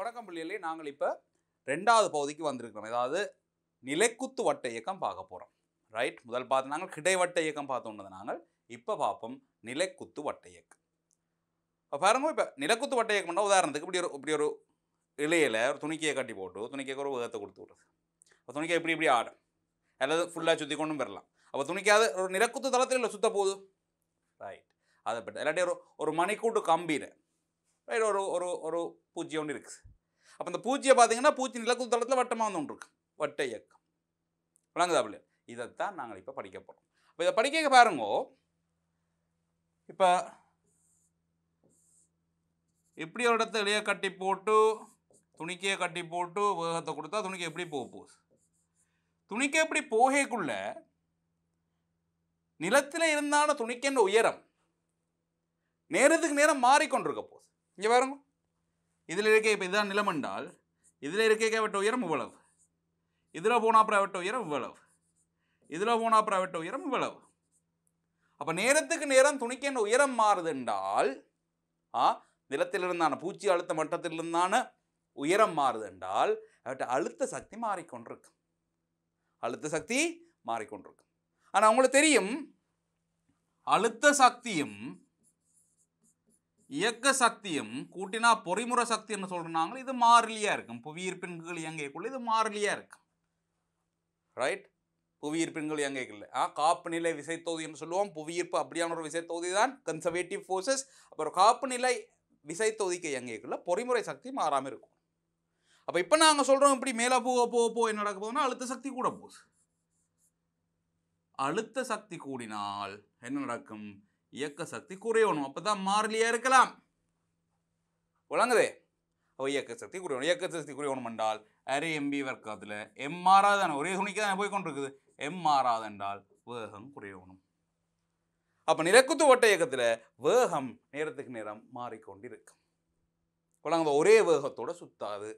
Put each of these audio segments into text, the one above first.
தொடக்கம் புள்ளியிலே நாங்கள் இப்போ ரெண்டாவது பகுதிக்கு வந்திருக்கிறோம் ஏதாவது நிலைக்குத்து வட்ட இயக்கம் பார்க்க போகிறோம் ரைட் முதல் பார்த்து நாங்கள் கிடைவட்ட இயக்கம் பார்த்தோன்னு நாங்கள் இப்போ பார்ப்போம் நிலைக்குத்து வட்ட இயக்கம் இப்போ பாருங்க இப்போ நிலக்குத்து வட்ட இயக்கம்னா உதாரணத்துக்கு இப்படி ஒரு இப்படி ஒரு இலையில் ஒரு துணிக்கையை கட்டி போட்டு துணிக்கைக்கு ஒரு உகத்தை கொடுத்து விடுறது அப்போ துணிக்கை இப்படி இப்படி ஆடும் அல்லது ஃபுல்லாக சுற்றி கொண்டும் பெறலாம் அப்போ துணிக்காத ஒரு நிலக்குத்து தளத்தில் இல்லை சுத்த போகுது ரைட் அதை பற்றி இல்லாட்டி ஒரு ஒரு மணிக்கூட்டு கம்பியில் ரைட் ஒரு ஒரு ஒரு பூஜ்ஜி ஒன்று இருக்குது அப்போ இந்த பூச்சியை பார்த்தீங்கன்னா பூச்சி நிலக்குது தளத்தில் வட்டமாக வந்து ஒன்று வட்ட இயக்கம் விளங்குதாப்புல இதைத்தான் நாங்கள் இப்போ படிக்க போகிறோம் இப்போ இதை படிக்க பாருங்கோ இப்போ எப்படி ஒரு இடத்த இடையே கட்டி போட்டு துணிக்கையை கட்டி போட்டு வேகத்தை கொடுத்தா துணிக்கு எப்படி போக போகுது துணிக்கை எப்படி போகைக்குள்ள நிலத்தில் இருந்தான துணிக்கின்ற உயரம் நேரத்துக்கு நேரம் மாறிக்கொண்டிருக்க போகுது இங்கே பாருங்க இதில் இருக்க இப்போ இதுதான் நிலம் என்றால் இதில் இருக்க வெட்ட உயரம் இவ்வளவு இதில் போனால் அப்புறம் வெட்ட உயரம் இவ்வளவு இதில் போனால் அப்புறம் வெட்ட உயரம் இவ்வளவு அப்போ நேரத்துக்கு நேரம் துணிக்கின்ற உயரம் என்றால் ஆ நிலத்திலிருந்தான பூச்சி அழுத்த மட்டத்திலிருந்தான உயரம் என்றால் அவற்றை அழுத்த சக்தி மாறிக்கொண்டிருக்கும் அழுத்த சக்தி மாறிக்கொண்டிருக்கும் ஆனால் அவங்களுக்கு தெரியும் அழுத்த சக்தியும் இயக்க சக்தியும் கூட்டினா பொறிமுறை சக்தின்னு சொல்கிறாங்க இது மாறிலியா இருக்கும் புவியீர்ப்பின்கள் கீழ் இயங்கக்குள்ள இது மாறிலியா இருக்கும் ரைட் புவியீர்ப்பின்கள் இயங்கக்குள்ள ஆ காப்பு நிலை என்று சொல்லுவோம் புவியீர்ப்பு அப்படியான ஒரு விசைத்தொகுதி தான் கன்சர்வேட்டிவ் ஃபோர்ஸஸ் அப்புறம் காப்பு நிலை விசைத்தொகுதிக்கு இயங்கக்குள்ள பொறிமுறை சக்தி மாறாமல் இருக்கும் அப்போ இப்போ நாங்கள் சொல்கிறோம் இப்படி மேலே போக போக போக என்ன நடக்க போதுன்னா அழுத்த சக்தி கூட போகுது அழுத்த சக்தி கூடினால் என்ன நடக்கும் இயக்க சக்தி குறையணும் அப்போ தான் மாறிலியாக இருக்கலாம் விளங்குதே அப்போ இயக்க சக்தி குறையணும் இயக்க சக்தி குறையணும் என்றால் அரை எம்பி வர்க்கத்தில் எம் மாறாதான் ஒரே துணிக்கு தான் போய்கொண்டிருக்குது எம் மாறாத என்றால் வேகம் குறையணும் அப்போ நிலக்குத்து ஓட்ட இயக்கத்தில் வேகம் நேரத்துக்கு நேரம் மாறிக்கொண்டிருக்கும் குழந்தை ஒரே வேகத்தோடு சுத்தாது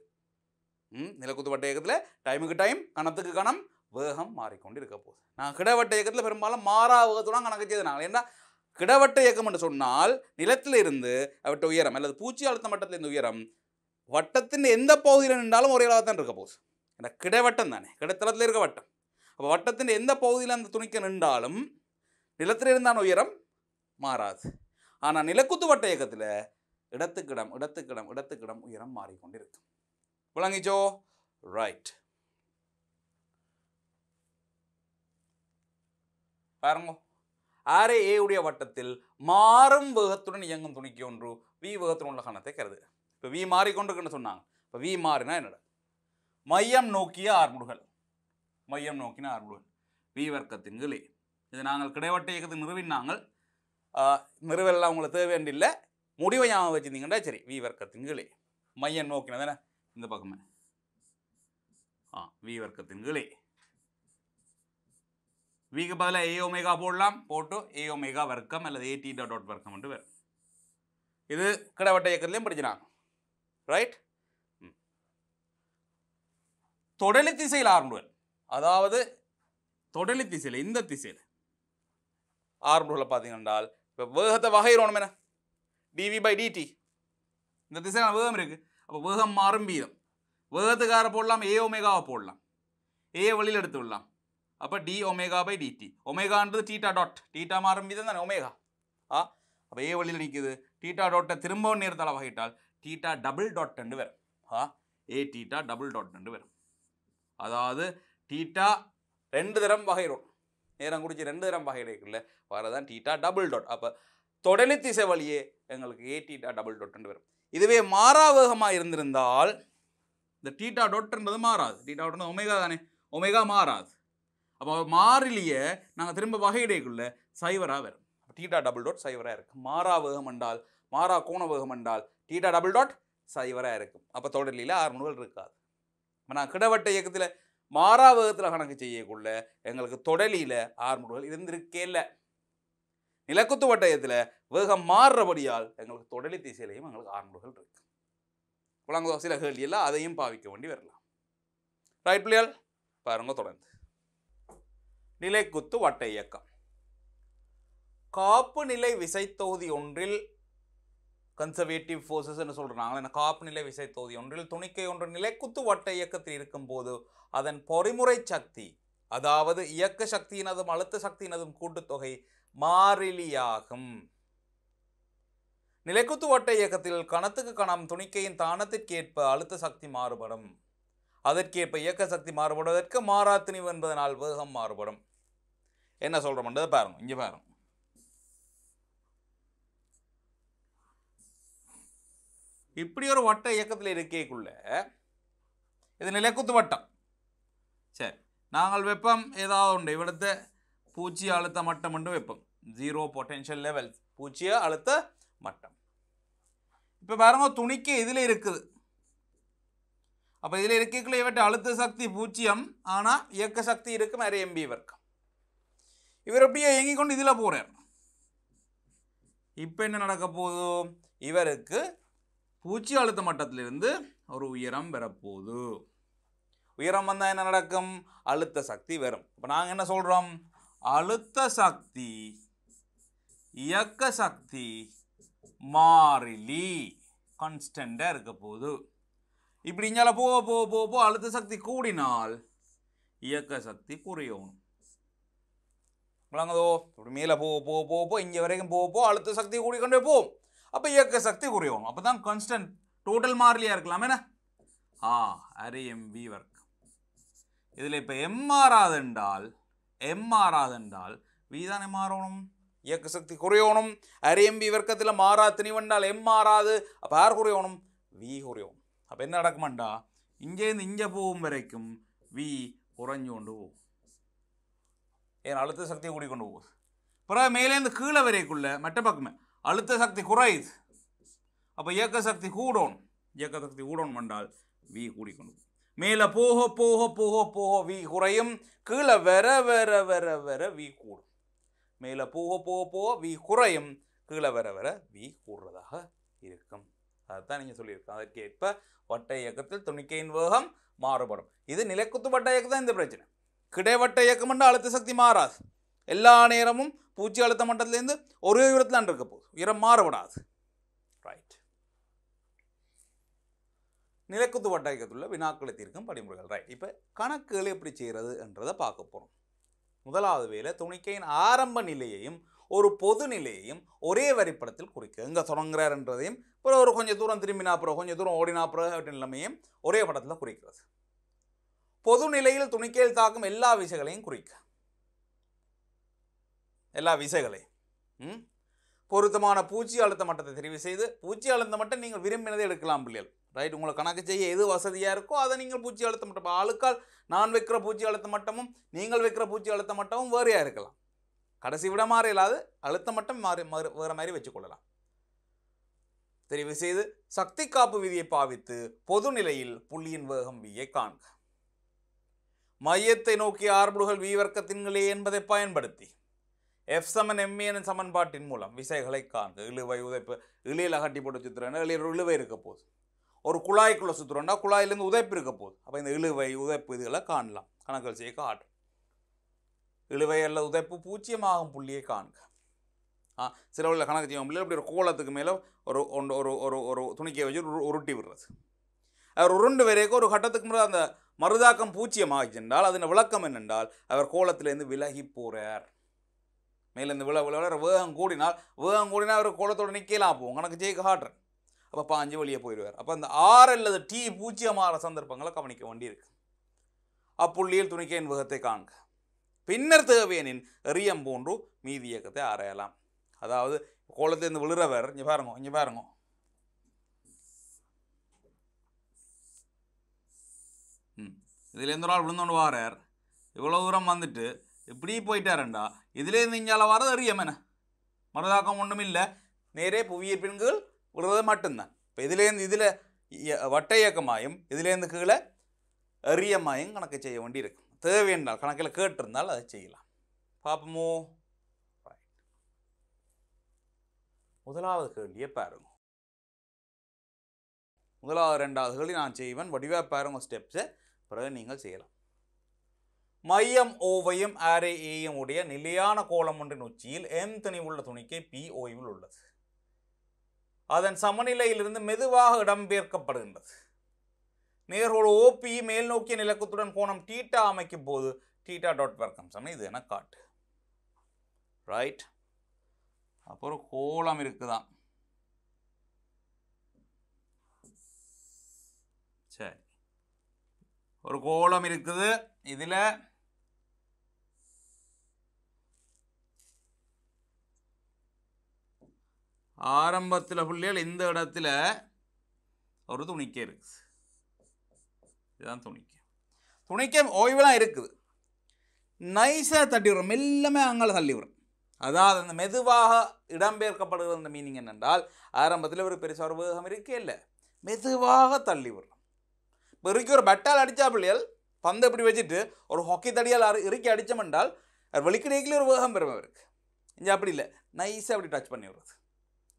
நிலக்குத்து வட்ட இயக்கத்தில் டைமுக்கு டைம் கணத்துக்கு கணம் வேகம் மாறிக்கொண்டு இருக்க போகுது நான் கிடவட்ட இயக்கத்தில் பெரும்பாலும் மாறா வேகத்தோட கணக்கு செய்து ஏன்னா கிடவட்ட இயக்கம் என்று சொன்னால் நிலத்திலிருந்து அவற்றை உயரம் அல்லது பூச்சி அழுத்த மட்டத்திலிருந்து உயரம் வட்டத்தின் எந்த பகுதியில் நின்றாலும் ஒரே அளவாக தான் இருக்க போகுது ஏன்னா கிடவட்டம் தானே கிடைத்தளத்தில் இருக்க வட்டம் அப்போ வட்டத்தின் எந்த பகுதியில் அந்த துணிக்க நின்றாலும் நிலத்தில் இருந்தான உயரம் மாறாது ஆனால் நிலக்குத்து வட்ட இயக்கத்தில் இடத்துக்கிடம் இடத்துக்கிடம் இடத்துக்கிடம் உயரம் மாறிக்கொண்டிருக்கும் விளங்கிச்சோ ரைட் பாருங்கோ ആരെ வட்டத்தில் மாறும் வேகத்துடன் இயங்கும் துணிக்கு ஒன்று வி வேகத்துடன் உள்ள கணத்தை கருது இப்போ வி மாறிக்கொண்டிருக்குன்னு சொன்னாங்க இப்போ வி மாறினா என்னடா மையம் நோக்கிய ஆர்முடுகள் மையம் நோக்கின ஆர்முடுகள் வி வர்க்கத்தின் கிளி இது நாங்கள் கிடைவட்ட இயக்கத்தை நிறுவினாங்கள் நிறுவெல்லாம் உங்களுக்கு தேவையில்லை முடிவை ஞாபகம் வச்சுருந்தீங்கன்னா சரி வி வர்க்கத்தின் கிளி மையம் நோக்கினா தானே இந்த பக்கமே ஆ வி வர்க்கத்தின் கிளி வீக்கு பதில் ஏ ஒமேகா போடலாம் போட்டு ஏ ஒமேகா வர்க்கம் அல்லது ஏ டீட்டா டாட் வர்க்கம் என்று வரும் இது கிடவட்ட இயக்கத்துலேயும் படிச்சினான் ரைட் தொடலி திசையில் ஆரம்புவல் அதாவது தொடலி திசையில் இந்த திசையில் ஆரம்பிடுவில் பார்த்தீங்கன்னால் இப்போ வேகத்தை வகை வகையிறோணும் என்ன டிவி பை டிடி இந்த திசையில் வேகம் இருக்குது அப்போ வேகம் மாறும் வீதம் வேகத்துக்கார போடலாம் ஏ ஒமேகாவை போடலாம் ஏ வழியில் எடுத்து விடலாம் அப்போ டி ஒமேகா பை டிடி ஒமேகான்றது டீட்டா டாட் டீட்டா மாறும் விதம் தானே ஒமேகா ஆ அப்போ ஏ வழியில் நிற்குது டீட்டா டாட்டை திரும்பவும் நேரத்தால் வகையிட்டால் டீட்டா டபுள் டாட் ரெண்டு வரும் ஆ ஏ டீட்டா டபுள் டாட் ரெண்டு வரும் அதாவது டீட்டா ரெண்டு தரம் வகையிடும் நேரம் குடிச்சு ரெண்டு தரம் வகையிடக்குள்ள வரதான் டீட்டா டபுள் டாட் அப்போ தொடலி திசை வழியே எங்களுக்கு ஏ டீட்டா டபுள் டாட் ரெண்டு வரும் இதுவே மாறா வேகமாக இருந்திருந்தால் இந்த டீட்டா டாட்ன்றது மாறாது டீட்டா டாட்னு ஒமேகா தானே ஒமேகா மாறாது அப்போ மாறிலேயே நாங்கள் திரும்ப வகையிடைக்குள்ள சைவராக வரும் டீட்டா டபுள் டாட் சைவராக இருக்கும் மாறா வேகம் என்றால் மாறா கோண வேகம் என்றால் டீட்டா டபுள் டாட் சைவராக இருக்கும் அப்போ தொடரில் ஆறு இருக்காது இப்போ நான் கிடவட்ட இயக்கத்தில் மாறா வேகத்தில் கணக்கு செய்யக்குள்ள எங்களுக்கு தொடலியில் ஆறு இருந்திருக்கே இல்லை நிலக்குத்து வட்டயத்தில் வேகம் மாறுறபடியால் எங்களுக்கு தொடலி திசையிலையும் எங்களுக்கு ஆரம்புகள் இருக்கு புலங்கோ சில கேள்வியெல்லாம் எல்லாம் அதையும் பாவிக்க வேண்டி வரலாம் ரைட் பிள்ளையால் பாருங்க தொடர்ந்து நிலைக்குத்து வட்ட இயக்கம் காப்பு நிலை விசைத்தொகுதி ஒன்றில் கன்சர்வேட்டிவ் ஃபோர்ஸஸ் என்று சொல்கிறாங்களே இந்த காப்பு நிலை விசைத்தொகுதி ஒன்றில் துணிக்கை ஒன்று நிலைக்குத்து வட்ட இயக்கத்தில் இருக்கும்போது அதன் பொறிமுறை சக்தி அதாவது இயக்க சக்தியினதும் அழுத்த சக்தியினதும் கூட்டுத்தொகை மாறிலியாகும் நிலைக்குத்து வட்ட இயக்கத்தில் கணத்துக்கு கணம் துணிக்கையின் தானத்திற்கேற்ப அழுத்த சக்தி மாறுபடும் அதற்கேற்ப இயக்க சக்தி மாறுபடுவதற்கு மாறா திணிவு என்பதனால் வேகம் மாறுபடும் என்ன சொல்கிறோம்ன்றதை பாருங்கள் இங்கே பாருங்கள் இப்படி ஒரு வட்ட இயக்கத்தில் இருக்கைக்குள்ள இது நிலைக்குத்து வட்டம் சரி நாங்கள் வெப்பம் ஏதாவது உண்டு இவிடத்தை பூச்சி அழுத்த மட்டம் மட்டும் வைப்போம் ஜீரோ பொட்டென்ஷியல் லெவல் பூச்சிய அழுத்த மட்டம் இப்போ பாருங்க துணிக்கு இதில் இருக்குது அப்போ இதில் இருக்கைக்குள்ள இவற்றை அழுத்த சக்தி பூஜ்ஜியம் ஆனால் இயக்க சக்தி இருக்கும் அரை எம்பி வர்க்கம் இவர் அப்படியே இயங்கி கொண்டு இதில் போகிறார் இப்போ என்ன நடக்க போகுதோ இவருக்கு பூச்சி அழுத்த மட்டத்திலிருந்து ஒரு உயரம் வரப்போகுது உயரம் வந்தால் என்ன நடக்கும் அழுத்த சக்தி வரும் இப்போ நாங்கள் என்ன சொல்கிறோம் அழுத்த சக்தி இயக்க சக்தி மாறிலி கான்ஸ்டண்ட்டாக இருக்க போகுது இப்படி இங்கே போக போக போக போக அழுத்த சக்தி கூடினால் இயக்க சக்தி குறையணும் விளங்குதோ இப்படி மேலே போ போ போ போ இங்கே வரைக்கும் போ போ அழுத்த சக்தி கூடிக்கொண்டே போவோம் அப்போ இயக்க சக்தி குறையும் அப்போ தான் கான்ஸ்டன்ட் டோட்டல் மாறிலியாக இருக்கலாம் என்ன ஆ அரி எம் வி ஒர்க் இதில் இப்போ எம் என்றால் எம் என்றால் வி தானே மாறணும் இயக்க சக்தி குறையணும் அரேம்பி வர்க்கத்தில் மாறா திணிவண்டால் எம் மாறாது அப்போ யார் குறையணும் வி குறையணும் அப்போ என்ன நடக்குமாண்டா இங்கேருந்து இங்கே போகும் வரைக்கும் வி குறைஞ்சு கொண்டு போகும் அழுத்த ಅಳುತ கூடி கொண்டு போகுது பிறகு மேலேருந்து கீழே வரைக்குள்ள மெட்ட பக்கமே அழுத்த சக்தி குறையுது அப்போ இயக்க சக்தி கூடணும் இயக்க சக்தி கூடணும் என்றால் வி போகும் மேலே போக போக போக போக வி குறையும் கீழே வர வர வர வர வி கூடும் மேலே போக போக போக வி குறையும் கீழே வர வர வி கூடுறதாக இருக்கும் அதுதான் நீங்கள் சொல்லியிருக்கோம் அதற்கேற்ப வட்ட இயக்கத்தில் துணிக்கையின் வேகம் மாறுபடும் இது நிலைக்குத்து வட்ட இயக்கம் தான் இந்த பிரச்சனை கிடைவட்ட இயக்கம் இயக்கம்ன்ற அழுத்த சக்தி மாறாது எல்லா நேரமும் பூச்சி அழுத்த மட்டத்துலேருந்து ஒரே உயரத்தில் இருக்க போகுது உயரம் மாறுபடாது ரைட் நிலக்குத்து வட்ட வட்டாயத்துள்ள வினாக்களை தீர்க்கும் படிமுறைகள் ரைட் இப்போ கணக்குகளை எப்படி செய்கிறது என்றதை பார்க்க போகிறோம் முதலாவது வேலை துணிக்கையின் ஆரம்ப நிலையையும் ஒரு பொது நிலையையும் ஒரே வரிப்படத்தில் குறிக்க எங்கே தொடங்குறார் என்றதையும் அப்புறம் ஒரு கொஞ்சம் தூரம் திரும்பினாப்புறம் கொஞ்சம் தூரம் ஓடினா அப்படின்னு நிலைமையும் ஒரே படத்தில் குறிக்கிறது பொது நிலையில் துணிக்கையில் தாக்கும் எல்லா விசைகளையும் குறிக்க எல்லா விசைகளையும் பொருத்தமான பூச்சி அழுத்த மட்டத்தை தெரிவு செய்து பூச்சி அழுத்த மட்டம் நீங்கள் விரும்பினதை எடுக்கலாம் பிள்ளைகள் ரைட் உங்களை கணக்கு செய்ய எது வசதியாக இருக்கோ அதை நீங்கள் பூச்சி அழுத்த மட்டும் ஆளுக்கால் நான் வைக்கிற பூச்சி அழுத்த மட்டமும் நீங்கள் வைக்கிற பூச்சி அழுத்த மட்டமும் வேறையாக இருக்கலாம் கடைசி விட மாறி இல்லாது அழுத்த மட்டம் மாறி வேறு மாதிரி வச்சுக்கொள்ளலாம் தெரிவு செய்து சக்தி காப்பு விதியை பாவித்து பொதுநிலையில் புள்ளியின் வேகம் வியை காண்க மையத்தை நோக்கிய ஆர்புடுகள் வீவர்க்கத்தின்களே என்பதை பயன்படுத்தி எஃப் சமன் எம்ஏன் சமன்பாட்டின் மூலம் விசைகளை காண்க இழுவை உதைப்பு இழியில் அகட்டி போட்டு சுற்றுறேன்னா ஒரு இழுவை இருக்க போகுது ஒரு குழாய்க்குள்ளே சுற்றுறோம்னா குழாயிலேருந்து உதைப்பு இருக்க போகுது அப்போ இந்த இழுவை உதைப்பு இதுகளை காணலாம் கணக்கல் செய்ய காட்டும் இழுவை அல்ல உதைப்பு பூச்சியமாகும் புள்ளியை காண்க ஆ சில உள்ள கணக்கு செய்யும் பிள்ளைகள் அப்படி ஒரு கோலத்துக்கு மேலே ஒரு ஒன்று ஒரு ஒரு ஒரு துணிக்கை வச்சு உருட்டி விடுறது அவர் உருண்டு வரைக்கும் ஒரு கட்டத்துக்கு முன்னாடி அந்த மருதாக்கம் சென்றால் அதன் விளக்கம் என்னென்றால் அவர் கோலத்திலேருந்து விலகி போகிறார் மேலே இந்த விழ விளையாட வேகம் கூடினால் வேகம் கூடினால் அவர் கோலத்தோடு நிற்கலாம் போவோம் கணக்கு ஜெயிக்க காட்டுறேன் அப்போ பாஞ்சு வழியே போயிடுவார் அப்போ அந்த ஆறு அல்லது டீ பூச்சியமாக சந்தர்ப்பங்களை கவனிக்க வேண்டியிருக்கு அப்புள்ளியில் துணிக்கையின் வேகத்தை காண்க பின்னர் தேவையனின் எரியம் போன்று மீதி இயக்கத்தை ஆராயலாம் அதாவது கோலத்திலேருந்து விழுறவர் இங்கே பாருங்க இங்கே பாருங்க இதுலேருந்து ஒரு ஆள் விழுந்தோண்டு வாரார் இவ்வளோ தூரம் வந்துட்டு இப்படி போயிட்டாரண்டா இதுலேருந்து இஞ்சால வரது அறியமேன மனதாக்கம் ஒன்றும் இல்லை நேரே புவியீர்ப்பின் கீழ் விழுறது மட்டும்தான் இப்போ இதுலேருந்து இதில் வட்ட இயக்கமாயும் இதுலேருந்து கீழே எரியமாயும் கணக்கு செய்ய வேண்டியிருக்கும் தேவை கணக்கில் கேட்டிருந்தால் அதை செய்யலாம் பார்ப்போமோ முதலாவது கேள்வியை பாருங்க முதலாவது ரெண்டாவது கேள்வி நான் செய்வேன் வடிவாக பாருங்க ஸ்டெப்ஸை பிறகு நீங்கள் செய்யலாம் மையம் ஓவையும் ஆரே ஏயும் உடைய நிலையான கோலம் ஒன்றின் உச்சியில் எம் உள்ள துணிக்கை பி ஓய்வில் உள்ளது அதன் சமநிலையிலிருந்து மெதுவாக இடம்பெயர்க்கப்படுகின்றது நேர்கோடு ஓபி மேல் நோக்கிய நிலக்கத்துடன் கோணம் டீட்டா அமைக்கும் போது டீட்டா டாட் வர்க்கம் சமயம் இது என காட்டு ரைட் அப்புறம் கோலம் இருக்குதான் ஒரு கோலம் இருக்குது இதில் ஆரம்பத்தில் பிள்ளைகள் இந்த இடத்துல ஒரு துணிக்க இருக்குது இதுதான் துணிக்க துணிக்க ஓய்வெல்லாம் இருக்குது நைஸாக தட்டி விடுறோம் மெல்லமே அங்கால தள்ளி விடும் அதாவது அந்த மெதுவாக இடம்பெயர்க்கப்படுகிற அந்த மீனிங் என்னென்றால் ஆரம்பத்தில் ஒரு பெருசாக ஒரு வேகம் இருக்கே இல்லை மெதுவாக தள்ளி விடும் இறுக்கி ஒரு பட்டால் அடித்தா பிள்ளைகள் பந்தை இப்படி வச்சுட்டு ஒரு ஹாக்கி தடியால் இறுக்கி அடித்தமென்றால் வெளிக்கடைக்குள்ளே ஒரு வேகம் பெறும் அவருக்கு இங்கே அப்படி இல்லை நைஸாக அப்படி டச் பண்ணி விடுறது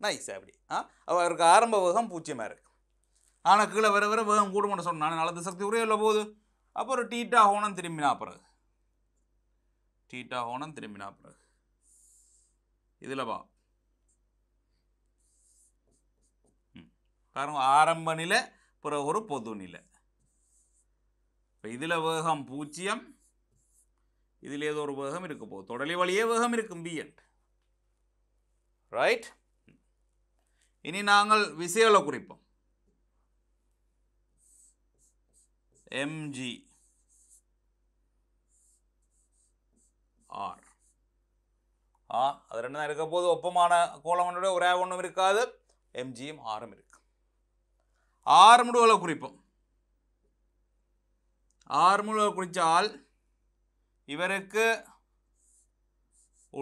நைஸாக அப்படி ஆ அவருக்கு ஆரம்ப வேகம் பூச்சியமாக இருக்குது ஆனால் கீழே வர வர வேகம் கூட மட்டும் சொன்னான் நல்லது சக்தி உரிய இல்லை போகுது அப்போ ஒரு டீட்டா ஹோனம் திரும்பினா பிறகு டீட்டா ஹோனம் திரும்பினா பிறகு இதில் வா காரணம் ஆரம்ப நிலை பிறகு ஒரு பொது நிலை இப்போ இதில் வேகம் பூஜ்ஜியம் இதில் ஏதோ ஒரு வேகம் இருக்க போகுது தொடலி வழியே வேகம் இருக்கும் பிஎட் ரைட் இனி நாங்கள் விசையளை குறிப்போம் எம்ஜி ஆர் ஆ அது ரெண்டு தான் இருக்க போது ஒப்பமான கோலம் கோலமனோட ஒரே ஒன்றும் இருக்காது எம்ஜியும் ஆறும் இருக்கு ஆறு முடிவுகளை குறிப்போம் ஆர்முல குடித்தால் இவருக்கு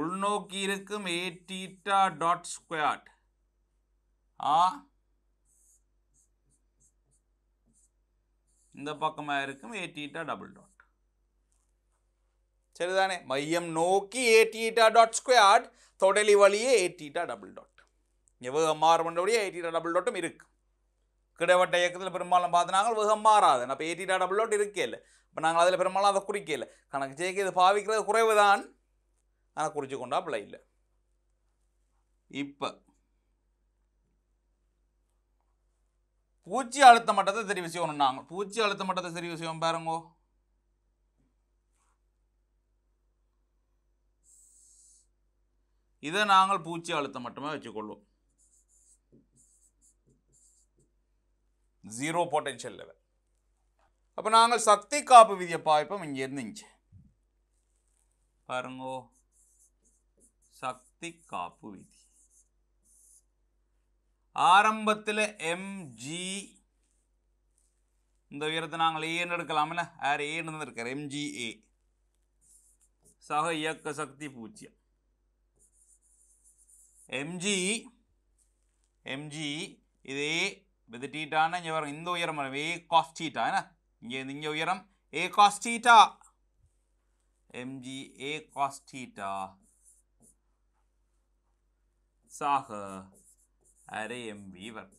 உள்நோக்கி இருக்கும் ஏ டாட் ஸ்கொயர்ட் ஆ இந்த பக்கமாக இருக்கும் ஏ டபுள் டாட் சரிதானே மையம் நோக்கி ஏ டீட்டா டாட் ஸ்கொயர்ட் தொடலி வழியே ஏ டபுள் டாட் எவ்வளோ மாறுபண்டபடியே ஏ டீட்டா டபுள் டாட்டும் இருக்குது கிடைவட்ட இயக்கத்தில் பெரும்பாலும் பார்த்தினாங்க வெகம் மாறாது அப்போ எயிட்டி டாட் அப்லோட் இருக்கே இல்லை இப்போ நாங்கள் அதில் பெரும்பாலும் அதை குறிக்கல கணக்கு ஜெயிக்க இது பாவிக்கிறது குறைவு தான் ஆனால் குறித்து கொண்டா பிள்ளை இல்லை இப்போ பூச்சி அழுத்த மட்டத்தை தெரிவு செய்யணும் நாங்கள் பூச்சி அழுத்த மட்டத்தை தெரிவு செய்வோம் பாருங்கோ இதை நாங்கள் பூச்சி அழுத்தம் மட்டுமே வச்சுக்கொள்வோம் ஜீரோ பொட்டென்ஷியல் லெவல் அப்போ நாங்கள் சக்தி காப்பு விதியை பார்ப்போம் இங்கே இருந்துச்சு பாருங்கோ சக்தி காப்பு விதி ஆரம்பத்தில் எம்ஜி இந்த உயரத்தை நாங்கள் ஏன்னு எடுக்கலாம்ல ஆர் ஏன்னு இருக்கார் எம்ஜிஏ சக இயக்க சக்தி பூஜ்ஜியம் எம்ஜி எம்ஜி இதே இது டீட்டானா இங்கே வரும் இந்த உயரம் ஏ காஸ் டீட்டா ஏன்னா இங்கே இங்கே உயரம் A cos theta MG A cos theta சாக அரை எம் வி வர்க்கம்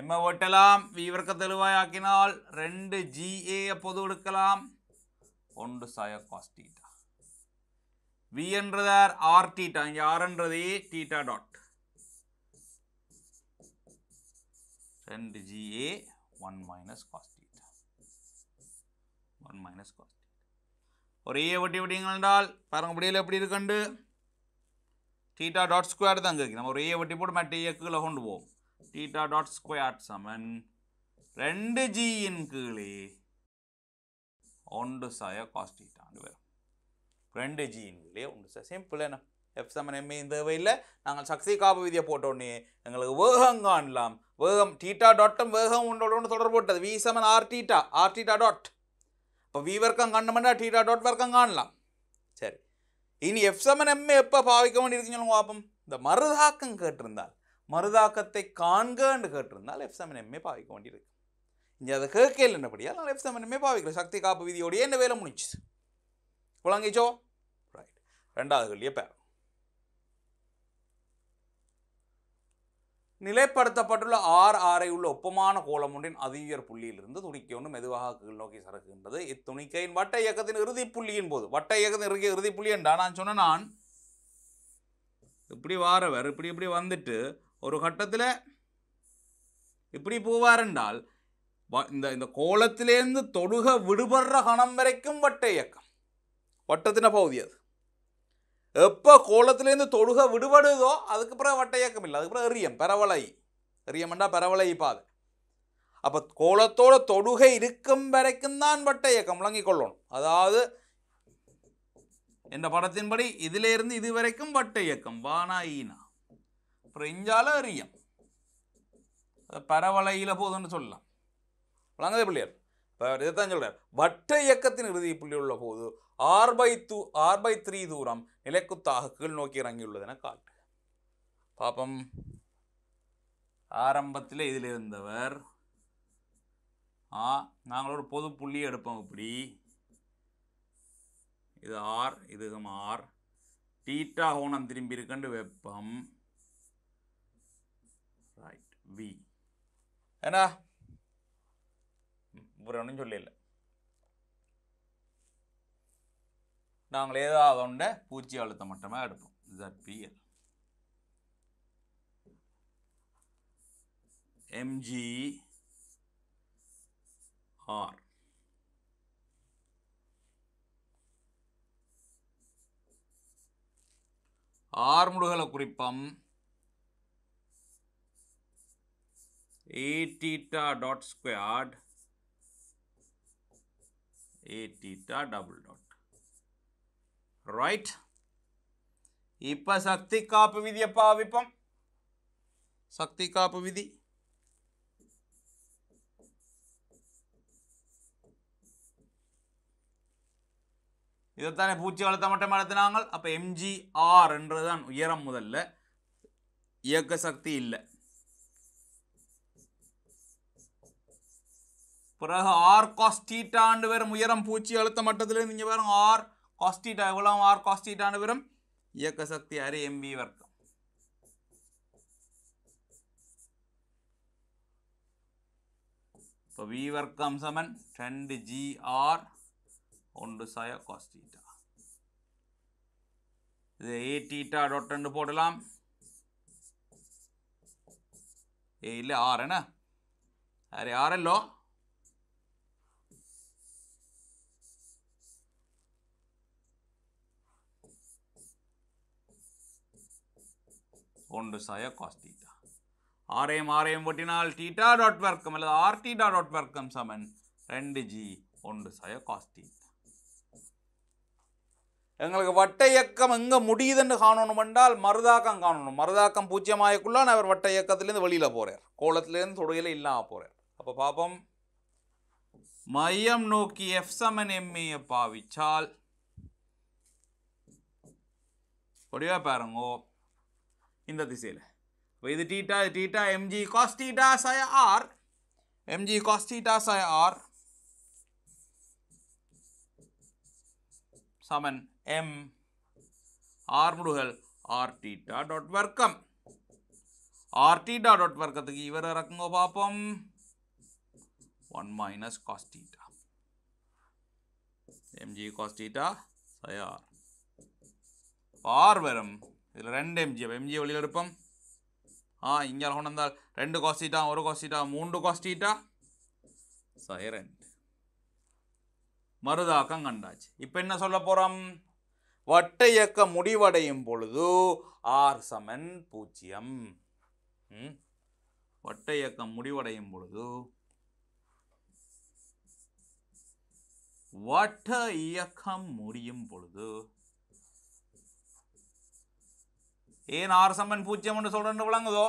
எம்மை ஓட்டலாம் வி வர்க்க தெளிவாயாக்கினால் ரெண்டு ஜிஏ பொது எடுக்கலாம் ஒன்று சாய காஸ் டீட்டா வி என்றதார் ஆர் டீட்டா இங்கே ஆர்ன்றது டீட்டா டாட் ரெண்டு G A one minus cos theta one minus cos ஒரே வட்டி ஏ பாருங்க முடியல எப்படி இருக்குண்டு தீட்டா டாட் ஸ்கொயர் தான் கேட்கு நம்ம ஒரே வட்டி போட்டு மற்ற ஏக்குகளை கொண்டு போவோம் டீட்டா டாட் ஸ்கொயர் சமன் ரெண்டு ஜியின் கீழே ஒன்று சாய காஸ் தீட்டான்னு வரும் ரெண்டு ஜியின் கீழே ஒன்று சார் சிம்பிள் என்ன எஃப் சமன் எம்ஏ தேவையில்லை நாங்கள் சக்தி காப்பு விதியை போட்டோடனே எங்களுக்கு வேகம் காணலாம் வேகம் டீட்டா டாட்டும் வேகம் உண்டோட ஒன்று தொடர்பு போட்டது வி செமன் R theta R theta dot இப்போ வி வர்க்கம் கண்டமெண்டா டீட்டா டாட் வர்க்கம் காணலாம் சரி இனி எஃப் சமன் எம்ஏ எப்போ பாவிக்க வேண்டியிருக்குன்னு சொல்லுங்க பார்ப்போம் இந்த மருதாக்கம் கேட்டிருந்தால் மருதாக்கத்தை காண்கன்னு கேட்டிருந்தால் எஃப் சமன் எம்ஏ பாவிக்க வேண்டியிருக்கு இங்கே அதை கேட்கல என்னபடியால் நான் எஃப் சமன் எம்ஏ பாவிக்கிறேன் சக்தி காப்பு விதியோடையே என்ன வேலை முடிஞ்சுது விளங்கிச்சோ ரைட் ரெண்டாவது கேள்வியை பேரும் நிலைப்படுத்தப்பட்டுள்ள ஆர் ஆரை உள்ள ஒப்பமான கோலம் ஒன்றின் அதியுயர் புள்ளியிலிருந்து துணிக்கை ஒன்று மெதுவாக கீழ் நோக்கி சறுக்குகின்றது இத்துணிக்கையின் வட்ட இயக்கத்தின் இறுதி புள்ளியின் போது வட்ட இயக்கத்தின் இறுதி இறுதி புள்ளி என்றா நான் சொன்ன நான் இப்படி வாரவர் இப்படி இப்படி வந்துட்டு ஒரு கட்டத்தில் இப்படி போவார் என்றால் இந்த இந்த கோலத்திலேருந்து தொடுக விடுபடுற கணம் வரைக்கும் வட்ட இயக்கம் வட்டத்தின பகுதி அது எப்போ கோலத்துலேருந்து தொழுக விடுபடுதோ அதுக்கு பிறகு வட்டையக்கம் இல்லை அதுக்கப்புறம் எரியம் பரவலை எரியம்னா பரவலை பாது அப்போ கோலத்தோட தொழுகை இருக்கும் வரைக்கும் தான் வட்டையக்கம் விளங்கிக் கொள்ளணும் அதாவது இந்த படத்தின்படி இதிலிருந்து இதுவரைக்கும் வரைக்கும் வட்டையக்கம் வானாயினா ஈனா பிரெஞ்சால எரியம் பரவலையில் போதும்னு சொல்லலாம் விளங்குதே பிள்ளையார் இதைத்தான் சொல்கிறார் வட்ட இயக்கத்தின் இறுதி புள்ளி உள்ள போது R by two R by three தூரம் நிலைக்குத்தாக கீழ் நோக்கி இறங்கியுள்ளது என காட்டு பாப்பம் ஆரம்பத்தில் இதில் இருந்தவர் ஆ நாங்கள் ஒரு பொது புள்ளி எடுப்போம் இப்படி இது ஆர் இது ஆர் டீட்டா கோணம் திரும்பி இருக்கண்டு வெப்பம் ரைட் வி என்ன ஒரு ஒன்றும் சொல்லல நாங்கள் ஏதாவது ஒன்றை பூச்சி அழுத்தம் மட்டுமே எடுப்போம் ZPL எம்ஜி ஆர் ஆர்முடுகல குறிப்பம் A dot squared A double dot right இப்போ சக்தி காப்பு விதி விதியை பாவிப்போம் சக்தி காப்பு விதி இதைத்தானே பூச்சி வளர்த்த மட்டும் நடத்தினாங்க அப்போ எம்ஜிஆர் என்றுதான் உயரம் முதல்ல இயக்க சக்தி இல்லை பிறகு ஆர் காஸ்டீட்டாண்டு வரும் உயரம் பூச்சி வளர்த்த மட்டத்தில் நீங்கள் பாருங்க ஆர் കോസ്റ്റീറ്റ എവ്വളவு ஆர் கோஸ்டீட்டான்னு வரும் இயக்க சக்தி அரை எம்வி வர்க்கம் இப்போ வி வர்க்கம் சமன் ரெண்டு ஜிஆர் ஒன்று சாய காஸ்டீட்டா இது ஏ டீட்டா டாட் ரெண்டு போடலாம் ஏ இல்லை ஆறு என்ன அரே ஆறல்லோ ஒன்று சாயா காஸ் டீட்டா ஆரையும் ஆரையும் போட்டினால் டீட்டா டாட் வர்க்கம் அல்லது ஆர் டீட்டா டாட் வர்க்கம் சமன் ரெண்டு ஜி ஒன்று சாயா காஸ் டீட்டா எங்களுக்கு வட்ட இயக்கம் எங்கே முடியுதுன்னு காணணும் என்றால் மருதாக்கம் காணணும் மருதாக்கம் பூஜ்ஜியமாயக்குள்ளான் அவர் வட்ட இயக்கத்திலேருந்து வெளியில் போகிறார் கோலத்துலேருந்து தொடுகையில் இல்லாமல் போகிறார் அப்போ பார்ப்போம் மையம் நோக்கி எஃப் சமன் எம்ஏ பாவிச்சால் ஒடிவா பாருங்கோ இந்த திசையில் இப்போ இது டீட்டா இது டீட்டா எம்ஜி காஸ்டீட்டா சாய ஆர் எம்ஜி காஸ் டீட்டா சய ஆர் சமன் எம் ஆர் முடுகல் ஆர் டீட்டா டாட் வர்க்கம் ஆர் டீட்டா டாட் வர்க்கத்துக்கு இவர் இறக்குங்க பார்ப்போம் one minus cos theta MG cos theta சயார் ஆர் வரும் இதில் ரெண்டு எம்ஜி அப்போ எம்ஜி வெளியில் எடுப்போம் ஆ இங்கே கொண்டு வந்தால் ரெண்டு காஸ்டீட்டா ஒரு காஸ்டீட்டா மூன்று காஸ்டீட்டா சைரண்ட் மருதாக்கம் கண்டாச்சு இப்போ என்ன சொல்ல போகிறோம் வட்ட இயக்க முடிவடையும் பொழுது ஆர் சமன் பூஜ்ஜியம் வட்ட இயக்கம் முடிவடையும் பொழுது வட்ட இயக்கம் முடியும் பொழுது ஏன் ஆர் சமன் பூஜ்ஜியம்னு சொல்கிறேன்னு விளங்குதோ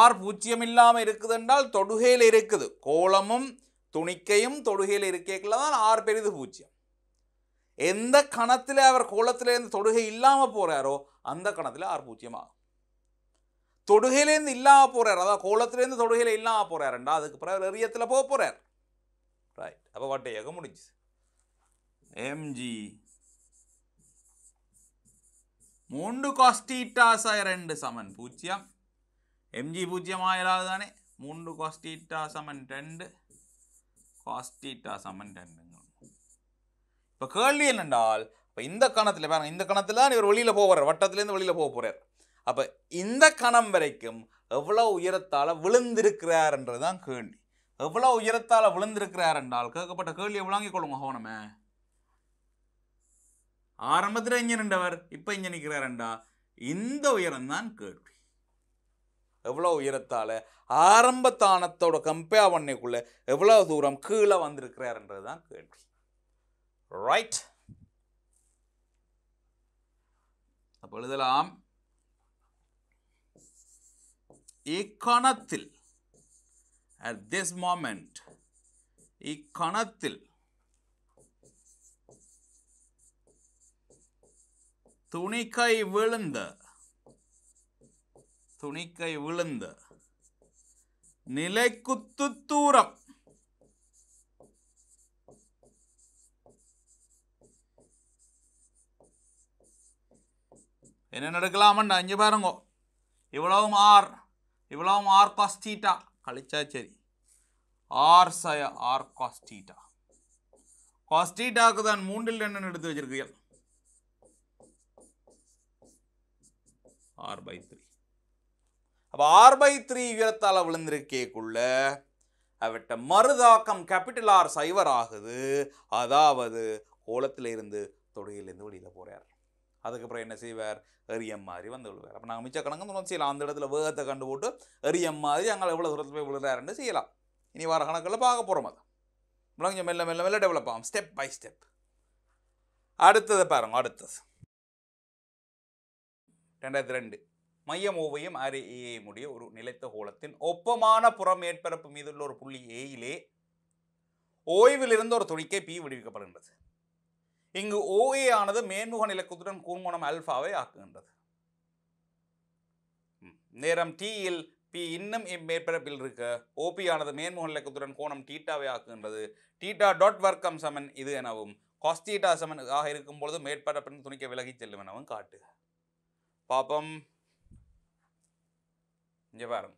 ஆர் பூஜ்ஜியம் இல்லாமல் இருக்குது என்றால் தொடுகையில் இருக்குது கோலமும் துணிக்கையும் தொடுகையில் இருக்கேக்கில் தான் ஆர் பெரிது பூஜ்ஜியம் எந்த கணத்தில் அவர் கோலத்திலேருந்து தொடுகை இல்லாமல் போகிறாரோ அந்த கணத்தில் ஆர் பூஜ்ஜியம் தொடுகையிலேருந்து இல்லாமல் போகிறார் அதாவது கோலத்திலேருந்து தொடுகையில் இல்லாமல் போகிறாருண்டா அதுக்கு பிறகு எரியத்தில் போக போகிறார் ரைட் அப்போ வட்டையாக முடிஞ்சு எம்ஜி மூன்று காஸ்டீட்டாச ரெண்டு சமன் பூஜ்ஜியம் எம்ஜி பூஜ்ஜியமாக இயலாது தானே மூன்று காஸ்டீட்டா சமன் ரெண்டு காஸ்டீட்டா சமன் ரெண்டு இப்போ கேள்வி என்னென்றால் இப்போ இந்த கணத்தில் பாருங்கள் இந்த கணத்தில் தான் இவர் வெளியில் போகிறார் வட்டத்திலேருந்து வெளியில் போக போகிறார் அப்போ இந்த கணம் வரைக்கும் எவ்வளோ உயரத்தால் விழுந்திருக்கிறார்ன்றது தான் கேள்வி எவ்வளோ உயரத்தால் விழுந்திருக்கிறார் என்றால் கேட்கப்பட்ட கேள்வியை விளங்கிக் கொள்ளுங்க ஹோனமே ஆரம்பத்தில் இங்கே இப்போ இங்கே நிற்கிறாரண்டா இந்த உயரம்தான் கேள்வி எவ்வளோ உயரத்தால் ஆரம்பத்தானத்தோட கம்பேர் பண்ணிக்குள்ளே எவ்வளோ தூரம் கீழே வந்திருக்கிறாருன்றது தான் கேள்வி ரைட் அப்போ எழுதலாம் இக்கணத்தில் அட் திஸ் மோமெண்ட் இக்கணத்தில் துணிக்கை விழுந்த துணிக்கை விழுந்த நிலை குத்து தூரம் என்ன நடக்கலாமண்டா அஞ்சு பாருங்கோ இவ்வளவும் ஆர் இவ்வளவும் ஆர் காஸ்டீட்டா கழிச்சா சரி ஆர் சய ஆர் காஸ்டீட்டா காஸ்டீட்டாக்கு தான் மூன்றில் என்னென்னு எடுத்து வச்சிருக்கீங்க ஆர் பை த்ரீ அப்போ ஆர் பை த்ரீ உயரத்தால் விழுந்திருக்கேக்குள்ள அவட்ட மறுதாக்கம் கேபிட்டல் ஆர் சைவர் ஆகுது அதாவது கோலத்தில் இருந்து தொடையிலேருந்து வெளியில் போகிறார் அதுக்கப்புறம் என்ன செய்வார் எரியம் மாதிரி வந்து விழுவார் அப்போ நாங்கள் மிச்ச கணக்கு தூரம் செய்யலாம் அந்த இடத்துல வேகத்தை கண்டு போட்டு எரியம் மாதிரி அங்கே எவ்வளோ தூரத்தில் போய் விழுறாருன்னு செய்யலாம் இனி வர கணக்கில் பார்க்க போகிறோம் அது கொஞ்சம் மெல்ல மெல்ல மெல்ல டெவலப் ஆகும் ஸ்டெப் பை ஸ்டெப் அடுத்தது பாருங்க அடுத்தது ரெண்டாயிரத்தி ரெண்டு மையம் ஓவையும் ஆறு e ஏஎம் உடைய ஒரு நிலைத்த கோலத்தின் ஒப்பமான புறம் மேற்பரப்பு மீதுள்ள ஒரு புள்ளி ஏயிலே ஓய்விலிருந்து ஒரு துணிக்கை பி விடுவிக்கப்படுகின்றது இங்கு ஓஏ ஆனது மேன்முக நிலக்கத்துடன் கூர்முனம் அல்ஃபாவை ஆக்குகின்றது நேரம் டீயில் பி இன்னும் இம்மேற்பரப்பில் இருக்க ஓபி ஆனது மேன்முக நிலக்குத்துடன் கோணம் டீட்டாவை ஆக்குகின்றது டீட்டா டாட் வர்க்கம் சமன் இது எனவும் காஸ்டீட்டா சமன் ஆக இருக்கும் பொழுது மேற்பரப்பின் துணிக்க விலகி செல்லும் எனவும் காட்டுக பாப்பம் இங்கே பாருங்க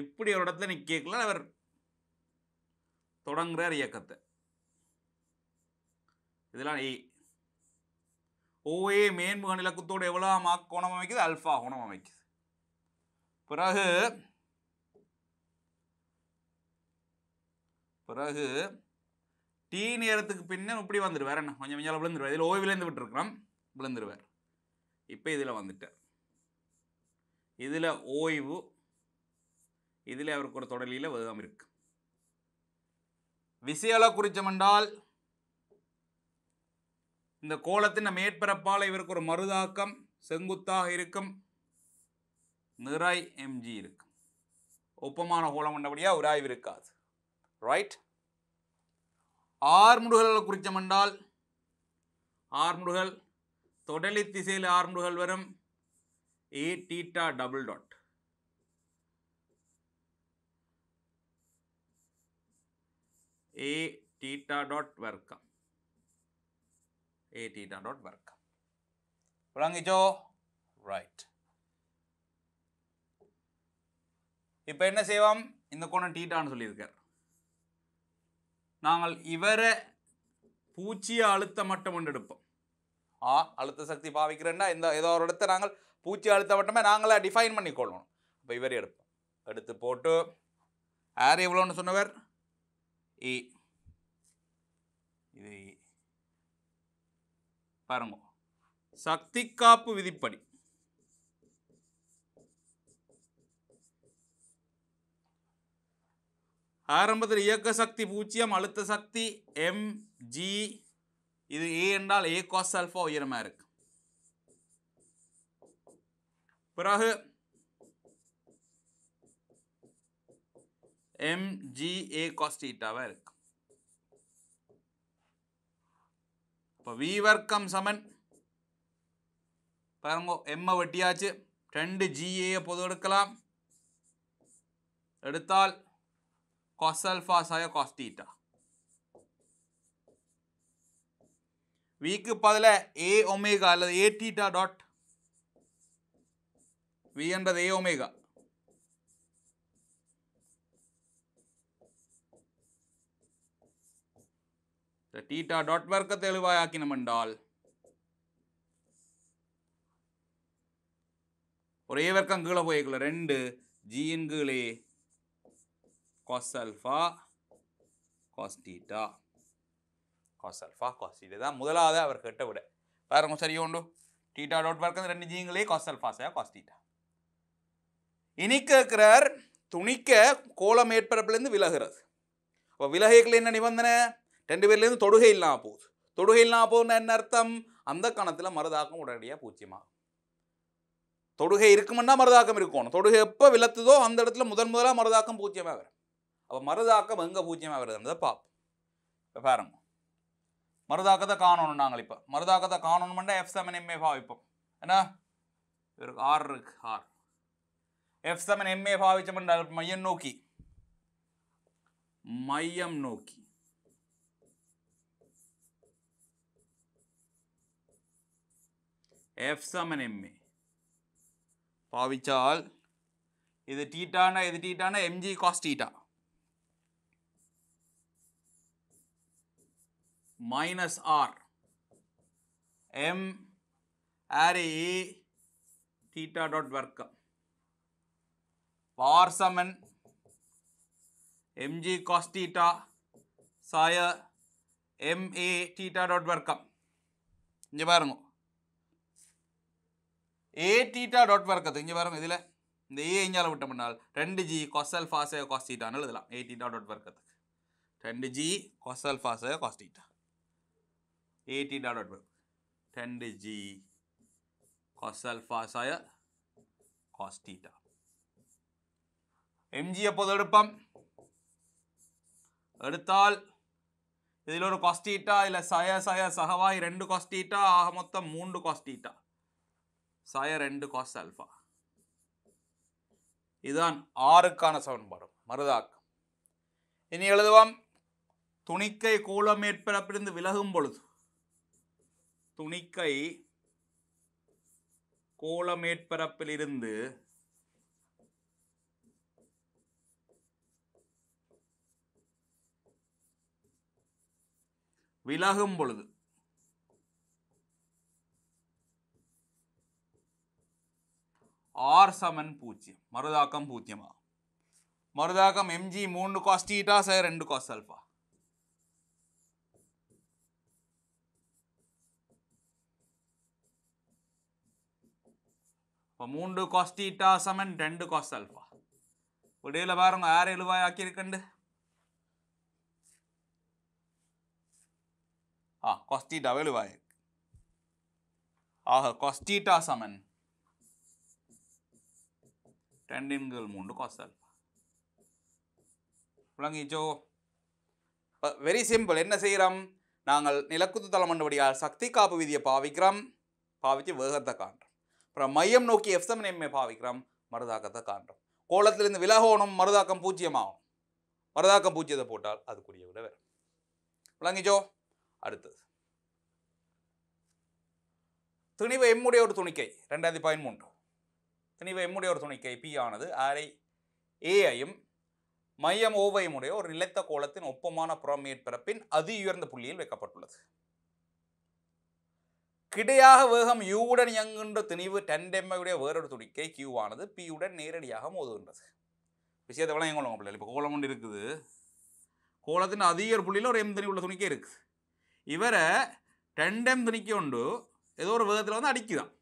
இப்படி ஒரு இடத்துல நீ கேட்கல அவர் தொடங்குறார் இயக்கத்தை இதெல்லாம் ஏ ஓஏ மேன்முக நிலக்கத்தோடு எவ்வளோ குணம் கோணம் அமைக்குது அல்ஃபா குணம் அமைக்குது பிறகு பிறகு டீ நேரத்துக்கு பின்ன இப்படி வந்துடுவார் என்ன கொஞ்சம் கொஞ்சம் விழுந்துருவார் இதில் ஓய்விலேருந்து விட்டுருக்குறோம் விழுந்துருவார் இப்போ இதில் வந்துட்டார் இதில் ஓய்வு இதில் அவருக்கு ஒரு தொடலியில் விதம் இருக்கு விசையால குறிச்சம் என்றால் இந்த கோலத்தின் மேற்பரப்பால் இவருக்கு ஒரு மருதாக்கம் செங்குத்தாக இருக்கும் நிறாய் எம்ஜி இருக்கும் ஒப்பமான கோலம் கொண்டபடியாக உராய்வு இருக்காது ரைட் ஆர்முடுகள் குறித்தம் என்றால் ஆர்முடுகள் தொடலி திசையில் ஆர்முடுகள் வரும் A theta double dot A theta dot வர்க்கம் ஏ டீட்டா டாட் வர்க்கம் விளங்கிச்சோ ரைட் இப்போ என்ன செய்வோம் இந்த கோணம் டீட்டான்னு சொல்லியிருக்கார் நாங்கள் இவரை பூச்சிய அழுத்த மட்டும் கொண்டு எடுப்போம் ஆ அழுத்த சக்தி பாவிக்கிறேன்னா இந்த ஏதோ ஒரு இடத்த நாங்கள் பூச்சி அழுத்த மட்டுமே நாங்களே டிஃபைன் பண்ணி கொள்ளணும் அப்போ இவரே எடுப்போம் எடுத்து போட்டு ஆர் எவ்வளோன்னு சொன்னவர் இ இது பாருங்க சக்தி காப்பு விதிப்படி ஆரம்பத்தில் இயக்க சக்தி பூஜ்ஜியம் அழுத்த சக்தி எம் ஜி இது ஏ என்றால் ஏ காஸ் அல்ஃபா உயரமாக இருக்கு பிறகு எம் ஜி ஏ காஸ் இருக்கு இப்போ வி வர்க்கம் சமன் பாருங்க எம்மை வெட்டியாச்சு ரெண்டு ஜிஏயை பொது எடுக்கலாம் எடுத்தால் cos alpha சய cos theta விக்கு பதில a omega அல்லது a theta dot v என்றது a omega தீட்டா டாட் வர்க்கத்தை எழுவாயாக்கினம் என்றால் ஒரே வர்க்கம் கீழே போய்க்குள்ள ரெண்டு ஜியின் கீழே cos alpha cos theta cos alpha cos theta தான் முதலாவது அவர் கேட்ட விட பாருங்க சரியா உண்டு டீட்டா டாட் இந்த ரெண்டு ஜீங்களே cos alpha சே cos theta இனி கேக்குறார் துணிக்க கோல மேற்பரப்புலேருந்து விலகிறது அப்போ விலகைகள் என்ன நிபந்தனை ரெண்டு பேர்லேருந்து தொடுகை இல்லாமல் போகுது தொடுகை இல்லாமல் போகுதுன்னா என்ன அர்த்தம் அந்த கணத்தில் மருதாக்கம் உடனடியாக பூச்சியமாகும் தொடுகை இருக்குமென்னா மருதாக்கம் இருக்கணும் தொடுகை எப்போ விலத்துதோ அந்த இடத்துல முதன் முதலாக மருதாக்கம் பூஜ்ஜியமாக அப்போ மருதாக்கம் எங்கே பூஜ்ஜியமாக வருதுன்றதை பார்ப்போம் இப்போ பாருங்க மருதாக்கத்தை காணணும் நாங்கள் இப்போ மருதாக்கத்தை காணணும்னா எஃப் செவன் எம்ஏ பாவிப்போம் என்ன இவருக்கு ஆர் இருக்கு ஆர் எஃப் செவன் எம்ஏ பாவிச்சோம்னா மையம் நோக்கி மையம் நோக்கி எஃப் செவன் எம்ஏ பாவிச்சால் இது டீட்டானா இது டீட்டானா MG cos theta minus r m array theta dot work power summon mg cos theta m a theta dot work இங்கே பாருங்க a theta dot work இங்கே பாருங்க இதில் இந்த ஏ எஞ்சால் விட்ட முன்னால் ரெண்டு ஜி cos theta காஸ்டீட்டான்னு எழுதலாம் ஏ டீட்டா டாட் வர்க்கத்துக்கு ரெண்டு ஜி கொசல் cos theta eighty dot dot dot. Tan is g cos alpha cos theta. mg எப்போது எடுப்பம் எடுத்தால் இதில் ஒரு காஸ்டீட்டா இல்லை சய சய சகவாய் ரெண்டு காஸ்டீட்டா ஆக மொத்தம் மூன்று காஸ்டீட்டா சய ரெண்டு காஸ் இதுதான் ஆறுக்கான சமன்பாடு மருதாக்கம் இனி எழுதுவாம் துணிக்கை கூலம் மேற்பரப்பிலிருந்து விலகும் பொழுது துணிக்கை கோள மேற்பரப்பிலிருந்து விலகும் பொழுது ஆர் சமன் பூஜ்ஜியம் மருதாக்கம் பூஜ்ஜியமா மருதாக்கம் எம்ஜி மூணு காஸ்டீட்டா சார் ரெண்டு காஸ்ட் அல்பா இப்போ மூன்று காஸ் தீட்டா சமன் ரெண்டு காஸ் அல்ஃபா விடையில் பாருங்க ஆறு எழுவாய் ஆக்கியிருக்கண்டு ஆ காஸ் தீட்டா எழுவாய் ஆக காஸ் தீட்டா சமன் ரெண்டின்கள் மூன்று காஸ் அல்ஃபா விளங்கிச்சோ வெரி சிம்பிள் என்ன செய்கிறோம் நாங்கள் நிலக்குத்து தளமண்டபடியால் சக்தி காப்பு விதியை பாவிக்கிறோம் பாவித்து வேகத்தை காண்றோம் அப்புறம் மையம் நோக்கி எஃப்சம் எம்ஏ பாவிக்கிறோம் மருதாக்கத்தை காண்றோம் கோலத்திலிருந்து விலகணும் மருதாக்கம் பூஜ்ஜியமாகும் மருதாக்கம் பூஜ்ஜியத்தை போட்டால் அதுக்குரிய விட வேறு விளங்கிச்சோ அடுத்தது துணிவு எம்முடைய ஒரு துணிக்கை ரெண்டாயிரத்தி பதிமூன்று துணிவு எம்முடைய ஒரு துணிக்கை பி ஆனது ஆரை ஏஐயும் மையம் ஓவையும் உடைய ஒரு நிலைத்த கோலத்தின் ஒப்பமான புறமேற்பரப்பின் அதி உயர்ந்த புள்ளியில் வைக்கப்பட்டுள்ளது கிடையாக வேகம் யூவுடன் இயங்குகின்ற துணிவு டென்டெம்மையுடைய வேறொரு துடிக்கை கியூவானது பியுடன் நேரடியாக மோதுகின்றது விஷயத்தை விளங்க கொள்ளுங்க பிள்ளைகள் இப்போ கோலம் கொண்டு இருக்குது கோலத்தின் அதிக ஒரு புள்ளியில் ஒரு எம் துணி உள்ள துணிக்கே இருக்குது இவரை டெண்டெம் துணிக்க உண்டு ஏதோ ஒரு வேகத்தில் வந்து அடிக்குதான்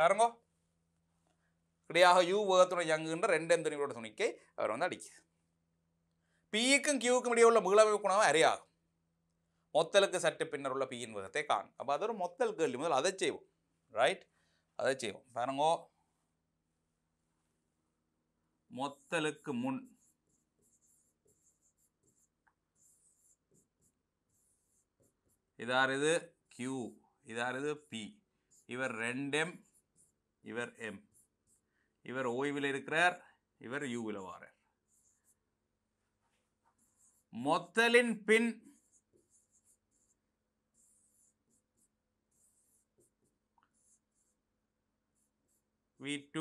பாருங்கோ கிடையாக யூ வேகத்துடன் இயங்குகின்ற ரெண்டெம் எம் துணிகளோட துணிக்கை அவர் வந்து அடிக்குது பிக்கும் கியூக்கும் இடையே உள்ள மீளமைப்பு குணம் அறியாகும் மொத்தலுக்கு சற்று பின்னர் உள்ள பியின் விதத்தை காணும் அப்போ அது ஒரு மொத்தல் கேள்வி முதல் அதை செய்வோம் ரைட் அதை செய்வோம் பாருங்கோ மொத்தலுக்கு முன் இதார் இது கியூ இதார் இது பி இவர் ரெண்டெம் இவர் எம் இவர் ஓய்வில் இருக்கிறார் இவர் யூவில் வாரார் மொத்தலின் பின் v2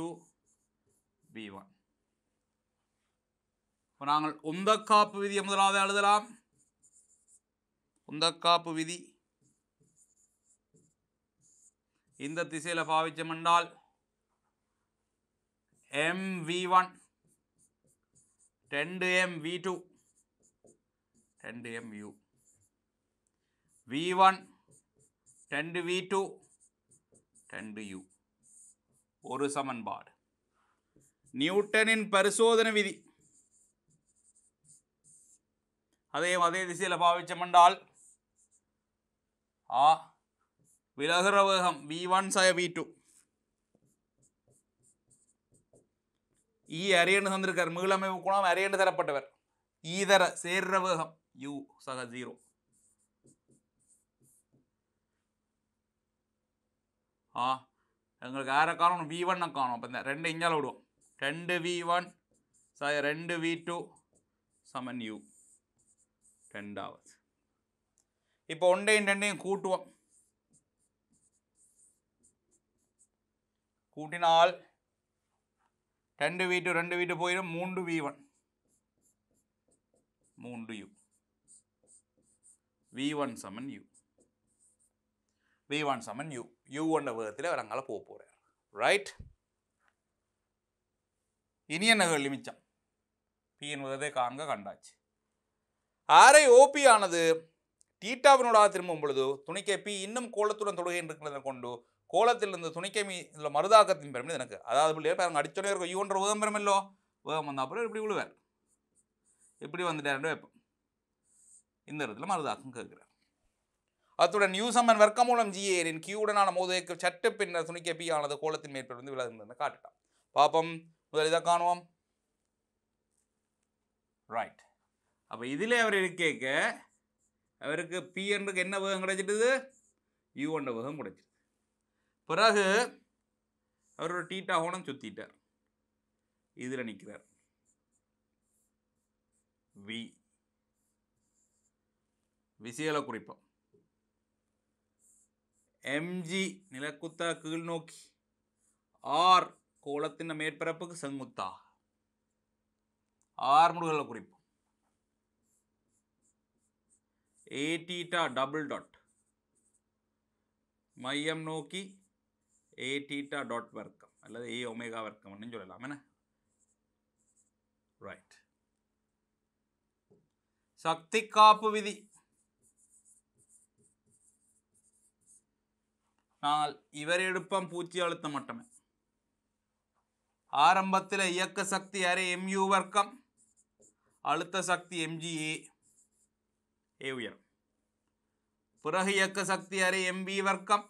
v1 நாங்கள் உந்தக்காப்பு விதி முதலாவது எழுதலாம் உந்தக்காப்பு விதி இந்த திசையில் பாவிச்சம் என்றால் எம் வி ஒன் ரெண்டு எம் வி டூ ரெண்டு எம் யு வி ஒன் ரெண்டு வி டூ ரெண்டு யூ ஒரு சமன்பாடு நியூட்டனின் பரிசோதனை விதி அதையும் அதே திசையில் பாவிச்சமென்றால் ஆ விலகிற வேகம் வி ஒன் சாய வி டூ இ அரியன்னு தந்திருக்கார் மீளமைவு குணம் அரியன்னு தரப்பட்டவர் ஈதர சேர்ற வேகம் யு சக ஜீரோ ஆ எங்களுக்கு ஆரை காணும் வி ஒன்னை காணும் அப்போ இந்த ரெண்டு இங்கே விடுவோம் ரெண்டு வி ஒன் சாரி ரெண்டு வி டூ சமன் யூ ரெண்டாவது இப்போ ஒன்றையும் ரெண்டையும் கூட்டுவோம் கூட்டினால் ரெண்டு வி டூ ரெண்டு வி டூ போயிடும் மூன்று வி ஒன் மூன்று யூ வி ஒன் சமன் யூ வி ஒன் சமன் யூ யூ என்ற வேகத்தில் വേഗത്തിൽ അവരങ്ങളെ போக போகிறார் ரைட் ഇനി എന്നെ എളിമിച്ചം പി என்பதை காங்க கண்டாச்சு அரை ஓபி ஆனது டீட்டாவினூடாக திரும்பும் பொழுது துணிக்கை பி இன்னும் கோலத்துடன் தொடுகின்றிருக்கிறத கொண்டு கோலத்திலிருந்து துணிக்கை மீ இதில் மருதாக்கத்தின் பெருமை எனக்கு அதாவது பிள்ளையர் பாருங்க அடிச்சோடே இருக்கும் ஐயோன்ற வேகம் பெருமில்லோ வேகம் வந்த அப்புறம் இப்படி விழுவார் இப்படி வந்துட்டாருன்னு வைப்போம் இந்த இடத்துல மருதாக்கம் கேட்குறார் அத்துடன் யூசம் அண்ட் மூலம் ஜிஏரின் கியூடனான மோதைக்கு சட்டு பின்னர் துணிக்க பி ஆனது கோலத்தின் மேற்பிலிருந்து விலகுந்தது காட்டுட்டான் பாப்பம் முதல் இதை காணுவோம் ரைட் அப்போ இதில் அவர் கேட்க அவருக்கு பி என்றுக்கு என்ன வேகம் கிடைச்சிட்டுது யூ என்ற வேகம் கிடைச்சிது பிறகு அவர் ஒரு டீட்டா ஹோனம் சுற்றிட்டார் இதில் நிற்கிறார் வி விசியல குறிப்போம் எம்ஜி நிலக்குத்தா கீழ்நோக்கி ஆர் கோலத்தின் மேற்பரப்புக்கு செங்குத்தா ஆர் முடிவுகளை குறிப்போம் ஏ டீட்டா டபுள் டாட் மையம் நோக்கி ஏ டீட்டா டாட் வர்க்கம் அல்லது ஏ ஒமேகா வர்க்கம்னு சொல்லலாம் என்ன ரைட் சக்தி காப்பு விதி എന്നാൽ ഇവരെടുപ്പം பூச்சி அழுத்தம் ആരംഭത്തിലെ ஆரம்பத்தில் ശക്തി சக்தி എം യു വർക്കം அழுத்த ശക്തി എം ജി എ എ இயக்க சக்தி அரை எம்பி வர்க்கம்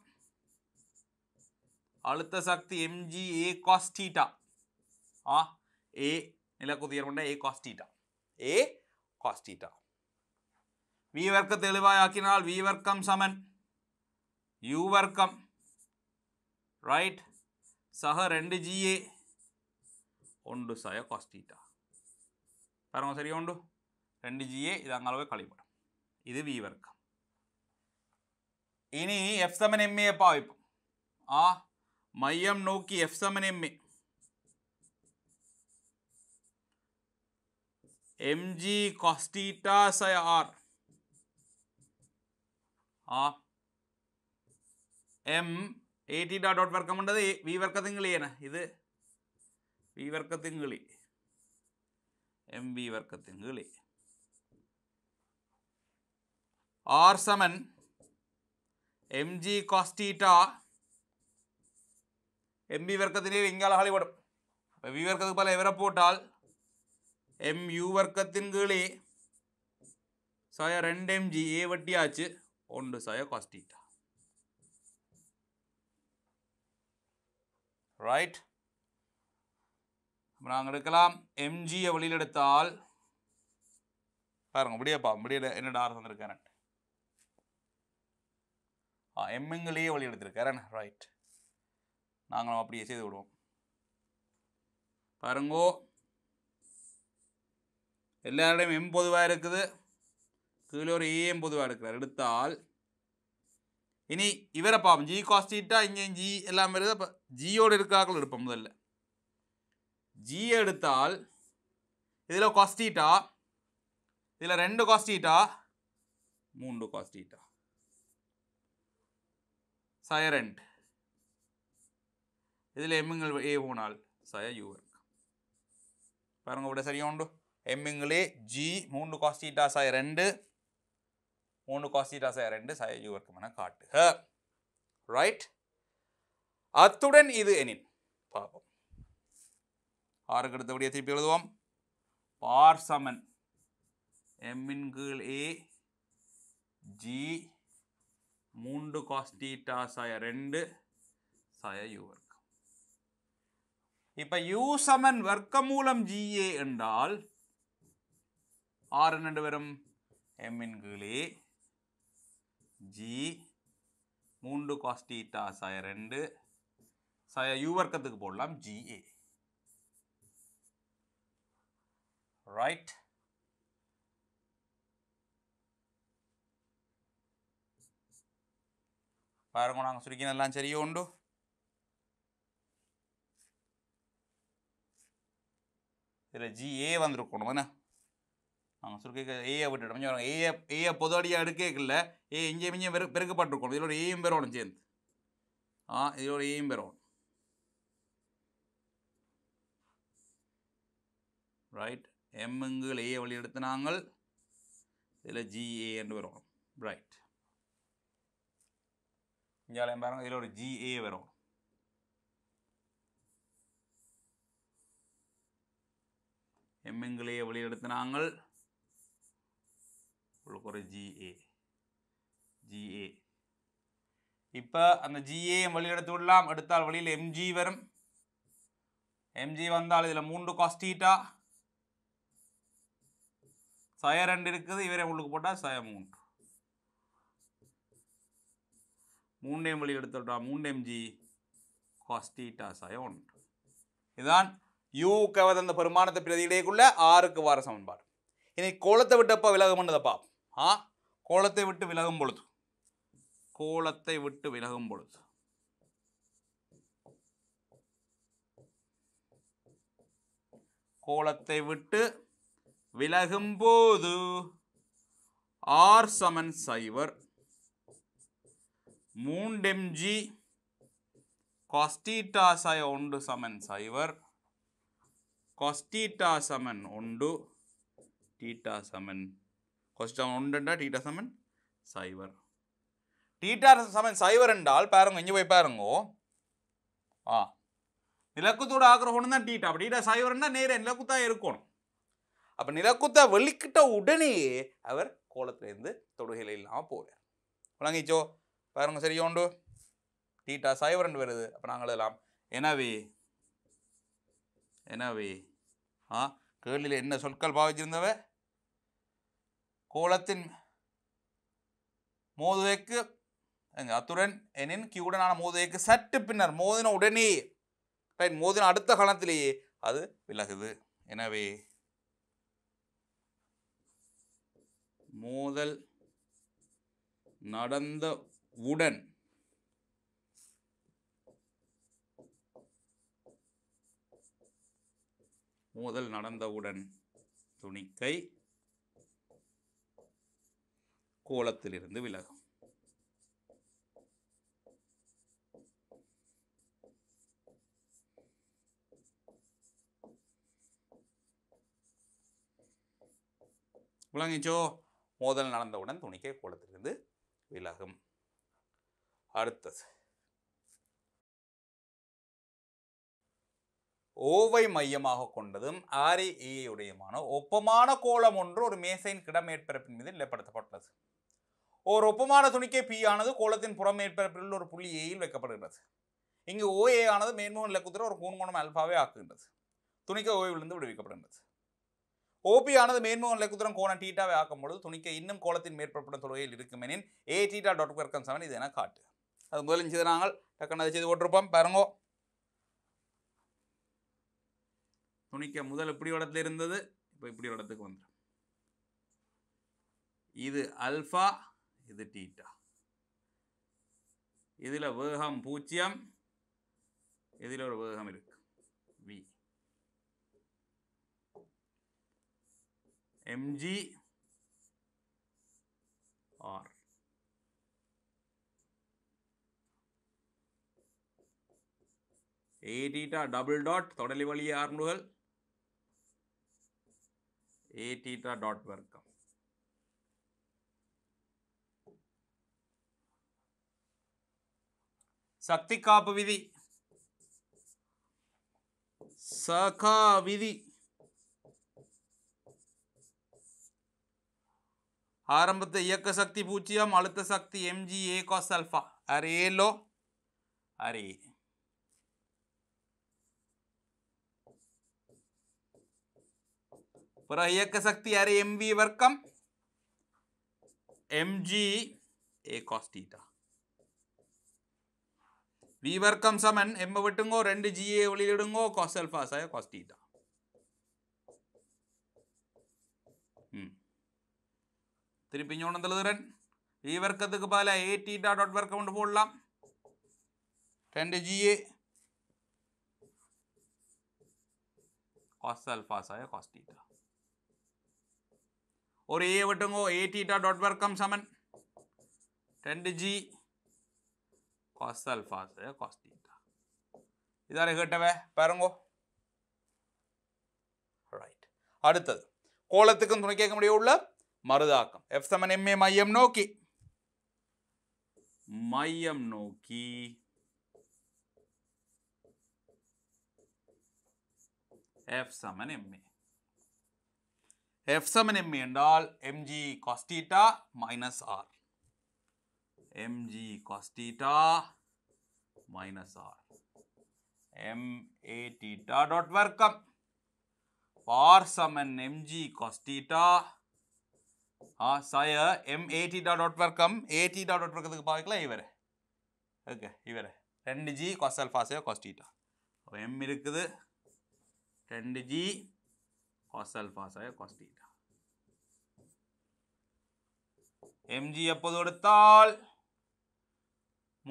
அழுத்த சக்தி MG A cos theta ah A நிலக்குதியர் கொண்ட A cos theta A cos theta V வர்க்க தெளிவாயாக்கினால் வி வர்க்கம் சமன் யு வர்க்கம் right සහ ரெண்டு ஜிஏ ஒன்று சய காஸ்டீட்டா பாருங்க சரியா உண்டு ரெண்டு ஜிஏ இது அங்கே களிப்படம் இது வி வர்க்கம் இனி எஃப் சமன் எம்ஏ பாவிப்போம் ஆ மையம் நோக்கி எஃப் சமன் எம்ஏ எம்ஜி காஸ்டீட்டா சய ஆர் ஆ M A T dot dot വർക്കമുണ്ടത് വി വർക്കത്തിങ്കളിയാണ് ഇത് വി വർക്കത്തിങ്കളി എം വി വർക്കത്തിങ്കളി ആർ സമൻ M G cos theta M B വർക്കത്തിൻ്റെ ഇങ്ങാളെ ഹളിപടും അപ്പോൾ വി വർക്കത്തിൽ പല എവരെ പോട്ടാൽ എം യു വർക്കത്തിൻ കീളി സോയ രണ്ട് എം ജി എ വട്ടിയാച്ച് ഉണ്ട് സോയ കോസ്റ്റീറ്റ ரைட் இப்போ நாங்கள் எடுக்கலாம் எம்ஜியை வழியில் எடுத்தால் பாருங்க பா முடியல என்ன ஆர் தந்திருக்கேன் ஆ எம்எங்களையே வழி எடுத்திருக்கேன் ரைட் நாங்களும் அப்படியே செய்து விடுவோம் பாருங்க எல்லாருடையும் எம் பொதுவாக இருக்குது கீழே ஒரு ஏஎம் பொதுவாக எடுக்கிறார் எடுத்தால் ഇനി ഇവരെ പാപം ജി കോസ് തീറ്റ ഇങ്ങേയും ജി എല്ലാം വരുന്നത് അപ്പം ജിയോട് എടുക്കാക്കൾ എടുപ്പം മുതല്ല ജി എടുത്താൽ ഇതിൽ കോസ് തീറ്റ ഇതിൽ രണ്ട് കോസ് തീറ്റ മൂന്ന് കോസ് തീറ്റ സയ രണ്ട് இதில் எம்மிங்கள் ஏ போனால் சய யூ இருக்கும் பாருங்கள் இவ்வளோ சரியா உண்டு எம்மிங்களே ஜி மூணு காஸ்டீட்டா சாய் ரெண்டு മൂന്ന് കോസ് തീറ്റ സെ രണ്ട് സഹജ വർഗമെന്ന് കാട്ടുക ரைட் அத்துடன் இது எனின் பார்ப்போம் ஆறுக்கு அடுத்தபடியே திருப்பி எழுதுவோம் பார்சமன் எம்மின் கீழ் ஏ ஜி மூன்று காஸ்டீட்டா சாய ரெண்டு சாய யூ வர்க்கம் இப்போ யூ சமன் வர்க்கமூலம் ஜிஏ என்றால் ஆறு ரெண்டு வரும் எம்மின் கீழே ஜி மூன்று காஸ் சாய ரெண்டு சாய யூ வர்க்கத்துக்கு போடலாம் ஜிஏ ரைட் பாருங்க நாங்கள் சுருக்கினெல்லாம் சரியா உண்டு இதில் ஜிஏ வந்துருக்கணும் என்ன அவங்க சுருக்க ஏயை விட்டுட்டோம் சொல்கிறாங்க ஏஏ ஏஐ பொது அடியாக எடுக்கல ஏ இங்கே இங்கே பெரு பெருக்கப்பட்டிருக்கணும் இதில் ஒரு ஏயும் பெறணும் சேர்ந்து ஆ இதில் ஒரு ஏயும் பெறணும் ரைட் எம்முங்கள் ஏ வழி எடுத்து நாங்கள் இதில் ஜிஏ என்று வரும் ரைட் இங்கே பாருங்கள் இதில் ஒரு ஜிஏ வரும் எம்மிங்கிலேயே வெளியெடுத்து நாங்கள் இவ்வளோ குறை ஜிஏ ஜிஏ இப்போ அந்த ஜிஏ வழி எடுத்து விடலாம் எடுத்தால் வழியில் எம்ஜி வரும் எம்ஜி வந்தால் இதில் மூன்று காஸ்டீட்டா சய ரெண்டு இருக்குது இவரை உங்களுக்கு போட்டால் சய மூன்று மூன்றேம் வழி எடுத்து எடுத்துட்டா மூன்று எம்ஜி காஸ்டீட்டா சய ஒன்று இதுதான் யூ கவது அந்த பெருமானத்தை பிரதியிடையக்குள்ள ஆறுக்கு வார சமன்பாடு இனி கோலத்தை விட்டப்போ விலகம் பண்ணதப்பா ஆ கோலத்தை விட்டு விலகும் பொழுது கோலத்தை விட்டு விலகும் பொழுது கோலத்தை விட்டு விலகும் போது ஆர் சமன் சைவர் மூண்டெம்ஜி கொஸ்டீட்டா சய ஒன்று சமன் சைவர் கொஸ்டீட்டா சமன் ஒன்று டீட்டா சமன் கொஸ்டான் ஒன்றுண்டா டீட்டா சமன் சைவர் டீட்டா சமன் சைவர் என்றால் பாருங்க இங்கே போய் பாருங்கோ ஆ நிலக்குத்தோட ஆக்கிரகணும் தான் டீட்டா அப்படி டீட்டா சைவர்னா நேர நிலக்குத்தா இருக்கணும் அப்போ நிலக்குத்தா வெளிக்கிட்ட உடனேயே அவர் கோலத்திலேருந்து தொடுகையில் இல்லாமல் போவார் விளங்கிச்சோ பாருங்க சரியோண்டு டீட்டா சைவரன் வருது அப்போ நாங்கள் எழுதலாம் எனவே எனவே ஆ கேள்வியில் என்ன சொற்கள் பாவிச்சிருந்தவ கோலத்தின் மோதுவைக்கு அத்துடன் எனின் கியுடனான மோதுவைக்கு சற்று பின்னர் மோதின உடனே மோதின அடுத்த காலத்திலேயே அது விலகுது எனவே மோதல் நடந்த உடன் மோதல் நடந்தவுடன் துணிக்கை கோலத்திலிருந்து விலகும் விளங்கிச்சோ மோதல் நடந்தவுடன் துணிக்கை கோலத்திலிருந்து விலகும் அடுத்தது ஓவை மையமாக கொண்டதும் ஆரி ஏயுடையமான ஒப்பமான கோலம் ஒன்று ஒரு மேசையின் கிடமேற்பரப்பின் மீது நிலைப்படுத்தப்பட்டது ஒரு ஒப்பமான துணிக்கை பி ஆனது கோலத்தின் மேற்பரப்பில் உள்ள ஒரு புள்ளி ஏயில் வைக்கப்படுகிறது இங்கு ஓஏ ஆனது மேன்மோகன் இலக்குத்திர ஒரு கூன்கோணம் அல்பாவே ஆக்குகின்றது துணிக்க ஓய்விலிருந்து விடுவிக்கப்படுகின்றது ஓபி ஆனது மேன்மோகன் இலக்குத்திரம் கோணம் டீட்டாவை ஆக்கும் பொழுது இன்னும் கோலத்தின் மேற்பரப்புடன் தொழுகையில் இருக்குமெனின் ஏ டீட்டா டாட் வர்க்கம் செவன் இது என காட்டு அது முதலில் செய்து நாங்கள் டக்குன்னு அதை செய்து போட்டிருப்போம் பாருங்கோ துணிக்க முதல் இப்படி வடத்தில் இருந்தது இப்போ இப்படி வடத்துக்கு இடத்துக்கு வந்துடும் இது அல்ஃபா இது டீட்டா இதில் வேகம் பூஜ்ஜியம் இதில் ஒரு வேகம் இருக்கு V MG R A theta double dot தொடலி வழிய ஆர்முகள் ए टीटा डॉट वर्ग का शक्ति काप विधि सखा विधि ஆரம்பத்து இயக்க சக்தி பூஜ்ஜியம் அழுத்த சக்தி எம்ஜி ஏ காஸ் அல்ஃபா அரே லோ அரே பிறகு இயக்க சக்தி யாரு எம்வி வர்க்கம் MG A cos theta V வர்க்கம் சமன் எம்ம விட்டுங்கோ ரெண்டு ஜிஏ வெளியிடுங்கோ காஸ் அல்ஃபா சாய காஸ் டீட்டா திருப்பி ஞோனத்தில் எழுதுறேன் வி வர்க்கத்துக்கு பதில ஏ டீட்டா டாட் வர்க்கம் கொண்டு போடலாம் ரெண்டு ஜிஏ காஸ் அல்ஃபா சாய காஸ் டீட்டா ஒரு ஏ விட்டுங்கோ ஏ டீட்டா டாட் வர்க்கம் சமன் ரெண்டு ஜி காஸ் அல்ஃபாஸ் காஸ் டீட்டா இதால் கேட்டவ பாருங்கோ ரைட் அடுத்தது கோலத்துக்கும் துணை கேட்க முடியும் உள்ள மருதாக்கம் எஃப் சமன் எம்ஏ மையம் நோக்கி மையம் நோக்கி F சமன் எம்ஏ F சமன் M என்றால் mg cos theta minus r mg cos theta minus r m a theta dot work வர்க்கம் r சமன் mg cos theta சாய m a theta dot work up. a theta dot வர்க்கத்துக்கு பார்க்கலாம் இவரு okay இவரு ரெண்டு ஜி cos alpha cos theta m இருக்குது ரெண்டு ஜி cos alpha psi cos theta mg எப்போது எடுத்தால்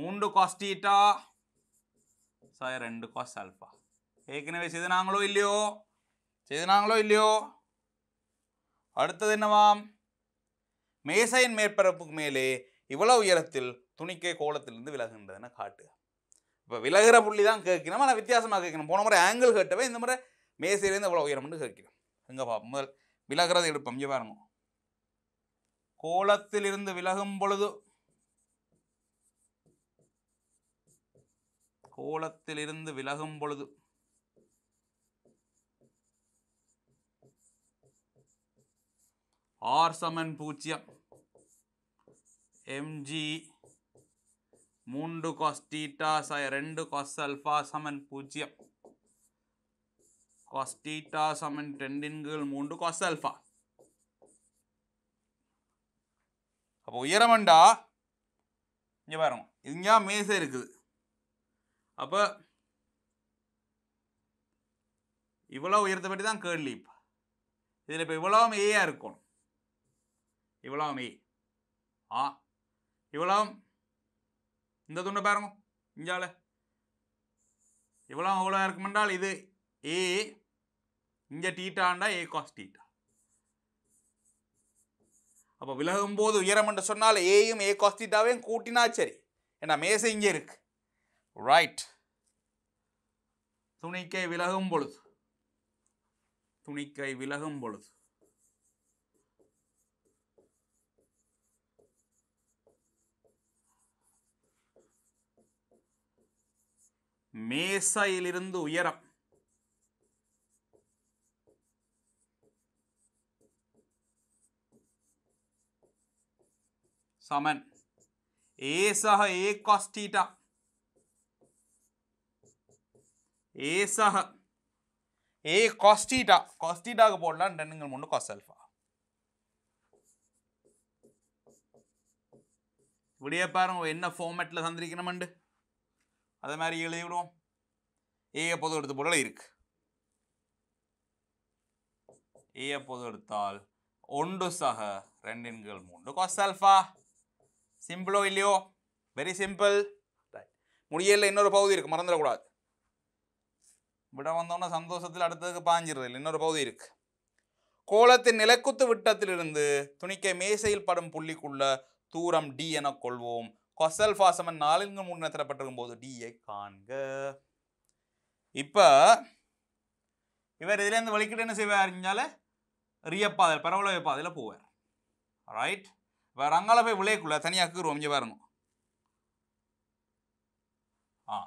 3 cos theta psi 2 cos alpha ஏற்கனவே செய்தனாங்களோ இல்லையோ செய்தனாங்களோ இல்லையோ அடுத்தது என்னவாம் மேசையின் மேற்பரப்புக்கு மேலே இவ்வளவு உயரத்தில் துணிக்கை கோலத்திலிருந்து விலகுகின்றதுன்னு காட்டு இப்போ விலகிற புள்ளி தான் கேட்கணும் ஆனால் வித்தியாசமாக கேட்கணும் போன முறை ஆங்கிள் கேட்டவே இந்த முறை மேசையிலேருந்து இவ்வளோ உயரம்னு கேட்கணும் எங்கே பார்ப்போம் முதல் விலகிறது எடுப்போம் இங்கே பாருங்க கோலத்திலிருந்து விலகும் பொழுது கோலத்திலிருந்து விலகும் பொழுது ஆர் சமன் பூஜ்ஜியம் எம்ஜி மூன்று காஸ் டீட்டா ரெண்டு காஸ் அல்ஃபா சமன் பூஜ்ஜியம் cos theta சமன் ரெண்டின்கள் மூன்று cos alpha அப்போ உயரமண்டா இங்கே பாருங்க இங்கே மேசை இருக்குது அப்போ இவ்வளோ உயரத்தை பற்றி தான் கேர்ட் லீப் இதில் இப்போ இவ்வளவும் ஏ இருக்கும் இவ்வளவும் ஏ ஆ இவ்வளவும் இந்த துண்டை பாருங்க இங்கால இவ்வளோ அவ்வளோ இருக்குமென்றால் இது ஏ இங்கே டீட்டாண்டா ஏ காஸ் தீட்டா அப்போ விலகும் போது உயரம் என்று சொன்னால் ஏயும் ஏ காஸ் தீட்டாவையும் கூட்டினா சரி ஏன்னா மேசை இங்கே இருக்கு ரைட் துணிக்கை விலகும் பொழுது துணிக்கை விலகும் பொழுது மேசையிலிருந்து உயரம் සමන් ඒ සහ ඒ කොස්ටීට ඒ සහ ඒ කොස්ටීට කොස්ටීටාக போடலாம் ரெண்டுங்கள் மூணு கொஸ் அல்ஃபா விடிய பாருங்க என்ன ஃபார்மேட்டில் தந்திருக்கணுமெண்டு அதை மாதிரி எழுதிவிடுவோம் ஏயை பொது எடுத்து போல இருக்கு ஏயை பொது எடுத்தால் ஒன்று சக ரெண்டின்கள் மூன்று கொஸ் அல்ஃபா சிம்பிளோ இல்லையோ வெரி சிம்பிள் முடியல இன்னொரு பகுதி இருக்குது மறந்துடக்கூடாது விட வந்தோன்னா சந்தோஷத்தில் அடுத்ததுக்கு பாஞ்சிடுறது இல்லை இன்னொரு பகுதி இருக்குது கோலத்தின் நிலக்குத்து விட்டத்திலிருந்து துணிக்கை மேசையில் படும் புள்ளிக்குள்ள தூரம் டி என கொள்வோம் கொசல் ஃபாசமன் நான்கு மூணு நிறுத்தப்பட்டிருக்கும் போது டியை காண்க இப்போ இவர் இதுலேருந்து வலிக்கிட்டு என்ன செய்வார் ரியப்பாதல் பரவலவைப்பாதையில் போவார் ரைட் இப்போ அங்கால போய் விளையக்குள்ள தனியாக கீறுவோம் இங்கே பாருங்க ஆ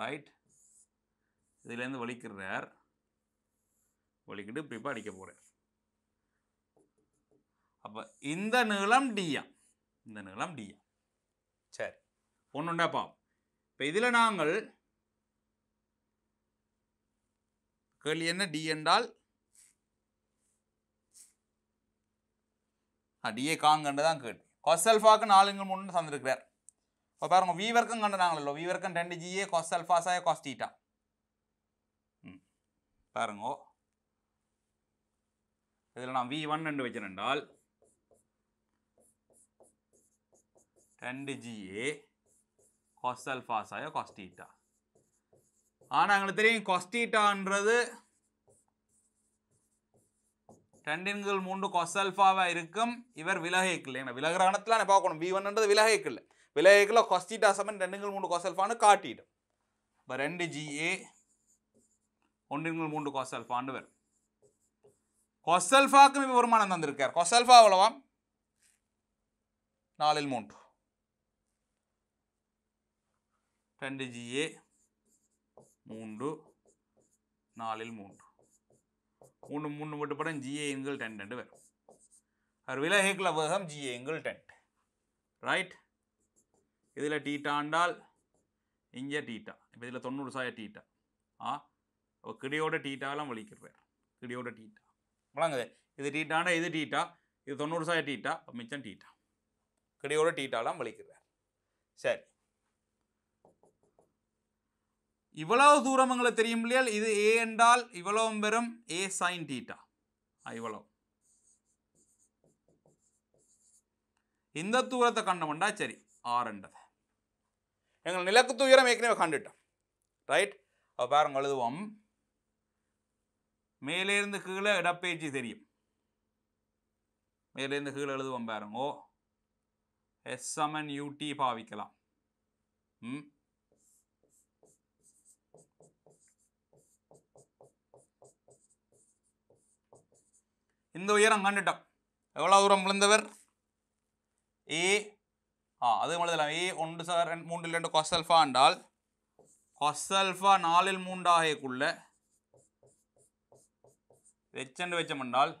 ரைட் இதுலேருந்து வலிக்கிறார் வலிக்கிட்டு இப்படி இப்போ அடிக்க போகிறார் அப்போ இந்த நீளம் டியா இந்த நீளம் டியா சரி ஒன்று ஒன்றாப்பா இப்போ இதில் நாங்கள் கேள்வி என்ன டி என்றால் டிஏ கான் கண்டு தான் கேட்டு கொசல்ஃபாக்கு நாலுங்க மூணு தந்திருக்கிறார் இப்போ பாருங்க வீவர்க்கம் கண்டுனாங்களோ வீவர்க்கம் ரெண்டு ஜிஏ கொசல்ஃபா சாய கொஸ்டீட்டா ம் பாருங்க இதில் நான் வி ஒன் ரெண்டு வச்சிருந்தால் ரெண்டு ஜிஏ கொசல்ஃபா சாய கொஸ்டீட்டா ஆனால் எங்களுக்கு தெரியும் கொஸ்டீட்டான்றது ரெண்டின் மூன்று கொஸ் அல்ஃபாவாக இருக்கும் இவர் விலகைக்கில்லை ஏன்னா விலகிற கணத்தில் நான் பார்க்கணும் பி ஒன்ன்றது இல்லை விலகைக்குள்ள கொஸ்டீட்டா சமன் ரெண்டு மூன்று கொஸ் அல்ஃபான்னு காட்டிடும் இப்போ ரெண்டு ஜிஏ ஒன்றின்கள் மூன்று கொஸ் அல்ஃபான்னு வரும் கொஸ் அல்ஃபாக்கும் இப்போ வருமானம் தந்திருக்கார் கொஸ் அல்ஃபா அவ்வளவா நாலில் மூன்று ரெண்டு ஜிஏ மூன்று நாலில் மூன்று கூண்டு மூணு போட்டு படம் ஜிஏ எங்கிள் டென்ட் ரெண்டு வரும் அவர் விலகை வேகம் ஜிஏ எங்கிள் டென்ட் ரைட் இதில் டீட்டாண்டால் இங்கே டீட்டா இப்போ இதில் தொண்ணூறு சாய டீட்டா ஆ அப்போ கிடையோட டீட்டாலாம் வலிக்கிறார் கிடையோட டீட்டா வழங்குது இது டீட்டாண்டா இது டீட்டா இது தொண்ணூறு சாய டீட்டா மிச்சம் டீட்டா கிடையோட டீட்டாலாம் வலிக்கிறார் சரி இவ்வளவு தூரம் எங்களுக்கு தெரியும் இல்லையா இது ஏ என்றால் இவ்வளவும் பெறும் ஏ சைன் டீட்டா இவ்வளவு இந்த தூரத்தை கண்டமண்டா சரி ஆறுன்றதை எங்கள் நிலக்கு தூயரம் ஏற்கனவே கண்டுட்டோம் ரைட் அப்போ பாருங்க எழுதுவோம் மேலேருந்து கீழே இடப்பேச்சு தெரியும் மேலேருந்து கீழே எழுதுவோம் பாருங்க ஓ எஸ் யூடி பாவிக்கலாம் ம் இந்த உயரம் கண்டுட்டோம் எவ்வளோ தூரம் விழுந்தவர் ஏ ஆ அது எழுதலாம் ஏ ஒன்று சார் மூன்றில் ரெண்டு கொசல்ஃபா என்றால் கொசல்ஃபா நாலில் மூன்றாகக்குள்ள ஹெச் வெச்சம் என்றால்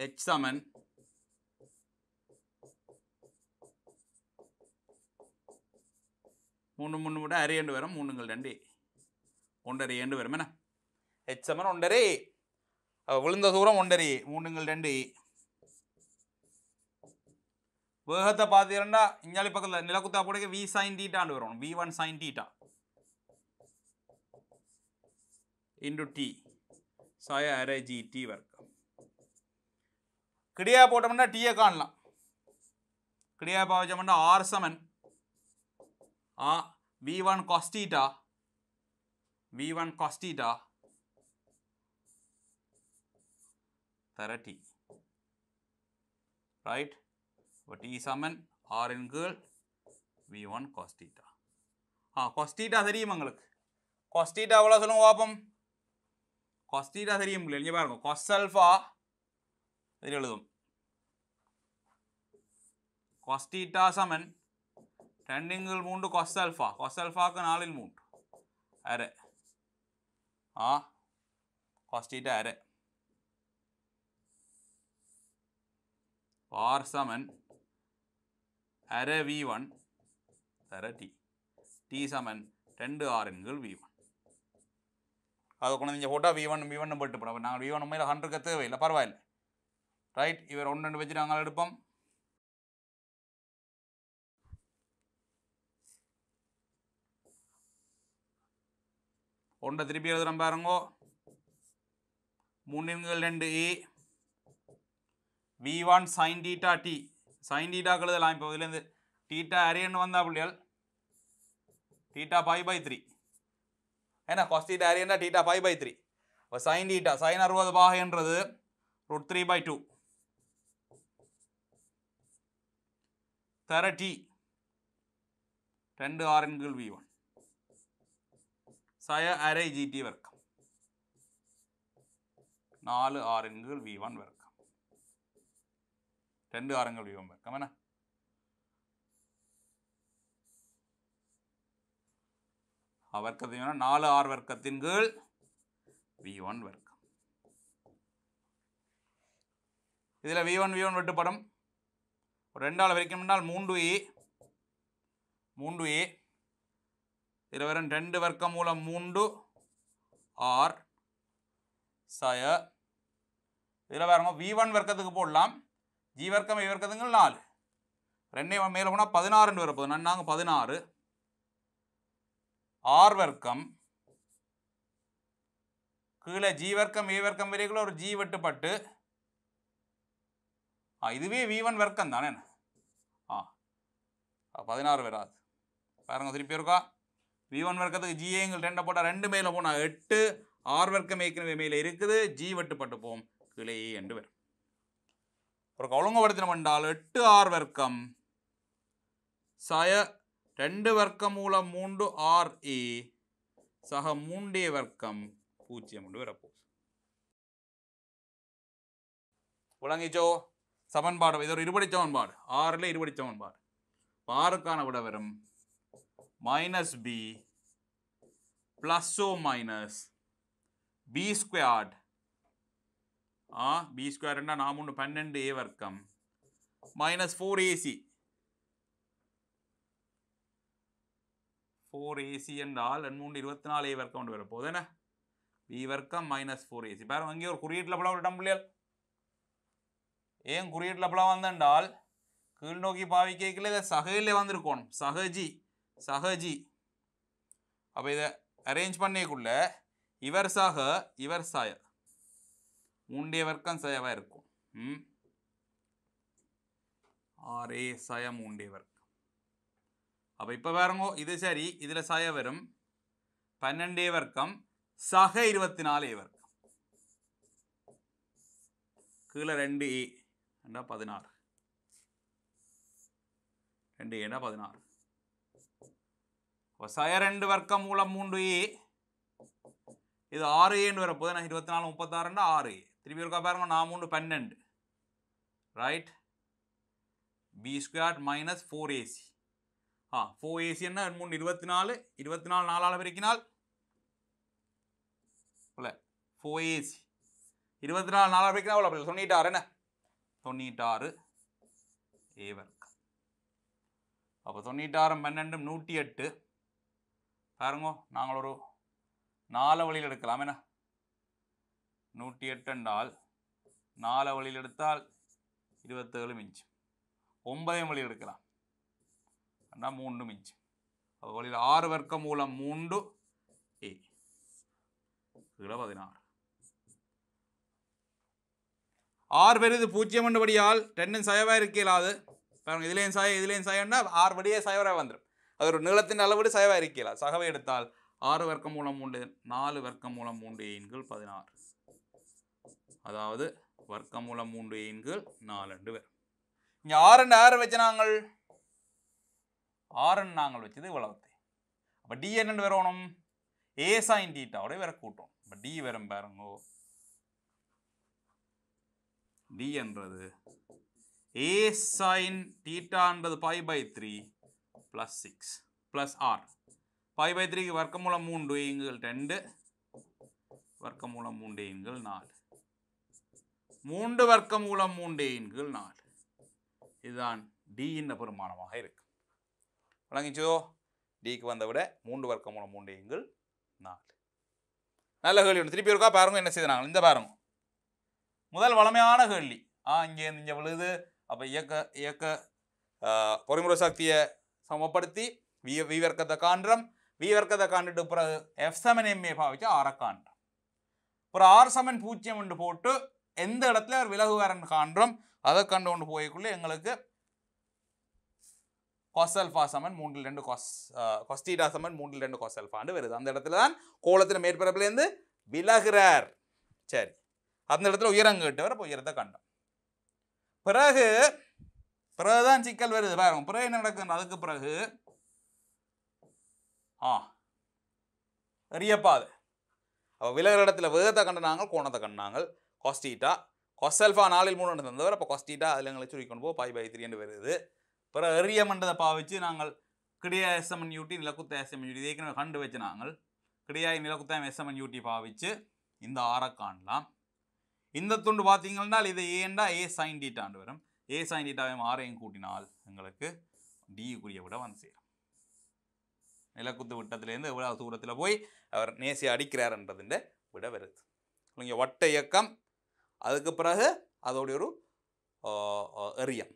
ஹெச் சமன் மூணு மூணு விட அரை ரெண்டு வரும் மூணுங்கள் ரெண்டு ஒன்றரை ரெண்டு வரும் என்ன ஹெச் சமன் ஒன்றரை விழுந்த தூரம் ஒன்றரை மூணுங்கள் ரெண்டு வேகத்தை பார்த்தீங்கன்னா இஞ்சாலி பக்கத்தில் நிலக்குத்தா போடுக்க வி சைன் தீட்டான்னு வரும் V one sine theta into T சாய அரேஜி டி வர்க் கிடையா போட்டோம்னா டீயை காணலாம் கிடையா பாவச்சோம்னா ஆர் சமன் ஆ V one cos theta V one cos theta 30 right but t is equal r in girl v1 cos theta ஆ cos theta தெரியும் உங்களுக்கு cos theta எவ்வளோ சொல்லுங்க பார்ப்போம் cos theta தெரியும் இல்லை இங்கே பாருங்க cos alpha இதில் எழுதும் cos theta சமன் ரெண்டுங்கள் 3 cos alpha cos alpha alphaக்கு நாலில் மூன்று அரை ஆ cos theta அரை பார்சமன் அரை V1 ஒன் அரை டி டி சமன் ரெண்டு ஆறுங்கள் வி ஒன் அதை கொண்டு நீங்கள் போட்டால் V1 ஒன் வி ஒன்று போட்டு நாங்கள் V1 உம்மையில் 100 ஹண்ட்ரடுக்கு தேவையில்லை பரவாயில் right இவர் 1 ரெண்டு வச்சு நாங்கள் எடுப்பம் ஒன்று திருப்பி எழுதுகிறோம் பாருங்கோ மூணின்கள் ரெண்டு A e. V1 sin theta T. sin theta டீட்டா கழுதலாம் இப்போ இதுலேருந்து டீட்டா அரியன் வந்தா theta pi by 3. என்ன, cos theta அரியன் theta pi by 3. sin theta, sin டீட்டா பாக என்றது root 3 by 2. தர T. 10 R we V1. சய அரை GT வருக்கம். 4 R வி V1 வருக்கம். ரெண்டு ஆரங்கள் అంగుళ వ్యూహం కమనా வர்க்கத்தை நாலு ஆர் வர்க்கத்தின் கீழ் வி ஒன் வர்க்கம் இதில் வி ஒன் வி ஒன் வெட்டுப்படும் ஒரு ரெண்டாள் வரைக்கணும்னால் மூன்று ஏ மூன்று ஏ இதில் வரும் ரெண்டு வர்க்கம் மூலம் மூன்று ஆர் சய இதில் பாருங்க வி ஒன் வர்க்கத்துக்கு போடலாம் ஜி வர்க்கம் வர்க்கத்துங்கள் நாலு ரெண்டே மேலே போனால் பதினாறுன்னு வரப்போகுது நன்னாங்க பதினாறு ஆர் வர்க்கம் கீழே ஜி வர்க்கம் ஏ வர்க்கம் ஒரு ஜி வெட்டுப்பட்டு ஆ இதுவே வி ஒன் வர்க்கம் தானே ஆ பதினாறு வராது பாருங்க திருப்பி இருக்கா வி ஒன் வர்க்கத்துக்கு ஜிஏங்கள் ரெண்டை போட்டால் ரெண்டு மேலே போனால் எட்டு ஆர் வர்க்கம் ஏற்கனவே மேலே இருக்குது ஜி வெட்டுப்பட்டு போம் கீழே என்று வரும் ఒక ఒలంగబడితనమండాలు ఎట్టు ఆరు వర్గం సయ രണ്ട് വർക്കമൂല മൂണ്ട് ആർ എ സഹ മൂണ്ടേ വർക്കം പൂജ്യം കൊണ്ട് വരപ്പോ വിളങ്ങിച്ചോ சமன்பாடு இது ஒரு இருபடி சமன்பாடு ஆறில் இருபடி சமன்பாடு இப்போ ஆறுக்கான விட வரும் மைனஸ் பி ப்ளஸ் ஓ மைனஸ் பி ஸ்கொயர்ட் ಆ ಬಿ என்ன நான் மூணு பன்னெண்டு ஏ வர்க்கம் minus four AC four AC என்றால் ரெண்டு மூணு இருபத்தி நாலு ஏ வர்க்கம் கொண்டு வரப்போகுது என்ன பி வர்க்கம் மைனஸ் ஃபோர் ஏசி பாருங்க அங்கே ஒரு குறியீட்டில் படம் விட்டோம் பிள்ளைகள் ஏன் குறியீட்டில் படம் வந்தால் கீழ் நோக்கி பாவி கேட்கல இதை சகையில் வந்திருக்கோம் சகஜி சகஜி அப்போ இதை அரேஞ்ச் பண்ணிக்குள்ள இவர் சாக இவர் சாயர் உண்டிய வர்க்கம் മൂണ്ടിയവർക്കും இருக்கும் ஆரே சயம் உண்டிய வர்க்கம் அப்போ இப்போ பாருங்க இது சரி இதில் சய வரும் பன்னெண்டே வர்க்கம் சக இருபத்தி நாலே வர்க்கம் கீழே ரெண்டு ஏ ரெண்டா பதினாறு ரெண்டு ஏண்டா பதினாறு இப்போ சய ரெண்டு வர்க்கம் மூலம் மூன்று ஏ இது ஆறு ஏன்னு வரப்போது நான் இருபத்தி நாலு முப்பத்தாறுன்னா ஆறு ஏ திருப்பி இருக்கா பாருங்க நான் மூணு பன்னெண்டு right B square minus four AC ஆ ஃபோர் ஏசி என்ன மூணு இருபத்தி நாலு இருபத்தி நாலு நாலால் பெருக்கினால் இல்லை ஃபோர் ஏசி இருபத்தி நாலு நாலால் பெருக்கினால் அவ்வளோ அப்படி தொண்ணூற்றாறு என்ன தொண்ணூற்றாறு ஏவர்க் அப்போ தொண்ணூற்றாறு பன்னெண்டும் நூற்றி எட்டு பாருங்க நாங்கள் ஒரு நாலு வழியில் எடுக்கலாம் என்ன நூற்றி നൂറ്റി എട്ടുണ്ടാൽ നാല് വെളിയിലെടുത്താൽ ഇരുപത്തേഴ് മിഞ്ച് ഒമ്പതേ വെളിയെടുക്കലാം എന്നാ മൂന്ന് மூன்று അപ്പോൾ വെളിയിൽ வழியில் ஆறு മൂലം மூலம் എ കീഴ பதினாறு ஆறு பேர் இது பூஜ்ஜியம் ஒன்றுபடியால் ரெண்டும் சயவாக இருக்கலாது பாருங்க இதுலேயும் சாய இதுலேயும் சாயம்னா ஆறு படியே சயவராக வந்துடும் அது ஒரு நீளத்தின் அளவு சயவாக இருக்கலாம் சகவை எடுத்தால் ஆறு வர்க்கம் மூலம் மூன்று நாலு வர்க்கம் மூலம் மூன்று எண்கள் பதினாறு அதாவது வர்க்கமூலம் மூன்று எண்கள் ரெண்டு பேர் இங்கே ஆறுன்னு ஆறு நாங்கள் ஆறுன்னு நாங்கள் வச்சது இவ்வளவுத்தை அப்போ டி என்னென்று வரணும் ஏ சைன் டீட்டாவோட வேற கூட்டம் இப்போ டி வரும் பாருங்கோ டி என்றது ஏ சைன் டீட்டான்றது pi by three plus six plus R pi by த்ரீக்கு மூலம் மூன்று எங்கள் ரெண்டு வர்க்கமூலம் மூன்று எங்கள் நாலு மூன்று வர்க்கம் மூலம் மூன்றே கீழ் நாலு இதுதான் டி என்ன பெருமானமாக இருக்கும் வழங்கிச்சோ டிக்கு வந்த விட மூன்று வர்க்கம் மூலம் மூன்று கீழ் நாலு நல்ல கேள்வி திருப்பி இருக்கா பாருங்க என்ன செய்தாங்க இந்த பாருங்க முதல் வளமையான கேள்வி ஆ இங்கே இங்கே விழுது அப்போ இயக்க இயக்க பொறிமுறை சக்தியை சமப்படுத்தி வி வர்க்கத்தை காண்றம் வி வர்க்கத்தை காண்டுட்டு பிறகு எஃப் செமன் எம்ஏ பாவிச்சு ஆரை காண்றம் அப்புறம் ஆர் செமன் பூஜ்ஜியம் என்று போட்டு எந்த இடத்துல அவர் விலகுவாரன் காண்றோம் அதை கண்டு கொண்டு போய்க்குள்ளே எங்களுக்கு கொசல்ஃபா சமன் மூன்றில் ரெண்டு கொஸ் கொஸ்டீடா சமன் மூன்றில் ரெண்டு கொசல்ஃபான்னு வருது அந்த இடத்துல தான் கோலத்தின் மேற்பரப்புலேருந்து விலகிறார் சரி அந்த இடத்துல உயரம் கேட்டவர் அப்போ உயரத்தை கண்டோம் பிறகு பிறகுதான் சிக்கல் வருது பாருங்க பிறகு என்ன நடக்குது அதுக்கு பிறகு ஆ எரியப்பாது அப்போ விலகிற இடத்துல வேகத்தை கண்டினாங்க கோணத்தை கண்டினாங்க காஸ்ட் கொசல்ஃபா காஸ் நாளில் மூணு தந்தவர் அப்போ காஸ்ட் அதில் எங்களை சுருக்கி கொண்டு போ பை பை த்ரீ வருது பிறகு எரிய மண்டதை பாவிச்சு நாங்கள் கிடியா எஸ்எம்என் யூட்டி நிலக்குத்த எஸ்எம்என் யூட்டி ஏற்கனவே கண்டு வச்சு நாங்கள் கிடியாய் நிலக்குத்தாயம் எஸ்எம்என் யூட்டி பாவிச்சு இந்த ஆறை காணலாம் இந்த துண்டு பார்த்தீங்கன்னா இது ஏண்டா ஏ சைன் டீட்டாண்டு வரும் ஏ சைன் டீட்டாவையும் ஆறையும் கூட்டினால் எங்களுக்கு டிக்குரிய விட வந்து சேரும் நிலக்குத்து விட்டத்துலேருந்து எவ்வளோ தூரத்தில் போய் அவர் நேசி அடிக்கிறார்ன்றதுன்ற விட வருது இங்கே வட்ட இயக்கம் அதுக்கு பிறகு அதோடைய ஒரு எரியம்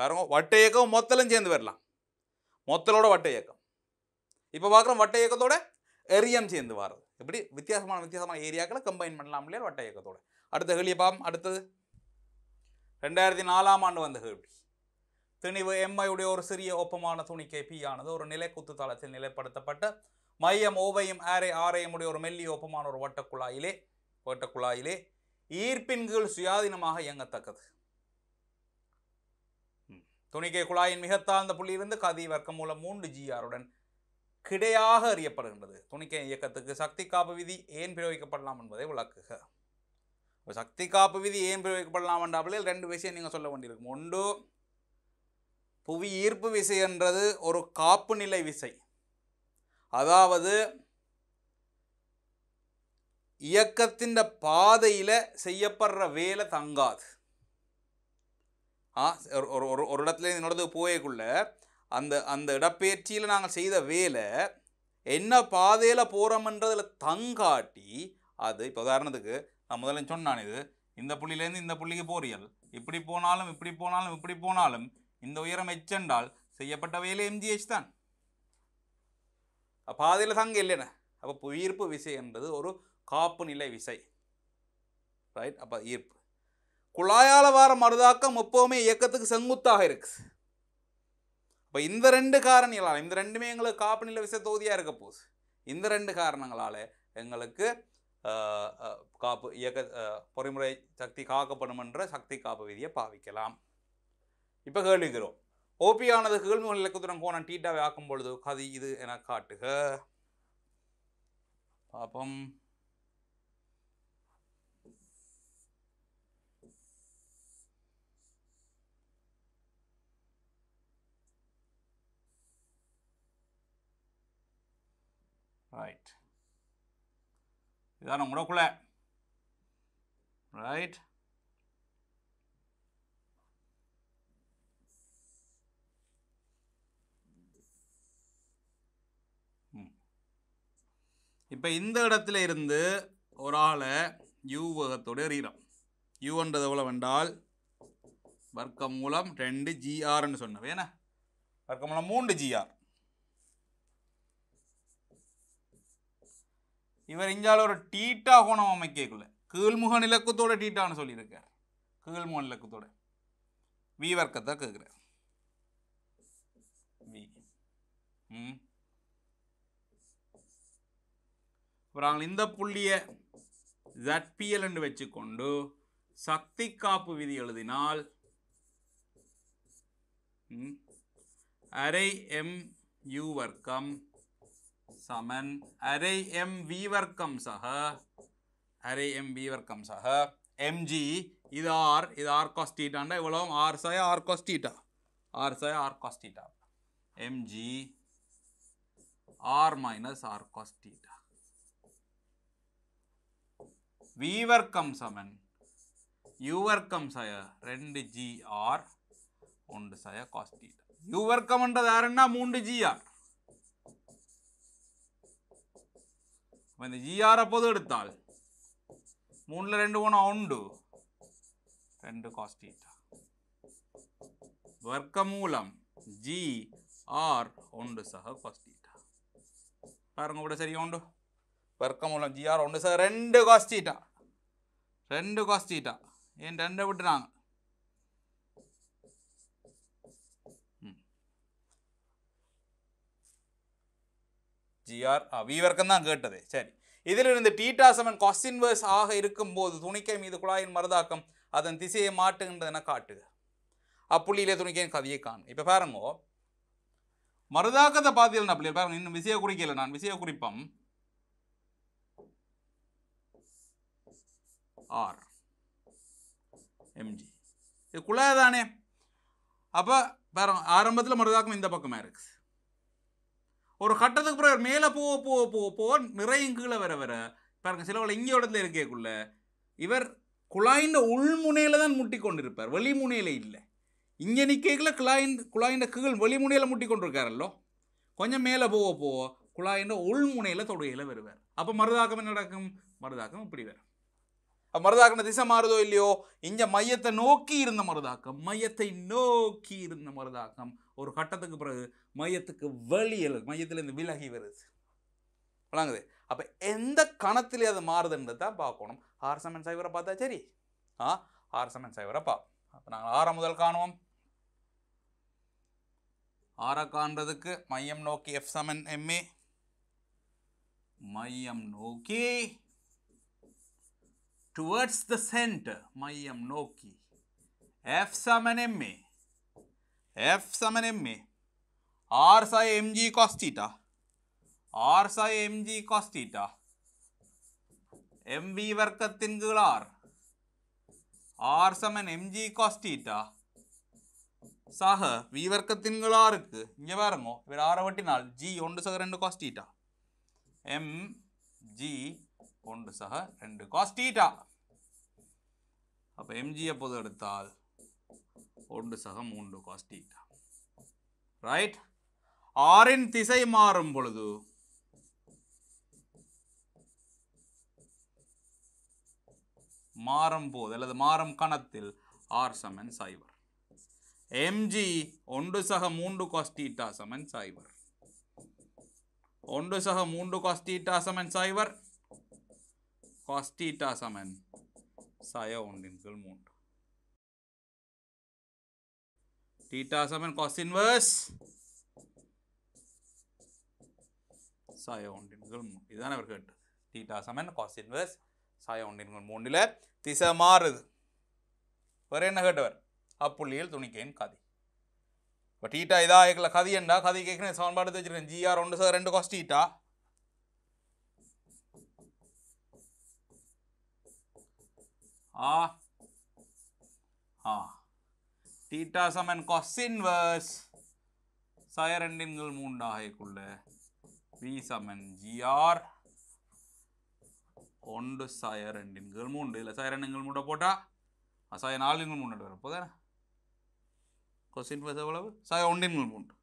பாருங்க வட்ட இயக்கம் மொத்தலும் சேர்ந்து வரலாம் மொத்தலோட வட்ட இயக்கம் இப்போ பார்க்குறோம் வட்ட இயக்கத்தோட எரியம் சேர்ந்து வர்றது இப்படி வித்தியாசமான வித்தியாசமான ஏரியாக்களை கம்பைன் பண்ணலாம் இல்லையா வட்ட இயக்கத்தோட அடுத்த ஹெலியை பாம் அடுத்தது ரெண்டாயிரத்தி நாலாம் ஆண்டு வந்த ஹெல்பி திணிவு எம்ஐயுடைய ஒரு சிறிய ஒப்பமான துணிக்கை பி ஆனது ஒரு நிலைக்குத்து தளத்தில் நிலைப்படுத்தப்பட்ட மையம் ஓவையும் ஆரே ஆரையும் உடைய ஒரு மெல்லிய ஒப்பமான ஒரு வட்டக்குழாயிலே வட்டக்குழாயிலே ஈர்ப்பின் கீழ் சுயாதீனமாக இயங்கத்தக்கது துணிக்கை குழாயின் மிகத்தாழ்ந்த புள்ளி புள்ளியிலிருந்து கதி வர்க்கம் மூலம் மூன்று ஜிஆருடன் கிடையாக அறியப்படுகின்றது துணிக்கை இயக்கத்துக்கு சக்தி காப்பு விதி ஏன் பிரயோகிக்கப்படலாம் என்பதை விளக்குக சக்தி காப்பு விதி ஏன் பிரயோகிக்கப்படலாம் என்றாப்பில் ரெண்டு விஷயம் நீங்கள் சொல்ல வேண்டியிருக்கும் ஒன்று புவி ஈர்ப்பு விசை என்றது ஒரு காப்பு நிலை விசை அதாவது ഇയക്കത്തിൻ്റെ പാതയിൽ ചെയ്യപ്പെടുற ஒரு ஒரு ஒரு இடத்துல என்னோடது போயக்குள்ள அந்த அந்த இடப்பெயர்ச்சியில் நாங்கள் செய்த வேலை என்ன பாதையில் போகிறோம்ன்றதில் தங்காட்டி அது இப்போ உதாரணத்துக்கு நான் முதல்ல சொன்னான் இது இந்த புள்ளியிலேருந்து இந்த புள்ளிக்கு போறியல் இப்படி போனாலும் இப்படி போனாலும் இப்படி போனாலும் இந்த உயரம் எச்சென்றால் செய்யப்பட்ட வேலை எம்ஜிஹெச் தான் பாதையில் தங்க இல்லைண்ணே அப்போ உயிர்ப்பு விசை என்றது ஒரு காப்பு நிலை விசை ரைட் அப்போ ஈர்ப்பு குழாயால் வார மருதாக்கம் எப்போவுமே இயக்கத்துக்கு செங்குத்தாக இருக்கு இப்போ இந்த ரெண்டு காரணிகளால் இந்த ரெண்டுமே எங்களுக்கு காப்பு நிலை விசை தொகுதியாக இருக்க போகுது இந்த ரெண்டு காரணங்களால் எங்களுக்கு காப்பு இயக்க பொறிமுறை சக்தி காக்கப்படும் என்ற சக்தி காப்பு விதியை பாவிக்கலாம் இப்போ கேள்விக்கிறோம் ஓபியானது கீழ்முகல் இலக்கத்துடன் கோணம் டீட்டாவை ஆக்கும் பொழுது கதி இது என காட்டுக பாப்பம் இதான் உங்களுக்குள்ள ரைட் இப்போ இந்த இடத்துல இருந்து ஒரு ஆளை யூ வேகத்தோடு எறிகிறோம் யூன்றது எவ்வளோ என்றால் வர்க்கம் மூலம் ரெண்டு ஜிஆர்னு சொன்னவே என்ன வர்க்கம் மூலம் மூன்று ஜிஆர் இவர் இஞ்சால ஒரு டீட்டா கோணம் அமைக்கக்குள்ள கீழ்முக இலக்கத்தோட டீட்டான்னு சொல்லியிருக்கார் கீழ்முக இலக்கத்தோட வி வர்க்கத்தை கேட்குறார் வி அப்புறம் இந்த புள்ளியை ஜட்பியல் என்று வச்சுக்கொண்டு சக்தி காப்பு விதி எழுதினால் அரை எம் யூ வர்க்கம் समन अरे एम वी वर्कम सह அரை எம் வி वर्कम सह एम जी இது ஆர் இது ஆர் காஸ் இவ்வளோ ஆர் சாய் ஆர் காஸ் ஆர் சாய் R cos MG R minus R cos theta V வர்க்கம் சமன் யு வர்க்கம் சய ரெண்டு ஜி ஆர் ஒன்று சய காஸ்டீட்டா டீட்டா யாருன்னா மூன்று ஜிஆர் അപ്പോൾ இந்த ജിആറെ പൊതു എടുത്താൽ മൂന്നിൽ രണ്ട് ഗുണം ഉണ്ട് രണ്ട് കോസ് തീറ്റ വർക്കമൂലം ജി ആർ ഉണ്ട് സഹ കോസ് തീറ്റ പാരുങ്ങ ഇവിടെ ശരിയാ ഉണ്ട് വർക്കമൂലം ജി ആർ ഉണ്ട് സഹ രണ്ട് കോസ് തീറ്റ രണ്ട് കോസ് തീറ്റ ஏன் ரெண்டை விட்டுறாங்க ஜி ஆர் வி வரைக்கும் தான் கேட்டது சரி இதிலிருந்து டீட்டா செவன் காஸ் இன்வர்ஸ் ஆக இருக்கும்போது துணிக்கை மீது குழாயின் மருதாக்கம் அதன் திசையை மாட்டுகின்றதென காட்டுக அப்புள்ளியிலே துணிக்கையின் கதையை காணும் இப்போ பாருங்கோ மருதாக்கத்தை பார்த்தீங்கன்னா அப்படி பாருங்க இன்னும் விசய குறிக்கல நான் விசய குறிப்பம் ஆர் எம்ஜி இது குழாய் தானே அப்போ பாருங்க ஆரம்பத்தில் மருதாக்கம் இந்த பக்கமாக இருக்குது ஒரு கட்டத்துக்கு பிறகு மேலே போக போக போக போக நிறைய கீழே வர வர பாருங்க சிலவளை இங்கே இடத்துல இருக்கக்குள்ள இவர் குழாயின் உள்முனையில் தான் முட்டி கொண்டிருப்பார் வெளிமுனையில் இல்லை இங்கே நிற்கல குழாயின் குழாயின் கீழ் வெளிமுனையில் முட்டி கொண்டிருக்காரல்லோ கொஞ்சம் மேலே போக போக குழாயின் உள்முனையில் தொடுகையில் வருவார் அப்போ மருதாக்கம் என்ன நடக்கும் மருதாக்கம் இப்படி வரும் மருதாக்கன திசை மாறுதோ இல்லையோ இந்த மையத்தை நோக்கி இருந்த மருதாக்கம் மையத்தை நோக்கி இருந்த மருதாக்கம் ஒரு கட்டத்துக்கு பிறகு மையத்துக்கு வழி வெளியல் மையத்திலேருந்து விலகி வருது வழங்குது அப்போ எந்த கணத்தில் அது மாறுதுன்றது தான் பார்க்கணும் சமன் சைவரை பார்த்தா சரி ஆ சமன் சைவரை பா அப்போ நாங்கள் ஆற முதல் காணுவோம் ஆற காண்றதுக்கு மையம் நோக்கி எஃப் சமன் எம்ஏ மையம் நோக்கி டுவர்ட்ஸ் த சென்டர் மையம் நோக்கி எஃப் சமன் எம்ஏ எஃப் சமன் எம்ஏ ஆர் சாய் எம்ஜி காஸ்டீட்டா ஆர் சாய் எம்ஜி காஸ்டீட்டா எம்வி வர்க்கத்தின் கீழ் ஆர் ஆர் சமன் cos theta சாக V வர்க்கத்தின் கீழ் ஆருக்கு இங்கே பாருங்க இவர் ஆரை வட்டினால் ஜி ஒன்று சக ரெண்டு காஸ்டீட்டா எம் ஜி ஒன்று சக ரெண்டு காஸ் அப்போ எம்ஜி பொது எடுத்தால் ஒன்று சக மூன்று காஸ்டீட்டா ரைட் ஆரின் திசை மாறும் பொழுது மாறும் போது அல்லது மாறும் கணத்தில் ஆர் சமன் சைவர் எம்ஜி ஒன்று சக மூன்று காஸ்டீட்டா சமன் சைவர் ஒன்று சக மூன்று காஸ்டீட்டா சமன் சைவர் cos theta සමන් psi ඔවුන් ඉන්කල් මූන්ට theta සමන් cos inverse psi ඔවුන් ඉන්කල් මූන්ட் இதான theta சமன் cos inverse psi ஒன் இன்கல் மூன்றில் திசை மாறுது வேறு என்ன கேட்டவர் அப்புள்ளியில் துணிக்கேன் கதி இப்போ டீட்டா இதாக கதி என்ன கதி கேட்குறேன் சமன்பாடு வச்சுருக்கேன் ஜிஆர் ஒன்று சார் ரெண்டு காஸ் டீட்டா ஆ ஆ தீட்டா சமன் cos inverse சாய ரெண்டின்கள் மூண்டாக இருக்குள்ள சமன் ஜிஆர் ஒன்று சாய ரெண்டின்கள் மூண்டு இல்லை சாய ரெண்டுங்கள் மூண்டை போட்டால் சாய நாலுங்கள் மூண்டு வரும் போதானே கொஸ்டின் பேச எவ்வளவு சாய ஒன்றின்கள் மூண்டு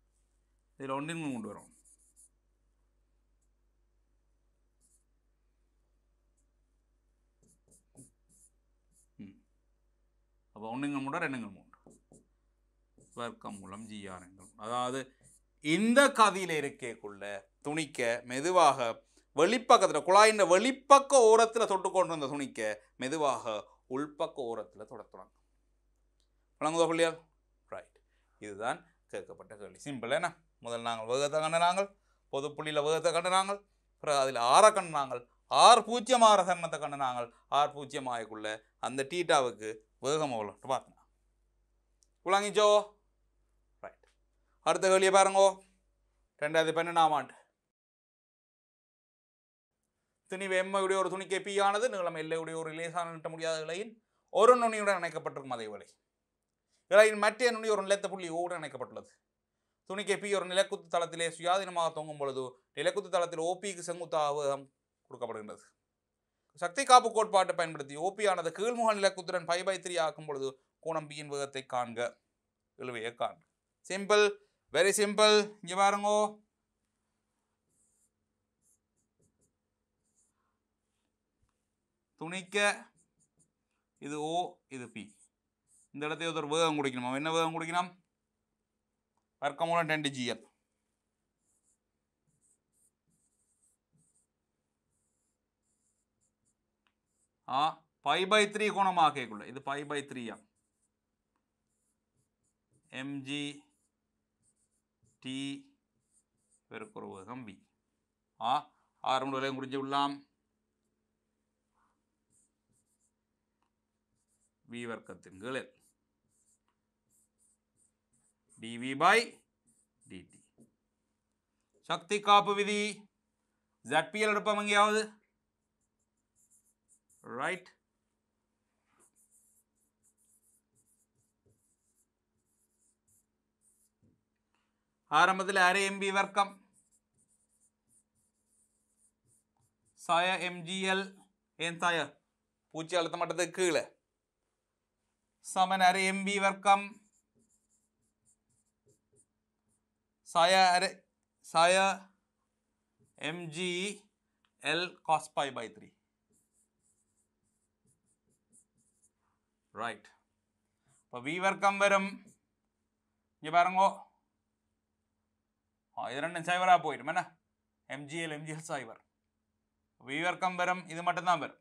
இதில் ஒன்றின்கள் மூண்டு வரும் அப்போ ஒன்றுங்கள் மூன்று ரெண்டுங்கள் மூன்று வர்க்கம் மூலம் ஜிஆர் அதாவது இந்த கதியில் இருக்கக்குள்ள துணிக்க மெதுவாக வெளிப்பக்கத்தில் குழாயின் வெளிப்பக்க ஓரத்தில் தொட்டு கொண்டு வந்த துணிக்க மெதுவாக உள்பக்க ஓரத்தில் தொட வழங்குதோ பிள்ளையா ரைட் இதுதான் கேட்கப்பட்ட கேள்வி சிம்பிள் ஏன்னா முதல் நாங்கள் வேகத்தை கண்டுனாங்கள் பொது புள்ளியில் வேகத்தை கண்டுனாங்கள் பிறகு அதில் ஆற கண்டுனாங்கள் ஆர் பூஜ்ஜியம் ஆற சன்னத்தை கண்டுனாங்கள் ஆர் பூஜ்ஜியம் ஆகக்குள்ள அந்த டீட்டாவுக்கு வேகமாக விளாண்டு பார்த்தனா விளாங்கிச்சோ ரைட் அடுத்த கேள்வியை பாருங்கோ ரெண்டாயிரத்தி பன்னெண்டாம் ஆண்டு திணிவு எம்மையுடைய ஒரு துணிக்கை பி ஆனது நீளம் எல்லையுடைய ஒரு லேசான நட்ட முடியாத இலையின் ஒரு நுனியுடன் இணைக்கப்பட்டிருக்கும் அதே விலை இலையின் மற்ற நுனி ஒரு நிலத்த புள்ளியோடு இணைக்கப்பட்டுள்ளது துணிக்கை பி ஒரு நிலக்குத்து தளத்திலே சுயாதீனமாக தொங்கும் பொழுது நிலக்குத்து தளத்தில் ஓபிக்கு செங்குத்தாக வேகம் கொடுக்கப்படுகின்றது சக்தி காப்பு கோட்பாட்டை பயன்படுத்தி ஓபி ஆனது கீழ்முக நிலக்குத்துடன் ஃபைவ் பை த்ரீ ஆக்கும் பொழுது கோணம் பியின் வேகத்தை காண்க இழுவையை காண்க சிம்பிள் வெரி சிம்பிள் இங்கே பாருங்கோ துணிக்க இது ஓ இது பி இந்த இடத்துல ஒரு வேகம் குடிக்கணுமா என்ன வேகம் குடிக்கணும் வர்க்கமூலம் டென் ஜிஎல் ആ പൈ ബൈ ത്രീ കോണമാക്കിയേക്കുള്ളൂ ഇത് പൈ ബൈ ത്രീയാണ് എം ജി டி பெருக்குறவகம் பி ஆ ஆறு மூணு வரையும் குறிஞ்சு விடலாம் வி வர்க்கத்தின் கீழே டிவி பை டிடி சக்தி காப்பு விதி ஜட்பிஎல் எடுப்போம் எங்கேயாவது right ആരംഭത്തിൽ ആര് എം ബി വർക്കം സായ എം ജി എൽ ഏൻ സായ പൂച്ച അളുത്ത മട്ടത്തെ കീള് സമൻ ആര് എം ബി വർക്കം സായ ആര് സായ M G L cos pi by three right അപ്പോൾ വി വർക്കം വരും ഇനി പറഞ്ഞോ ആ ഇത് രണ്ടും സൈബറാ പോയിരും എന്നാ M G L M G L സൈബർ വി വർക്കം വരും இது மட்டும்தான் வரும்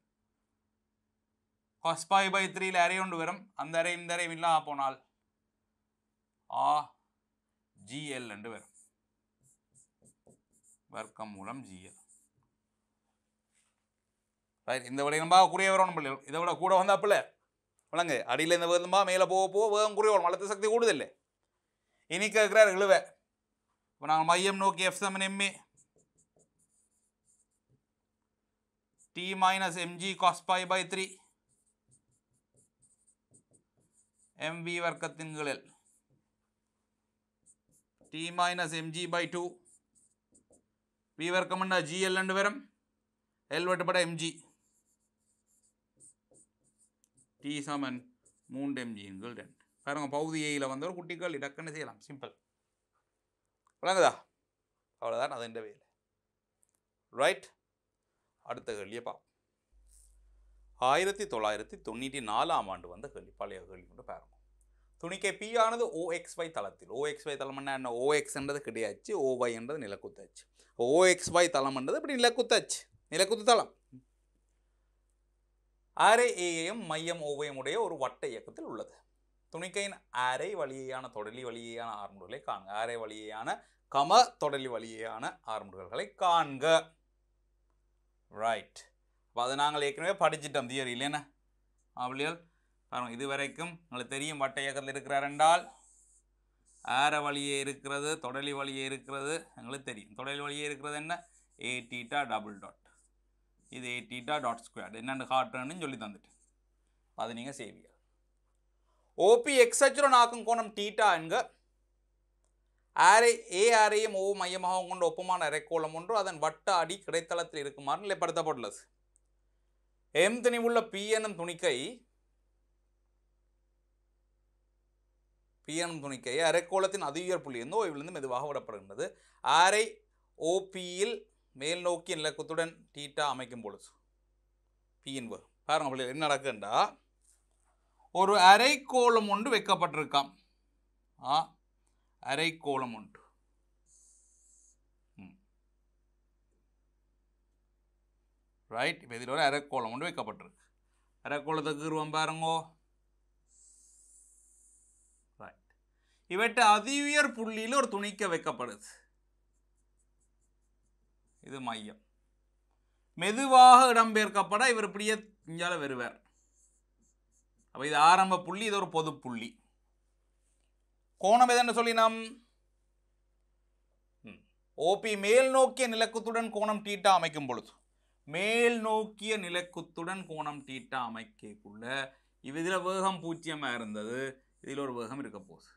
cos pi by 3 ல அரே கொண்டு வரும் அந்த அரே இந்த அரே இல்லா போனால் ஆ gl என்று வரும் வர்க்கம் மூலம் gl இந்த விட நம்ம கூடிய வரணும் பிள்ளைகள் இதை விட கூட வந்தா பிள்ளை விளங்கு அடியில் இருந்து வேகுதும்பா மேலே போக போக வேகம் குறைவோம் வளர்த்த சக்தி கூடுதில்லை இனி கேட்குறார் இழுவை இப்போ நாங்கள் மையம் நோக்கி எஃப் சமன் எம்மி T minus MG cos pi by three MV வர்க்கத்தின் கீழில் T minus MG by two V வர்க்கம்னா ஜிஎல் ரெண்டு பேரும் எல் வட்டுப்பட எம்ஜி டி சமன் மூன்று எம்ஜி எம்ஜின்கள் ரெண்டு பாருங்கள் பகுதி ஏயில் வந்தவர் குட்டிகள் இடக்குன்னு செய்யலாம் சிம்பிள் விளங்குதா அவ்வளோதான் அது எந்த வேலை ரைட் அடுத்த கேள்வியை பார்ப்போம் ஆயிரத்தி தொள்ளாயிரத்தி தொண்ணூற்றி நாலாம் ஆண்டு வந்த கேள்வி பழைய கேள்வி கொண்டு பாருங்க துணிக்கை பி ஆனது ஓஎக்ஸ் வை தளத்தில் ஓஎக்ஸ் வை தளம் என்ன ஓஎக்ஸ்ன்றது கிடையாச்சு ஓஒய்ன்றது நிலக்குத்தாச்சு வை தளம்ன்றது இப்படி நிலக்குத்தாச்சு நிலக்குத்து தளம் ஆரே ஏஎம் மையம் ஓவியம் உடைய ஒரு வட்ட இயக்கத்தில் உள்ளது துணிக்கையின் அரை வழியான தொடலி வழியான ஆர்முடுகளை காண்க அரை வழியான கம தொடலி வழியான ஆர்முடுகள்களை காண்க ரைட் அப்போ அதை நாங்கள் ஏற்கனவே படிச்சிட்டோம் தியரி இல்லைன்னா அவளியால் காரணம் இது வரைக்கும் உங்களுக்கு தெரியும் வட்ட இயக்கத்தில் இருக்கிறார் என்றால் ஆர வழியே இருக்கிறது தொடலி வழியே இருக்கிறது எங்களுக்கு தெரியும் தொடலி வழியே இருக்கிறது என்ன ஏ டீட்டா டபுள் டாட் இது எயிட் டீட்டா டாட் ஸ்கொயர் என்னென்னு காட்டுறேன்னு சொல்லி தந்துட்டு அது நீங்கள் செய்வீங்க ஓபி எக்ஸ் நாக்கும் ஆக்கும் கோணம் டீட்டா என்க ஆரே ஏ ஆரையும் ஓ மையமாக கொண்டு ஒப்பமான அரைக்கோளம் ஒன்று அதன் வட்ட அடி கிடைத்தளத்தில் இருக்குமாறு நிலைப்படுத்தப்பட்டுள்ளது எம் துணிவுள்ள பிஎன்எம் துணிக்கை பிஎன்எம் துணிக்கை அரைக்கோளத்தின் புள்ளி புள்ளியிருந்து ஓய்விலிருந்து மெதுவாக விடப்படுகின்றது ஆரை ஓபியில் மேல் மேல்நோக்கிய நிலக்கத்துடன் டீட்டா அமைக்கும் பொழுது பி இன்வர் பாருங்கள் பிள்ளைகள் என்ன நடக்குண்டா ஒரு அரைக்கோளம் ஒன்று வைக்கப்பட்டிருக்கான் ஆ அரைக்கோளம் ஒன்று ரைட் இப்போ இதில் ஒரு அரைக்கோளம் ஒன்று வைக்கப்பட்டிருக்கு அரைக்கோளத்துக்கு இருவம் பாருங்கோ ரைட் இவற்றை அதிவியர் புள்ளியில் ஒரு துணிக்க வைக்கப்படுது இது மையம் மெதுவாக இடம்பெயர்க்கப்பட இவர் இப்படியே இஞ்சால வருவார் அப்போ இது ஆரம்ப புள்ளி இது ஒரு பொது புள்ளி கோணம் எதுன்னு சொல்லினோம் ஓபி மேல் நோக்கிய நிலக்குத்துடன் கோணம் டீட்டா அமைக்கும் பொழுது மேல் நோக்கிய நிலக்குத்துடன் கோணம் டீட்டா அமைக்கக்குள்ள இதில் வேகம் பூஜ்ஜியமாக இருந்தது இதில் ஒரு வேகம் இருக்க போகுது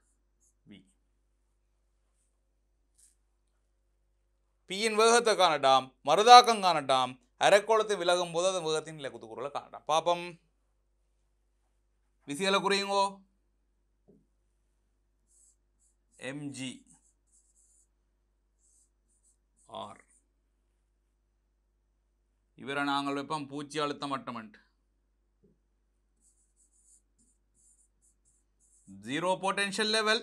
பியின் வேகத்தை காணட்டாம் மருதாக்கம் காணட்டாம் அரைக்கோளத்தை விலகும் போது அது வேகத்தின் நிலை இலக்குத்துக்குறளை காணட்டாம் பாப்பம் விசியலை குறையுங்கோ எம்ஜி ஆர் இவரை நாங்கள் வைப்போம் பூச்சி அழுத்த மட்டமன்ட்டு ஜீரோ பொட்டென்ஷியல் லெவல்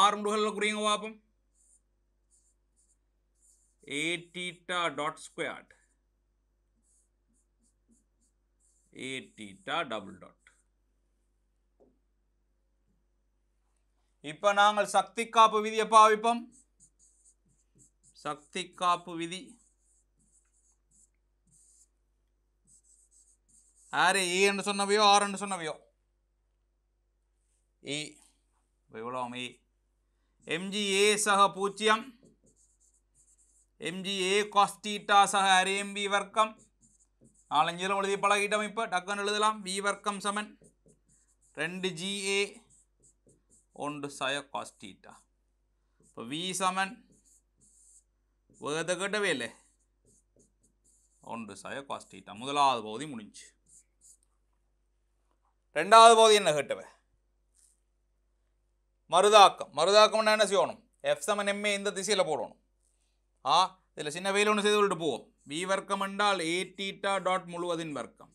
ஆறு முடுகளில் குறியுங்க பார்ப்போம் a theta dot squared a theta double dot இப்ப நாங்கள் சக்தி காப்பு விதியை பாவிப்போம் சக்தி காப்பு விதி ஆறு ஏ என்று சொன்னவையோ ஆர் என்று சொன்னவையோ ஏ இவ்வளோ ஏ எம்ஜி ஏ சக பூஜ்ஜியம் எம்ஜி ஏ காஸ் சக அரேம் வர்க்கம் நாலஞ்சிலும் எழுதி பழகிட்டோம் இப்போ டக்குன்னு எழுதலாம் வி வர்க்கம் சமன் ரெண்டு ஜிஏ சய காஸ் டீட்டா இப்போ சமன் வேத கேட்டவே இல்லை சய காஸ் டீட்டா முதலாவது பகுதி முடிஞ்சு ரெண்டாவது பகுதி என்ன கேட்டவ மருதாக்கம் மருதாக்கம்னா என்ன செய்யணும் எஃப் சமன் எம்ஏ இந்த திசையில் போடணும் ആ ഇതിൽ ചിന്ന വെയിൽ കൊണ്ട് ചെയ്തുകൊണ്ട് പോവും ബി വർക്കം ഉണ്ടാൽ എ ടീറ്റ ഡോട്ട് മുഴുവതിൻ വർക്കം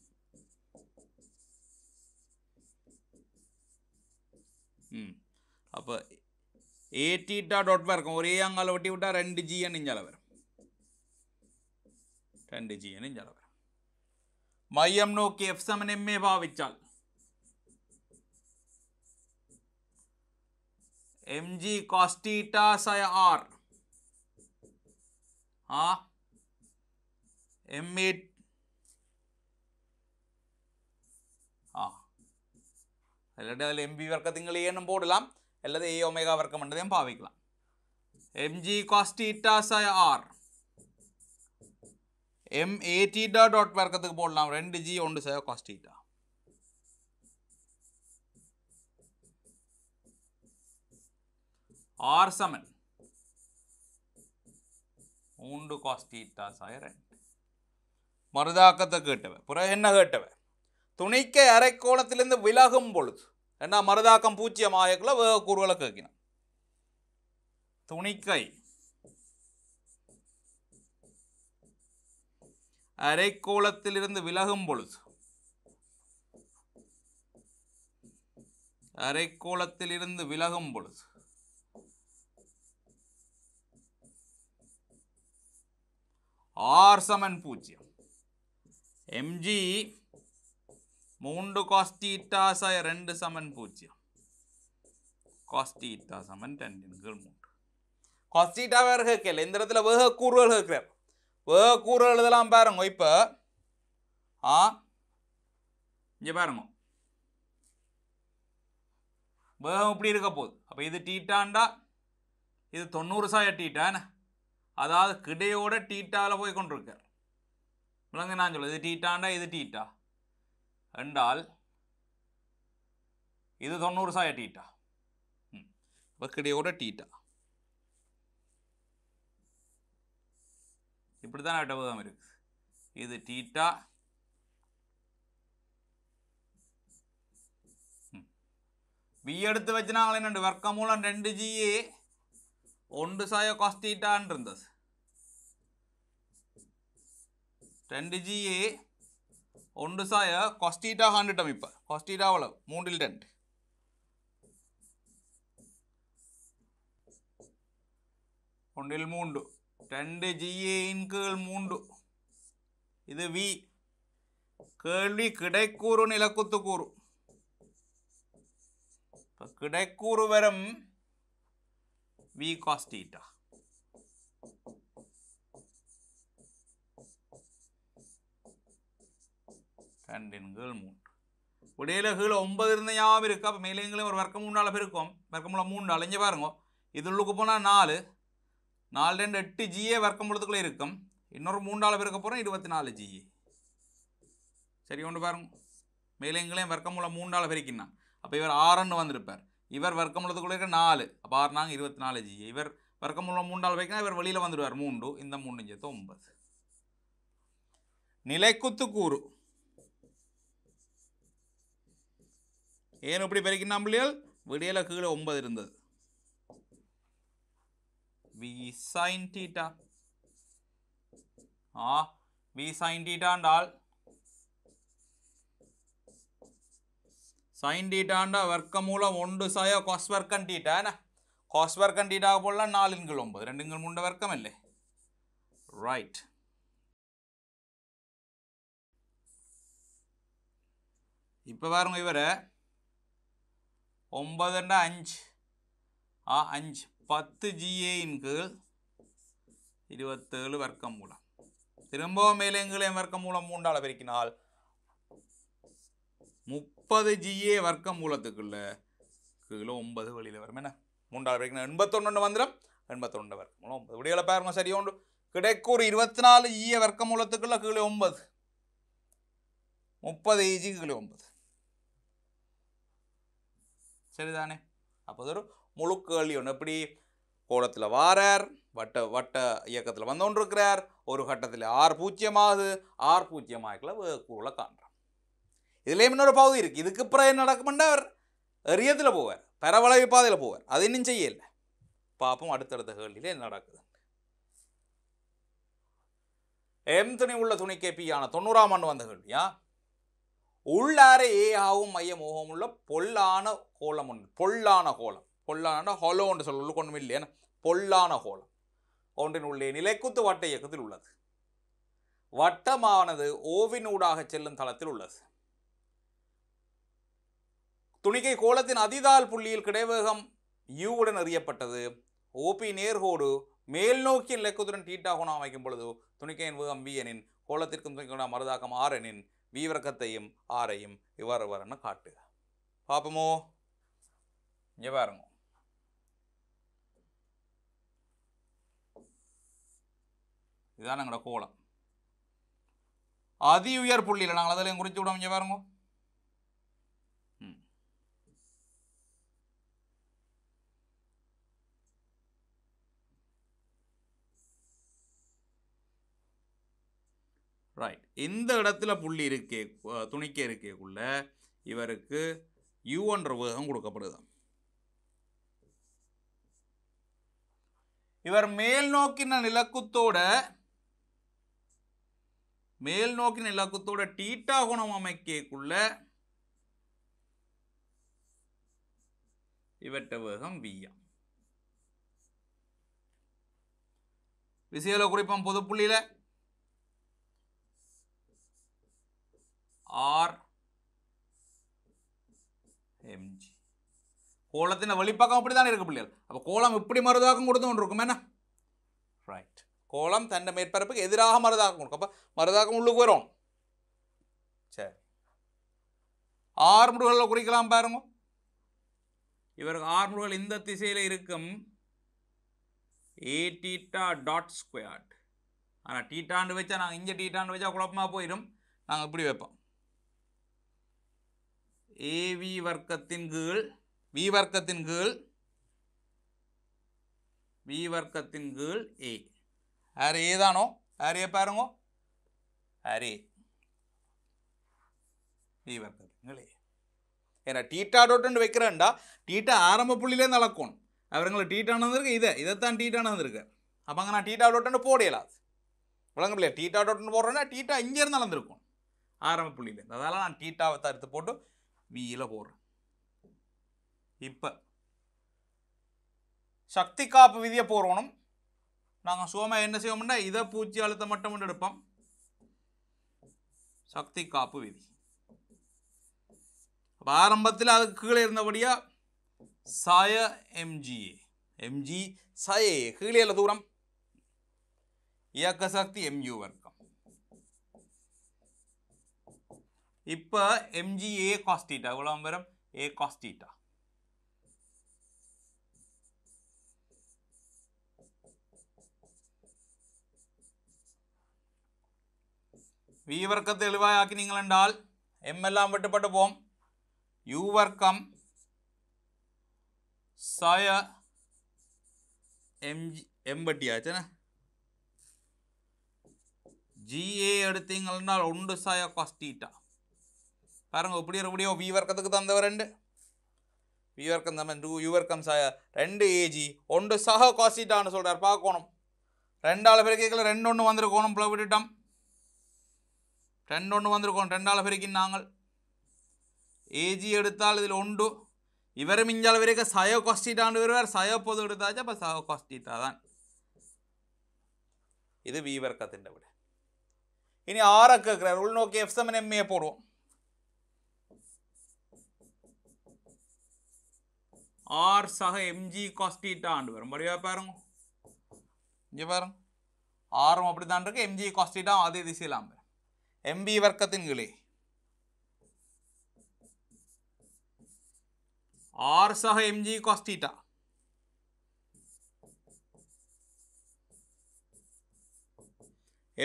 അപ്പോൾ എ ടീറ്റ ഡോട്ട് വർക്കം ഒരേ അങ്ങാല വെട്ടി വിട്ടാൽ രണ്ട് ജി ആണ് ഇഞ്ചാല വരും രണ്ട് ജി ആണ് ഇഞ്ചാല വരും മയ്യം നോക്കി എഫ് സമൻ എം എ ഭാവിച്ചാൽ എം ജി കോസ്റ്റീറ്റ സയ ആർ ആ എം എ ആ അല്ലാണ്ട് അതിൽ എം ബി വർക്കത്ത് നിങ്ങൾ ചെയ്യണം പോടലാം അല്ലാതെ എ ഒമേഗ വർക്കം ഉണ്ടെന്ന് ഞാൻ ഭാവിക്കലാം എം ജി കോസ്റ്റീറ്റാസായ R M A theta dot வர்க்கத்துக்கு போடலாம் ரெண்டு ஜி ஒன்று சேவ காஸ் டீட்டா ஆர் மூன்று காஸ் சாய ரெண்டு மருதாக்கத்தை கேட்டவன் பிறகு என்ன கேட்டவன் துணிக்க அரைக்கோணத்திலிருந்து விலகும் பொழுது என்ன மருதாக்கம் பூச்சியம் ஆயக்குள்ள வேக கூறுகளை கேட்கினான் துணிக்கை அரைக்கோளத்திலிருந்து விலகும் பொழுது அரைக்கோளத்திலிருந்து விலகும் பொழுது r சமன் 0 mg 3 cos θ சை 2 சமன் 0 cos θ சமன் டென்ஜென்கள் 3 cos θ வேற கேட்கல இந்த இடத்துல வேக கூறுகள் இருக்கிறார் வேக கூறுகள் எழுதலாம் பாருங்க இப்போ ஆ இங்கே பாருங்க வேகம் இப்படி இருக்க போகுது அப்போ இது டீட்டாண்டா இது தொண்ணூறு சாய டீட்டான்னு அதாவது கிடையோட டீட்டாவில் போய் கொண்டிருக்கார் விளங்க நான் சொல்ல இது டீட்டாண்டா இது டீட்டா என்றால் இது தொண்ணூறு சாய டீட்டா இப்போ கிடையோட டீட்டா இப்படி தான் அட்டபுதம் இருக்கு இது டீட்டா பி எடுத்து வச்சுனாங்களே ரெண்டு வர்க்கம் மூலம் ரெண்டு ஜிஏ ஒன்று சாய காஸ் தீட்டான் இருந்தது ரெண்டு ஜிஏ ஒன்று சாய கொஸ்டீட்டா காண்டுட்டோம் இப்போ கொஸ்டீட்டா அவ்வளோ மூன்றில் ரெண்டு ஒன்றில் மூன்று ரெண்டு ஜிஏயின் கீழ் மூன்று இது வி கேள்வி கிடைக்கூறு நிலக்குத்து கூறு கிடைக்கூறு வரம் V cos theta. டென்கள் மூன்று உடையில கீழே ஒன்பது இருந்த ஞாபகம் இருக்குது அப்போ மேலேங்களும் ஒரு வர்க்கம் மூணு அளவு இருக்கும் வர்க்கம் மூணு மூணு பாருங்க இது உள்ளுக்கு போனால் நாலு நாலு ரெண்டு எட்டு ஜிஏ வர்க்கம் பொழுதுக்குள்ளே இருக்கும் இன்னொரு மூன்று அளவு போகிறோம் இருபத்தி நாலு ஜிஏ சரி ஒன்று பாருங்க மேலேங்களையும் வர்க்கம் மூலம் மூன்று அளவு வரைக்கும் அப்போ இவர் ஆறுன்னு வந்திருப்பார் இவர் வர்க்கமுள்ளதுக்குள்ளே இருக்க நாலு அப்போ ஆறு நாங்கள் இருபத்தி நாலு ஜி இவர் வர்க்கமூலம் மூன்றால் வைக்கணும் இவர் வெளியில் வந்துடுவார் மூன்று இந்த மூணு சேர்த்து ஒன்பது நிலைக்குத்து கூறு ஏன் இப்படி பெருக்கினாம் பிள்ளைகள் விடியல கீழே ஒன்பது இருந்தது வி சைன் டீட்டா ஆ வி சைன் டீட்டாண்டால் சைன் டீட்டாண்டா வர்க்க மூலம் ஒன்று சாயோ കോസ് വർക്കം டீட்டா என்ன കോസ് വർക്കം டீட்டா போடலாம் നാല് ഇങ്കിൾ ഒമ്പത് രണ്ട് ഇങ്കിൾ മുണ്ട വർക്കമല്ലേ റൈറ്റ് இப்போ பாருங்க இவர் ஒம்பது ரெண்டு அஞ்சு ஆ அஞ்சு பத்து ஜிஏயின் கீழ் இருபத்தேழு வர்க்கம் மூலம் திரும்பவும் மேலே எங்களையும் வர்க்கம் மூலம் மூன்றால் பெருக்கினால் முப்பது ஜிஏ வர்க்கம் மூலத்துக்குள்ள கிலோ ஒன்பது வழியில் வரும் என்ன மூன்றாவது வரைக்கும் எண்பத்தொன்னு வந்துடும் எண்பத்தொன்று வர்க்க மூலம் ஒன்பது விடிகளை பாருங்க சரியா உண்டு ஒரு இருபத்தி நாலு ஜிஏ e வர்க்க மூலத்துக்குள்ள கீழே ஒன்பது முப்பது ஏஜி e கீழே ஒன்பது சரிதானே அப்போ ஒரு முழு கேள்வி ஒன்று எப்படி கோலத்தில் வாரார் வட்ட வட்ட இயக்கத்தில் வந்து கொண்டிருக்கிறார் ஒரு கட்டத்தில் ஆர் பூஜ்ஜியமாகுது ஆர் பூஜ்ஜியமாக கூட காண்றார் இதுலேயும் இன்னொரு பகுதி இருக்குது இதுக்கு பிறகு என்ன நடக்குமெண்டா அவர் எரியத்தில் போவார் பரவளவி பாதையில் போவார் அது இன்னும் செய்யலை பார்ப்போம் அடுத்தடுத்த கேள்வியில் என்ன நடக்குது எம் துணி உள்ள துணி கேபியான தொண்ணூறாம் ஆண்டு வந்த கேள்வியா உள்ளாரே ஏ ஆவும் மைய மோகம் உள்ள பொல்லான கோலம் ஒன்று பொல்லான கோலம் பொல்லான ஹொலோன்னு சொல்ல ஒன்றும் இல்லையா பொல்லான கோலம் ஒன்றின் உள்ளே நிலைக்குத்து வட்ட இயக்கத்தில் உள்ளது வட்டமானது ஓவினூடாக செல்லும் தளத்தில் உள்ளது துணிகை கோலத்தின் அதிதால் புள்ளியில் கிடைவேகம் யூவுடன் அறியப்பட்டது ஓபி நேர்கோடு மேல் நோக்கிய லெக்குதுடன் டீட்டா கோணம் அமைக்கும் பொழுது துணிக்கையின் வேகம் வி எனின் கோலத்திற்கும் துணிக்கோட மருதாக்கம் ஆரனின் எனின் வீவரக்கத்தையும் ஆரையும் இவ்வாறு வரன்னு காட்டுக பார்ப்போமோ இங்கே பாருங்க இதுதான் எங்களோட கோலம் அதி உயர் புள்ளியில் நாங்கள் அதில் குறித்து விடுவோம் இங்கே பாருங்க ரைட் இந்த இடத்துல புள்ளி இருக்கே துணிக்க இருக்கைக்குள்ள இவருக்கு யூன்ற வேகம் கொடுக்கப்படுது இவர் மேல் நோக்கின நிலக்குத்தோட மேல் நோக்கின இலக்கத்தோட டீட்டா குணம் அமைக்கக்குள்ள இவற்ற வேகம் வியா விசையில குறிப்பம் புள்ளியில ஆர் எம்ஜி கோலத்தின் வெளிப்பக்கம் இப்படி தான் இருக்குது பிள்ளைகள் அப்போ கோலம் இப்படி மருதாக்கம் கொடுத்து கொண்டு இருக்கும் என்ன ரைட் கோலம் தண்டை மேற்பரப்புக்கு எதிராக மருதாக்கம் கொடுக்கும் அப்போ மருதாக்கம் உள்ளுக்கு வரும் சரி ஆறு முருகளில் குறிக்கலாம் பாருங்க இவருக்கு ஆறு முருகல் இந்த திசையில் இருக்கும் ஏ டீட்டா டாட் ஸ்கொயர்ட் ஆனால் டீட்டாண்டு வச்சா நாங்கள் இங்கே டீட்டாண்டு வச்சா குழப்பமாக போயிடும் நாங்கள் இப்படி வைப்போம் ஏவி வர்க்கத்தின் கீழ் வி வர்க்கத்தின் கீழ் வி வர்க்கத்தின் கீழ் ஏ ஆர் ஏ தானோ ஆர் ஏ பாருங்க ஆர் ஏ வி வர்க்கத்தின் கீழ் ஏ ஏன்னா டீட்டா டோட்டு வைக்கிறேன்டா டீட்டா ஆரம்ப புள்ளியிலே நடக்கும் அவருங்களை டீட்டான வந்திருக்கு இதை இதைத்தான் டீட்டான வந்திருக்கு அப்போ அங்கே நான் டீட்டா டோட்டு போடையலாம் விளங்க பிள்ளையா டீட்டா டோட்டுன்னு போடுறேன்னா டீட்டா இங்கேருந்து நடந்திருக்கும் ஆரம்ப புள்ளியில் அதனால் நான் டீட்டாவை தடுத்து போட்டு வியில் போடுறேன் இப்போ சக்தி காப்பு விதியை போகிறோனும் நாங்கள் சோமா என்ன செய்வோம்னா இதை பூச்சி அழுத்த மட்டும் எடுப்போம் சக்தி காப்பு விதி ஆரம்பத்தில் அதுக்கு கீழே இருந்தபடியாக சய எம்ஜிஏ எம்ஜி சாயே கீழே தூரம் இயக்க சக்தி எம்யூ வர்க் എം ജി എ കോസ്റ്റീറ്റ ഇവിടെ வரும் എ കോസ്റ്റീറ്റ വി വർക്കത്തെ നിങ്ങൾ ഉണ്ടാൽ എം എല്ലാം വെട്ടപ്പെട്ട് പോവും യു വർക്കം സയ എം ജി എം വെട്ടിയാച്ചന ജി എ എടുത്ത് നിങ്ങളുണ്ടാൽ ഉണ്ട് സയ കോസ്റ്റീറ്റ பாருங்கள் இப்படி இப்படியோ வி வர்க்கத்துக்கு ரெண்டு வி வர்க்கம் தான் டூ யூ வர்க்கம் ச ரெண்டு ஏஜி ஒன்று சக காசிட்டான்னு சொல்கிறார் பார்க்கணும் ரெண்டாள் பெருக்கைகள் ரெண்டு ஒன்று வந்திருக்கணும் பிளவு விட்டுட்டோம் ரெண்டு ஒன்று வந்திருக்கணும் ரெண்டாள் பெருக்கின் நாங்கள் ஏஜி எடுத்தால் இதில் ஒன்று ഇവർ മിഞ്ചാൾ ഇവരൊക്കെ സയോ കൊസ്റ്റിട്ടാണ്ട് വരുവാർ സയോ പൊതു എടുത്താച്ച അപ്പം സയോ കൊസ്റ്റിട്ടാതാണ് ഇത് വീവർക്കത്തിൻ്റെ ഇവിടെ ഇനി இனி ഉൾനോക്കി എഫ് உள்நோக்கி എം எம்ஏ போடுவோம் ஆர் சக எம்ஜி theta ஆண்டு வரும் படிவா பாருங்க இங்கே பாருங்க ஆரம் அப்படி இருக்கு எம்ஜி காஸ் டீட்டா அதே திசையிலாம் எம்பி வர்க்கத்தின் கீழே ஆர் சக MG cos theta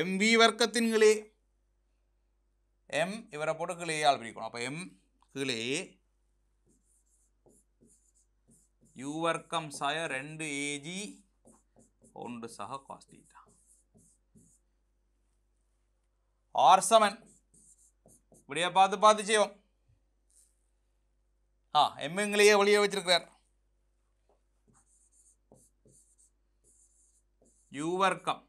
M V வர்க்கத்தின் கிளே எம் இவரை போட்டு கிளேயால் பிரிக்கணும் அப்போ எம் கிளே u වර්ගම් 6 2 ag ඔවුන්ට සහ cos theta r சமன் இப்படியே பார்த்து பார்த்து செய்வோம் ஆ எம்எங்களையே வெளியே வச்சிருக்கிறார் யூ வர்க்கம்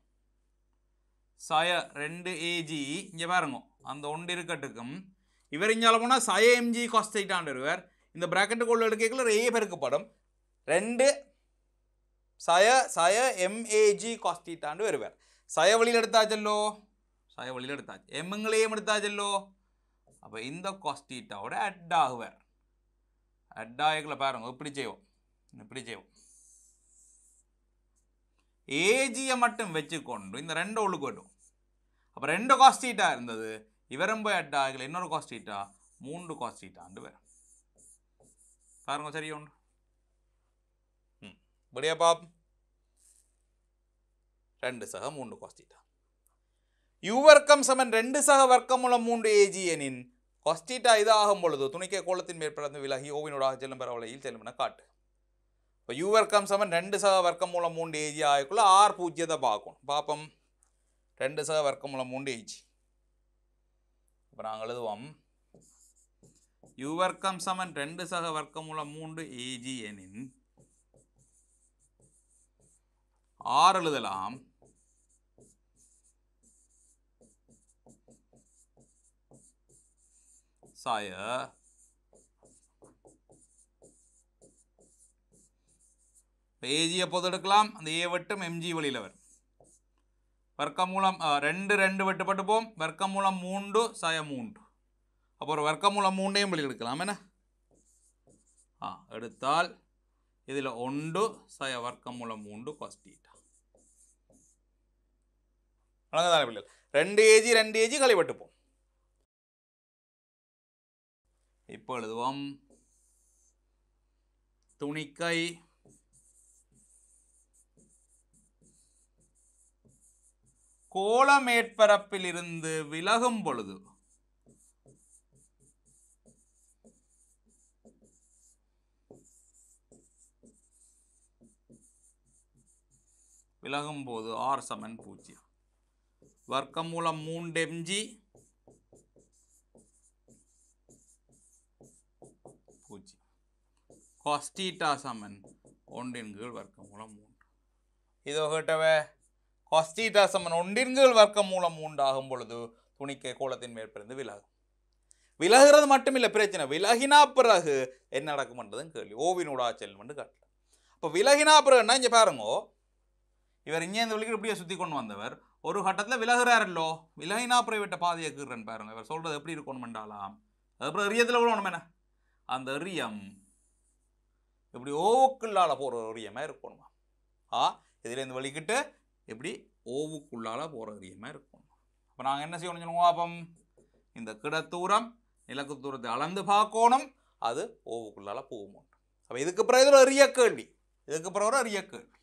சய ரெண்டு ஏஜி இங்கே பாருங்க அந்த ஒன்று இருக்கட்டுக்கும் இவர் இஞ்சால போனால் சய எம்ஜி காஸ்டைட்டான் வருவார் இந்த பிராக்கெட்டுக்குள்ள எடுக்கல ஏ பெருக்கப்படும் ரெண்டு சய சய எம்ஏஜி കോസ് തീറ്റാണ്ട് വരുവാർ സയ വെളിയിൽ എടുത്താച്ചല്ലോ സയ വെളിയിൽ എടുത്താച്ച് എമ്മുകളെയും എടുത്താച്ചല്ലോ അപ്പോൾ இந்த കോസ് തീറ്റാவோட அட் ஆகுவார் அட் ஆகல பாருங்க இப்படி செய்வோம் இப்படி செய்வோம் ஏஜியை மட்டும் வச்சுக்கொண்டு இந்த ரெண்டு உள்ளுக்கு வரும் அப்போ ரெண்டு காஸ்ட் ஹீட்டா இருந்தது இவரும் போய் அட் ஆகல இன்னொரு காஸ்ட் ஹீட்டா மூன்று காஸ்ட் ஹீட்டாண்டு வரும் பாருங்க சரியா உண்டு बढ़िया पाप രണ്ട് സഹ മൂന്ന് കോസ്തീറ്റ യു വർക്കം സമൻ രണ്ട് സഹ വർക്കമുള്ള മൂണ്ട് എ ജി എനിൻ கொஸ்டிட்ட இதாகும் பொழுது துணிக்கை கோலத்தின் மேற்படந்து விலகி ஓவினோடாக செல்லும் பரவலையில் செல்லுமென காட்டு இப்போ யூ வர்க்கம் சமன் ரெண்டு சக வர்க்கம் மூலம் மூன்று ஏஜி ஆயக்குள்ள ஆர் பூஜ்ஜியத்தை பார்க்கணும் பார்ப்போம் ரெண்டு சக வர்க்கம் மூலம் மூன்று ஏஜி இப்போ நாங்கள் எழுதுவோம் யூ வர்க்கம் சமன் ரெண்டு சக வர்க்கம் மூலம் மூன்று ஏஜி எனின் ஆர் எழுதலாம் சாய ஏஜியை பொது எடுக்கலாம் அந்த ஏ வட்டம் எம்ஜி வழியில் வரும் வர்க்கம் மூலம் ரெண்டு ரெண்டு வெட்டுப்பட்டு போம் வர்க்கம் மூலம் மூன்று சாய மூன்று அப்புறம் ஒரு மூலம் மூண்டையும் வெளியில் எடுக்கலாம் என்ன ஆ எடுத்தால் இதில் ஒன்று சாய வர்க்கம் மூலம் மூன்று கொஸ்டீட் ரெண்டு ஏஜி ரெண்டு ஏஜி களைப்பட்டுப்போம் இப்போ எழுதுவோம் துணிக்கை கோள இருந்து விலகும் பொழுது விலகும் போது ஆர் சமன் பூஜ்ஜியம் வர்க்கமூலம் மூன்று எம்ஜி பூஜ்ஜியம் காஸ்டீட்டா சமன் ஒன்றின் கீழ் வர்க்கமூலம் மூன்று இதோ கேட்டவ காஸ்டீட்டா சமன் ஒன்றின் கீழ் வர்க்கமூலம் மூன்று ஆகும் பொழுது துணிக்கை கோலத்தின் மேற்பிருந்து விலகும் விலகிறது மட்டும் இல்லை பிரச்சனை விலகினா பிறகு என்ன நடக்கும்ன்றதும் கேள்வி ஓவின் ஆச்சல் வந்து காட்டல அப்போ விலகினா என்ன இங்கே பாருங்கோ இவர் இந்த வழிக்கு இப்படியே சுற்றி கொண்டு வந்தவர் ஒரு கட்டத்தில் விலகிறாரல்லோ விலகினா பிரைவேட்டை பாதை ஏக்குறேன் பாருங்க இவர் சொல்கிறது எப்படி என்றாலாம் அதுக்கப்புறம் எரியத்தில் விழுவணும் என்ன அந்த எரியம் எப்படி ஓவுக்குள்ளால் போகிற எரியமாக இருக்கணுமா ஆ இருந்து வலிக்கிட்டு எப்படி ஓவுக்குள்ளால் போகிற எரியமாக இருக்கணும் அப்போ நாங்கள் என்ன செய்யணும் சொல்லுவோம் இந்த கிடத்தூரம் நிலக்கு தூரத்தை அளந்து பார்க்கணும் அது ஓவுக்குள்ளால் மாட்டோம் அப்போ இதுக்கு பிறகு இதில் அரிய கேள்வி இதுக்கு பிறகு ஒரு அரிய கேள்வி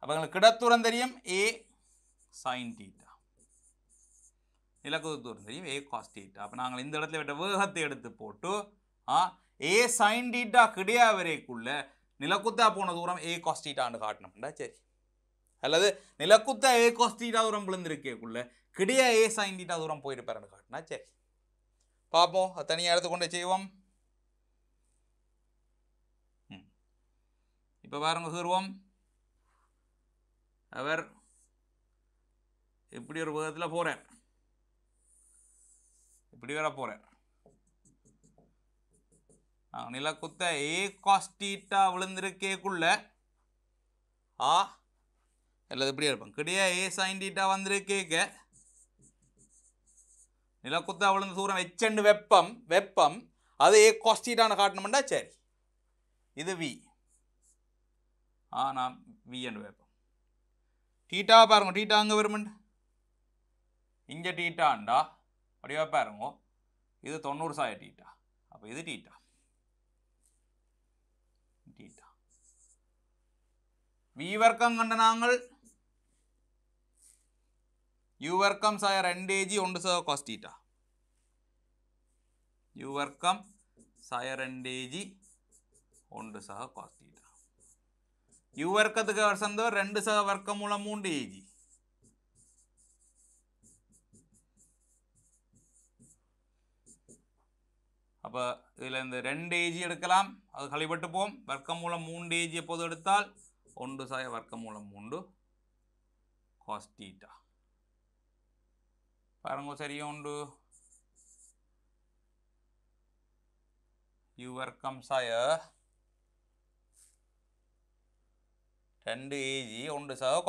அப்போ எங்களுக்கு கிடத்தூரம் தெரியும் ஏ சைன் டீட்டா இலக்கு தூரம் தெரியும் ஏ காஸ் டீட்டா அப்போ நாங்கள் இந்த இடத்துல விட்ட வேகத்தை எடுத்து போட்டு ஏ சைன் டீட்டா கிடையா வரைக்குள்ள நிலக்குத்தா போன தூரம் ஏ காஸ் டீட்டான்னு காட்டணும்டா சரி அல்லது நிலக்குத்தா ஏ காஸ் டீட்டா தூரம் விழுந்திருக்கேக்குள்ள கிடையா ஏ சைன் டீட்டா தூரம் போயிருப்பாருன்னு காட்டினா சரி பார்ப்போம் தனியாக எடுத்துக்கொண்டு செய்வோம் இப்போ பாருங்க கூறுவோம் அவர் இப்படி ஒரு விதத்தில் போகிறேன் இப்படி வேற போகிறேன் நிலக்குத்த ஏ காஸ்டீட்டா விழுந்திருக்கேக்குள்ள ஆ அல்லது இப்படியே இருப்பேன் கிடையா ஏ சைன்டீட்டா வந்திருக்கேக்க நிலக்குத்தா விழுந்து தூரம் வெச்சண்டு வெப்பம் வெப்பம் அது ஏ காஸ்டீட்டான காட்டணும்டா சரி இது வி ஆ நான் வி அண்டு வெப்பம் டீட்டா பாருங்க டீட்டா அங்கே வருமெண்டு இங்கே டீட்டாண்டா அப்படியே பாருங்க இது தொண்ணூறு சாய டீட்டா அப்போ இது டீட்டா டீட்டா വി വർക്കം കണ്ട നാങ്ങൾ യു വർക്കം സായ രണ്ട് എ ജി ഉണ്ട് സോ കോസ് തീറ്റ യു വർക്കം സായ രണ്ട് എ ജി ഉണ്ട് സഹ കോസ് തീറ്റ യു വർക്കത്ത് വർഷം രണ്ട് സഹ വർക്കം മൂളം മൂണ്ട് എ ജി அப்போ இதில் இந்த ரெண்டு ஏஜி எடுக்கலாம் அது கழிப்பட்டு போம் வர்க்கம் மூலம் மூன்று ஏஜி எப்போது எடுத்தால் ஒன்று சாய வர்க்கம் மூலம் மூன்று காஸ்டீட்டா பாருங்க சரியா உண்டு யூ യു വർക്കം ரெண்டு ஏஜி ஒன்று ജി ഉണ്ട് ஒன்று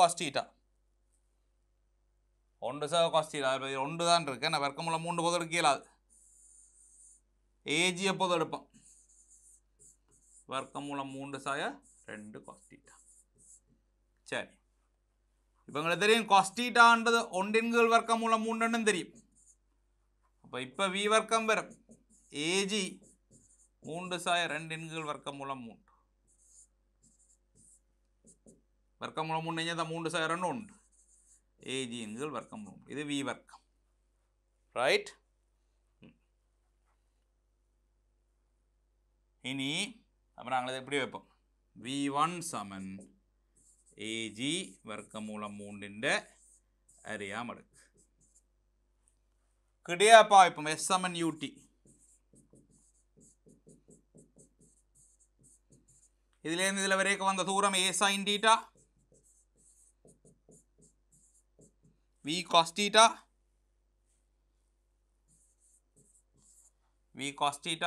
കോസ്റ്റീറ്റ காஸ்டீட்டா ஒன்று தான் ഉണ്ട് താൻ ഇരിക്കാൻ വർക്കമുള്ള മൂണ്ട് പൊതുക്കിയാൽ അത് ഏജി എപ്പോൾ എടുപ്പം വർക്കമൂലം മൂന്ന് സായ രണ്ട് കോസ്റ്റീറ്റ ശരി இப்போ உங்களுக்கு தெரியும் கொஸ்டீட்டான்றது ஒன்றின்கள் வர்க்கம் மூலம் மூன்றுன்னு தெரியும் அப்போ இப்போ வி வர்க்கம் வரும் ஏஜி மூன்று சாய ரெண்டு எண்கள் வர்க்கம் மூலம் மூன்று வர்க்கம் மூலம் மூணு தான் மூன்று சாய ரெண்டு உண்டு ஏஜி எண்கள் வர்க்கம் மூலம் இது வி வர்க்கம் ரைட் இனி அப்புறம் நாங்கள் எப்படி வைப்போம் வி ஒன் சமன் ஏஜி வர்க்க மூலம் மூன்றிൻ്റെ അറിയാ മടക്ക് കിടിയാപ്പാ ഇപ്പം എസ് സമൻ യു ടി ഇതിലേന്ന് ഇതിലവരേക്ക് വന്ന ദൂരം A sin theta V cos theta V cos theta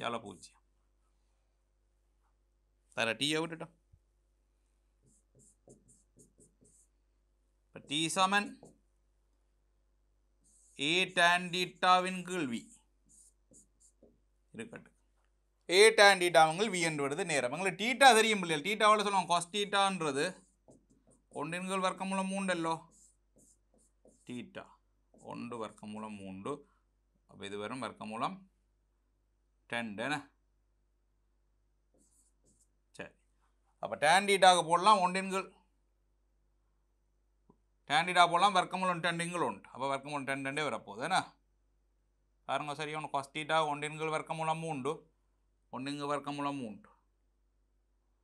යාලා පූජ්‍ය තැරටී යවටට පටීසමන් ஏட்டாண்டிட்டாவின் கேள்வி இருக்கட்டும் என்று விஎன்றது நேரம் எங்களுக்கு டீட்டா தெரியும் இல்லையா டீட்டாவில் சொல்லுவோம் காஸ் டீட்டான்றது ஒன்றின்கள் வர்க்கம் மூலம் மூண்டல்லோ டீட்டா ஒன்று வர்க்கம் மூலம் மூண்டு அப்போ இது வரும் வர்க்கம் மூலம் டென் டேன சரி அப்போ டேன் போடலாம் ஒன்றின்கள் டேண்டிடா போடலாம் வர்க்கமல் ஒன் டெண்டிங்கள் உண்டு அப்போ வர்க்கமுள் டென் டெண்டே வரப்போகுது ஏன்னா பாருங்க சரி ஒன்று கொஸ்டீட்டா ஒன்றின்கள் வர்க்கமூலமும் உண்டு ஒன்றிங்க வர்க்கமூலமும் உண்டு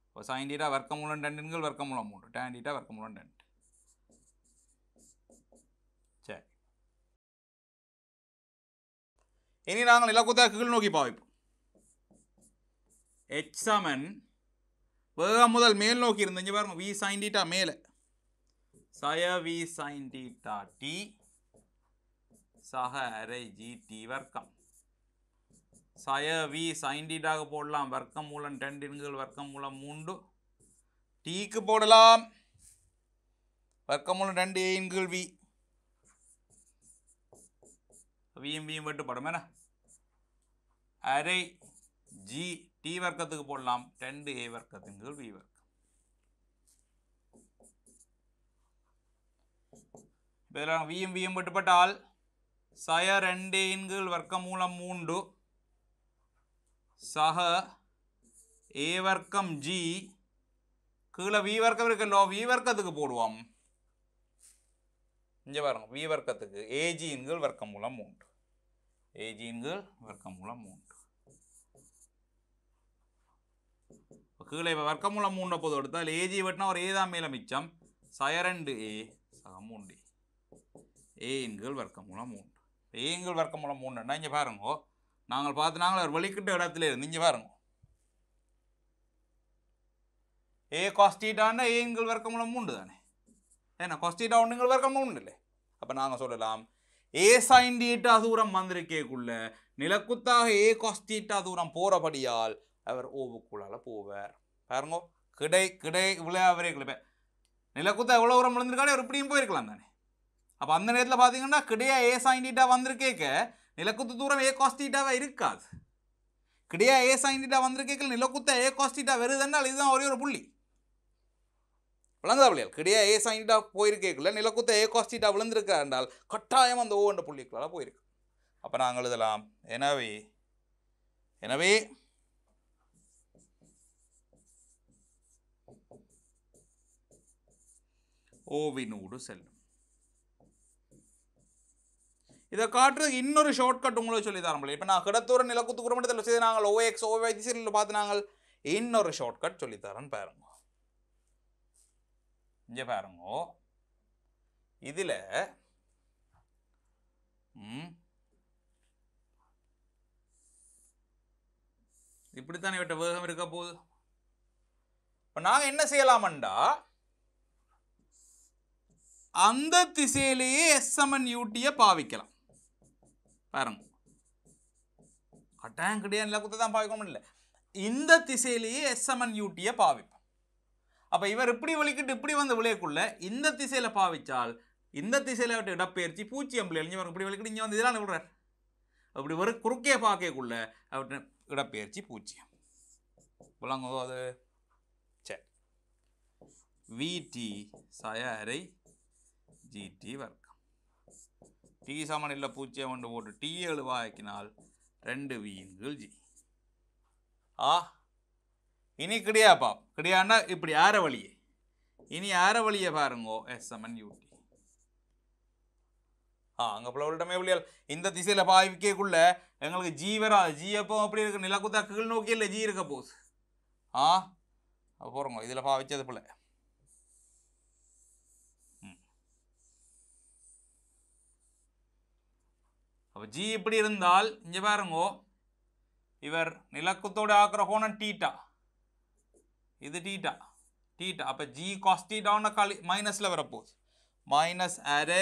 இப்போ சைன்டீட்டா வர்க்கமூலம் டெண்டின்கள் வர்க்கமூலம் உண்டு டேண்டீட்டா வர்க்கமூலம் டெண்ட் சரி இனி நாங்கள் இலக்குத்தாக்குகள் நோக்கி பாவிப்போம் ஹெச் சமன் வேகம் முதல் மேல் நோக்கி இருந்து இங்கே பாருங்க வி சைன் டீட்டா மேலே சய வி சைன் டீட்டா டி சக அரை ஜி டி வர்க்கம் சய வி சைன் டீட்டாக போடலாம் வர்க்கம் மூலம் ரெண்டு இன்கள் வர்க்கம் மூலம் மூண்டு டீக்கு போடலாம் வர்க்கம் மூலம் ரெண்டு ஏ இன்கள் வி வியும் வியும் வெட்டு படம் என்ன அரை ஜி T வர்க்கத்துக்கு போடலாம் ரெண்டு ஏ வர்க்கத்தின் வி வர்க்கம் இதில் வியும் வியும் விட்டுப்பட்டால் சய ரெண்டு இன்கீழ் வர்க்க மூலம் மூன்று சக ஏ வர்க்கம் ஜி கீழே வி வர்க்கம் இருக்கல்லோ வி வர்க்கத்துக்கு போடுவோம் இங்கே பாருங்க வி வர்க்கத்துக்கு ஏஜி இன்கீழ் வர்க்கம் மூலம் மூன்று ஏஜி இன்கீழ் வர்க்கம் மூலம் மூன்று கீழே இப்போ மூலம் மூணு போது எடுத்தால் ஏஜி வெட்டினா ஒரு ஏதா மேல மிச்சம் சயரண்டு ஏ சகமூண்டு ஏங்கள் வர்க்கமூலம் மூன்று ஏங்கள் மூலம் மூணுன்னா இங்கே பாருங்க நாங்கள் பார்த்து நாங்கள் ஒரு வெளிக்கிட்ட இடத்துல இருந்து இங்கே பாருங்க ஏ காஸ்டீட்டான்னா ஏங்கள் மூலம் மூன்று தானே ஏன்னா காஸ்டீட்டா ஒன்றுங்கள் வர்க்க உண்டு இல்லை அப்போ நாங்கள் சொல்லலாம் ஏ சைன் தீட்டா தூரம் வந்திருக்கேக்குள்ள நிலக்குத்தாக ஏ காஸ்டீட்டா தூரம் போகிறபடியால் அவர் ஓவுக்குள்ளால் போவார் பாருங்க கிடை கிடை இவ்வளோ அவரே கிளம்ப நிலக்குத்த எவ்வளோ உரம் விழுந்திருக்காலும் அவர் இப்படியும் போயிருக்கலாம் தானே அப்போ அந்த நேரத்தில் பார்த்தீங்கன்னா கிடையா ஏ சாயின்டிட்டா வந்திருக்கேக்க நிலக்குத்து தூரம் ஏ காஸ்டிட்டாவே இருக்காது கிடையா ஏ சாயின்டிட்டா வந்திருக்கேக்க நிலக்குத்த ஏ காஸ்டிட்டா வருதுன்னால் இதுதான் ஒரே ஒரு புள்ளி விளங்குதா பிள்ளைகள் கிடையா ஏ சைன் போயிருக்கேக்குள்ள நிலக்குத்த ஏ காஸ்டிட்டா டீட்டா விழுந்திருக்கா என்றால் கட்டாயம் அந்த ஓ என்ற புள்ளிக்குள்ளால் போயிருக்கு அப்போ நாங்கள் எழுதலாம் எனவே எனவே ஓவினூடு செல்லும் இதை காட்டுறதுக்கு இன்னொரு ஷார்ட்கட் உங்களுக்கு சொல்லி முடியல இப்போ நான் கிடத்தூர நிலக்குத்து குடும்பத்தில் செய்து நாங்கள் ஓ ஓஎக்ஸ் ஓவை திசையில் பார்த்து நாங்கள் இன்னொரு ஷார்ட்கட் சொல்லித்தரேன் பாருங்க இங்கே பாருங்க இதில் இப்படித்தானே விட்ட வேகம் இருக்க போகுது இப்போ நாங்கள் என்ன செய்யலாமண்டா அந்த திசையிலேயே எஸ்எம்என் யூட்டியை பாவிக்கலாம் பாருங்க கட்டாயங்கடியா நில குத்த தான் பாவிக்கணும் இல்லை இந்த திசையிலேயே எஸ்எம்என் யூட்டியை பாவிப்போம் அப்போ இவர் இப்படி வலிக்கிட்டு இப்படி வந்து விளையக்குள்ள இந்த திசையில் பாவிச்சால் இந்த திசையில் விட்டு இடப்பெயர்ச்சி பூச்சியம் பிள்ளைகள் இங்கே இப்படி வலிக்கிட்டு இங்கே வந்து இதெல்லாம் விடுறார் அப்படி ஒரு குறுக்கே பார்க்கக்குள்ள அவற்றை இடப்பெயர்ச்சி பூச்சியம் விளங்குதோ அது சரி வீட்டி சயாரை ஜிடி வர்க்கம் T சமனில் பூச்சியம் கொண்டு போட்டு டி எழுவாக்கினால் 2 V இன்குள் G ஆ இனி கிடியா பாப் கிடியான்ன இப்படி ஆர வழியே இனி ஆர வழியை பாருங்கோ எஸ் சமன் யூடி ஆ அங்கே பிள்ளைகளிடமே பிள்ளைகள் இந்த திசையில் பாய்க்கக்குள்ள எங்களுக்கு G வரா G எப்போம் அப்படி இருக்கு நிலக்குத்தாக்குகள் கீழ் G இருக்கப் ஜி இருக்க ஆ போகிறோங்க இதில் பாவிச்சது பிள்ளை அப்போ ஜி இப்படி இருந்தால் இங்கே பாருங்கோ இவர் நிலக்கத்தோடு ஆக்குற கோணம் டீட்டா இது டீட்டா டீட்டா அப்போ ஜி காஸ் டீட்டான்னு காலி மைனஸில் வரப்போகுது மைனஸ் அரே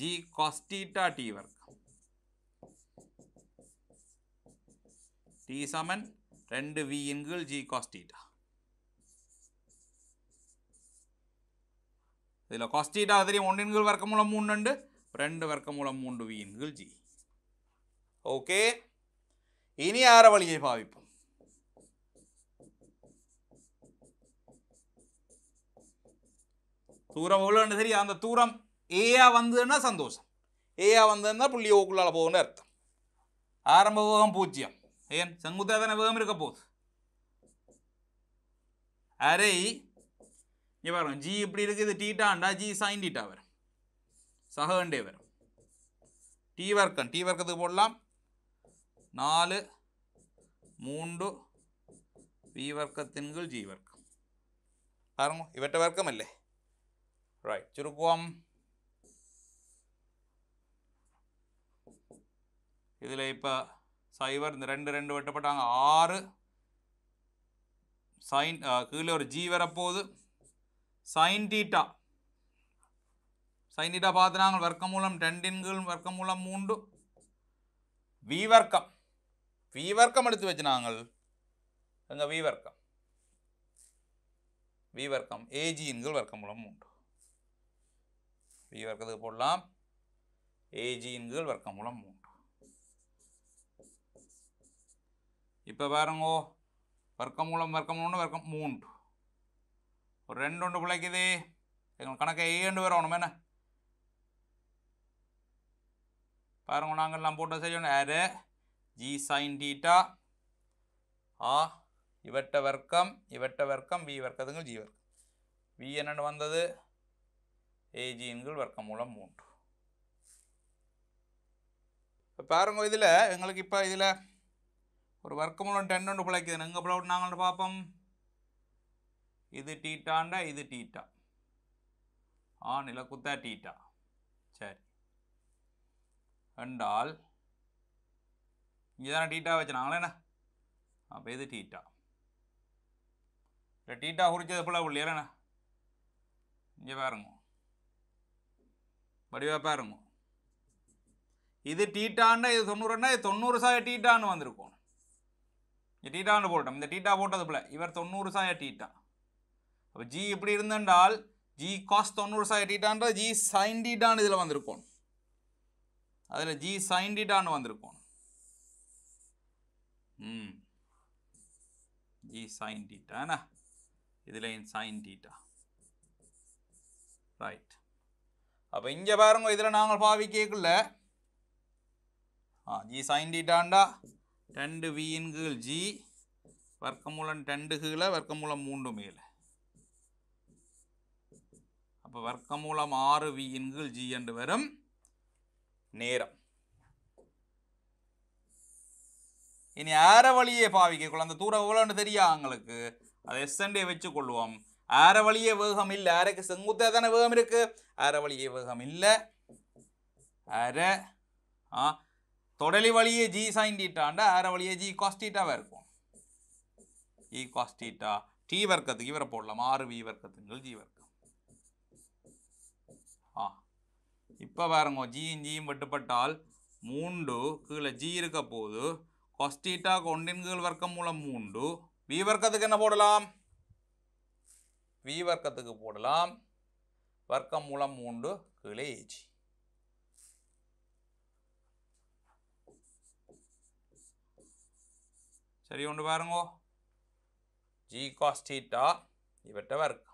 ஜி காஸ் டி வர் டி சமன் ரெண்டு வி இன்கள் ஜி காஸ்டீட்டா இதில் காஸ் டீட்டா தெரியும் ஒன்றின்கள் வர்க்க மூலம் மூணு ரெண்டு ரெண்டு வர்க்கம் மூலம் மூன்று வியின் ഗിൽജി ஓகே இனி ആരെ வழியை பாவிப்போம் தூரம் எவ்வளோன்னு சரி அந்த தூரம் ஏயா வந்ததுன்னா சந்தோஷம் ஏயா வந்ததுன்னா புள்ளி ஓக்குள்ளால போகும்னு அர்த்தம் ஆரம்ப வேகம் பூஜ்ஜியம் ஏன் செங்குத்தாதன வேகம் இருக்க போகுது அரை இங்கே பாருங்க ஜி இப்படி இருக்குது டீட்டாண்டா ஜி சைன் டீட்டா வர சகண்டே வரும் டி வர்க்கம் டி வர்க்கத்துக்கு போடலாம் நாலு மூன்று പി വർക്കത്തിൻകിൽ ജി വർക്കം അറിഞ്ഞു ഇവറ്റ വർക്കമല്ലേ റൈറ്റ് ചുരുക്കുവാം ഇതിൽ ഇപ്പോൾ സൈബർ രണ്ട് രണ്ട് വെട്ടപ്പെട്ടാൽ ആറ് സൈൻ കീഴിൽ ഒരു ജി വരപ്പോത് സൈൻ ടീറ്റ sin theta பார்த்துனாங்கள் வர்க்கமூலம் ரெண்டின் கீழ் வர்க்கமூலம் மூன்று வி வர்க்கம் வி வர்க்கம் எடுத்து வச்சுனாங்கள் எங்க வி வர்க்கம் வி வர்க்கம் ஏஜியின் கீழ் வர்க்கமுலம் மூண்டு வி வர்க்கத்துக்கு போடலாம் ஏஜியின் கீழ் வர்க்கமுலம் மூண்டு இப்போ பாருங்கோ வர்க்கமூலம் வர்க்கமுலம் வர்க்கம் மூண்டு ஒரு ரெண்டு ஒன்று பிழைக்குது எங்களுக்கு கணக்கு ஏண்டு வரணும் என்ன பாருங்க நாங்கள்லாம் போட்டால் சரியான ஏர ஜி சைன் டீட்டா ஆ இவட்ட வர்க்கம் இவட்ட வர்க்கம் வி வர்க்கத்துங்கள் ஜி வர்க்கம் வி என்னென்னு வந்தது ஏஜின்கள் வர்க்கம் மூலம் மூன்று இப்போ பாருங்க இதில் எங்களுக்கு இப்போ இதில் ஒரு வர்க்க மூலம் டென் ஒன்று பிழைக்குது எங்கே பிள்ளை நாங்கள் பார்ப்போம் இது டீட்டாண்டா இது டீட்டா ஆ நிலக்குத்தா டீட்டா சரி கண்டால் இங்கே தானே டீட்டா வச்சுனாங்களே என்ன அப்போ இது டீட்டா இல்லை டீட்டா குறிச்சது போல இல்லையா இங்கே பாருங்க வடிவாக பாருங்க இது டீட்டாண்டா இது தொண்ணூறுன்னா இது தொண்ணூறு சாய டீட்டான்னு வந்திருக்கும் இங்கே டீட்டான்னு போட்டோம் இந்த டீட்டா போட்டது போல இவர் தொண்ணூறு சாய டீட்டா அப்போ ஜி இப்படி இருந்தால் ஜி காஸ் தொண்ணூறு சாய டீட்டான்ற ஜி சைன் டீட்டான்னு இதில் வந்திருக்கும் அதில் ஜி சைன்டிட்டான்னு வந்திருக்கும் ஜி சைன் இதில் என் சைன் டீட்டா ரைட் அப்போ இங்கே பாருங்க இதில் நாங்கள் பாவி கேட்கல ஆ ஜி சைன் டீட்டாண்டா ரெண்டு வியின் கீழ் ஜி வர்க்கமூலம் ரெண்டு கீழே வர்க்கமூலம் மூன்று மேலே அப்போ வர்க்கமூலம் ஆறு வியின் கீழ் ஜி என்று வரும் நேரம் இனி ஆர வழியே பாவிக்கக்குள்ள அந்த தூரம் எவ்வளோன்னு தெரியா எங்களுக்கு அதை எஸ்என்டே வச்சு ஆர வழியே வேகம் இல்லை ஆரைக்கு செங்குத்தே தானே வேகம் இருக்கு ஆர வழியே வேகம் இல்லை அர ஆ தொடலி வழியே ஜி சைன் டீட்டாண்ட ஆர வழியே ஜி காஸ்டீட்டாவாக இருக்கும் இ காஸ்டீட்டா டி வர்க்கத்துக்கு இவரை போடலாம் ஆறு வி வர்க்கத்துங்கள் ஜி வர்க்கம் இப்போ பாருங்க ஜியும் ஜியும் வெட்டுப்பட்டால் மூண்டு கீழே ஜி இருக்க போது கொஸ்டீட்டா கொண்டின் கீழ் வர்க்கம் மூலம் மூண்டு வி வர்க்கத்துக்கு என்ன போடலாம் வி வர்க்கத்துக்கு போடலாம் வர்க்கம் மூலம் மூண்டு கீழே ஏஜி சரி ஒன்று பாருங்கோ ஜி காஸ்டீட்டா இவற்றை வர்க்கம்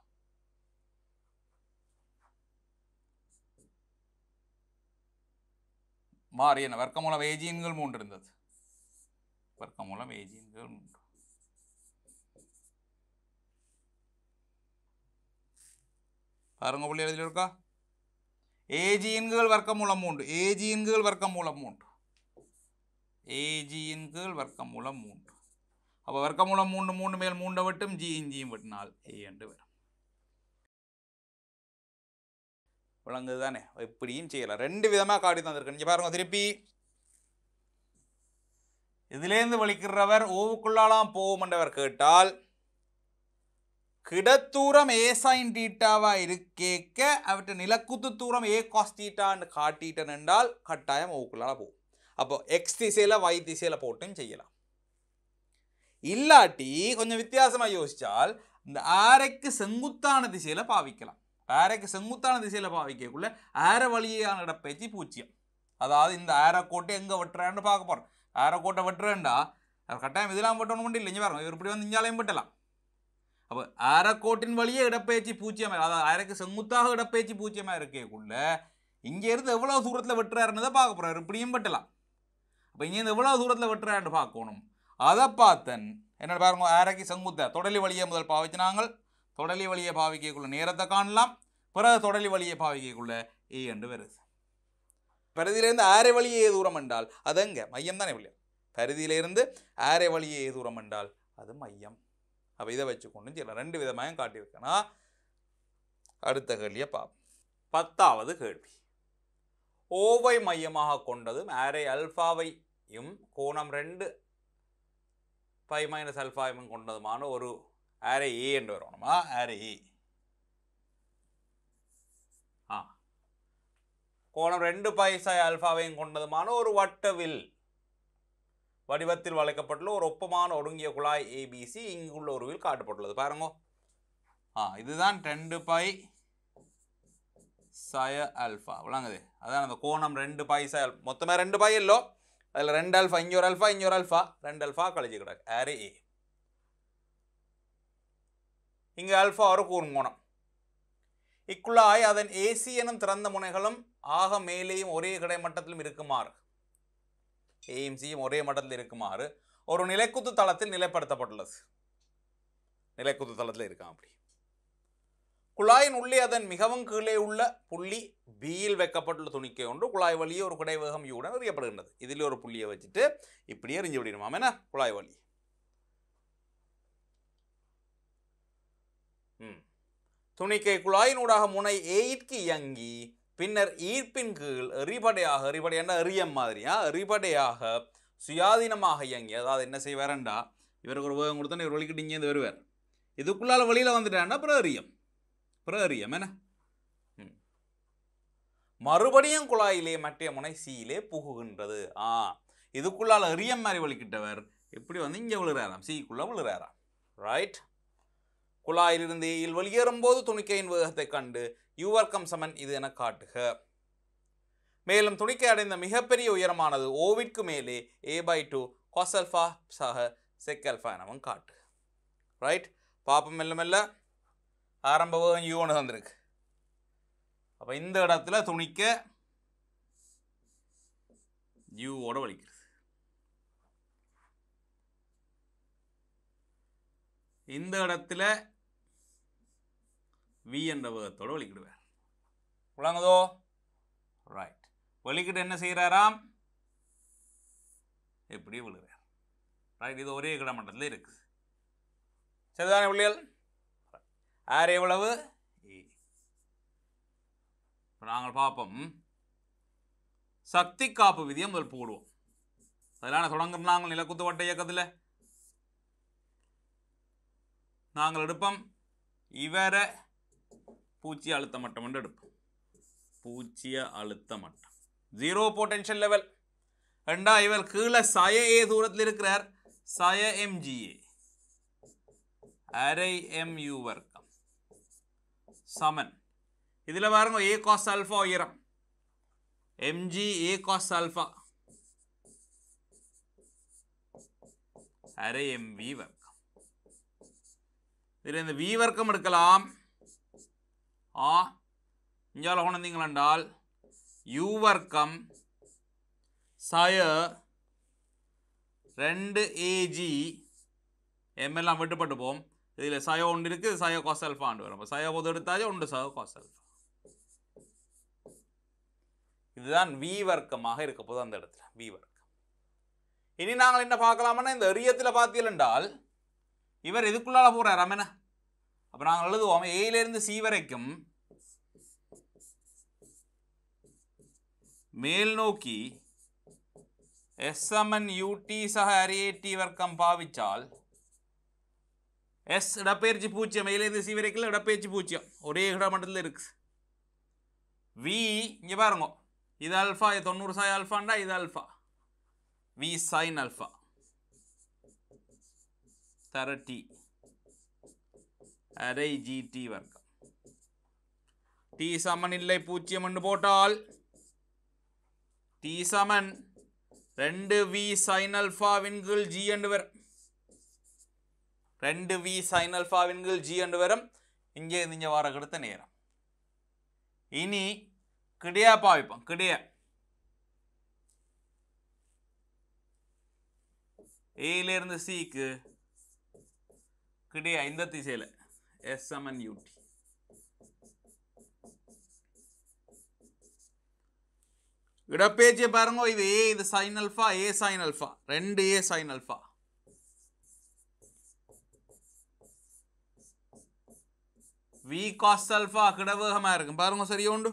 മാറിയാണ് വർക്കമൂലം ഏജീനുകൾ മൂണ്ടിരുന്നത് വർക്കമൂലം ഏജീനുകൾ மூன்று பாருங்க புள்ளி எழுதியிருக்கா ஏஜியன்கள் வர்க்கம் மூலம் மூன்று ஏஜியன்கள் வர்க்கம் மூலம் மூன்று ஏஜியன்கள் வர்க்கம் மூலம் மூன்று அப்போ வர்க்கம் மூலம் மூன்று மூன்று மேல் மூண்டை வெட்டும் ஜி இஞ்சியும் வெட்டினால் ஏ என்று வரும் விளங்குது தானே இப்படியும் செய்யலாம் ரெண்டு விதமாக காட்டி தந்திருக்கு இங்கே பாருங்கள் திருப்பி இதுலேருந்து வலிக்கிறவர் ஓவுக்குள்ளாலாம் போவோம் என்றவர் கேட்டால் கிடத்தூரம் ஏ சைன் டீட்டாவா இருக்கேக்க அவற்றை நிலக்குத்து தூரம் ஏ காஸ் தீட்டான்னு காட்டிட்டேன் என்றால் கட்டாயம் ஓவுக்குள்ளால போகும் அப்போ எக்ஸ் திசையில் வை திசையில் போட்டும் செய்யலாம் இல்லாட்டி கொஞ்சம் வித்தியாசமாக யோசித்தால் இந்த ஆரைக்கு செங்குத்தான திசையில் பாவிக்கலாம் ஆரைக்கு செங்குத்தான திசையில் பாவிக்கக்குள்ள ஆர வழியான இடப்பயிற்சி பூச்சியம் அதாவது இந்த ஆரக்கோட்டை எங்கே வெட்டுறான்னு பார்க்க போகிறோம் ஆரக்கோட்டை வெட்டுறேன்டா கட்டாயம் இதெல்லாம் வெட்டணும் மட்டும் இல்லை இங்கே பாருங்க இவர் இப்படி வந்து இஞ்சாலையும் வெட்டலாம் அப்போ ஆரக்கோட்டின் வழியே இடப்பயிற்சி பூச்சியம் அதாவது ஆரைக்கு செங்குத்தாக இடப்பயிற்சி பூச்சியமாக இருக்கக்குள்ள இங்கேருந்து எவ்வளோ தூரத்தில் வெட்டுறாருன்னு தான் பார்க்க போகிறார் இப்படியும் வெட்டலாம் அப்போ இங்கேருந்து எவ்வளோ தூரத்தில் வெட்டுறாருன்னு பார்க்கணும் அதை பார்த்தன் என்னோட பாருங்க ஆரைக்கு செங்குத்த தொடலி வழியை முதல் பாவிச்சு நாங்கள் தொடலி வழியை பாவிக்கைக்குள்ள நேரத்தை காணலாம் பிறகு தொடலி வழியை பாவிக்கைக்குள்ள ஈ என்று வருது பருதியிலேருந்து ஆரை வழியே தூரம் என்றால் அது எங்கே மையம் தானே இல்லையா பருதியிலேருந்து ஆரை வழியே தூரம் என்றால் அது மையம் அப்போ இதை வச்சுக்கொண்டு சில ரெண்டு விதமாக காட்டியிருக்கேன்னா அடுத்த கேள்வியை பார்ப்போம் பத்தாவது கேள்வி ஓவை மையமாக கொண்டதும் ஆரை அல்ஃபாவையும் கோணம் ரெண்டு ஃபைவ் மைனஸ் அல்ஃபாவையும் கொண்டதுமான ஒரு ஆரே ஏ என்று வரணுமா ஆரே ஏ ஆ கோணம் ரெண்டு பைசாய் அல்ஃபாவையும் கொண்டதுமான ஒரு வட்டவில் வடிவத்தில் வளைக்கப்பட்டுள்ள ஒரு ஒப்பமான ஒடுங்கிய குழாய் ஏபிசி இங்குள்ள ஒரு வில் காட்டப்பட்டுள்ளது பாருங்க ஆ இதுதான் ரெண்டு பை சய அல்ஃபா விளங்குது அதான் அந்த கோணம் ரெண்டு பாய் சய மொத்தமாக ரெண்டு பாய் இல்லோ அதில் ரெண்டு அல்ஃபா இங்கே ஒரு அல்ஃபா இங்கே ஒரு அல்ஃபா ரெண்டு அல்ஃபா கழிச்சு கிடக்கு ஆரே ஏ இங்கு அல்ஃபா ஒரு கூர்முனம் இக்குழாய் அதன் ஏசி எனும் திறந்த முனைகளும் ஆக மேலேயும் ஒரே கிடைமட்டத்திலும் இருக்குமாறு ஏயும் சியும் ஒரே மட்டத்தில் இருக்குமாறு ஒரு நிலைக்குத்து தளத்தில் நிலைப்படுத்தப்பட்டுள்ளது நிலைக்குத்து தளத்தில் இருக்கான் அப்படி குழாயின் உள்ளே அதன் மிகவும் கீழே உள்ள புள்ளி பியில் வைக்கப்பட்டுள்ள துணிக்கை ஒன்று குழாய் வழியே ஒரு குடைவேகம் யூடன் அறியப்படுகின்றது இதில் ஒரு புள்ளியை வச்சுட்டு இப்படியே எறிஞ்சு விடணுமா என்ன குழாய் வழி துணிக்கை குழாயினூடாக முனை எயிற்கு இயங்கி பின்னர் ஈர்ப்பின் கீழ் எரிபடையாக எறிபடை என்ற எரியம் மாதிரியா எரிபடையாக சுயாதீனமாக இயங்கி அதாவது என்ன செய்வாரண்டா இவருக்கு ஒரு உபயோகம் கொடுத்தா இவர் வழிக்கிட்டு இங்கேருந்து வருவார் இதுக்குள்ளால் வழியில் வந்துட்டான்னா பிற எரியம் பிற எரியம் என்ன மறுபடியும் குழாயிலே மற்ற முனை சீயிலே புகுகின்றது ஆ இதுக்குள்ளால் எரியம் மாதிரி வலிக்கிட்டவர் இப்படி வந்து இங்கே விழுறாராம் சீக்குள்ளே விழுறாராம் ரைட் குழாயிலிருந்து வெளியேறும் வெளியேறும்போது துணிக்கையின் வேகத்தை கண்டு யுவர்கம் சமன் இது என காட்டுக மேலும் துணிக்கை அடைந்த மிகப்பெரிய உயரமானது ஓவிற்கு மேலே ஏ பை டூ கொசல்ஃபா சக செக்கல்ஃபா எனவும் காட்டு ரைட் பாப்பம் மெல்ல மெல்ல ஆரம்ப வேகம் ஒன்று வந்திருக்கு அப்போ இந்த இடத்துல துணிக்க யூவோட வலிக்கிறது இந்த இடத்துல வி என்ற வேகத்தோடு வெளிக்கிடுவார் விளங்குதோ ரைட் வலிக்கிட்டு என்ன செய்கிறாராம் இப்படி விழுகிறார் ரைட் இது ஒரே கிடமட்டத்தில் இருக்குது சரிதானே பிள்ளைகள் ஆர் எவ்வளவு e. இப்போ நாங்கள் பார்ப்போம் சக்தி காப்பு விதியை முதல் போடுவோம் அதெல்லாம் தொடங்குற நாங்கள் நிலக்குத்து வட்ட இயக்கத்தில் நாங்கள் எடுப்போம் இவரை பூஜ்ஜிய அழுத்த மட்டம் வந்து எடுப்போம் பூச்சிய அழுத்த மட்டம் ஜீரோ பொட்டென்ஷியல் லெவல் ரெண்டா இவர் கீழே சய ஏ தூரத்தில் இருக்கிறார் சய எம் ஜிஏ அரை எம்யூ வர்க்கம் சமன் இதில் பாருங்க ஏ காஸ் அல்ஃபா உயரம் எம்ஜி ஏ காஸ் அல்ஃபா அரை எம் வி வர்க்கம் இதில் இந்த வி வர்க்கம் எடுக்கலாம் ஆ இஞ்சால கொண்டீங்களென்றால் யூவர்க்கம் சய ரெண்டு ஏஜி எம்எல்லாம் விட்டுப்பட்டு போம் இதில் சய ஒன்று இருக்குது சய கோசல்ஃபான்னு வரும் சய போது எடுத்தாச்சு ஒன்று சய கோசல்ஃபா இதுதான் வி வர்க்கமாக இருக்க போது அந்த இடத்துல வி வர்க்கம் இனி நாங்கள் என்ன பார்க்கலாம்னா இந்த எரியத்தில் பார்த்தீங்கன்னால் இவர் எதுக்குள்ளால போகிறார் அமேனா அப்போ நாங்கள் எழுதுவோம் ஏயிலிருந்து சி வரைக்கும் மேல் நோக்கி எஸ்எம்என் யூடி சக அரியேடி வர்க்கம் பாவிச்சால் எஸ் இடப்பெயர்ச்சி பூச்சியம் ஏலேருந்து சி வரைக்கும் இடப்பெயர்ச்சி பூச்சியம் ஒரே இடமட்டத்தில் இருக்கு வி இங்கே பாருங்க இது அல்ஃபா இது தொண்ணூறு சாய் அல்ஃபான்டா இது அல்ஃபா வி சைன் அல்ஃபா தரட்டி அரை ஜிடி வர்க்கம் டி சமன் இல்லை பூஜ்ஜியம் என்று போட்டால் டி சமன் ரெண்டு வி சைன் அல்பா கீழ் ஜி என்று வரும் ரெண்டு வி சைன் அல்பா கீழ் ஜி என்று வரும் இங்கே இங்கே வர கொடுத்த நேரம் இனி கிடையா பாவிப்போம் கிடையா ஏலேருந்து சிக்கு கிடையா இந்த திசையில் S and ut. இடப்பேச்சியை பாருங்க இது ஏ இது sin alpha A sin alpha ரெண்டு A sin alpha V cos alpha கிடவேகமாக இருக்கும் பாருங்க சரியா உண்டு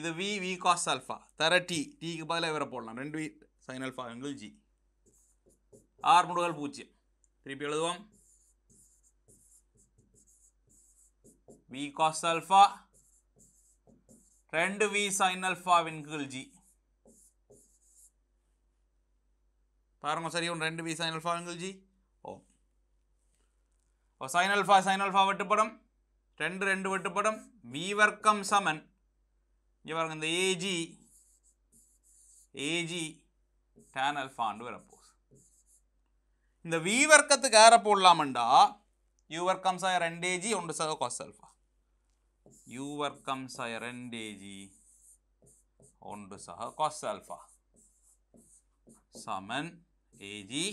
இது வி வி காஸ் அல்ஃபா தர டி டீக்கு பதிலாக இவரை போடலாம் ரெண்டு வி சைன் அல்ஃபா எங்கள் ஜி ஆர் முடுகள் பூஜ்ஜியம் திருப்பி எழுதுவோம் v cos alpha V sin alpha வின்குகள் g பாருங்க சரியும் 2 V sin alpha வின்குகள் G ஜி ஓ sin alpha alpha sin alpha வெட்டுப்படம் ரெண்டு ரெண்டு வெட்டுப்படம் வர்க்கம் சமன் இங்கே வருங்க இந்த ஏஜி ஏஜி டேன் அல்ஃபாண்டு வரப்போகுது இந்த வி வர்க்கத்துக்கு ஏற அண்டா U வர்க்கம் சார் 2 AG 1 சார் கொஸ் യുവർ കംസ് ആയ റെൻഡേജി ഉണ്ട് സഹ കോസ് അൽഫ സമൻ എ ജി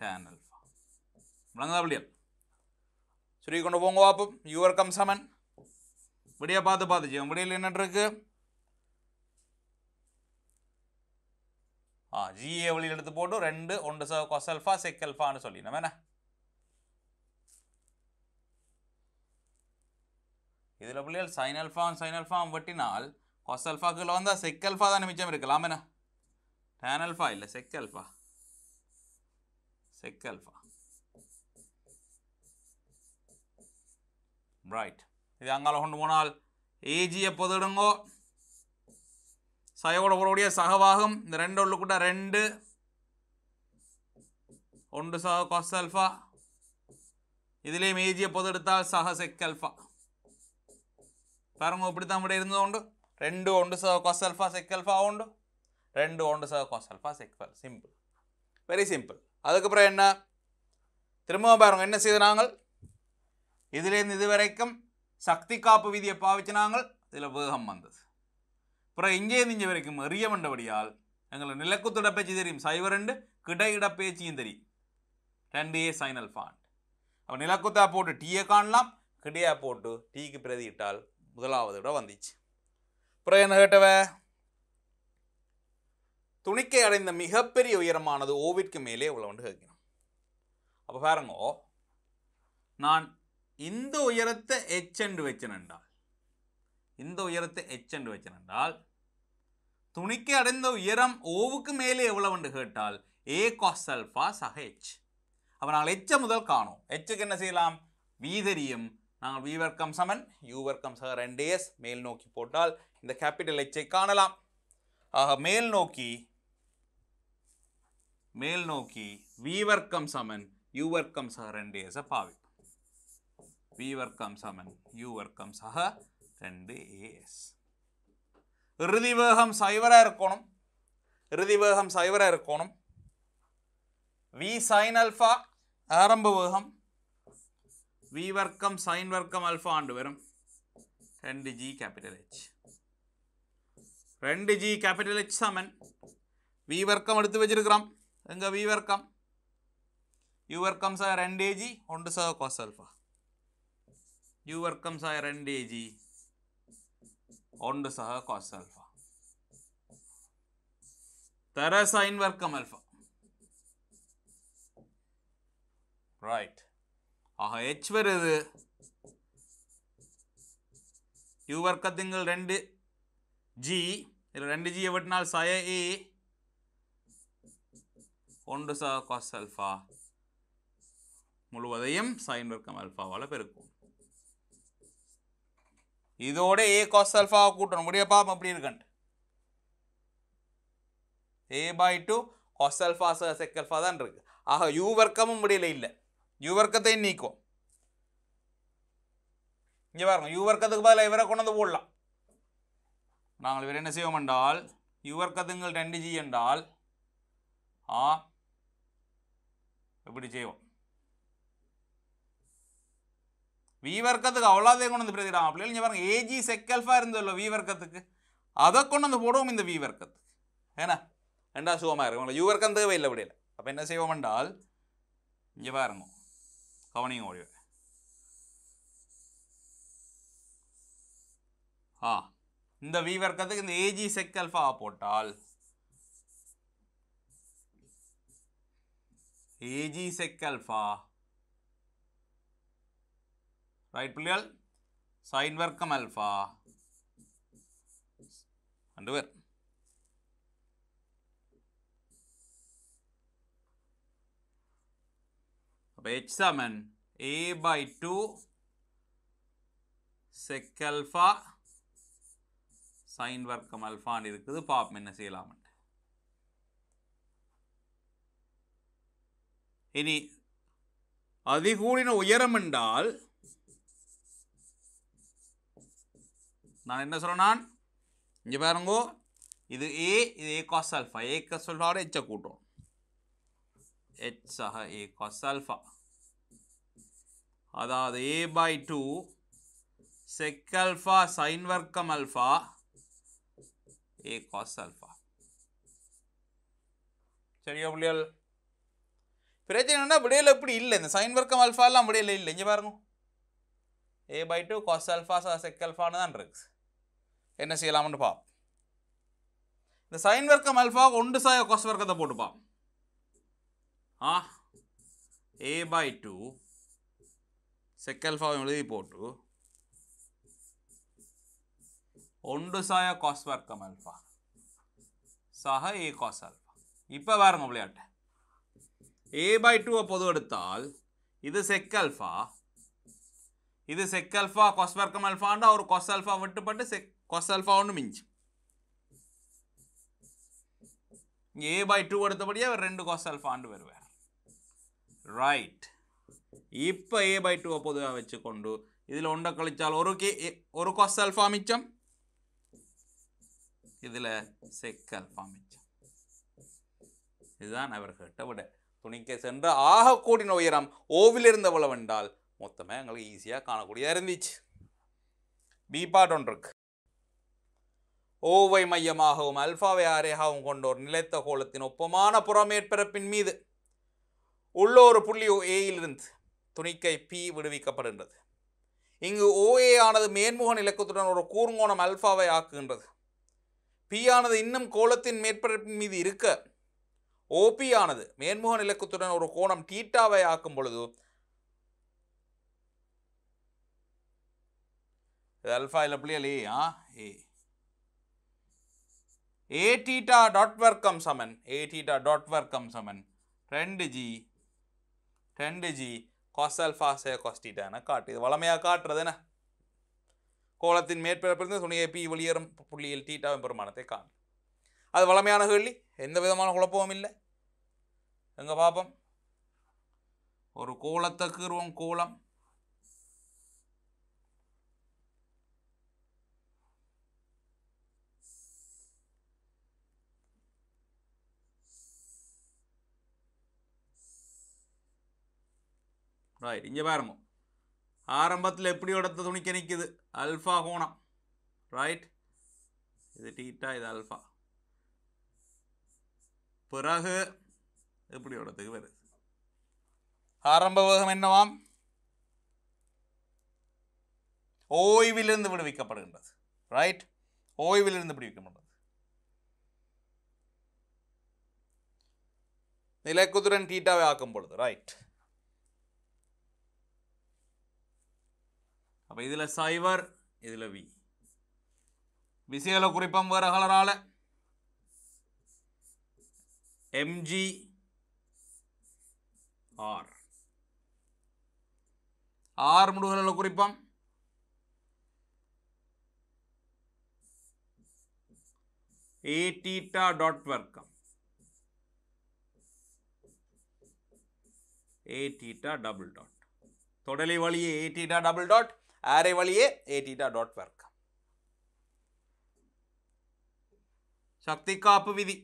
ടാൻ അൽഫ നമ്മളങ്ങനെ വിളിയാം ചുരുക്കൊണ്ട് പോങ്ങോ അപ്പം യുവർ കം സമൻ விடிய பார்த்து பார்த்து செய்வோம் விடியில் இருக்கு ஆ ஜிஏ வழியில் எடுத்து போட்டு ரெண்டு ஒன்று கொசல்ஃபா செக்கல்ஃபான்னு சொல்லி நம்ம இதில் பிள்ளைகள் சைன் அல்ஃபாவும் சைன் அல்ஃபாவும் வெட்டினால் கொஸ் அல்ஃபாக்குள்ள வந்தால் செக் அல்ஃபா தானே மிச்சம் இருக்கலாம் என்ன டேன் அல்ஃபா இல்லை sec alpha sec alpha right இது அங்கால கொண்டு போனால் ஏஜியை பொதுடுங்கோ சயோட பொருடைய சகவாகும் இந்த ரெண்டு உள்ளுக்குட்ட ரெண்டு ஒன்று சக கொஸ் அல்ஃபா இதுலேயும் ஏஜியை பொது சக செக் அல்ஃபா இப்படி இருந்தது உண்டு ரெண்டு ஒன்று రెండు ఒండు அல்ஃபா செக் அல்ஃபா உண்டு ரெண்டு ஒன்று alpha sec alpha simple very simple அதுக்கப்புறம் என்ன திரும்பவும் பாருங்கள் என்ன செய்த நாங்கள் இதுலேருந்து இதுவரைக்கும் சக்தி காப்பு விதியை பாவிச்சு நாங்கள் இதில் வேகம் வந்தது அப்புறம் இங்கேருந்து இங்கே வரைக்கும் அறிய வேண்டபடியால் எங்களை நிலக்குத்துட பேச்சு தெரியும் சைவர் ரெண்டு கிட இட பேச்சியும் தெரியும் ரெண்டு ஏ சைனல் ஃபாண்ட் அப்போ நிலக்குத்தா போட்டு டீயை காணலாம் கிடையா போட்டு டீக்கு பிரதி இட்டால் முதலாவது விட வந்துச்சு அப்புறம் என்ன கேட்டவ துணிக்கை அடைந்த மிகப்பெரிய உயரமானது ஓவிற்கு மேலே உள்ளவன்ட்டு கேட்கணும் அப்போ பாருங்கோ நான் இந்த உயரத்தை எச்சென்று வச்சனென்றால் இந்த உயரத்தை எச்சென்று வச்சனண்டால் துணிக்கை அடைந்த உயரம் ஓவுக்கு மேலே எவ்வளவுன்னு கேட்டால் ஏ காஸ் அல்ஃபா சக எச் அப்போ நாங்கள் எச்சை முதல் காணும் எச்சுக்கு என்ன செய்யலாம் வீதரியும் நாங்கள் வி வர்க்கம் சமன் யூ வர்க்கம் சக ரெண்டு எஸ் மேல் நோக்கி போட்டால் இந்த கேபிட்டல் எச்சை காணலாம் ஆக மேல் நோக்கி மேல் நோக்கி வி வர்க்கம் சமன் யூ வர்க்கம் சக ரெண்டு எஸ் பாவி வி வர்க்கம் சமன் யூ வர்க்கம் சக ரெண்டு ஏஎஸ் இறுதி வேகம் சைவராக இருக்கணும் இறுதி வேகம் சைவராக இருக்கணும் வி சைன் அல்ஃபா ஆரம்ப வேகம் വി വർക്കം സൈൻ വർക്കം അൽഫ ആണ്ട് വരും രണ്ട് ജി ക്യാപിറ്റൽ എച്ച് രണ്ട് ജി ക്യാപിറ്റൽ എച്ച് സമൻ വി വർക്കം എടുത്ത് വെച്ചിരിക്കാം എങ്ക വി വർക്കം യു വർക്കംസ് ആയ രണ്ട് ജി ഉണ്ട് സ കോസ് അൽഫ യു വർക്കംസ് ആയ രണ്ട് ജി ഉണ്ട് സഹ കോസ് അൽഫ തര സൈൻ വർക്കം അൽഫ റൈറ്റ് ஆக ஹெச் வருது யூ வர்க்கத்துங்கள் ரெண்டு ஜி இதில் ரெண்டு ஜியை வெட்டினால் சய இ e. ஒன்று ச காஸ் அல்ஃபா முழுவதையும் சைன் வர்க்கம் அல்ஃபாவால் பெருக்கும் இதோட ஏ காஸ் அல்ஃபாவை கூட்டணும் முடிய பாப்போம் அப்படி இருக்கன்ட்டு A by two cos alpha sec alpha தான் இருக்குது ஆக யூ வர்க்கமும் முடியல இல்லை யுவர்க்கத்தையும் நீக்கும் இங்கே பாருங்க யுவர்க்கத்துக்கு பதிலாக இவரை கொண்டு போடலாம் நாங்கள் இவர் என்ன செய்வோம் என்றால் யுவர்க்கத்துங்கள் ரெண்டு ஜி என்றால் ஆ இப்படி செய்வோம் வி வர்க்கத்துக்கு கொண்டு வந்து பிரதிடாம் அப்படியே இங்கே பாருங்க ஏஜி செக்கல்ஃபாக இருந்ததில்ல வி அதை கொண்டு வந்து போடுவோம் இந்த வி ஏன்னா ரெண்டா சுகமாக இருக்கும் யூ தேவை இல்லை அப்படியில் அப்போ என்ன செய்வோம் என்றால் இங்கே பாருங்க கவனிங்க முடிவு ஆ இந்த வி வர்க்கத்துக்கு இந்த ஏஜி செக் அல்ஃபா போட்டால் ஏஜி செக் அல்ஃபா ரைட் பிள்ளைகள் சைன் வர்க்கம் அல்ஃபா அண்டு வேர் அப்போ ஹெச் சமன் A by two sec alpha sin வர்க்கம் அல்ஃபான்னு இருக்குது பாப் என்ன செய்யலாமன் இனி அதிகூடின உயரம் என்றால் நான் என்ன சொல்கிறேன் இங்கே பாருங்கோ இது ஏ இது A cos alpha A cos அல்ஃபாவோட எச்சை கூட்டம் ஹெச் சஹ ஏ காஸ் அல்ஃபா அதாவது A by two sec alpha sin வர்க்கம் அல்ஃபா ஏ காஸ் அல்ஃபா சரியா பிள்ளைகள் பிரச்சனை என்னன்னா விடையில் இப்படி இல்லை இந்த சைன் வர்க்கம் அல்ஃபாலாம் விடையில் இல்லை இங்கே பாருங்க A by two cos alpha sec அல்ஃபான்னு தான் இருக்கு என்ன செய்யலாம்னு பாப் இந்த சைன் வர்க்கம் அல்ஃபா ஒன்று சாய காஸ் வர்க்கத்தை போட்டுப்பான் ஆ ஏ பை டூ செக்கல்ஃபாவும் எழுதி போட்டு ஒன்று சாய காஸ் வர்க்கம் அல்ஃபா சக ஏ காஸ் அல்ஃபா இப்போ பாருங்க விளையாட்டை ஏ பை டூவை பொது எடுத்தால் இது செக்கல்ஃபா இது செக்கல்ஃபா கொஸ் வர்க்கம் அல்ஃபாண்டா ஒரு கொஸ் அல்ஃபா விட்டுப்பட்டு செக் கொஸ் அல்ஃபா ஒன்று மிஞ்சு ஏ பை டூ எடுத்தபடியே அவர் ரெண்டு கொஸ் அல்ஃபாண்டு வருவார் right இப்ப a by 2 அப்போதுவா வெச்சுக்கொண்டு இதில் ഉണ്ട കളിച്ചാൽ ஒரு ഒരു കൊസ് അൽഫാ മിച്ചം ഇതിൽ സെക്ക് അൽഫാ இதுதான் அவர் கேட்ட விட துணிக்க சென்று ஆக கூடின உயரம் ஓவிலிருந்து எவ்வளவு என்றால் மொத்தமாக எங்களுக்கு ஈஸியாக காணக்கூடியதாக இருந்துச்சு பி பாட் ஒன்று ஓவை மையமாகவும் அல்ஃபாவை ஆரேகாவும் கொண்டோர் நிலைத்த கோலத்தின் ஒப்பமான புறமேற்பரப்பின் மீது ஒரு புள்ளி ஏயிலிருந்து துணிக்கை பி விடுவிக்கப்படுகின்றது இங்கு ஓஏ ஆனது மேன்முகன் நிலக்கத்துடன் ஒரு கூர்ங்கோணம் அல்ஃபாவை ஆக்குகின்றது பி ஆனது இன்னும் கோலத்தின் மேற்பரப்பின் மீது இருக்க ஓபி ஆனது மேன்முகன் நிலக்கத்துடன் ஒரு கோணம் டீட்டாவை ஆக்கும் பொழுது இது அல்ஃபா இல்லை பிள்ளையா ஏ ஏ டீட்டா டாட் வர்க்கம் சமன் ஏ டீட்டா டாட் வர்க்கம் சமன் ரெண்டு G 10G cos alpha say cos theta என காட்டு இது வளமையாக காட்டுறது என்ன கோலத்தின் மேற்பரப்பிலிருந்து சுனியை பி வெளியேறும் புள்ளியில் தீட்டாவின் பெருமானத்தை காணும் அது வளமையான கேள்வி எந்த விதமான குழப்பமும் இல்லை எங்கே பாப்பம் ஒரு கோலத்தக்குருவம் கோலம் ரைட் இங்கே பாருங்க ஆரம்பத்தில் எப்படி எப்படியோட துணிக்க நிற்கிது அல்ஃபா கோணம் ரைட் இது டீட்டா இது அல்ஃபா பிறகு எப்படி எப்படியோடத்துக்கு வருது ஆரம்ப வேகம் என்னவாம் ஓய்விலிருந்து விடுவிக்கப்படுகின்றது ரைட் ஓய்விலிருந்து விடுவிக்கப்படுகிறது நிலைக்குதிரன் டீட்டாவை ஆக்கும் பொழுது ரைட் அப்போ இதில் சைவர் இதில் வி விசேல குறிப்பம் வேறு கலரால எம்ஜி ஆர் ஆர் முடுகல குறிப்பம் a theta டாட் வர்க்கம் a theta டபுள் டாட் தொடலி வழியே a theta டபுள் டாட் ആരെ വഴിയെ എ ടീറ്റ ഡോട്ട് சக்தி காப்பு விதி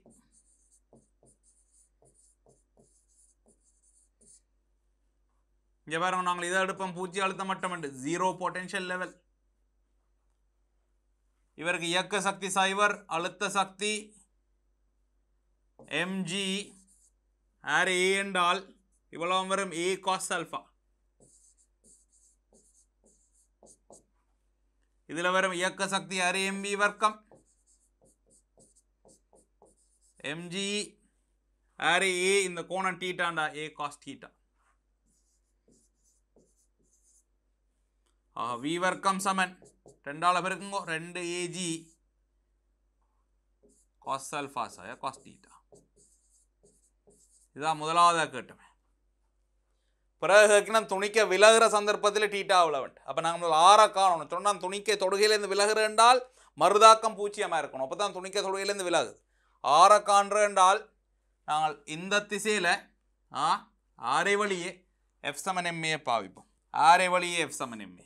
இங்கே பாருங்க நாங்கள் இதை எடுப்போம் பூஜ்ஜிய அழுத்த மட்டம் உண்டு ஜீரோ பொட்டென்ஷியல் லெவல் இவருக்கு இயக்க சக்தி சைவர் அழுத்த சக்தி எம்ஜி ஆர் ஏ என்றால் இவ்வளோ வரும் ஏ காஸ் அல்ஃபா இதில் வரும் இயக்க சக்தி அரை எம்பி வர்க்கம் எம்ஜி அரை ஏ இந்த கோணம் டீட்டாண்டா ஏ காஸ் டீட்டா வி வர்க்கம் சமன் ரெண்டால் பெருக்குங்கோ ரெண்டு ஏஜி காஸ் அல்பாஸ் காஸ் டீட்டா இதான் முதலாவதாக கேட்டுமே பிறகுக்குன்னா துணிக்க விலகிற சந்தர்ப்பத்தில் டீட்டா டீட்டாவிலவன்ட்டு அப்போ நாங்கள் ஆற காணணும் சொன்னால் துணிக்க தொடுகையிலேருந்து விலகுற என்றால் மருதாக்கம் பூச்சியமாக இருக்கணும் அப்போ தான் துணிக்க தொடுகையிலேருந்து விலகுது ஆற காண்ற என்றால் நாங்கள் இந்த திசையில் ஆ ஆரை வழியே எஃப் சமன் எம்ஏயை பாவிப்போம் ஆரை வழியே எஃப் சமன் எம்ஏ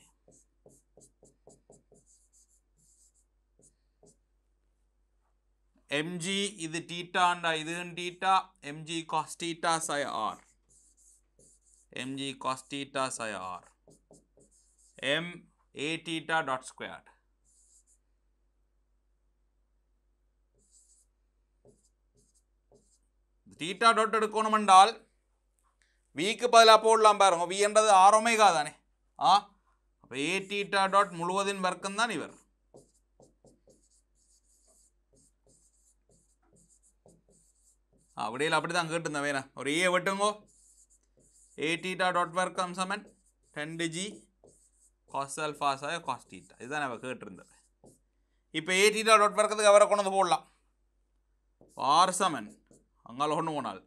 mg இது டீட்டாண்டா இதுன்னு theta MG cos theta psi r mg cos theta psi r m a theta dot squared theta dot எடுக்கணும் என்றால் விக்கு பதிலாக போடலாம் பாருங்க வி என்றது ஆர் ஒமேகா தானே ஆ அப்போ ஏ டீட்டா டாட் முழுவதின் வர்க்கம் தான் இவர் அப்படியில் அப்படி தான் கேட்டுருந்தேன் வேணா ஒரு ஏ வெட்டுங்கோ a theta dot work comes on 10 to g cos alpha சாய cos theta இதுதான் நம்ம கேட்டிருந்தது இப்போ a theta dot workத்துக்கு அவரை கொண்டு வந்து போடலாம் r சமன் அங்கால ஒன்று போனால்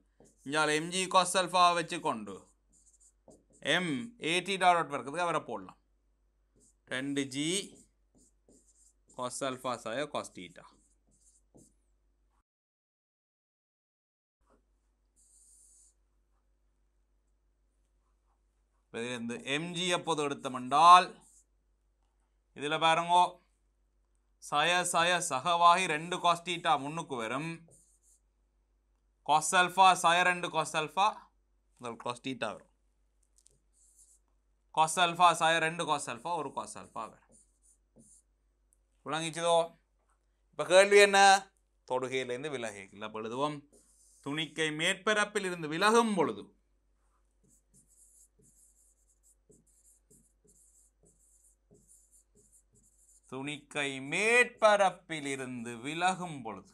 இங்கால mg cos alpha வச்சு கொண்டு m a theta dot workத்துக்கு அவரை போடலாம் 10 g cos alpha சாய cos theta இப்போ இதில் இந்த எம்ஜி எப்போது எடுத்தமென்றால் இதில் பாருங்கோ சய சய சகவாகி ரெண்டு காஸ்டீட்டா முன்னுக்கு வரும் காஸ்டல்ஃபா சய ரெண்டு காசல்ஃபா முதல் காஸ்டீட்டா வரும் காஸ்டல்ஃபா சய ரெண்டு காஸ்டல்ஃபா ஒரு காஸ்டல்ஃபா வரும் விளங்கிச்சதோ இப்போ கேள்வி என்ன தொடுகையிலேருந்து விலகை இல்லை எழுதுவோம் துணிக்கை மேற்பரப்பில் இருந்து விலகும் பொழுது துணிக்கை மேற்பரப்பிலிருந்து விலகும் பொழுது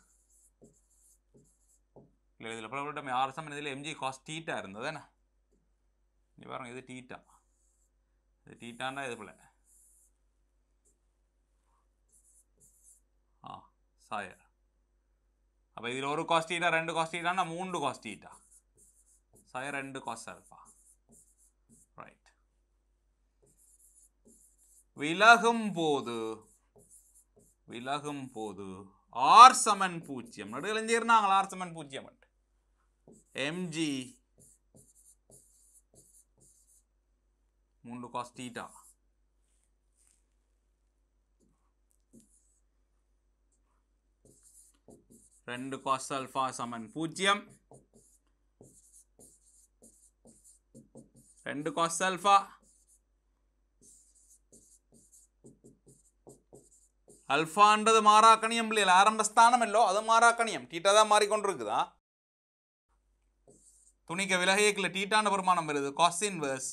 இல்லை இதில் பலவிட்டம் ஆறு சமன் இதில் எம்ஜி காஸ் டீட்டா இருந்தது என்ன இங்கே பாருங்க இது டீட்டா இது டீட்டாண்டா இது போல ஆ சாயர் அப்போ இதில் ஒரு காஸ்டீட்டா ரெண்டு காஸ்டீட்டானா மூன்று காஸ்டீட்டா சாயர் ரெண்டு காஸ் இருப்பா விலகும் போது விலகும் போது ஆர் சமன் பூஜ்ஜியம் நடுகலைஞ்சிருந்தாங்களா ஆர் சமன் பூஜ்ஜியம் எம்ஜி மூன்று காஸ் டீட்டா ரெண்டு காஸ் அல்ஃபா சமன் பூஜ்ஜியம் ரெண்டு காஸ் அல்ஃபா അൽഫാൻ്റത് ஆரம்பஸ்தானம் இல்லோ அது மாறாக்கணியம் டீட்டா தான் மாறிக்கொண்டிருக்குதா துணிக்க விலகையக்கில் டீட்டான பெருமானம் வருது காசின் வேர்ஸ்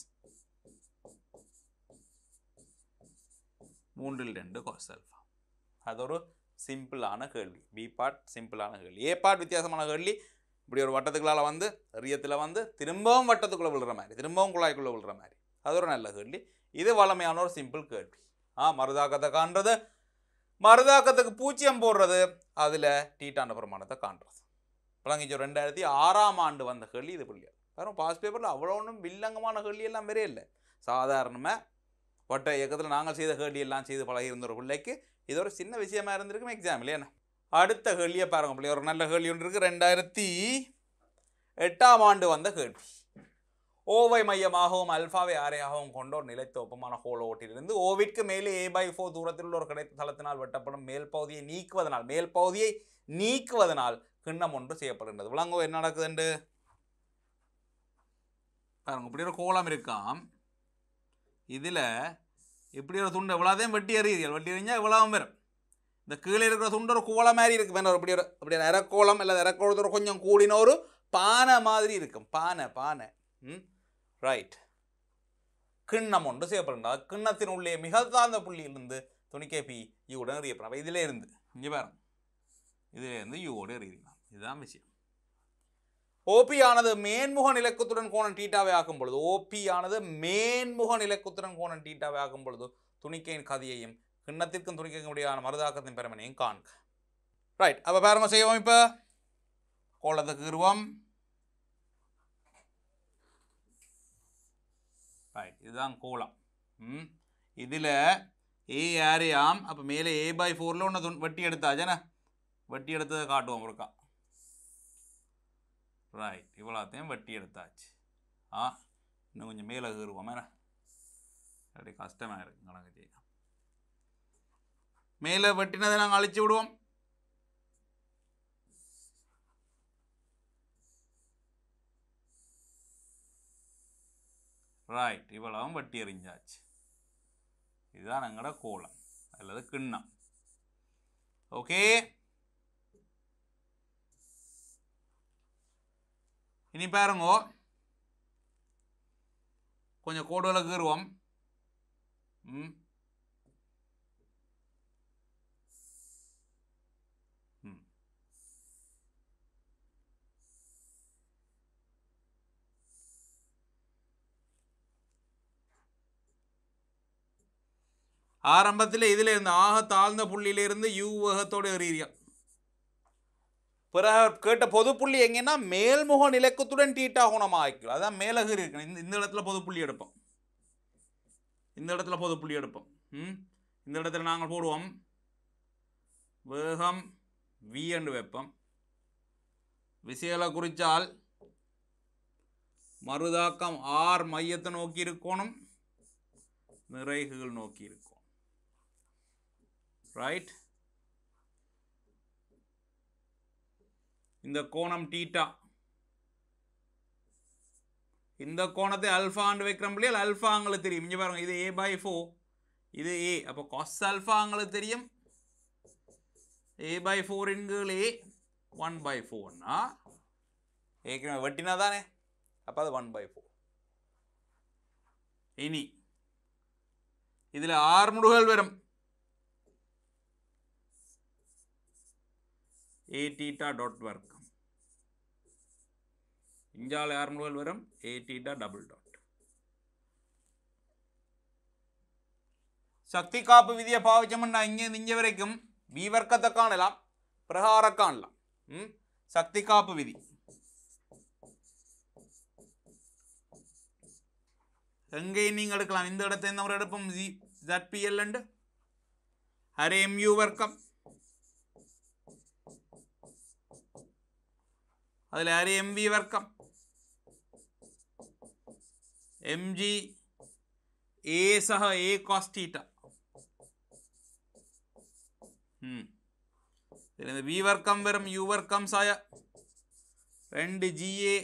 மூன்றில் ரெண்டு காஸ் அல்ஃபா அது ஒரு சிம்பிளான கேள்வி பி பார்ட் சிம்பிளான கேள்வி ஏ பார்ட் வித்தியாசமான கேள்வி இப்படி ஒரு வட்டத்துக்குள்ளால் வந்து ரியத்தில் வந்து திரும்பவும் வட்டத்துக்குள்ளே விழுற மாதிரி திரும்பவும் குழாய்க்குள்ளே விழுற மாதிரி அது ஒரு நல்ல கேள்வி இது வளமையான ஒரு சிம்பிள் கேள்வி ஆ மருதாக்கத்தை காண்றது மருதாக்கத்துக்கு பூச்சியம் போடுறது அதில் டீட்டாண்ட பிரமாணத்தை காண்றது விளங்கிச்சோ ரெண்டாயிரத்தி ஆறாம் ஆண்டு வந்த கேள்வி இது பிள்ளையா வேறு பாஸ் பேப்பரில் அவ்வளோ ஒன்றும் வில்லங்கமான எல்லாம் வேறே இல்லை சாதாரணமாக வட்ட இயக்கத்தில் நாங்கள் செய்த எல்லாம் செய்து பழகி இருந்த ஒரு பிள்ளைக்கு இது ஒரு சின்ன விஷயமா இருந்திருக்கும் எக்ஸாம் இல்லையா அடுத்த கேள்வியை பாருங்கள் பிள்ளைய ஒரு நல்ல கேள்வி ஒன்று இருக்குது ரெண்டாயிரத்தி எட்டாம் ஆண்டு வந்த கேள்வி ஓவை மையமாகவும் அல்ஃபாவை ஆரையாகவும் கொண்டோர் நிலைத்த ஒப்பமான ஹோல் ஓட்டிலிருந்து ஓவிற்கு மேலே ஏ பை ஃபோர் தூரத்தில் ஒரு கிடைத்த தளத்தினால் வெட்டப்படும் மேல் பகுதியை நீக்குவதனால் மேல் பகுதியை நீக்குவதனால் கிண்ணம் ஒன்று செய்யப்படுகின்றது விளங்கோ என்ன நடக்குதுண்டு பாருங்க இப்படி ஒரு கோலம் இருக்காம் இதில் இப்படி ஒரு துண்டு இவ்வளோதான் வெட்டி எறியீர்கள் வெட்டி எறிஞ்சால் இவ்வளவும் வரும் இந்த கீழே இருக்கிற துண்டு ஒரு கோலம் மாதிரி இருக்கும் வேணும் இப்படி ஒரு இப்படி ஒரு இறக்கோளம் இல்லை இறக்கோளத்தோட கொஞ்சம் கூடின ஒரு பானை மாதிரி இருக்கும் பானை பானை ம் ரைட் கிண்ணம் ஒன்று செய்யப்படுகின்றது கிண்ணத்தின் உள்ளே மிக தாழ்ந்த புள்ளியிலிருந்து துணிக்கை பி யூடன் எறியப்படும் அப்போ இதிலே இருந்து இங்கே பாருங்க இதிலேருந்து யூவோடு எறியலாம் இதுதான் விஷயம் ஓபி ஆனது மேன்முக நிலக்குத்துடன் கோணம் டீட்டாவை ஆக்கும் பொழுது ஓபி ஆனது மேன்முக நிலக்குத்துடன் கோணம் டீட்டாவை ஆக்கும் பொழுது துணிக்கையின் கதையையும் கிண்ணத்திற்கும் துணிக்கைக்கும் இடையான மருதாக்கத்தின் பெருமனையும் காண்க ரைட் அப்போ பேரம செய்வோம் இப்போ கோலத்துக்கு இருவோம் ரைட் இதுதான் கோலம் ம் இதில் ஏ ஆறு ஆம் அப்போ மேலே ஏ பை ஃபோரில் ஒன்று வட்டி எடுத்தாச்சேண்ணே வட்டி எடுத்ததை காட்டுவோம் இருக்கா ரைட் இவ்வளோத்தையும் வட்டி எடுத்தாச்சு ஆ இன்னும் கொஞ்சம் மேலே ஏறுவோம் ஏன்னா அப்படி கஷ்டமாக இருக்குது கணக்கு மேலே வெட்டினதை நாங்கள் அழிச்சு விடுவோம் ரைட் இவ்வளவும் வட்டி எறிஞ்சாச்சு இதுதான் எங்களோட கோலம் அல்லது கிண்ணம் ஓகே இனி பாருங்க கொஞ்சம் கோடுகளை கீறுவோம் ம் ஆரம்பத்தில் இதில் இருந்து ஆக தாழ்ந்த புள்ளியிலிருந்து யூவகத்தோடு எறிகிறீர்கள் பிறகு கேட்ட பொதுப்புள்ளி எங்கன்னா மேல்முக நிலக்கத்துடன் டீட்டா குணமாகிக்கும் அதான் மேலகு இருக்கணும் இந்த இந்த இடத்துல பொது புள்ளி எடுப்போம் இந்த இடத்துல பொதுப்புள்ளி எடுப்போம் ம் இந்த இடத்துல நாங்கள் போடுவோம் வேகம் வி என்று வைப்போம் விசையலை குறித்தால் மறுதாக்கம் ஆர் மையத்தை நோக்கி இருக்கணும் நிறைகுகள் நோக்கி இருக்கும் right இந்த கோணம் டீட்டா இந்த கோணத்தை அல்ஃபான்னு வைக்கிறோம் இல்லையா அல்ஃபா அவங்களுக்கு தெரியும் இங்கே பாருங்கள் இது ஏ பை ஃபோர் இது ஏ அப்போ காஸ் அல்ஃபா அவங்களுக்கு தெரியும் ஏ பை ஃபோர் இன்கள் ஏ ஒன் பை ஃபோர்னா ஏற்கனவே வெட்டினா தானே அப்போ அது ஒன் பை ஃபோர் இனி இதில் ஆறு முடிவுகள் வரும் a theta dot work இங்கால் யார் முழுவல் வரும் a theta double dot சக்தி காப்பு விதியை பாவிச்சோம்னா இங்கே இங்கே வரைக்கும் பி வர்க்கத்தை காணலாம் பிரகார காணலாம் ம் சக்தி காப்பு விதி எங்கேயும் நீங்கள் எடுக்கலாம் இந்த இடத்தை நம்ம எடுப்போம் ஜட்பிஎல் அண்டு அரை எம்யூ வர்க்கம் അതിലാര് എം വി വർക്കം എം ജി എ സഹ എ കോസ്റ്റീറ്റ പിന്നെ വി വർക്കം വെറും യു വർക്കം സായ രണ്ട് ജി എ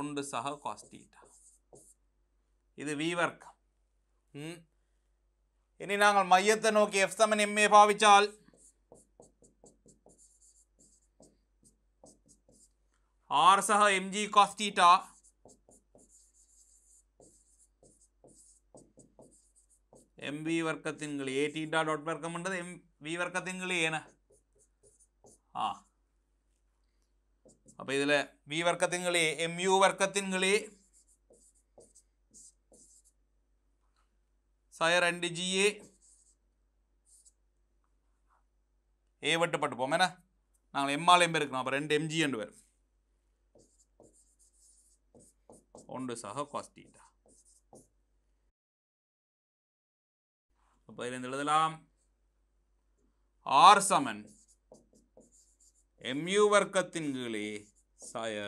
ഉണ്ട് സഹ കോസ്റ്റീറ്റ വി വർക്കം ഇനി ഞങ്ങൾ മയ്യത്തെ നോക്കി എഫ് സമൻ എം എ ഭാവിച്ചാൽ R सह mg cos theta mv M a theta dot theta dot mv M V वर्ग एन ஆ அப்போ இதில் வி வர்க்கத்தின் கிளி எம்யூ வர்க்கத்தின் கிளி சய ரெண்டு ஜிஏ ஏ வெட்டுப்பட்டு போமேனா நாங்கள் எம்மால் எம்பெருக்கணும் அப்போ ரெண்டு எம்ஜி என்று வரும் 1 சக cos theta. பதிலிருந்து எழுதலாம் ஆர் சமன் எம்யூ வர்க்கத்தின் கீழே சாய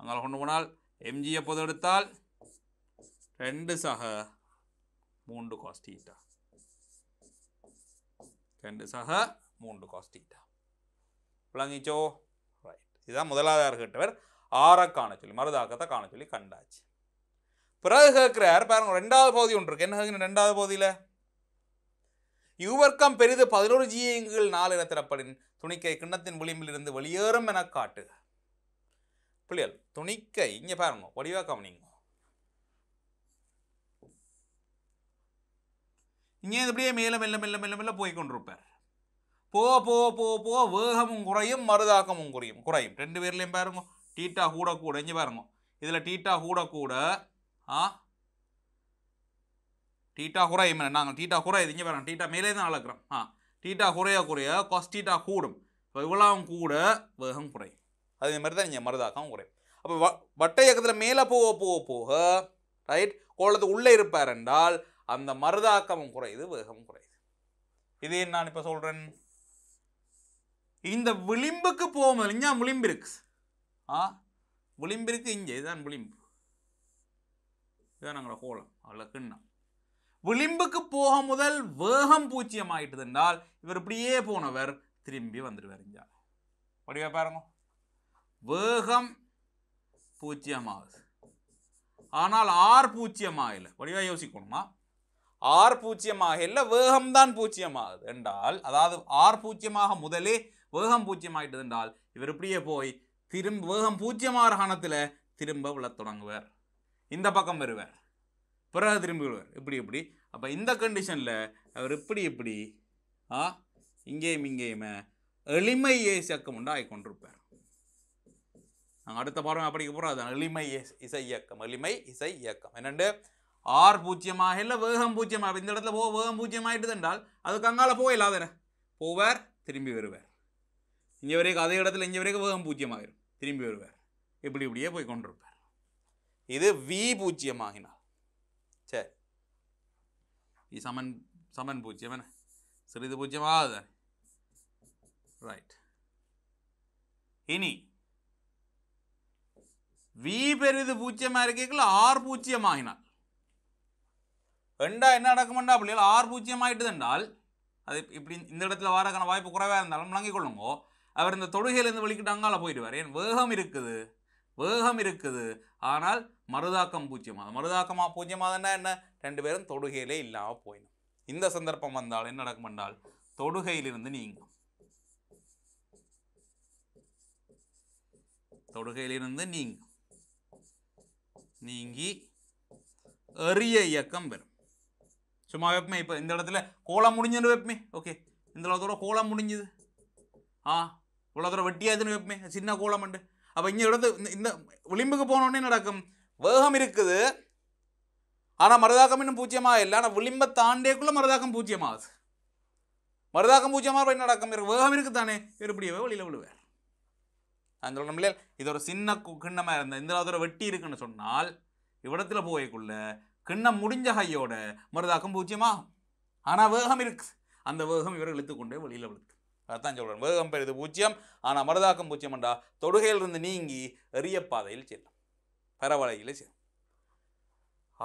அங்கால் கொண்டு போனால் MG எப்போது எடுத்தால் ரெண்டு சக மூன்று காஸ்டீட்டா ரெண்டு சக மூன்று காஸ்டீட்டா விளங்கிச்சோ ரைட் இதுதான் முதலாதார் கேட்டவர் ஆற காண சொல்லி மருதாக்கத்தை காண சொல்லி கண்டாச்சு பிறகு கேட்கிறார் பாருங்க ரெண்டாவது பகுதி ஒன்று இருக்கு என்ன ரெண்டாவது பகுதியில் யுவர்க்கம் பெரிது பதினோரு ஜீயங்கள் நாலு இடத்திறப்படின் துணிக்கை கிண்ணத்தின் விளிம்பில் இருந்து வெளியேறும் என காட்டுக பிள்ளைகள் துணிக்கை இங்கே பாருங்க வடிவாக கவனிங்க இங்கே இப்படியே மேல மெல்ல மெல்ல மெல்ல மெல்ல போய் கொண்டிருப்பார் போ போ போ போ வேகமும் குறையும் மருதாக்கமும் குறையும் குறையும் ரெண்டு பேர்லையும் பாருங்க டீட்டா கூட கூட இங்கே பாருங்க இதில் டீட்டா கூட கூட ஆ டீட்டா மேலே நாங்கள் டீட்டா குறையுது இங்கே பாருங்க டீட்டா மேலே தான் அளக்குறோம் ஆ டீட்டா குறைய குறைய காஸ் டீட்டா கூடும் இப்போ இவ்வளவும் கூட வேகம் குறையும் அதே மாதிரி தான் இங்கே மருதாக்கம் குறையும் அப்போ வ வட்ட இயக்கத்தில் மேலே போக போக போக ரைட் கோலத்து உள்ளே இருப்பார் என்றால் அந்த மருதாக்கமும் குறையுது வேகமும் குறையுது இதே நான் இப்போ சொல்கிறேன் இந்த விளிம்புக்கு போகும்போது இங்கே விளிம்பு இருக்குது ஆ விளிம்பிற்கு இங்கே இதுதான் விளிம்பு இதுதான் எங்களோட கோலம் அவ்வளோ கிண்ணம் விளிம்புக்கு போக முதல் வேகம் பூச்சியம் ஆகிட்டது என்றால் இவர் இப்படியே போனவர் திரும்பி வந்துடுவார் இங்கே வடிவா பாருங்க வேகம் பூச்சியமாகுது ஆகுது ஆனால் ஆர் பூஜ்ஜியம் ஆகலை வடிவா யோசிக்கணுமா ஆர் ஆக இல்லை வேகம் தான் பூச்சியம் ஆகுது என்றால் அதாவது ஆர் பூச்சியமாக முதலே வேகம் பூஜ்ஜியம் ஆகிட்டது என்றால் இவர் இப்படியே போய் திரும்ப வேகம் பூஜ்ஜியமாக கணத்தில் திரும்ப விழத் தொடங்குவார் இந்த பக்கம் வருவார் பிறகு திரும்பி விடுவார் இப்படி இப்படி அப்போ இந்த கண்டிஷனில் அவர் இப்படி இப்படி ஆ இங்கேயும் இங்கேயுமே எளிமையை சக்கம் உண்டு கொண்டிருப்பார் நாங்கள் அடுத்த பாடம் அப்படிக்க போகிறோம் அது எளிமை இசை இயக்கம் எளிமை இசை இயக்கம் என்னென்று ஆர் பூஜ்ஜியமாக இல்லை வேகம் பூஜ்ஜியமாக இந்த இடத்துல போக வேகம் பூஜ்ஜியம் ஆகிட்டுது என்றால் அதுக்கு கங்கால போக இல்லாதன போவார் திரும்பி வருவார் இங்கே வரைக்கும் அதே இடத்துல இங்கே வரைக்கும் வேகம் பூஜ்ஜியமாகிடும் திரும்பி வருவார் இப்படி இப்படியே போய் கொண்டிருப்பார் இது வி பூஜ்ஜியமாகினால் சரி வி சமன் சமன் பூஜ்ஜியம் என்ன சிறிது பூஜ்ஜியமாக ரைட் இனி வி பெரிது பூஜ்ஜியமாக இருக்கீங்களா ஆர் பூஜ்ஜியமாகினால் ரெண்டா என்ன அப்படி பிள்ளைகள் ஆர் பூஜ்ஜியம் என்றால் அது இப்படி இந்த இடத்துல வாரக்கான வாய்ப்பு குறைவாக இருந்தாலும் விளங்கிக் கொள்ளுங்கோ அவர் இந்த தொழுகையிலேருந்து வெளிக்கிட்டாங்கால போயிடுவார் ஏன் வேகம் இருக்குது வேகம் இருக்குது ஆனால் மருதாக்கம் பூஜ்யமாக மருதாக்கமாக பூஜ்யமாகனா என்ன ரெண்டு பேரும் தொடுகையிலே இல்லாமல் போயிடும் இந்த சந்தர்ப்பம் வந்தால் என்ன நடக்கும் என்றால் தொடுகையிலிருந்து நீங்கும் தொடுகையிலிருந்து நீங்கும் நீங்கி எரிய இயக்கம் பெறும் சும்மா வைப்பமே இப்போ இந்த இடத்துல கோலம் முடிஞ்சது வைப்பமே ஓகே இந்த இடத்தோட கோலம் முடிஞ்சுது ஆ இவ்வளோ தூரம் வெட்டியாக இதுன்னு சின்ன கோலம் உண்டு அப்போ இங்கே இடத்து இந்த விளிம்புக்கு போனோடனே நடக்கும் வேகம் இருக்குது ஆனால் மருதாக்கம் இன்னும் பூஜ்ஜியமாக இல்லை ஆனால் விளிம்பை தாண்டேக்குள்ளே மருதாக்கம் பூஜ்ஜியமாகுது மருதாக்கம் பூஜ்ஜியமாக போய் நடக்கும் வேகம் இருக்கு தானே இவர் வழியில் விழுவார் நான் சொல்லணும் இல்லையா இது ஒரு சின்ன கிண்ணமாக இருந்தேன் இந்த ஒரு வெட்டி இருக்குன்னு சொன்னால் இவ்விடத்தில் போய்க்குள்ள கிண்ணம் முடிஞ்ச கையோட மருதாக்கம் பூஜ்ஜியமாகும் ஆனால் வேகம் இருக்குது அந்த வேகம் இவர்கள் இழுத்து கொண்டே வெளியில் விழுத்து அதான் சொல்கிறேன் வேகம் பெரிது பூஜ்ஜியம் ஆனால் மருதாக்கம் பூஜ்ஜியம் என்றால் தொடுகையிலிருந்து நீங்கி எரிய பாதையில் செல்லும் பரவலையில் செல்லும்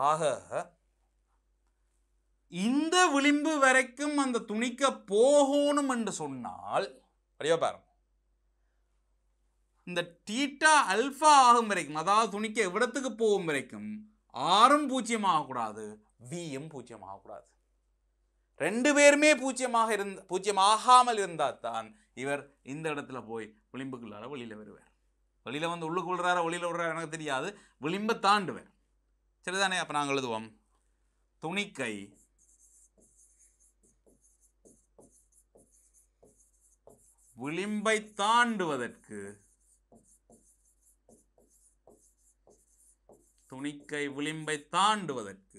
ஆக இந்த விளிம்பு வரைக்கும் அந்த துணிக்க போகணும் என்று சொன்னால் அப்படியே பாருங்க இந்த டீட்டா அல்ஃபா ஆகும் வரைக்கும் அதாவது துணிக்க இவ்விடத்துக்கு போகும் வரைக்கும் ஆறும் பூஜ்ஜியம் ஆகக்கூடாது வியும் பூஜ்ஜியம் ஆகக்கூடாது ரெண்டு பேருமே பூஜ்யமாக இருந்த ஆகாமல் இருந்தால் தான் இவர் இந்த இடத்துல போய் விளிம்புக்குள்ளார வெளியில் வருவார் வெளியில் வந்து உள்ளுக்கு விழுறாரா வெளியில் விடுறாரு எனக்கு தெரியாது விளிம்பை தாண்டுவார் சரிதானே அப்போ நாங்கள் எழுதுவோம் துணிக்கை விளிம்பை தாண்டுவதற்கு துணிக்கை விளிம்பை தாண்டுவதற்கு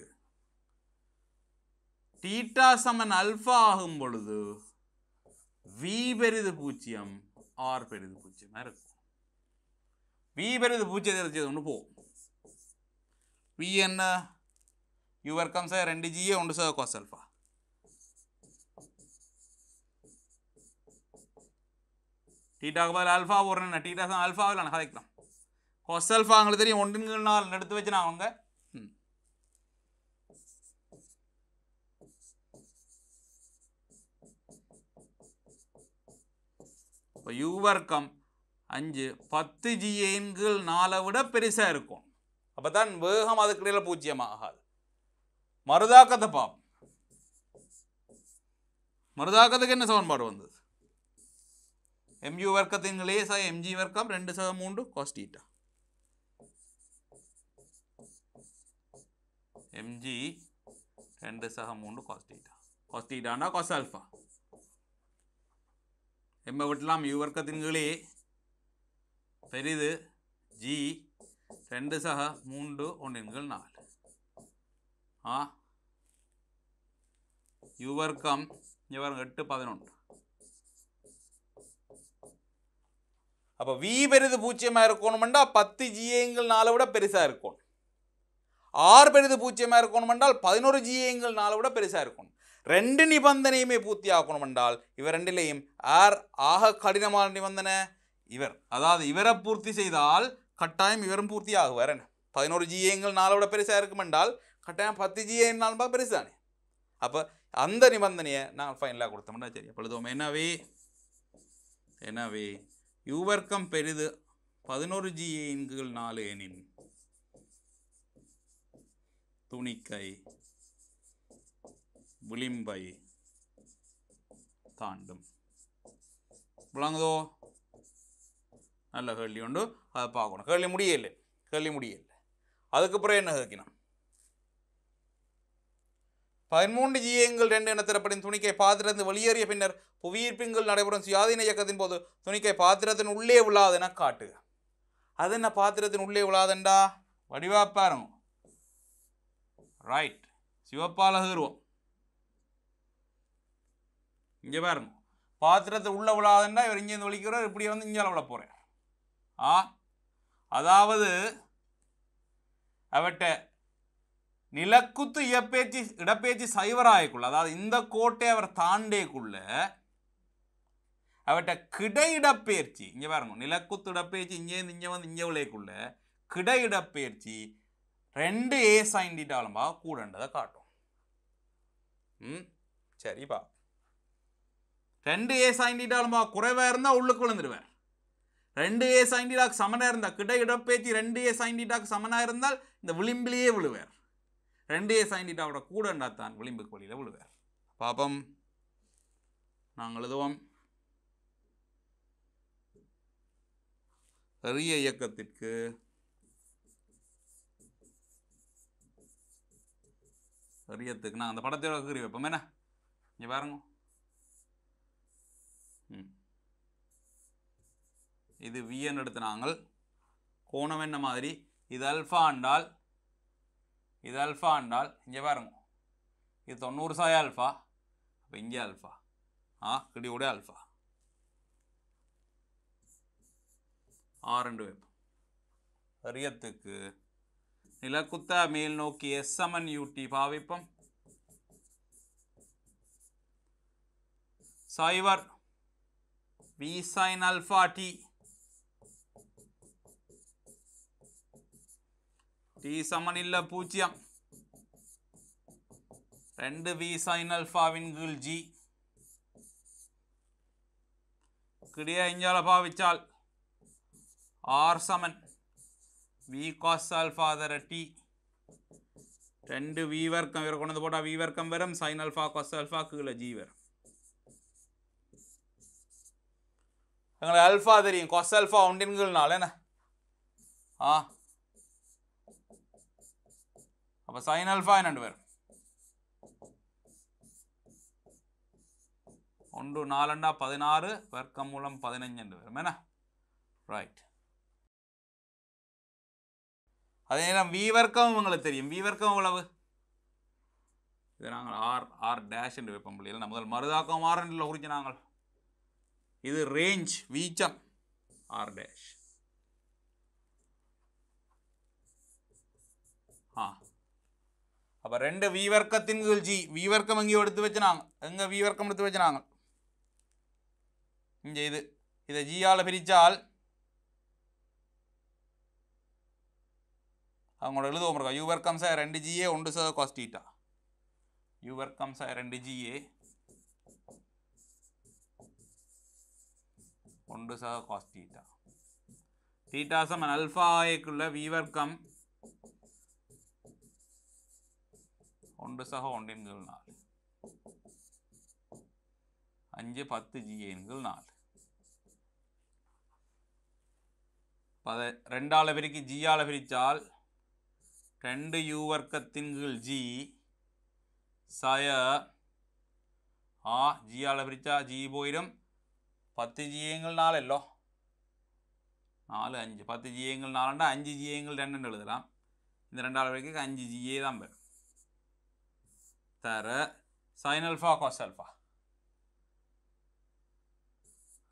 தீட்டா சமன் அல்ஃபா ஆகும் பொழுது வி பெரிது பூஜ்ஜியம் ஆர் பெரிது பூஜ்ஜியமாக இருக்கும் வி பெரிது பூஜ்ஜியத்தை தெரிஞ்சது ஒன்று போகும் வி என்ன യുവർ சார் ரெண்டு ஜியே ஒன்று சார் கோஸ் കോസ് അൽഫ டீட்டாக்கு அல்ஃபா போடுறேன் டீட்டா நான் கதைக்கலாம் கொஸ் அல்ஃபா அவங்களுக்கு தெரியும் ஒன்றுன்னு நாள் எடுத்து நான் அவங்க இப்போ யூ வர்க்கம் அஞ்சு பத்து ஜிஏன்கள் நாளை விட பெருசாக இருக்கும் அப்போ தான் வேகம் அதுக்கிடையில் பூஜ்ஜியமாகாது மருதாக்கத்தை பாம் மருதாக்கத்துக்கு என்ன சமன்பாடு வந்தது எம்யூ வர்க்கத்தின் சார் எம்ஜி வர்க்கம் ரெண்டு சத மூன்று காஸ்டீட்டா எம்ஜி ரெண்டு சக மூன்று காஸ்டீட்டா காஸ்டீட்டானா காஸ் ஆல்ஃபா எம்பவட்டலாம் யுவர்க்கத்தின் கீழே பெரிது ஜி ரெண்டு சக மூன்று ஒன்றின் கீழ் நாலு ஆ யுவர்க்கம் இவர் எட்டு பதினொன்று அப்போ வி பெரிது பூஜ்ஜியமாக இருக்கணுமெண்டா பத்து ஜிஏங்கள் நாளை விட பெருசாக இருக்கணும் ஆர் பெரிது பூஜ்ஜியமாக இருக்கணுமென்றால் பதினோரு ஜிஏங்கள் நாளை விட பெருசாக இருக்கணும் ரெண்டு நிபந்தனையுமே பூர்த்தி ஆகணும் என்றால் இவர் ரெண்டிலேயும் ஆர் ஆக கடினமான நிபந்தனை இவர் அதாவது இவரை பூர்த்தி செய்தால் கட்டாயம் இவரும் பூர்த்தி ஆகுவார் என்ன பதினோரு ஜிஏங்கள் நாளோட பெருசாக இருக்கும் என்றால் கட்டாயம் பத்து நாலு ஜிஏனால் பெருசானே அப்போ அந்த நிபந்தனையை நான் ஃபைனலாக கொடுத்தோம்னா சரி எழுதுவோம் என்னவே எனவே யுவர்க்கம் பெரிது பதினோரு ஜிஏங்கள் நாலு எனின் துணிக்கை விளிம்பை தாண்டும் விளங்குதோ நல்ல கேள்வி உண்டு அதை பார்க்கணும் கேள்வி முடியல கேள்வி முடியலை அதுக்கப்புறம் என்ன கேட்கணும் பதிமூன்று ஜீயங்கள் ரெண்டு என திறப்படின் துணிக்கை பாத்திரத்து வெளியேறிய பின்னர் புவியீர்ப்பிங்கள் நடைபெறும் சுயாதீன இயக்கத்தின் போது துணிக்கை பாத்திரத்தின் உள்ளே விழாதென காட்டுக அது என்ன பாத்திரத்தின் உள்ளே விழாதண்டா வடிவாப்பாரு ரைட் சிவப்பால் கீறுவோம் இங்கே பாருங்க பாத்திரத்தை உள்ளே விழாதுன்னா இவர் இங்கேருந்து ஒழிக்கிறார் இப்படி வந்து இங்கே விழ போகிறேன் ஆ அதாவது அவட்ட நிலக்குத்து இயப்பேச்சி இடப்பேச்சி சைவராயக்குள்ள அதாவது இந்த கோட்டை அவர் தாண்டேக்குள்ள அவட்ட கிட இடப்பேர்ச்சி இங்கே பாருங்க நிலக்குத்து இடப்பெயர்ச்சி இங்கேருந்து இங்கே வந்து இங்கே உள்ளேக்குள்ள கிடை ரெண்டு ஏ சைன் டீட்டாலும்பா கூடன்றதை காட்டும் ம் சரிப்பா ரெண்டு ஏ சாய்ந்திட்டாலுமா குறைவாக இருந்தால் உள்ளுக்கு விழுந்துடுவார் ரெண்டு ஏ சாய்ந்திட்டாக்கு சமனாக இருந்தால் கிட்ட இடப்பேச்சி ரெண்டு ஏ சாய்ந்திட்டாக்கு சமனாக இருந்தால் இந்த விளிம்பிலேயே விழுவார் ரெண்டு ஏ சாய்ந்திட்டாவோட கூடண்டா தான் விளிம்புக்கு வழியில் விழுவார் பாப்பம் நாங்கள் எழுதுவோம் பெரிய இயக்கத்திற்கு பெரியத்துக்கு நான் அந்த படத்தை குறி வைப்போம் என்ன இங்கே பாருங்க இது விஎன் எடுத்து நாங்கள் கோணம் என்ன மாதிரி இது அல்ஃபா ஆண்டால் இது அல்ஃபா ஆண்டால் இங்கே பாருங்க இது தொண்ணூறு சாய அல்ஃபா அப்போ இங்கே அல்ஃபா ஆ கிடியோட அல்ஃபா ஆ ரெண்டு வைப்போம் அரியத்துக்கு நிலக்குத்த மேல் நோக்கி எஸ் சமன் யூடி பாவிப்பம் சைவர் V sin alpha T T சமன் இல்லை பூஜ்ஜியம் ரெண்டு வி சைன் அல்ஃபாவின் கீழ் ஜி കിടിയ ഇഞ്ചാളെ ഭാവിച്ചാൽ ആർ സമൻ വി കോസ് അൽഫാതര ടി രണ്ട് വി വർക്കം ഇവരെ കൊണ്ടു പോട്ടാൽ വി വർക്കം വരും സൈൻ അൽഫ കോസ് അൽഫ കീഴെ ജി വരും ഞങ്ങൾ അൽഫ തരും കൊസ് അൽഫ ഉണ്ടെങ്കിൽ നാളെ ആ அப்ப சைன் அல்பா അതിനുണ്ട് വരും ஒன்று நாலண்டா பதினாறு வர்க்கம் மூலம் பதினஞ்சு என்று வரும் என்ன ரைட் அதே நேரம் வி வர்க்கம் உங்களுக்கு தெரியும் வி வர்க்கம் எவ்வளவு இது நாங்கள் ஆர் ஆர் டேஷ் என்று வைப்போம் பிள்ளைகள் நம்ம முதல் மருதாக்கம் ஆர் என்று குறித்து நாங்கள் இது ரேஞ்ச் வீச்சம் ஆர் டேஷ் ஆ അപ്പോൾ രണ്ട് വീവർക്കത്തിൻ കീഴ് ജി വീവർക്കം എങ്കിൽ എടുത്ത് വെച്ചിനാങ്ക എങ്ങ വീവർക്കം എടുത്ത് വെച്ചിനാങ്ക இங்கே இது இதை ஜியால் பிரித்தால் அவங்களோட எழுதுவோம் இருக்கா யூ வர்க்கம் சார் ரெண்டு ஜிஏ ஒன்று சார் காஸ் டீட்டா யூ வர்க்கம் சார் ரெண்டு ஜிஏ ஒன்று சார் காஸ் டீட்டா டீட்டா சமன் அல்ஃபா കൊണ്ട് സഹ ഒണ്ടെങ്കിൽ നാല് അഞ്ച് പത്ത് ജി എങ്കിൽ നാല് പത രണ്ടാളെ പിരിക്ക് ജി ആളെ പിരിച്ചാൽ രണ്ട് യു വർക്കത്തിങ്കിൽ ജി സയ ആ ജി ആളെ പിരിച്ചാൽ ജി പോയിരും പത്ത് ജി എങ്കിൽ നാലല്ലോ നാല് അഞ്ച് പത്ത് ജി എങ്കിൽ നാലുണ്ട് അഞ്ച് ജി എങ്കിൽ രണ്ടെണ്ണം എഴുതലാം இந்த ரெண்டாவது வரைக்கும் அஞ்சு ஜிஏ தான் வரும் தர சைன் அல்ஃபா காஸ் அல்ஃபா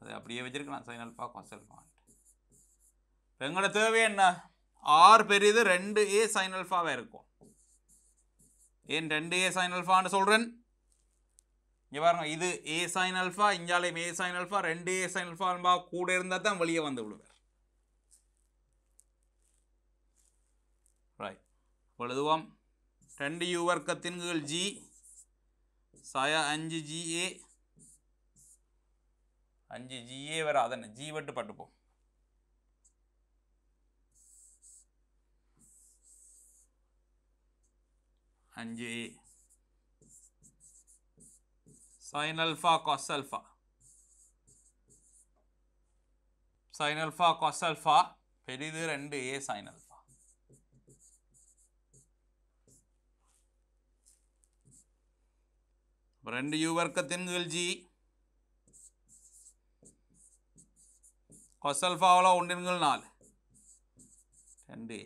அது அப்படியே வச்சிருக்கலாம் சைன் அல்ஃபா காஸ் அல்ஃபான்ட்டு எங்களோட தேவை என்ன ஆர் பெரியது ரெண்டு ஏ சைன் அல்ஃபாவாக இருக்கும் ஏன் ரெண்டு ஏ சைன் அல்ஃபான்னு சொல்கிறேன் இங்கே பாருங்க இது ஏ சைன் அல்ஃபா இங்காலையும் ஏ சைன் அல்ஃபா ரெண்டு ஏ சைன் அல்ஃபா கூட இருந்தால் தான் வெளியே வந்து விடுவார் ரைட் எழுதுவோம் ரெண்டு யூ வர்க்கத்தின் கீழ் ஜி சாயா அஞ்சு ஜிஏ அஞ்சு ஜிஏ வராதன ஜி வட்டு பட்டுப்போம் அஞ்சு ஏ sin alpha cos alpha sin alpha cos alpha பெரிது ரெண்டு a sin alpha ரெண்டு யூ வர்க்கத்தின் கீழ் ஜி கொசல்ஃபாவில் ஒன்றின் கீழ் நாலு ரெண்டு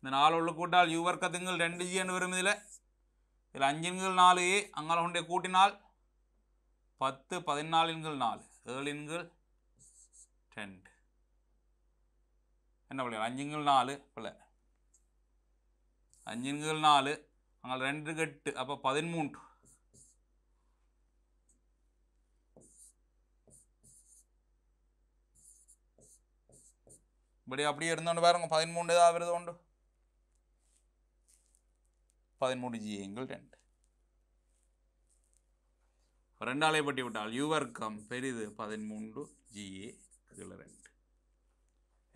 இந்த நாலு உள்ள கூட்டினால் யூ வர்க்கத்துங்கள் ரெண்டு ஜி என்று வரும் இதில் இதில் அஞ்சின் கீழ் நாலு அங்கால கொண்டே கூட்டினால் பத்து பதினாலின் கீழ் நாலு ஏழின் கீழ் ரெண்டு என்ன பிள்ளைகள் அஞ்சுங்கள் நாலு பிள்ளை അഞ്ചിനുകൾ நாலு അങ്ങനെ ரெண்டு കെട്ട് அப்போ പതിമൂന്ന് இப்படி அப்படியே இருந்தோண்டு பாருங்க பதிமூணு ஏதாவது வருது உண்டு பதிமூணு ஜீயங்கள் ரெண்டு ரெண்டாலே பட்டி விட்டால் யுவர்க்கம் பெரிது பதிமூன்று ஜிஏ கீழே ரெண்டு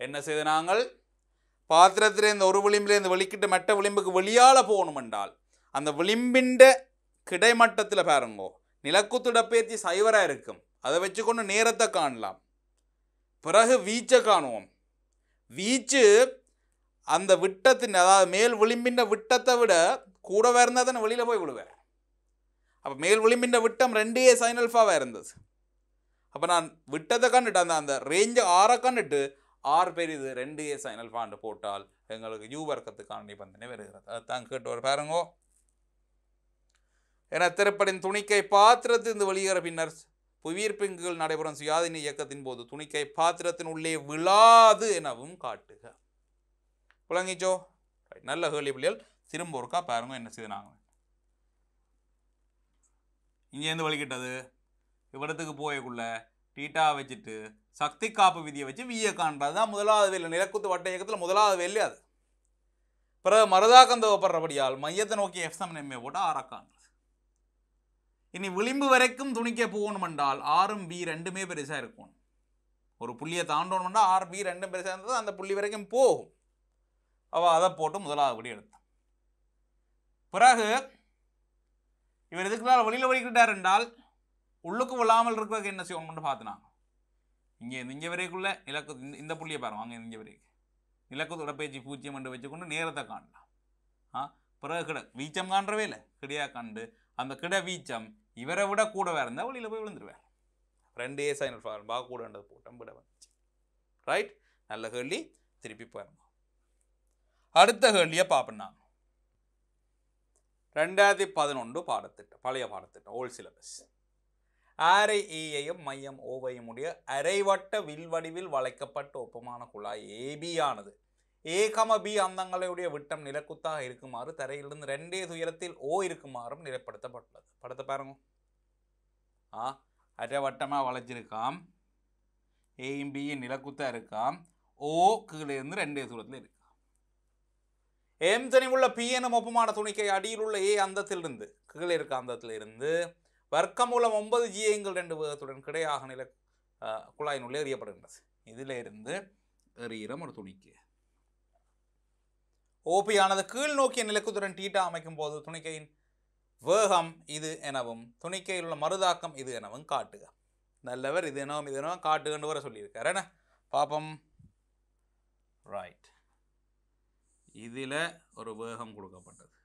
என்ன செய்த நாங்கள் ஒரு ഒരു வெளிக்கிட்டு വെളിക്കിട്ട് விளிம்புக்கு வெளியால் போகணும் என்றால் அந்த விளிம்பிண்ட கிடைமட்டத்தில் பாருங்கோ நிலக்குத்துடப்பேத்தி சைவராக இருக்கும் அதை வச்சுக்கொண்டு நேரத்தை காணலாம் பிறகு வீச்சை காணுவோம் வீச்சு அந்த விட்டத்தின் அதாவது மேல் விளிம்பின்ற விட்டத்தை விட கூட இருந்தால் தான் வெளியில் போய் விடுவேன் அப்போ மேல் விளிம்பின்ற விட்டம் ரெண்டே சைனல்ஃபாவாக இருந்தது அப்போ நான் விட்டத்தை கண்டுட்டு அந்த அந்த ரேஞ்சை ஆற கண்டுட்டு ஆறு பேர் இது ரெண்டு ஏ சைனல் ஃபாண்டு போட்டால் எங்களுக்கு யூ வர்க்கத்துக்கான நிபந்தனை வருகிறது அதுதான் கேட்டு ஒரு பாருங்கோ என திரைப்படின் துணிக்கை பாத்திரத்து இந்த வெளியேற பின்னர் புவியீர்ப்பிங்குகள் நடைபெறும் சுயாதீன இயக்கத்தின் போது துணிக்கை பாத்திரத்தின் உள்ளே விழாது எனவும் காட்டுக புலங்கிச்சோ நல்ல கேள்வி பிள்ளைகள் திரும்ப ஒருக்கா பாருங்க என்ன செய்து நாங்கள் இங்கேருந்து வழிகிட்டது இவ்விடத்துக்கு போயக்குள்ள டீட்டா வச்சுட்டு சக்தி காப்பு விதியை வச்சு வியை காண்பது தான் முதலாவது வெள்ளி நிலக்குத்து வட்ட இயக்கத்தில் முதலாவது வெள்ளி அது பிறகு மருதாக்கம் தேவைப்படுறபடியால் மையத்தை நோக்கி எஃப்எம் எம்ஏ போட்டு ஆறக்கான் இனி விளிம்பு வரைக்கும் துணிக்க போகணும் என்றால் ஆறும் பி ரெண்டுமே பெருசாக இருக்கும் ஒரு புள்ளியை தாண்டோணும்னா ஆர் பி ரெண்டும் பெருசாக இருந்தது அந்த புள்ளி வரைக்கும் போகும் அவள் அதை போட்டு முதலாவது படி எடுத்தான் பிறகு இவர் எதுக்குனால வெளியில் வலிக்கிட்டார் என்றால் உள்ளுக்கு விழாமல் இருக்கிறதுக்கு என்ன செய்யணும்னு பார்த்தினாங்க இங்கே இங்கே வரைக்குள்ளே இலக்கு இந்த இந்த புள்ளியை பாருங்க அங்கே இங்கே வரைக்கு இலக்கு தொடப்பயிற்சி பூஜ்ஜியம் என்று வச்சுக்கொண்டு நேரத்தை காணலாம் ஆ பிறகு கிட வீச்சம் காண்றவே இல்லை கிடையா கண்டு அந்த கிட வீச்சம் இவரை விட கூடவே இருந்தால் வழியில் போய் விழுந்துருவேன் ரெண்டு ஏ சைனல் ஃபார் பா கூடன்றது போட்டம் விட வந்துச்சு ரைட் நல்ல கேள்வி திருப்பி பாருங்க அடுத்த கேள்வியை பார்ப்பேன் நான் ரெண்டாயிரத்தி பதினொன்று பாடத்திட்டம் பழைய பாடத்திட்டம் ஓல்ட் சிலபஸ் ஆரை ஈயையும் e மையம் ஓவையும் உடைய அரைவட்ட வில்வடிவில் வளைக்கப்பட்ட ஒப்பமான குழாய் ஆனது ஏகம பி அந்தங்களுடைய விட்டம் நிலக்குத்தாக இருக்குமாறு தரையிலிருந்து ரெண்டே துயரத்தில் ஓ இருக்குமாறும் நிலைப்படுத்தப்பட்டுள்ளது படத்தை பாருங்க ஆ அரைவட்டமாக வளைஞ்சிருக்காம் ஏயும் பியும் நிலக்குத்தாக இருக்காம் ஓ கீழே இருந்து ரெண்டே தூரத்தில் இருக்காம் ஏம்சனில் உள்ள பி எனும் ஒப்பமான துணிக்கை அடியில் உள்ள ஏ அந்தத்திலிருந்து கீழே இருக்க அந்தத்திலிருந்து மூலம் ஒன்பது ஜியங்கள் ரெண்டு வேகத்துடன் கிடையாக நில குழாயினுள்ளே எறியப்படுகின்றது இதில் இருந்து எறியிறம் ஒரு துணிக்கு ஓபியானது கீழ் நோக்கிய நிலக்குத்துடன் டீட்டா அமைக்கும் போது துணிக்கையின் வேகம் இது எனவும் துணிக்கையில் உள்ள மருதாக்கம் இது எனவும் காட்டுக நல்லவர் இது எனவும் இது எனவும் காட்டுகன்னு வர சொல்லியிருக்காரு என்ன பாப்பம் ரைட் இதில் ஒரு வேகம் கொடுக்கப்பட்டது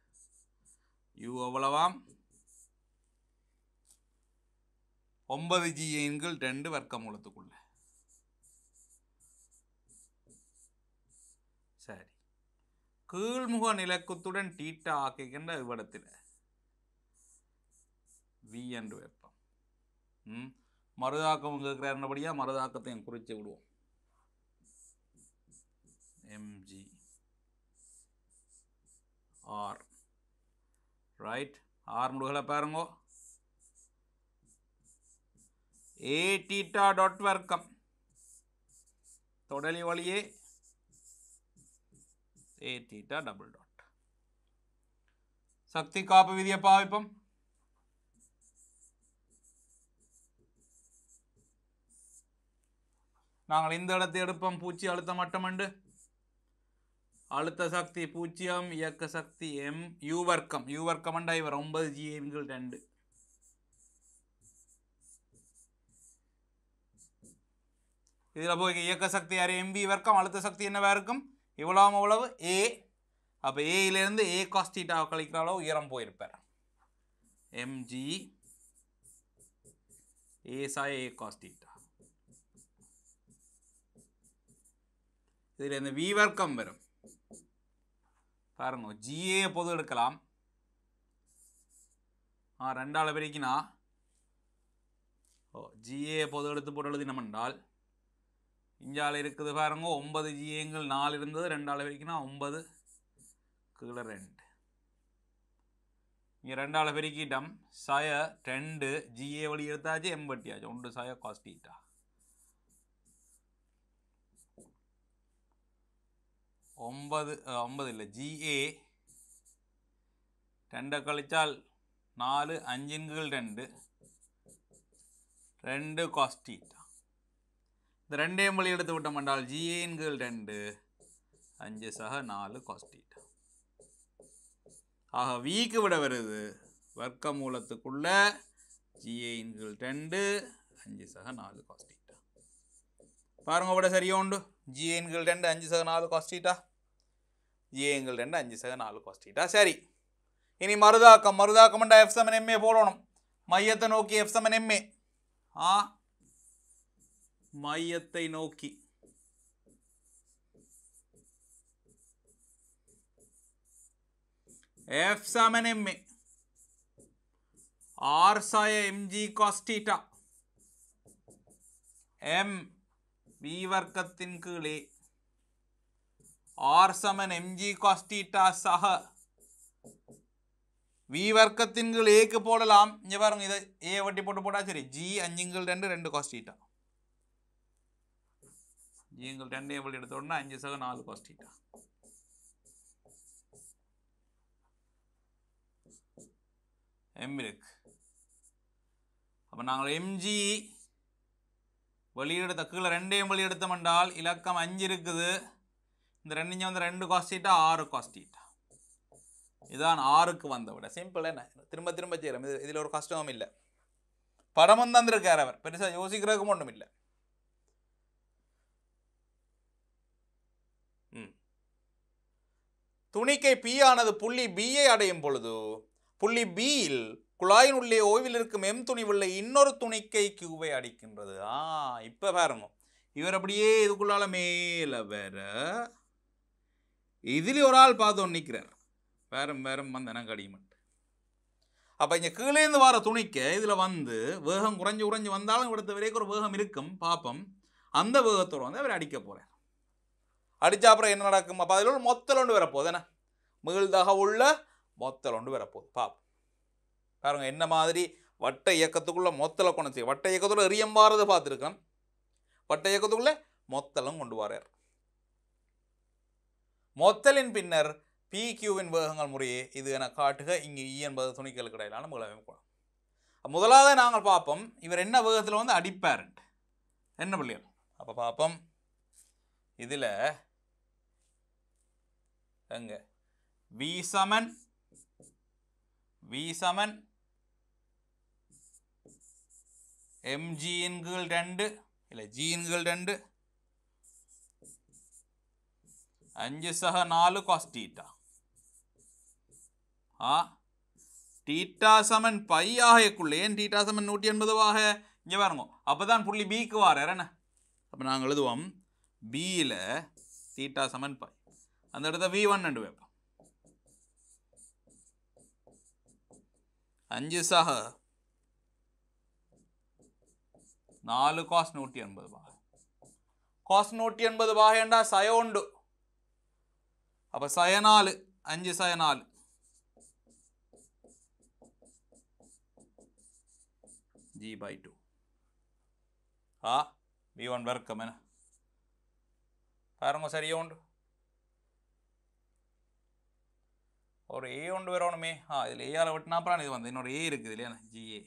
யூ அவ்வளவாம் ഒമ്പത് ജി ரெண்டு வர்க்க വർക്കമൂലത്തുക്കുള്ള சரி கீழ்முக நிலக்கத்துடன் டீட்டா ஆக்குகின்ற இவ்விடத்தில் வி என்று வைப்போம் ம் மருதாக்கம் கேட்குறாருன்றபடியாக மருதாக்கத்தையும் குறித்து விடுவோம் எம்ஜி ஆர் ரைட் ஆர் முடிவுகளை பாருங்கோ a theta dot வர்க்கம் தொடலி வழியே a theta double dot சக்தி காப்பு விதியை பாவிப்போம் நாங்கள் இந்த இடத்தை எடுப்போம் பூச்சி அழுத்தம் மட்டுமண்டு அழுத்த சக்தி பூஜ்ஜியம் இயக்க சக்தி எம் யூ வர்க்கம் யூ வர்க்கம் அண்டா இவர் ஒன்பது ஜி எண்கள் ரெண்டு இதில் போய் இயக்க சக்தி யார் எம்பி வர்க்கம் அழுத்த சக்தி என்னவா இருக்கும் இவ்வளோ அவ்வளவு ஏ அப்போ ஏயிலேருந்து ஏ காஸ்டீட்டா கழிக்கிற அளவு உயரம் போயிருப்பார் எம்ஜி ஏ சாய் ஏ காஸ்டீட்டா இதில் இந்த வி வர்க்கம் வரும் பாருங்க ஜிஏ பொது எடுக்கலாம் ஆ ரெண்டாள் பிரிக்கினா ஓ ஜிஏ பொது எடுத்து போட்டு எழுதினமென்றால் இஞ்சால் இருக்குது பாருங்க ஒன்பது ஜிஏங்கள் நாலு இருந்தது ரெண்டு ஆள் பெருக்கினா ஒன்பது கீழே ரெண்டு இங்கே ரெண்டு ஆள் பெருக்கிட்டம் சய ரெண்டு ஜிஏ வழி எடுத்தாச்சு எம்பட்டியாச்சு ஒன்று சய காஸ்டீட்டா ஒன்பது ஒன்பது இல்லை ஜிஏ ரெண்டை கழிச்சால் நாலு அஞ்சுங்கள் ரெண்டு ரெண்டு காஸ்டீட்டா இந்த ரெண்டே மொழி எடுத்து விட்டோம் என்றால் ஜிஏன்கள் ரெண்டு அஞ்சு சக நாலு காஸ்டீட்டா ஆக வீக்கு விட வருது வர்க்க மூலத்துக்குள்ள ஜிஏன்கள் ரெண்டு அஞ்சு சக நாலு காஸ்டீட்டா பாருங்க விட உண்டு ஜிஏன்கள் ரெண்டு அஞ்சு சக நாலு காஸ்டீட்டா ஜிஏன்கள் ரெண்டு அஞ்சு சக நாலு காஸ்டீட்டா சரி இனி மருதாக்கம் മറുതാക്കം ഉണ്ട് எம்ஏ போடணும் மையத்தை நோக்கி പോടണം எம்ஏ ஆ മയ്യത്തെ നോക്കി എഫ് സമൻ എം എ ആർസായ M G cos theta M V വർക്കത്തിൻ കീഴെ ആർ സമൻ എം ജി കോസ്റ്റീറ്റ സഹ വി വർക്കത്തിൻകൾ എക്ക് പോടലാം ഞാൻ പറഞ്ഞു ഇത് എ വട്ടി പോട്ട് പോടാ ശരി ജി അഞ്ചിങ്കിൽ രണ്ട് രണ്ട് കോസ്റ്റീറ്റ எங்கள் டென் டேபிள் எடுத்த உடனே அஞ்சு சக நாலு காஸ் டீட்டா எம் அப்போ நாங்கள் எம்ஜி வெளியெடுத்த கீழே ரெண்டையும் வெளியெடுத்தோம் என்றால் இலக்கம் அஞ்சு இருக்குது இந்த ரெண்டு வந்து ரெண்டு காஸ்டீட்டா ஆறு காஸ்டீட்டா இதான் ஆறுக்கு வந்த விட சிம்பிள் என்ன திரும்ப திரும்ப செய்கிறோம் இது இதில் ஒரு கஷ்டமும் இல்லை படமும் தந்திருக்கார் அவர் பெருசாக யோசிக்கிறதுக்கும் ஒன்றும் இல்லை துணிக்கை பி ஆனது புள்ளி பியை அடையும் பொழுது புள்ளி பியில் குழாயின் உள்ளே ஓய்வில் இருக்கும் எம் துணி உள்ள இன்னொரு துணிக்கை கியூவை அடிக்கின்றது ஆ இப்போ பாருங்க இவர் அப்படியே இதுக்குள்ளால மேலே வேற இதுல ஒரு ஆள் பார்த்து நிற்கிறார் வேறும் வேறும் எனக்கு கடிமட்டு அப்போ இங்கே கீழேருந்து வர துணிக்க இதில் வந்து வேகம் குறைஞ்சு குறைஞ்சு வந்தாலும் இவரத்த வரைக்கும் ஒரு வேகம் இருக்கும் பார்ப்போம் அந்த வேகத்தோடு வந்து அவர் அடிக்க போகிறார் அடித்தா அப்புறம் என்ன நடக்கும் அப்போ அதில் உள்ள மொத்தல் ஒன்று வரப்போகுது என்ன மிகுழ்தாக உள்ள மொத்தல் ஒன்று வரப்போகுது பாப்போம் பாருங்க என்ன மாதிரி வட்ட இயக்கத்துக்குள்ளே மொத்தலை கொண்டு செய்யும் வட்ட எரியம் வாரது பார்த்துருக்கோம் வட்ட இயக்கத்துக்குள்ளே மொத்தலும் கொண்டு வரார் மொத்தலின் பின்னர் பிக்யூவின் வேகங்கள் முறையே இது என காட்டுக இங்கு இ e என்பது துணிக்களுக்கு இடையிலான முதலமைப்பு முதலாவது நாங்கள் பார்ப்போம் இவர் என்ன வேகத்தில் வந்து அடிப்பேரண்ட் என்ன பிள்ளைகள் அப்போ பார்ப்போம் இதில் எங்க வி சமன் வி சமன் எம்ஜியின் ரெண்டு இல்லை ஜீன்கள் ரெண்டு அஞ்சு சக நாலு காஸ் டீட்டா ஆ டீட்டா சமன் பை ஆகக்குள்ள ஏன் டீட்டா சமன் நூற்றி எண்பது எண்பதுவாக இங்கே வரணும் அப்போ தான் புள்ளி பிக்கு வார அப்போ நாங்கள் எழுதுவோம் பியில் டீட்டா சமன் பை அந்த இடத்த வி ஒன் என்று வைப்போம் அஞ்சு சாக நாலு காஸ் நூற்றி எண்பது பாக காஸ் நூற்றி எண்பது பாக என்றா சய உண்டு அப்போ சய நாலு அஞ்சு சய நாலு ஜி பை டூ ஆ பி ஒன் வர்க்கம் என்ன பாருங்க சரியா உண்டு ஒரு ஏ ஒன்று வரணுமே ஆ இதில் ஏஆல் வெட்டினா அப்புறம் இது வந்து இன்னொரு ஏ இருக்குது இல்லையா ஜிஏ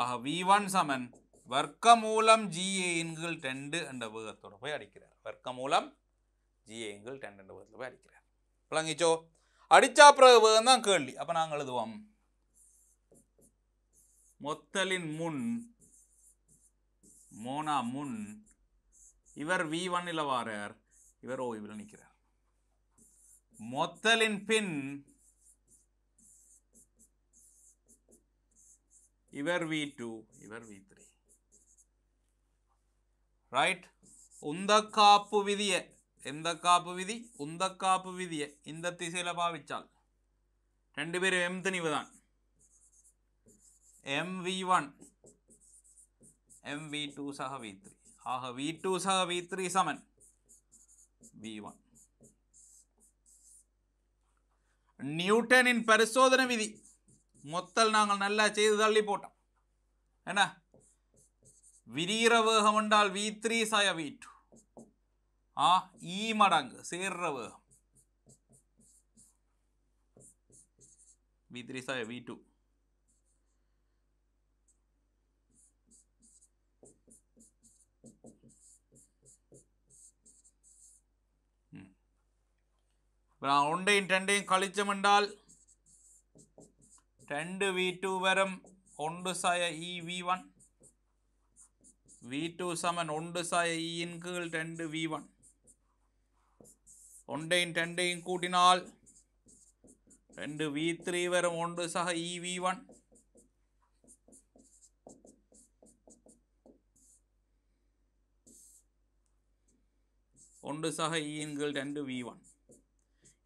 ஆக வி ஒன் சமன் வர்க்க மூலம் ஜிஏ எண்கள் டெண்டு என்ற விகத்தோடு போய் அடிக்கிறார் வர்க்க மூலம் ஜிஏ எண்கள் டெண்டு என்ற விகத்தில் போய் அடிக்கிறார் விளங்கிச்சோ அடிச்சா பிறகு விகிதம் தான் கேள்வி அப்போ நாங்கள் எழுதுவோம் மொத்தலின் முன் மோனா முன் இவர் வி ஒன்னில் வாரார் இவர் ஓய்வில் நிற்கிறார் மொத்தலின் பின் இவர் வி டூ இவர் வி த்ரீ ரைட் உந்த காப்பு விதியை எந்த காப்பு விதி உந்த காப்பு விதியை இந்த திசையில் பாவிச்சால் ரெண்டு பேரும் எம் திணிவு தான் M V one M V two சக வி த்ரீ ஆக வி டூ சக வி த்ரீ சமன் வி ஒன் நியூட்டனின் பரிசோதனை விதி மொத்தல் நாங்கள் நல்லா செய்து தள்ளி போட்டோம் என்ன விரீர வேகம் என்றால் வி த்ரீ சய வி டூ ஆ ஈ மடங்கு சேர்ற வேகம் வி த்ரீ சய வி டூ நான் ஒன்றையும் ரெண்டையும் கழிச்சமென்றால் ரெண்டு வி டூ வரும் ஒன்று சாய E V one V two சமன் ஒன்று சாய e இயின் கீழ் ரெண்டு வி ஒன் ஒன்றையும் ரெண்டையும் கூட்டினால் ரெண்டு வி த்ரீ வரும் ஒன்று சக இ வி ஒன் ஒன்று சக e இயின் கீழ் ரெண்டு வி ஒன்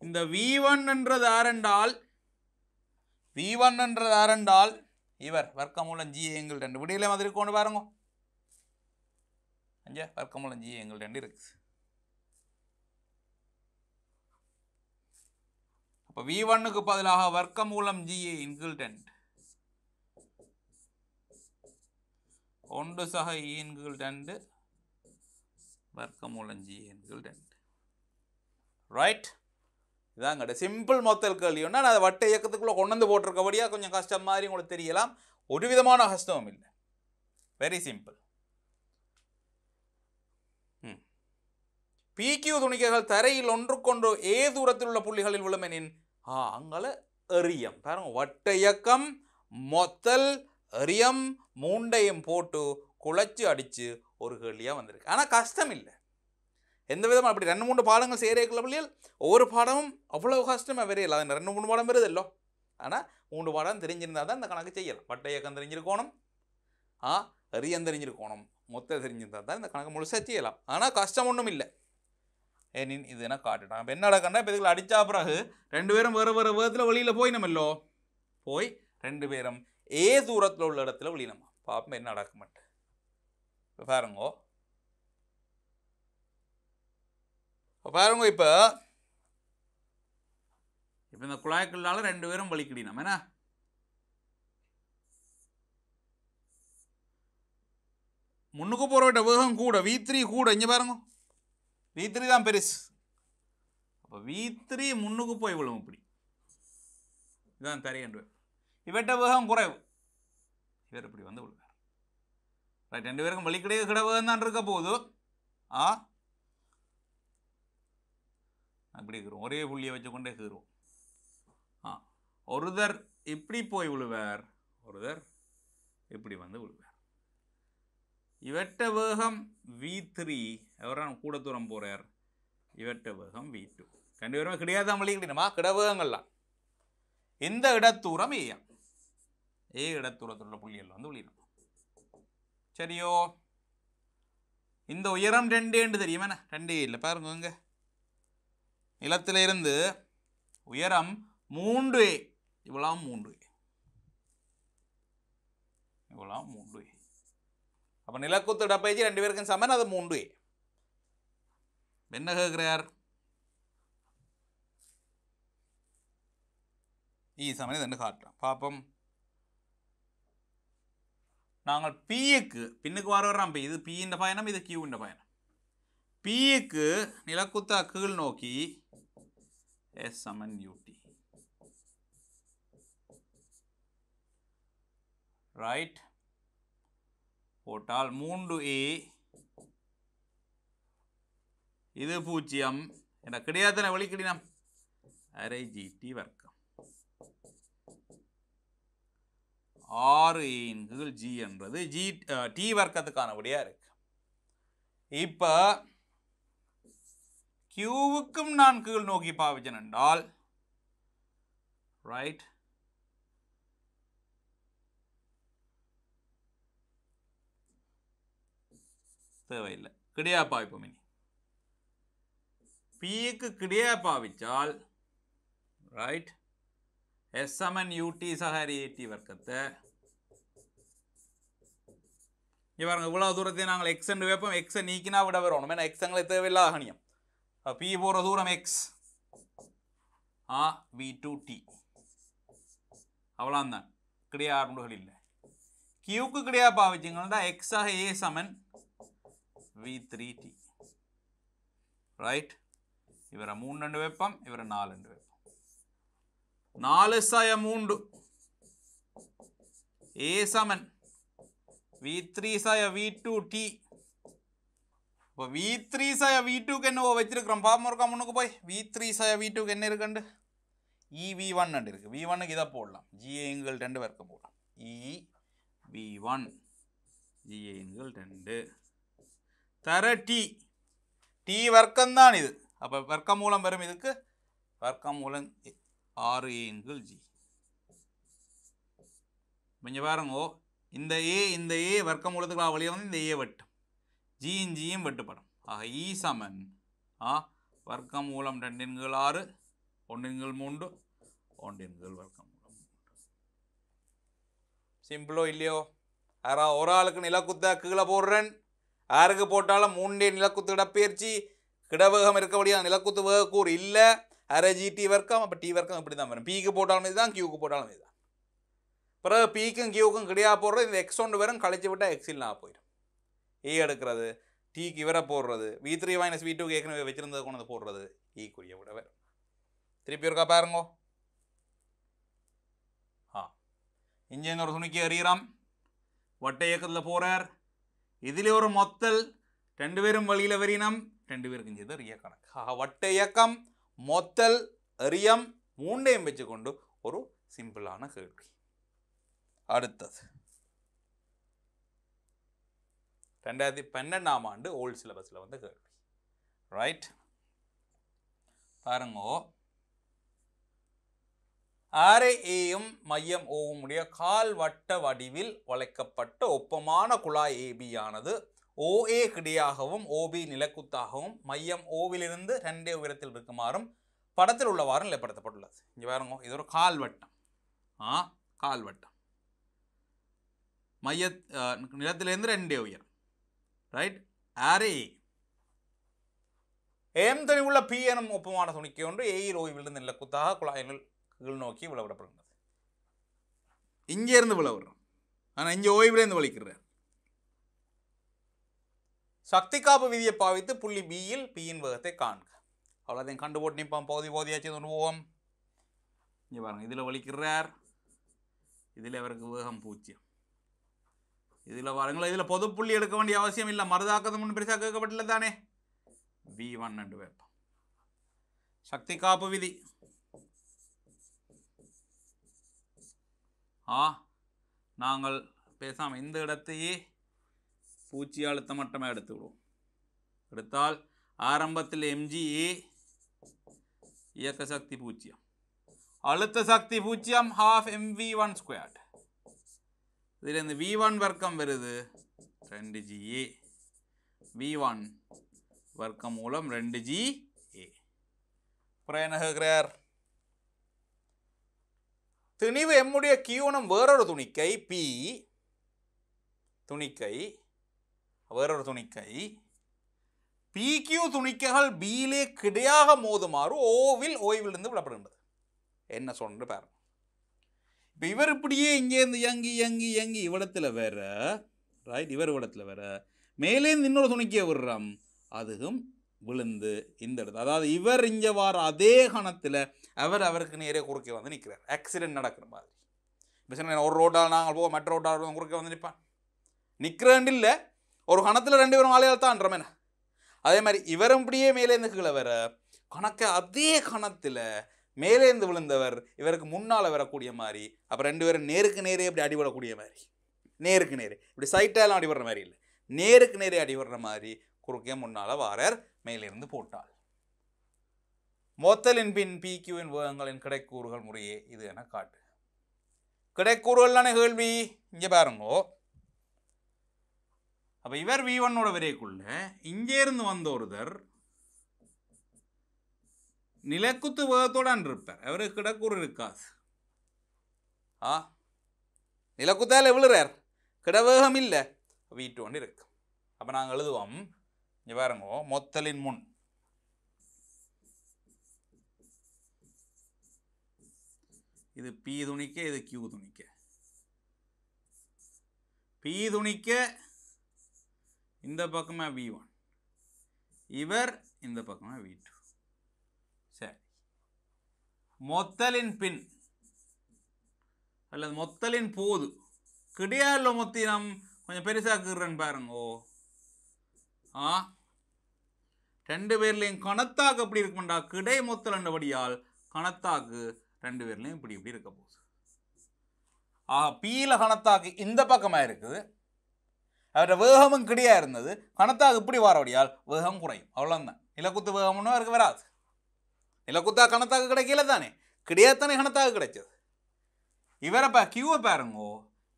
இந்த வி ஒன் என்றது ஆரென்றால் வி ஒன் என்றது ஆரென்றால் இவர் வர்க்கமூலம் ஜி எங்கள் ரெண்டு விடியிலே மாதிரி கொண்டு பாருங்க அஞ்சா வர்க்கமூலம் ஜி எங்கள் ரெண்டு இருக்குது அப்போ வி ஒன்னுக்கு பதிலாக வர்க்கமூலம் ஜி இன்கிள்டன்ட் ஒன்று சக இன்கிள்டன்ட் e வர்க்கமூலம் ஜி இன்கிள்டன்ட் ரைட் இதாங்க சிம்பிள் மொத்தல் கேள்வின்னா நான் அதை வட்ட இயக்கத்துக்குள்ளே கொண்டு வந்து போட்டிருக்கபடியா கொஞ்சம் கஷ்டம் மாதிரி உங்களுக்கு தெரியலாம் ஒரு விதமான கஷ்டமும் இல்லை வெரி சிம்பிள் பிக்யூ துணிக்கைகள் தரையில் ஒன்றுக்கொன்று ஏ தூரத்தில் உள்ள புள்ளிகளில் விழுமெனின் ஆ அங்கால எரியம் பாருங்க வட்ட இயக்கம் மொத்தல் எரியம் மூண்டையும் போட்டு குளச்சு அடித்து ஒரு கேள்வியாக வந்திருக்கு ஆனால் கஷ்டம் இல்லை எந்த விதமாக அப்படி ரெண்டு மூணு பாடங்கள் செய்கிறேக்குள்ள பிள்ளைகள் ஒவ்வொரு பாடமும் அவ்வளோ கஷ்டமாக வரையில் அது ரெண்டு மூணு பாடம் வருது இல்லை ஆனால் மூணு பாடம் தெரிஞ்சிருந்தால் தான் இந்த கணக்கு செய்யலாம் வட்ட இயக்கம் தெரிஞ்சிருக்கணும் ஆ அரியம் தெரிஞ்சிருக்கணும் மொத்தம் தெரிஞ்சிருந்தால் தான் இந்த கணக்கு முழுசாக செய்யலாம் ஆனால் கஷ்டம் ஒன்றும் இல்லை ஏனின் இது என்ன காட்டுட்டான் இப்போ என்ன நடக்கண்டா இப்போ இதுகளை அடித்தா பிறகு ரெண்டு பேரும் வேறு வேறு விதத்தில் வெளியில் போயினமில்லோ போய் ரெண்டு பேரும் ஏ தூரத்தில் உள்ள இடத்துல வெளியினமா பார்ப்போம் என்ன மாட்டேன் இப்போ பாருங்கோ இப்போ பாருங்க இப்போ இப்போ இந்த குழாய்க்குள்ளால ரெண்டு பேரும் பலிக்கிடணும் என்ன முன்னுக்கு போகிறவட்ட வேகம் கூட வி த்ரீ கூட இங்கே பாருங்க வி த்ரீ தான் பெருசு அப்போ வி த்ரீ முன்னுக்கு போய் விழும் இப்படி இதுதான் தரையன்று இவட்ட வேகம் குறைவு இவர் இப்படி வந்து விழுவார் ரைட் ரெண்டு பேருக்கும் வழி கிடையாது கிடவுதான் இருக்க போகுது ஆ அப்படி இருக்கிறோம் ஒரே புள்ளியை வச்சு கொண்டே இருக்கிறோம் ஆ ஒருதர் இப்படி போய் விழுவார் ஒருதர் இப்படி வந்து விழுவார் இவற்ற வேகம் வி த்ரீ எவரான் கூட தூரம் போகிறார் இவற்ற வேகம் வி டூ ரெண்டு பேருமே கிடையாத மொழி கிடைக்குமா கிடவேகங்கள்லாம் இந்த இடத்தூரம் ஏயா ஏ இடத்தூரத்தில் உள்ள புள்ளிகள் வந்து விழிடும் சரியோ இந்த உயரம் ரெண்டேண்டு தெரியுமே என்ன இல்லை பாருங்க இங்கே நிலத்திலிருந்து உயரம் மூன்று இவ்வளவு மூன்று இவ்வளவு மூன்று அப்போ நிலக்குத்து இடப்பயிற்சி ரெண்டு பேருக்கும் சமன் அது மூன்று என்ன கேட்குறார் ஈ e சமன் இது ரெண்டு காட்டுறோம் பார்ப்போம் நாங்கள் பிஏக்கு பின்னுக்கு வர வர்றோம் இது பியின் பயணம் இது கியூவின் பயணம் பிஏக்கு நிலக்குத்த கீழ் நோக்கி S summon ut. right போட்டால் மூன்று ஏ இது பூஜ்ஜியம் என்ற கிடையாதன வெளிக்கிடினம் அரை ஜிடி வர்க்கம் ஆறு ஏன் கீழ் ஜி என்றது ஜி டி வர்க்கத்துக்கான விடையாக இருக்கு இப்போ கியூவுக்கும் நான் கீழ் நோக்கி பாவிச்சேன் என்றால் ரைட் தேவையில்லை கிடையா பாவிப்போம் இனி பிக்கு கிடையா பாவிச்சால் ரைட் எஸ் சமன் யூடி சஹாரி ஏடி வர்க்கத்தை இவங்க இவ்வளோ தூரத்தை நாங்கள் எக்ஸ் என்று வைப்போம் எக்ஸை நீக்கினா விட வரணும் ஏன்னா எக்ஸ் எங்களை தேவையில்லை ஆகணியம் P e போகிற தூரம் X V2 T two T அவ்வளோந்தான் கிடையா ஆர்முண்டுகள் இல்லை கியூக்கு கிடையா பாவிச்சிங்கன்னா X A சமன் V3 T right ரைட் 3 மூணு ரெண்டு வைப்பம் இவரை நாலு ரெண்டு வைப்பம் சாய 3 A சமன் V3 சாய V2 T இப்போ வி த்ரீ சாய வி டூக்கு என்ன வச்சிருக்கிறோம் பாப்போம் இருக்கா முன்னுக்கு போய் வி த்ரீ சாய வி டூக்கு என்ன இருக்குண்டு இ e வி ஒன் இருக்குது வி ஒன்னுக்கு இதை போடலாம் ஜிஏங்கள் ரெண்டு பேருக்கு போடலாம் இ வி ஒன் ஜிஏங்கள் ரெண்டு தர டி டி வர்க்கம் தான் இது அப்போ வர்க்க மூலம் வரும் இதுக்கு வர்க்க மூலம் ஆறு ஏன்கள் ஜி கொஞ்சம் பாருங்கோ இந்த ஏ இந்த ஏ வர்க்க மூலத்துக்கு வழியாக வந்து இந்த ஏ வட்டம் ஜீயும் வெட்டுப்படும் ஆக ஈ சமன் ஆ வர்க்கம் மூலம் ரெண்டின்கள் ஆறு ஒன்றின்கள் மூன்று ஒன்றின்கள் வர்க்கம் மூலம் சிம்பிளோ இல்லையோ யாரா ஒரு ஆளுக்கு நிலக்குத்த கீழே போடுறேன் யாருக்கு போட்டாலும் மூன்றே நிலக்குத்து இடப்பெயர்ச்சி கிடவேகம் இருக்கபடியாக நிலக்குத்து வேகக்கூர் இல்லை அரை ஜி டி வர்க்கம் அப்போ டி வர்க்கம் இப்படி தான் வரும் பிக்கு போட்டாலும் இதுதான் கியூக்கு போட்டாலும் இதுதான் பிறகு பிக்கும் கியூக்கும் கிடையாது போடுறது இந்த எக்ஸ் ஒன்று வரும் கழிச்சு விட்டால் எக்ஸ் இல்லாமல் போயிடும் ஏ எடுக்கிறது டீக்கு இவரை போடுறது வி த்ரீ மைனஸ் வி டூக்கு ஏற்கனவே வச்சிருந்தது கொண்டு வந்து போடுறது ஈக்குரிய e வேறு திருப்பி இருக்கா பாருங்கோ ஆ இன்ஜின் ஒரு துணிக்கு எறிகிறாம் வட்ட இயக்கத்தில் போகிறார் இதிலே ஒரு மொத்தல் ரெண்டு பேரும் வழியில் வெறினம் ரெண்டு பேருக்கும் செய்து ரிய கணக்கு ஆக வட்ட இயக்கம் மொத்தல் அறியம் மூண்டையும் வச்சுக்கொண்டு ஒரு சிம்பிளான கேள்வி அடுத்தது ரெண்டாயிரத்தி பன்னெண்டாம் ஆண்டு ஓல்டு சிலபஸில் வந்து கேள்வி ரைட் பாருங்கோ ஆரை ஏயும் மையம் உடைய கால் வட்ட வடிவில் வளைக்கப்பட்ட ஒப்பமான குழாய் ஏபியானது ஓஏ கிடையாகவும் ஓபி நிலக்குத்தாகவும் மையம் ஓவிலிருந்து ரெண்டே உயரத்தில் இருக்குமாறும் படத்தில் உள்ளவாறு நிலைப்படுத்தப்பட்டுள்ளது இங்கே பாருங்க இது ஒரு கால்வட்டம் ஆ கால்வட்டம் மைய நிலத்திலேருந்து ரெண்டே உயரம் ரைட் அரே ஏம் தெளிவுள்ள பி எனும் ஒப்பமான துணிக்கை ஒன்று ஏய் ரோய்விலிருந்து நிலக்குத்தாக குழாயினுள் கீழ் நோக்கி விளவிடப்படுகிறது இங்கேருந்து விளவிடுறோம் ஆனால் இங்கே ஓய்விலேருந்து வலிக்கிறார் சக்தி காப்பு விதியை பாவித்து புள்ளி பியில் பியின் வேகத்தை காண்க அவ்வளோதையும் கண்டு போட்டு நிற்போம் பகுதி பகுதியாச்சு போவோம் இங்கே பாருங்கள் இதில் வலிக்கிறார் இதில் அவருக்கு வேகம் பூஜ்ஜியம் இதில் பாருங்களேன் இதில் பொது புள்ளி எடுக்க வேண்டிய அவசியம் இல்லை மருதாக்கது முன் பெருசாக கேட்கப்பட்டில்ல தானே வி ஒன் என்று வைப்போம் சக்தி காப்பு விதி ஆ நாங்கள் பேசாமல் இந்த இடத்தையே பூச்சி அழுத்தம் மட்டுமே எடுத்து விடுவோம் எடுத்தால் ஆரம்பத்தில் எம்ஜிஏ இயக்க சக்தி பூஜ்ஜியம் அழுத்த சக்தி பூஜ்ஜியம் ஹாஃப் எம்வி ஒன் ஸ்கொயர்ட் இதில் இந்த வி ஒன் வர்க்கம் வருது ரெண்டு ஜி ஏ வி ஒன் வர்க்கம் மூலம் ரெண்டு ஜி ஏ அப்புறம் என்ன கேட்குறார் திணிவு எம்முடைய கியூனம் வேறொரு துணிக்கை பி துணிக்கை வேறொரு துணிக்கை பிக்யூ துணிக்கைகள் பியிலே கிடையாக மோதுமாறு ஓவில் ஓய்விலிருந்து விடப்படுகின்றது என்ன சொல்லுன்னு பாருங்கள் இப்போ இவர் இப்படியே இங்கேருந்து எங்கி எங்கி எங்கி இவடத்தில் வேற ரைட் இவர் இவ்விடத்தில் வேற மேலே இன்னொரு துணிக்கே விடுறாம் அதுவும் விழுந்து இந்த இடத்துல அதாவது இவர் இங்கே வார அதே கணத்தில் அவர் அவருக்கு நேரே குறுக்கே வந்து நிற்கிறார் ஆக்சிடென்ட் நடக்கிற மாதிரி இப்போ ஒரு ரோட்டால் நாங்கள் போக மற்ற ரோட்டால் குறுக்கே வந்து நிற்பான் நிற்கிறேன் இல்லை ஒரு கணத்தில் ரெண்டு பேரும் ஆலையால் தான் அதே மாதிரி இவரும் இப்படியே மேலே இருந்து கீழே வர கணக்க அதே கணத்தில் மேலேந்து விழுந்தவர் இவருக்கு முன்னால் வரக்கூடிய மாதிரி அப்போ ரெண்டு பேரும் நேருக்கு நேரே இப்படி அடிபடக்கூடிய மாதிரி நேருக்கு நேரே இப்படி சைட்டாலாம் அடிபடுற மாதிரி இல்லை நேருக்கு நேரே அடிபடுற மாதிரி குறுக்கே முன்னால் வாரர் மேலிருந்து போட்டாள் மொத்தலின் பின் கியூவின் வேகங்களின் கிடைக்கூறுகள் முறையே இது என காட்டு கிடைக்கூறுகள் தானே கேள்வி இங்கே பாருங்கோ அப்போ இவர் வி ஒன்னோட விரைக்குள்ள இங்கேருந்து வந்த ஒருதர் நிலக்குத்து ಹೋಗತೋಡನ್ இருப்பார் ಅವರಿಗೆ கிடக்குறு இருக்காது ஆ நிலக்குத்தால் விழுறார் கிடவேகம் இல்லை வீட்டு ஒன்று இருக்கு அப்போ நாங்கள் எழுதுவோம் இங்கே பாருங்க மொத்தலின் முன் இது பி துணிக்க இது கியூ துணிக்க பி துணிக்க இந்த பக்கமாக வி ஒன் இவர் இந்த பக்கமாக வீட்டு மொத்தலின் பின் அல்லது மொத்தலின் போது கிடையாதுல மொத்தினம் கொஞ்சம் பெருசாக்குறேன்னு ஓ ஆ ரெண்டு பேர்லேயும் கணத்தாக்கு அப்படி இருக்குமெண்டா கிடை மொத்தல் என்றபடியால் கணத்தாக்கு ரெண்டு பேர்லேயும் இப்படி இப்படி இருக்க போகுது ஆ பீல கணத்தாக்கு இந்த பக்கமாக இருக்குது அவர்கிட்ட வேகமும் கிடையா இருந்தது கணத்தாக இப்படி வரபடியால் வேகம் குறையும் அவ்வளோதான் இலக்குத்து வேகம்னு அவருக்கு வராது நிலக்குத்தா கணத்தாக கிடைக்கல தானே கிடையாதானே கணத்தாக கிடைச்சது இவரை பா கியூவை பாருங்கோ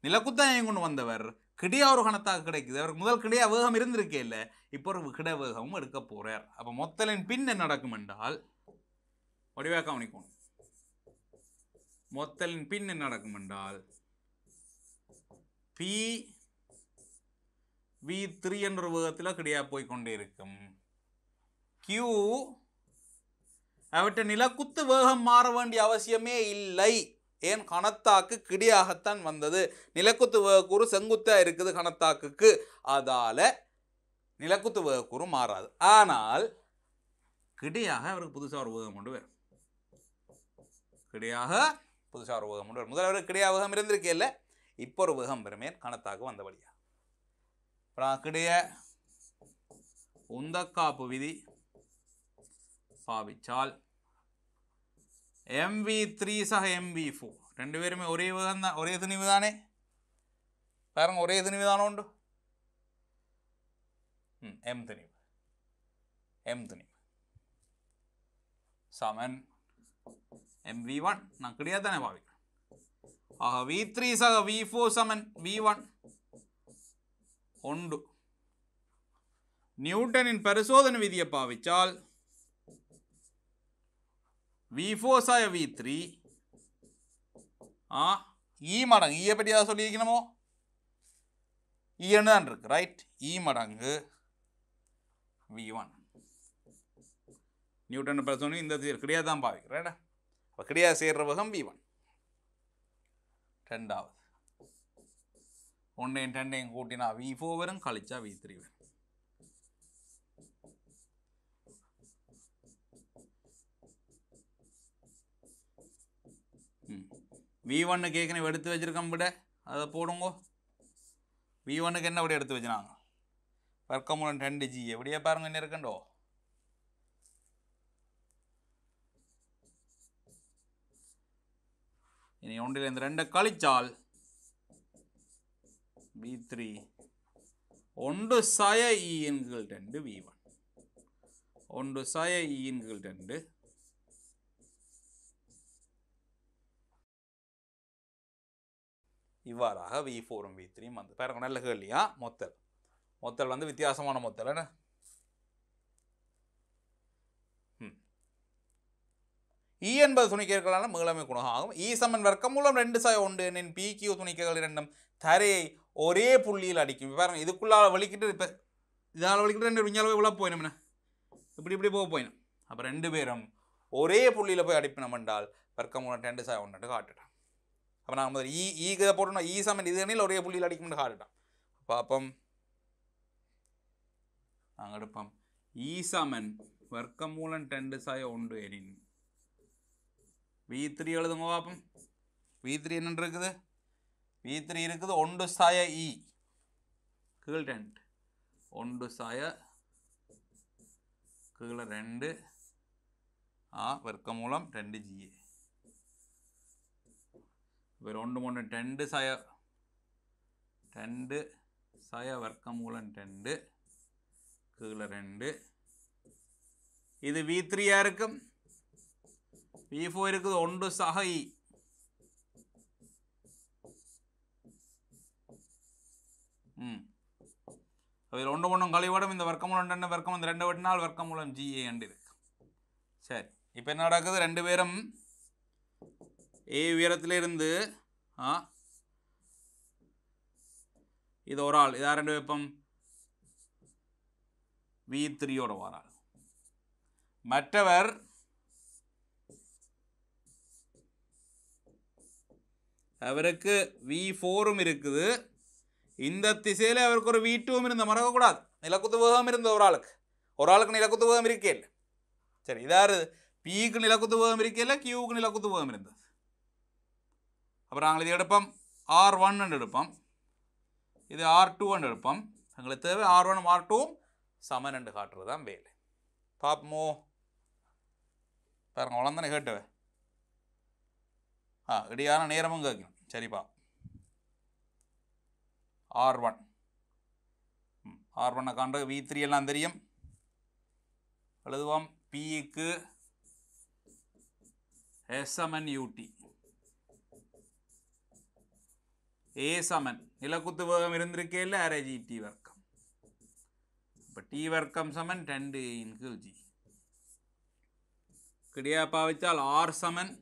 நிலக்குத்தா கொண்டு வந்தவர் கிடையா ஒரு கணத்தாக கிடைக்குது அவருக்கு முதல் கிடையா வேகம் இருந்திருக்கே இல்லை இப்போ ஒரு கிட வேகமும் எடுக்க போகிறார் அப்போ மொத்தலின் பின் என்ன நடக்கும் என்றால் வடிவாக கவனிக்கணும் மொத்தலின் பின் என்ன நடக்கும் என்றால் பி வி த்ரீ என்ற வேகத்தில் கிடையா போய் கொண்டே இருக்கும் கியூ அவற்றை நிலக்குத்து வேகம் மாற வேண்டிய அவசியமே இல்லை ஏன் கணத்தாக்கு கிடியாகத்தான் வந்தது நிலக்குத்து வேகக்கூறு செங்குத்தாக இருக்குது கணத்தாக்குக்கு அதால் நிலக்குத்து வேகக்கூறு மாறாது ஆனால் கிடையாக அவருக்கு புதுசாக ஒரு வேகம் கொண்டு வரும் கிடையாக புதுசாக ஒரு வேகம் கொண்டு வரும் முதல்ல அவருக்கு கிடையா வேகம் இருந்திருக்கே இல்லை இப்போ ஒரு வேகம் பெருமேன் கணத்தாக்கு வந்தபடியாக அப்புறம் கிடைய உந்தக்காப்பு விதி ഭാവിച്ചാൽ എം വി ത്രീ സഹ എം വി ഫോർ രണ്ടുപേരും ഒരേ വിധം ഒരേ തിനിവിതാണേ കാരണം ഒരേ തിനിവിതാണോണ്ട് എം തിനിവ് എം തിനിവ് സമൻ എം വി വൺ നാം തന്നെ ഭാവിക്കണം ஆக வி த்ரீ சக வி ஃபோர் சமன் வி ஒன் ஒன்று நியூட்டனின் பரிசோதனை விதியை பாவித்தால் V4 සය V3 ஆ E மடங்கு ஈயை பற்றி ஏதாவது சொல்லியிருக்கணுமோ ஈன்னு தான் இருக்கு ரைட் E மடங்கு V1 நியூட்டன் பிரச்சனையும் இந்த கிடையாது தான் பாவிக்கிறேன் ரைட்டா அப்போ கிடையாது சேர்ற வகம் V1 ரெண்டாவது ஒன்றையும் ரெண்டையும் கூட்டினா வி வரும் கழிச்சா வி த்ரீ வரும் வி ஒன்று கேட்கணும் எடுத்து வச்சுருக்கோம் விட அதை போடுங்கோ வி ஒன்னுக்கு என்ன விட எடுத்து வச்சுனாங்க வர்க்கமூலம் ரெண்டு ஜி எப்படியே பாருங்க என்ன இருக்கண்டோ இனி ஒன்றில் இந்த ரெண்டை கழிச்சால் வி த்ரீ ஒன்று சாய ஈன்கள் e ரெண்டு வி ஒன் ஒன்று சாய ஈன்கள் e ரெண்டு இவ்வாறாக வி ஃபோரும் வி த்ரீயும் வந்து பாருங்க நல்ல கேள்வியா மொத்தல் மொத்தல் வந்து வித்தியாசமான மொத்தல் இ e என்பது துணிக்கைகளான மீளமை குணம் ஆகும் e சமன் வர்க்கம் மூலம் ரெண்டு சாய் ஒன்று என்னின் பி கியூ துணிக்கைகள் இரண்டும் தரையை ஒரே புள்ளியில் அடிக்கும் பாருங்க இதுக்குள்ளால் வலிக்கிட்டு இப்போ இதால் வலிக்கிட்டு ரெண்டு விஞ்ஞானம் இவ்வளோ போயிடும் இப்படி இப்படி போக போயினும் அப்போ ரெண்டு பேரும் ஒரே புள்ளியில் போய் அடிப்பினோம் என்றால் வர்க்கம் மூலம் ரெண்டு சாய் ஒன்று காட்டுட்டான் அப்போ நான் முதல்ல ஈ ஈ ஈகதை போட்டோம்னா ஈ சமன் இது அணியில் ஒரே புள்ளியில் அடிக்கணும்னு ஹார்ட்டான் அப்போ நாங்கள் எடுப்போம் ஈ சமன் மூலம் டென்டு சாய ஒன்று எனின் வி த்ரீ எழுதுங்க பார்ப்போம் வி த்ரீ என்னென்று இருக்குது வி த்ரீ இருக்குது ஒன்று சாய இ கீழ் டென்ட் ஒன்று சாய கீழே ரெண்டு ஆ மூலம் ரெண்டு ஜிஏ ഇവ രണ്ട് മൂന്ന് രണ്ട് സയ രണ്ട് സയ വർക്കമൂലം டெண்டு கீழே ரெண்டு இது വി ത്രീയാ ഇരിക്കും വി ഫോർ ഇരിക്കുന്നത് ഒന്ന് സഹ ഇ அவை ரெண்டு ஒன்றும் கழிவடம் இந்த வர்க்கமூலம் ரெண்டு வர்க்கம் இந்த ரெண்டு வட்டினால் வர்க்கமூலம் ஜிஏ என்று இருக்கு சரி இப்போ என்ன நடக்குது ரெண்டு பேரும் ஏ உயரத்திலிருந்து ஆ இது ஒரு ஆள் இதாக ரெண்டு வெப்பம் வி த்ரீயோட வாராள் மற்றவர் அவருக்கு வி ஃபோரும் இருக்குது இந்த திசையில் அவருக்கு ஒரு வி டூவும் இருந்த மறக்கக்கூடாது நிலக்குத்து வேகம் இருந்த ஒரு ஆளுக்கு ஒரு ஆளுக்கு நிலக்குத்து வேகம் இருக்கே இல்லை சரி இதாரு பிக்கு நிலக்குத்து வேகம் இருக்கே இல்லை கியூவுக்கு நிலக்குத்து வேகம் இருந்தது அப்புறம் நாங்கள் இது எடுப்போம் ஆர் ஒன்னு எடுப்போம் இது ஆர் டூன்னு எடுப்போம் எங்களுக்கு தேவை ஆர் ஒன் ஆர் டூவும் சமன் என்று காட்டுறது தான் வேலை பார்ப்போமோ பாருங்க உழந்தானே கேட்டுவேன் ஆ இடியான நேரமும் கேட்கணும் சரிப்பா ஆர் ஒன் ஆர் ஒன்னை காண்ற வி த்ரீ எல்லாம் தெரியும் எழுதுவோம் பிஇக்கு எஸ்எம்என் யூடி ஏ சமன் நிலக்குத்து வேகம் இருந்திருக்கேல அரை ஜி டி வர்க்கம் இப்போ டி வர்க்கம் சமன் டென்டு இன் கீழ் ஜி கிடையா பாவித்தால் ஆர் சமன்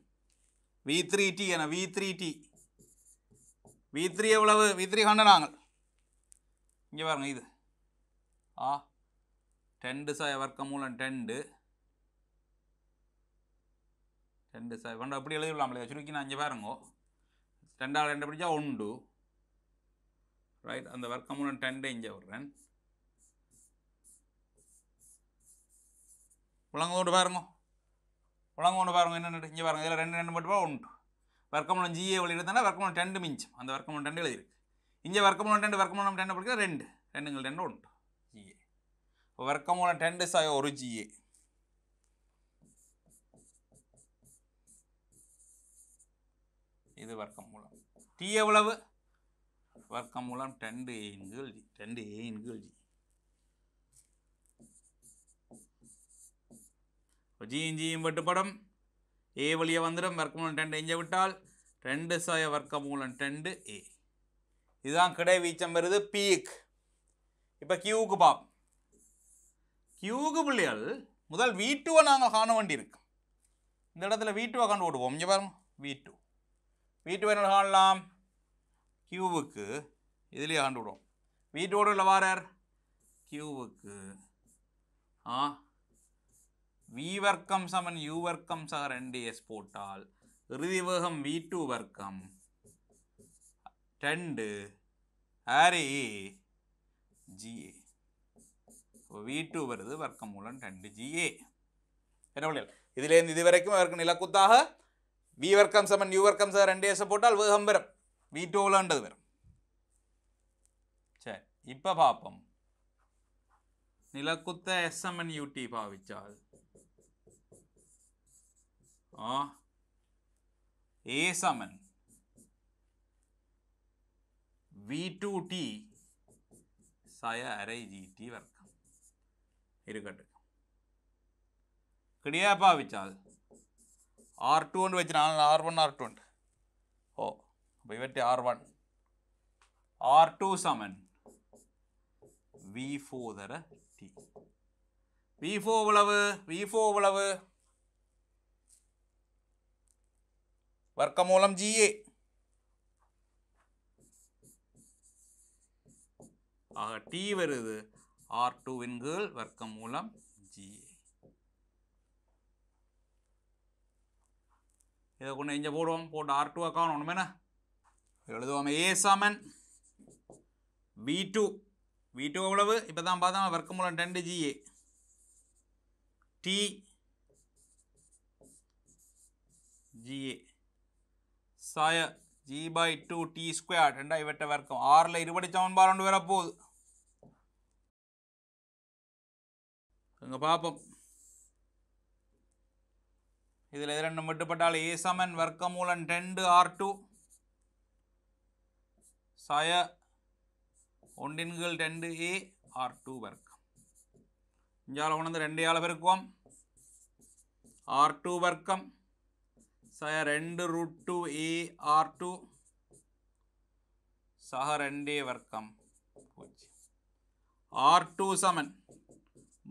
வி த்ரீ டி என V three T V three எவ்வளவு வி த்ரீ ஹண்ட்ரட் நாங்கள் இங்கே பாருங்க இது ஆ ரெண்டு சாய் வர்க்கம் மூலம் ரெண்டு ரெண்டு சாய் ஒன்று அப்படி எழுதிடலாம் இல்லையா சுருக்கி நான் இங்கே பாருங்கோ ரெண்டு టెండాలు ఎండ పిడిచా ఉండు రైట్ అంత వర్కమున టెండ ఇంజవర్றேன் உலங்கோண்டு பாருங்க கொண்டு பாருங்க என்ன இங்கே பாருங்க இதில் ரெண்டு ரெண்டு மட்டும் உண்டு வர்க்கமூலம் ஜிஏ வழி எடுத்தால் வர்க்கமூலம் டெண்டு மிஞ்சம் அந்த வர்க்கமூலம் டெண்டு எழுதியிருக்கு இங்கே வர்க்கமூலம் டெண்டு வர்க்கமூலம் டெண்டு படிக்கிற ரெண்டு ரெண்டுங்கள் டெண்டு உண்டு ஜிஏ இப்போ வர்க்கமூலம் டெண்டு சாய ஒரு ஜிஏ இது வர்க்கமூலம் ടി എവളവ് വർക്കമൂലം രണ്ട് ഏൻകു എഴുതി രണ്ട് ഏൻകു இப்போ ஜியும் ஜியும் வெட்டுப்படும் ஏ வழியை வந்துடும் மூலம் டெண்டு எஞ்ச விட்டால் ரெண்டு சாய மூலம் டென்டு ஏ இதுதான் கிடை வீச்சம் வருது பீக் இப்போ கியூக்கு பாப் கியூக்கு பிள்ளைகள் முதல் வீட்டுவை நாங்கள் காண வேண்டியிருக்கோம் இந்த இடத்துல வீட்டுவை கண்டு விடுவோம் இங்கே பாருங்க வீட்டு வீட்டு என்ன காணலாம் கியூவுக்கு இதுலேயே கண்டுவிடும் வீட்டோடு இல்லை வாரர் கியூவுக்கு ஆ வி வர்க்கம் சமன் யூ வர்க்கம் சக ரெண்டு எஸ் போட்டால் இறுதி வேகம் வி டூ வர்க்கம் ரெண்டு ஆரே ஜிஏ வி டூ வருது வர்க்கம் மூலம் ரெண்டு ஜிஏ என்ன இதிலேருந்து இதுவரைக்கும் அவருக்கு நிலக்குத்தாக വി വർക്കം സമൻ യു വർക്കം സാർ രണ്ട് ദിവസം പോട്ടാൽ വേഗം വരും വി ടു உள்ளாண்டது வரும் சரி இப்போ பார்ப்போம் நிலக்குத்த எஸ்எம்என் யூடி பாவிச்சால் ஆ ஏ சமன் வி டூ டி சய அரை ஜிடி வர்க்கம் இருக்கட்டும் கிடையா பாவிச்சால் ആർ ടു കൊണ്ട് വെച്ചിട്ടാണ് ആർ വൺ ആർ ടു ഉണ്ട് ഓ അപ്പോൾ ഇവറ്റ് ആർ വൺ ആർ ടു സമൻ വി ഫോർ തര ടി വി ഫോർ വിളവ് വി ഫോർ വിളവ് വർക്കമൂലം ജി എ ஆக டி வருது ஆர் டூவின் கீழ் வர்க்கம் மூலம் ஜிஏ இதை கொண்டு இங்கே போடுவோம் போட்டு ஆர் டூ அக்கௌண்ட் ஒன்றுமேண்ணா எழுதுவோம் ஏ சாமன் வி டூ வி டூ எவ்வளவு இப்போ தான் பார்த்தா வர்க்க மூலம் ரெண்டு ஜிஏ டி ஜிஏ சாய G by two D square ரெண்டாக இவற்றை வர்க்கம் ஆறில் இருபடி சவன் பார் சமன்பாடு வேற போகுது இங்கே பார்ப்போம் இதில் இது ரெண்டும் ஏ சமன் வர்க்கமூலன் ரெண்டு ஆர் டூ சய ஒன்றின்கள் கீழ் ரெண்டு ஏ ஆர் டூ வர்க்கம் இஞ்சால் உணர்ந்து ரெண்டு ஆள் பெருக்குவோம் ஆர் டூ வர்க்கம் சய ரெண்டு root two A R two சக ரெண்டே வர்க்கம் போச்சு ஆர் டூ சமன்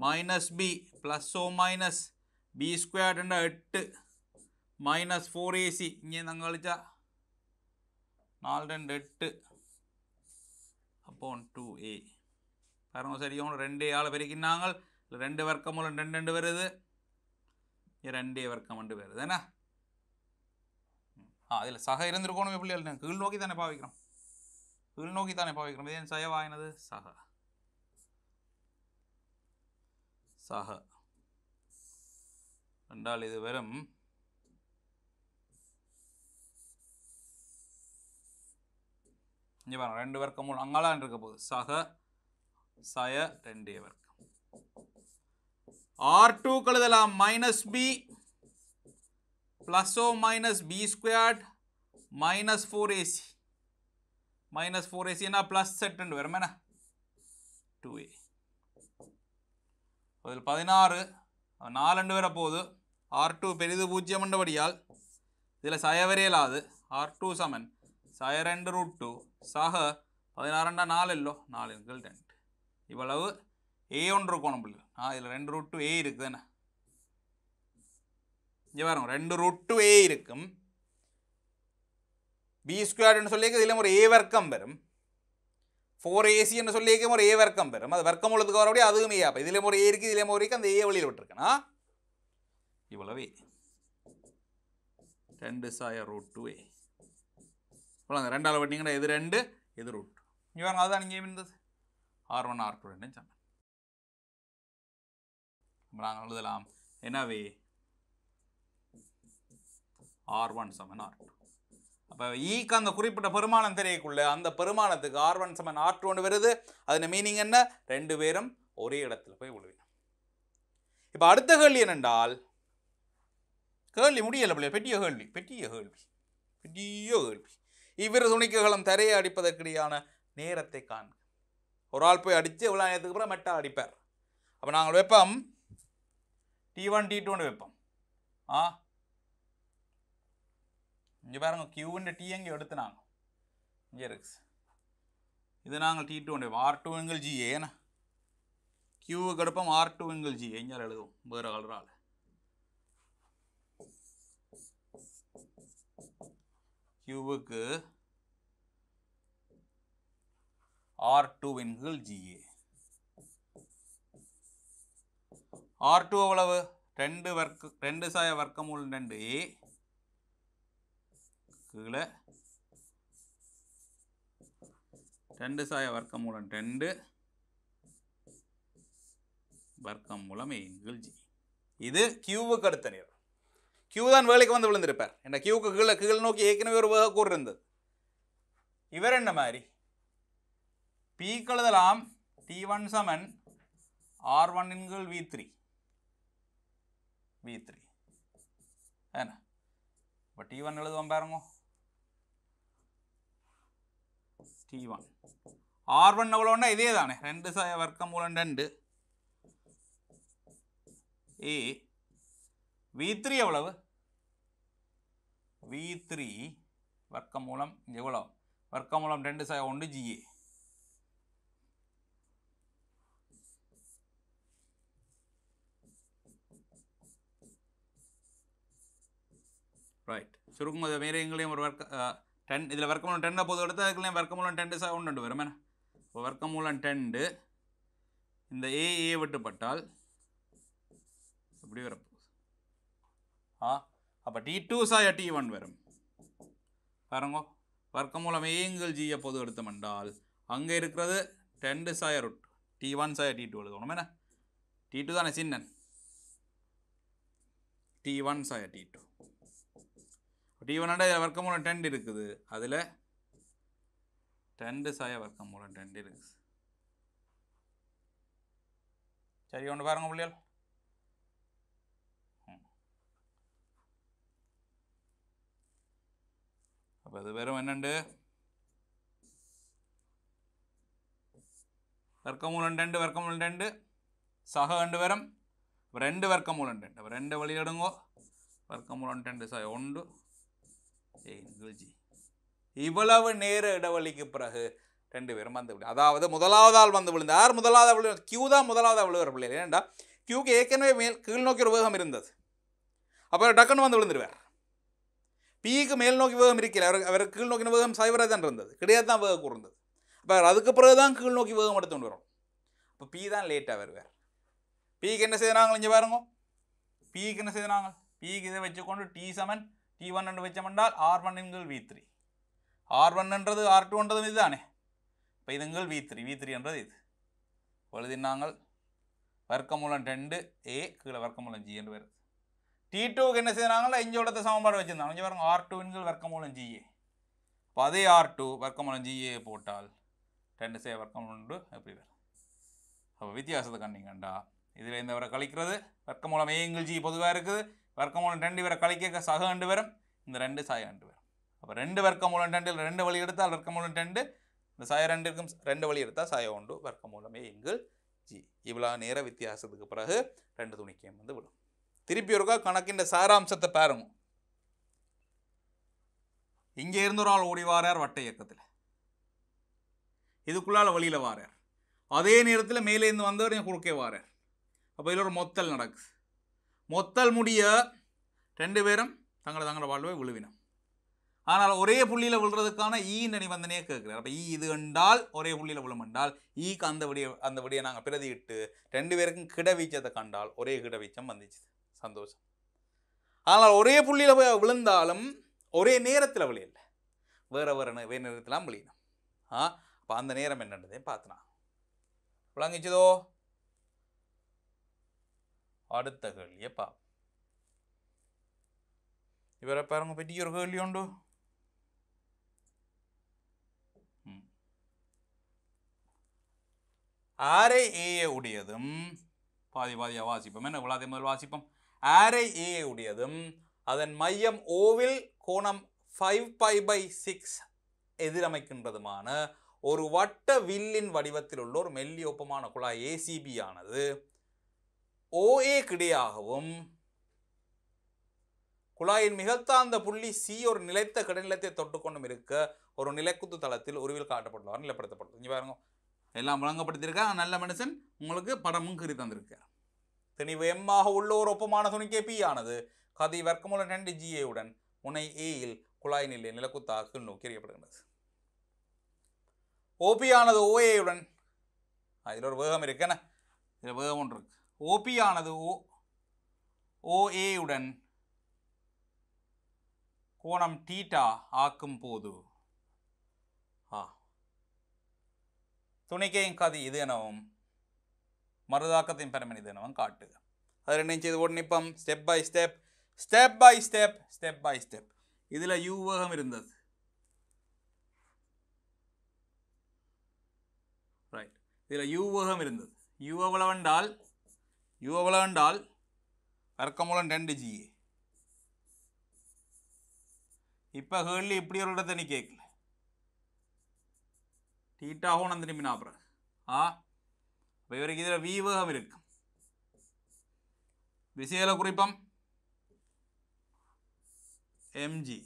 மைனஸ் பி ப்ளஸ் ஓ மைனஸ் ബി സ്ക്വയർഡ് ഉണ്ട് എട്ട് മൈനസ് ഫോർ എ സി ഇങ്ങനെ നിങ്ങൾ കളിച്ചാൽ നാല് രണ്ട് എട്ട് அப்போன் டூ ஏ பாருங்க சரியும் ரெண்டே ஆள் பெருக்கினாங்க ரெண்டு வர்க்கமூலம் ரெண்டு ரெண்டு வருது ரெண்டே வர்க்கம் ரெண்டு வருது என்ன ஆ அதில் சக இருந்திருக்கணும் எப்படி இல்லை கீழ் நோக்கி தானே பாவிக்கிறோம் கீழ் நோக்கி தானே பாவிக்கிறோம் இது ஏன் சயவாயினது சக சக என்றால் இது வெறும் இங்கே பாருங்கள் ரெண்டு வர்க்கம் மூலம் அங்காலான் இருக்க போகுது சக சய ரெண்டு வர்க்கம் ஆர் டூ கழுதலாம் மைனஸ் பி ப்ளஸ் ஓ minus B squared minus four AC minus four ஏசினா ப்ளஸ் செட் ரெண்டு வரும் என்ன டூ ஏ அதில் பதினாறு நாலு ரெண்டு வர போகுது ஆர் டூ பெரிது பூஜ்ஜியம் என்றபடியால் இதில் சய வரையலாது ஆர் சமன் சய ரெண்டு ரூட் டூ சக பதினாறுண்டா இல்லோ நாலு இருக்கு டென்ட் இவ்வளவு ஏ ஒன்று இருக்கும் பிள்ளை ஆ இதில் ரெண்டு ரூட் டூ ஏ இருக்குது என்ன இங்கே வரும் ரெண்டு ரூட் டூ ஏ இருக்கும் பி ஸ்கொயர்னு சொல்லியிருக்க இதில் ஒரு ஏ வர்க்கம் வரும் ஃபோர் ஏசி என்று சொல்லியிருக்க ஒரு ஏ வர்க்கம் வரும் அது வர்க்கம் உள்ளதுக்கு வரபடி அதுவும் ஏ அப்போ இதில் ஒரு ஏ இருக்குது இதில் ஒரு இருக்குது அந்த ஏ வழியில் விட்டுருக்குன்னா இவ்வளவே ரெண்டு சாய ரூட் டூவே ஏ இவ்வளோங்க ரெண்டாவது பண்ணிங்கன்னா இது ரெண்டு இது ரூட் இவங்க அதுதான் நீங்கள் இருந்தது ஆர் ஒன் ஆர் டூ ரெண்டுன்னு சொன்னேன் நாங்கள் எழுதலாம் என்னவே ஆர் ஒன் சமன் ஆர் டூ அப்போ ஈக்கு அந்த குறிப்பிட்ட பெருமானம் தெரியக்குள்ள அந்த பெருமானத்துக்கு ஆர் ஒன் சமன் ஆர் ஒன்று வருது அதில் மீனிங் என்ன ரெண்டு பேரும் ஒரே இடத்துல போய் விழுவினோம் இப்போ அடுத்த கேள்வி என்னென்றால் கேள்வி முடியலை பிள்ளை பெட்டிய கேள்வி பெரிய கேள்வி பெரிய கேள்வி இவ்விரு துணிக்குகளும் தரையை அடிப்பதற்கிடையான நேரத்தை காண்க ஒரு ஆள் போய் அடித்து இவ்வளோ நேரத்துக்கு அப்புறம் மெட்டா அடிப்பார் அப்போ நாங்கள் வைப்போம் டி ஒன் டி டூன்னு வைப்போம் ஆ இங்கே பாருங்க கியூன்னு டி எங்கே எடுத்து நாங்கள் இங்கே இருக்கு இது நாங்கள் டி டூ வைப்போம் ஆர் டூ எங்கள் ஜி ஏன்னா கியூவுக்கு எடுப்போம் ஆர் டூ எங்கள் ஜி எங்கே எழுதுவோம் வேறு கலரால் கியூவுக்கு ஆர் டூ என்கள் ஜிஏ ஆர் டூ எவ்வளவு ரெண்டு வர்க்க ரெண்டு சாய வர்க்கமூல் ரெண்டு ஏ கீழே ரெண்டு சாய வர்க்கமூலம் ரெண்டு வர்க்கம் மூலம் எங்கள் ஜி இது கியூவுக்கு அடுத்த நேரம் கியூ தான் வேலைக்கு வந்து விழுந்திருப்பார் என்ன கியூக்கு கீழே கீழே நோக்கி ஏற்கனவே ஒரு வேக கூறு இருந்தது இவர் என்ன மாதிரி பி கழுதலாம் டி ஒன் செவன் ஆர் ஒன்னின் கீழ் வி த்ரீ வி த்ரீ என்ன இப்போ டி ஒன் எழுதுவோம் பாருங்க டி ஒன் ஆர் ஒன் எவ்வளோனா இதே தானே ரெண்டு வர்க்கம் மூலம் ரெண்டு ஏ வி த்ரீ எவ்வளவு வி த்ரீ மூலம் எவ்வளோ வர்க்கமூலம் ரெண்டு ச ஒன்று ஜிஏ ரைட் சுருக்கும் அது வேறு எங்களையும் ஒரு வர்க்க டென் இதில் வர்க்கமூலம் டென்னை பொது எடுத்து அதுக்குள்ளேயும் வர்க்கமூலம் டென் சார் ஒன்று வரும் என்ன இப்போ மூலம் டென்டு இந்த ஏஏ விட்டுப்பட்டால் இப்படி வரப்போ அப்போ டி டூ சாயா டி ஒன் வரும் பாருங்க வர்க்கமூலம் ஏங்கல் ஜியை பொது எடுத்தோம் என்றால் அங்கே இருக்கிறது ரெண்டு சாய ரூட் டி ஒன் சாயா டி டூ எழுதணும் என்ன டி டூ தானே சின்னன் டி ஒன் சாயா டி டூ டி ஒன்னாண்டா இதில் மூலம் டென்ட் இருக்குது அதில் சாயா சாய மூலம் டென்ட் இருக்குது சரி ஒன்று பாருங்க பிள்ளைகள் அப்போ അപ്പോൾ ഇത് വെറും എന്നുണ്ട് ரெண்டு രണ്ട് വർക്കമൂലുണ്ട് രണ്ട് സഹ രണ്ട് ரெண்டு രണ്ട് ரெண்டு രണ്ട് അപ്പോൾ രണ്ട് വെളിയിലിടുങ്ങോ ரெண்டு രണ്ട് ஒன்று ஏஜி இவ்வளவு நேர இடைவெளிக்கு பிறகு ரெண்டு பேரும் வந்து விடும் அதாவது முதலாவது ஆள் வந்து விழுந்தார் முதலாவது விழு கியூ தான் முதலாவது விழுவார் பிள்ளைகள் ஏன்டா கியூக்கு ஏற்கனவே மேல் கீழ் நோக்கி ஒரு வேகம் இருந்தது அப்புறம் டக்குன்னு வந்து விழுந்துருவார் பிக்கு மேல் நோக்கி வேகம் இருக்கல அவர் அவர் கீழ் நோக்கின வேகம் சைவராக தான் இருந்தது கிடையாது தான் வேகம் கூர்ந்தது அப்போ அதுக்கு பிறகு தான் கீழ் நோக்கி வேகம் எடுத்து கொண்டு வரும் இப்போ பி தான் லேட்டாக வருவார் பிக்கு என்ன செய்கிறாங்க இங்கே பாருங்க பிக்கு என்ன செய்கிறாங்க பிக்கு இதை வச்சுக்கொண்டு டி செவன் டி ஒன் என்று வச்சமென்றால் ஆர் ஒன் எங்கள் வி த்ரீ ஆர் ஒன்றது ஆர் டூன்றதும் இதுதானே இப்போ இதுங்கள் வி த்ரீ வி த்ரீ என்றது இது எழுதினாங்கள் வர்க்கமூலம் ரெண்டு ஏ கீழே வர்க்கமூலம் ஜி என்று வருது டி டூக்கு என்ன செய்கிறாங்களோ இஞ்சோடத்த சமன்பாடு வச்சுருந்தாங்க இங்கே பாருங்க ஆர் டூன்கள் வர்க்கமூலம் ஜிஏ இப்போ அதே ஆர் டூ வர்க்கமூலம் ஜிஏ போட்டால் ரெண்டு சே வர்க்கமூலம் டூ எப்படி வரும் அப்போ வித்தியாசத்தை கண்டிங்கண்டா இதில் இந்த வரை கழிக்கிறது வர்க்கமூலம் ஏங்கள் ஜி பொதுவாக இருக்குது வர்க்கமூலம் ரெண்டு வரை கழிக்க சக ரெண்டு வரும் இந்த ரெண்டு சாய ரெண்டு வரும் அப்போ ரெண்டு வர்க்கமூலம் ரெண்டில் ரெண்டு வழி எடுத்தால் வர்க்கமூலம் ரெண்டு இந்த சாய ரெண்டுக்கும் ரெண்டு வழி எடுத்தால் சாய ஒன்று வர்க்கமூலமே எங்கள் ஜி இவ்வளோ நேர வித்தியாசத்துக்கு பிறகு ரெண்டு துணிக்கையும் வந்து விடும் திருப்பி ஒருக்கா கணக்கின் சாராம்சத்தை பாருங்க இங்கே இருந்து ஒரு ஆள் ஓடி வாரார் வட்ட இயக்கத்தில் இதுக்குள்ளால் வழியில் வாரார் அதே நேரத்தில் மேலே இருந்து வந்தவர் என் குறுக்கே வாரார் அப்போ இதில் ஒரு மொத்தல் நடக்குது மொத்தல் முடிய ரெண்டு பேரும் தங்களை தங்களோட வாழ்வை விழுவினோம் ஆனால் ஒரே புள்ளியில் விழுறதுக்கான ஈன்ற நிபந்தனையை கேட்குறார் அப்போ ஈ இது என்றால் ஒரே புள்ளியில் விழும் என்றால் ஈக்கு அந்த விடிய அந்த விடியை நாங்கள் பிரதி இட்டு ரெண்டு பேருக்கும் கிடவீச்சத்தை கண்டால் ஒரே கிடவீச்சம் வந்துச்சு சந்தோஷம் ஆனால் ஒரே புள்ளியில் விழுந்தாலும் ஒரே நேரத்தில் விளையல வேறு வேறு வேறு நேரத்திலாம் விளையணும் ஆ அப்போ அந்த நேரம் என்னன்றதே பார்த்தனா விளங்கிச்சதோ அடுத்த கேள்வியை பா இவரை பாருங்க பற்றி ஒரு கேள்வி உண்டு ஆரை ஏ உடையதும் பாதி பாதியாக வாசிப்போம் என்ன விழாதே முதல் வாசிப்போம் ஆரை ஏ உடையதும் அதன் மையம் ஓவில் கோணம் ஃபைவ் பை பை சிக்ஸ் எதிரமைக்கின்றதுமான ஒரு வட்ட வில்லின் வடிவத்தில் உள்ள ஒரு மெல்லி ஒப்பமான குழாய் ஏசிபி ஆனது ஓஏ கிடையாகவும் குழாயின் மிகத்தாந்த புள்ளி சி ஒரு நிலைத்த கடைநிலத்தை தொட்டுக்கொண்டும் இருக்க ஒரு நிலைக்குத்து தளத்தில் உருவில் காட்டப்பட்டுள்ளார் நிலைப்படுத்தப்பட்டது இங்கே பாருங்க எல்லாம் வழங்கப்படுத்தியிருக்கா நல்ல மனுஷன் உங்களுக்கு படமும் கிரி தந்திருக்கேன் திணிவு எம்மாக உள்ள ஒப்பமான துணிக்கே பி ஆனது கதி வர்க்கமூல ரெண்டு ஜிஏவுடன் முனை ஏயில் குழாய் நிலை நிலக்குத்தாக நோக்கி அறியப்படுகிறது ஓபி ஆனது ஓஏயுடன் இதில் ஒரு வேகம் இருக்கு என்ன இதில் வேகம் ஒன்று இருக்கு ஓபியானது ஓ ஓஏயுடன் கோணம் டீட்டா ஆக்கும் போது ஆ துணிக்கையும் கதி இது எனவும் മറുതാക്കത്തെയും പരമനിധനവും കാട്ടുക അത് രണ്ടും ചെയ്തുകൊണ്ടിപ്പം step by step step by step step by step ഇതിലെ യൂവകം ഇരുന്നത് ரைட் இதில் யூவகம் இருந்தது யூ எவ்வளவென்றால் யூ எவ்வளவென்றால் வர்க்கமூலம் ரெண்டு ஜி இப்போ ஹேர்லி இப்படி ஒரு இடத்த நீ கேட்கல டீட்டாகவும் நான் திரும்பினா அப்புறம் ஆ இப்போ இவருக்கு இதில் வீவகம் இருக்கு விசேல குறிப்பம் எம்ஜி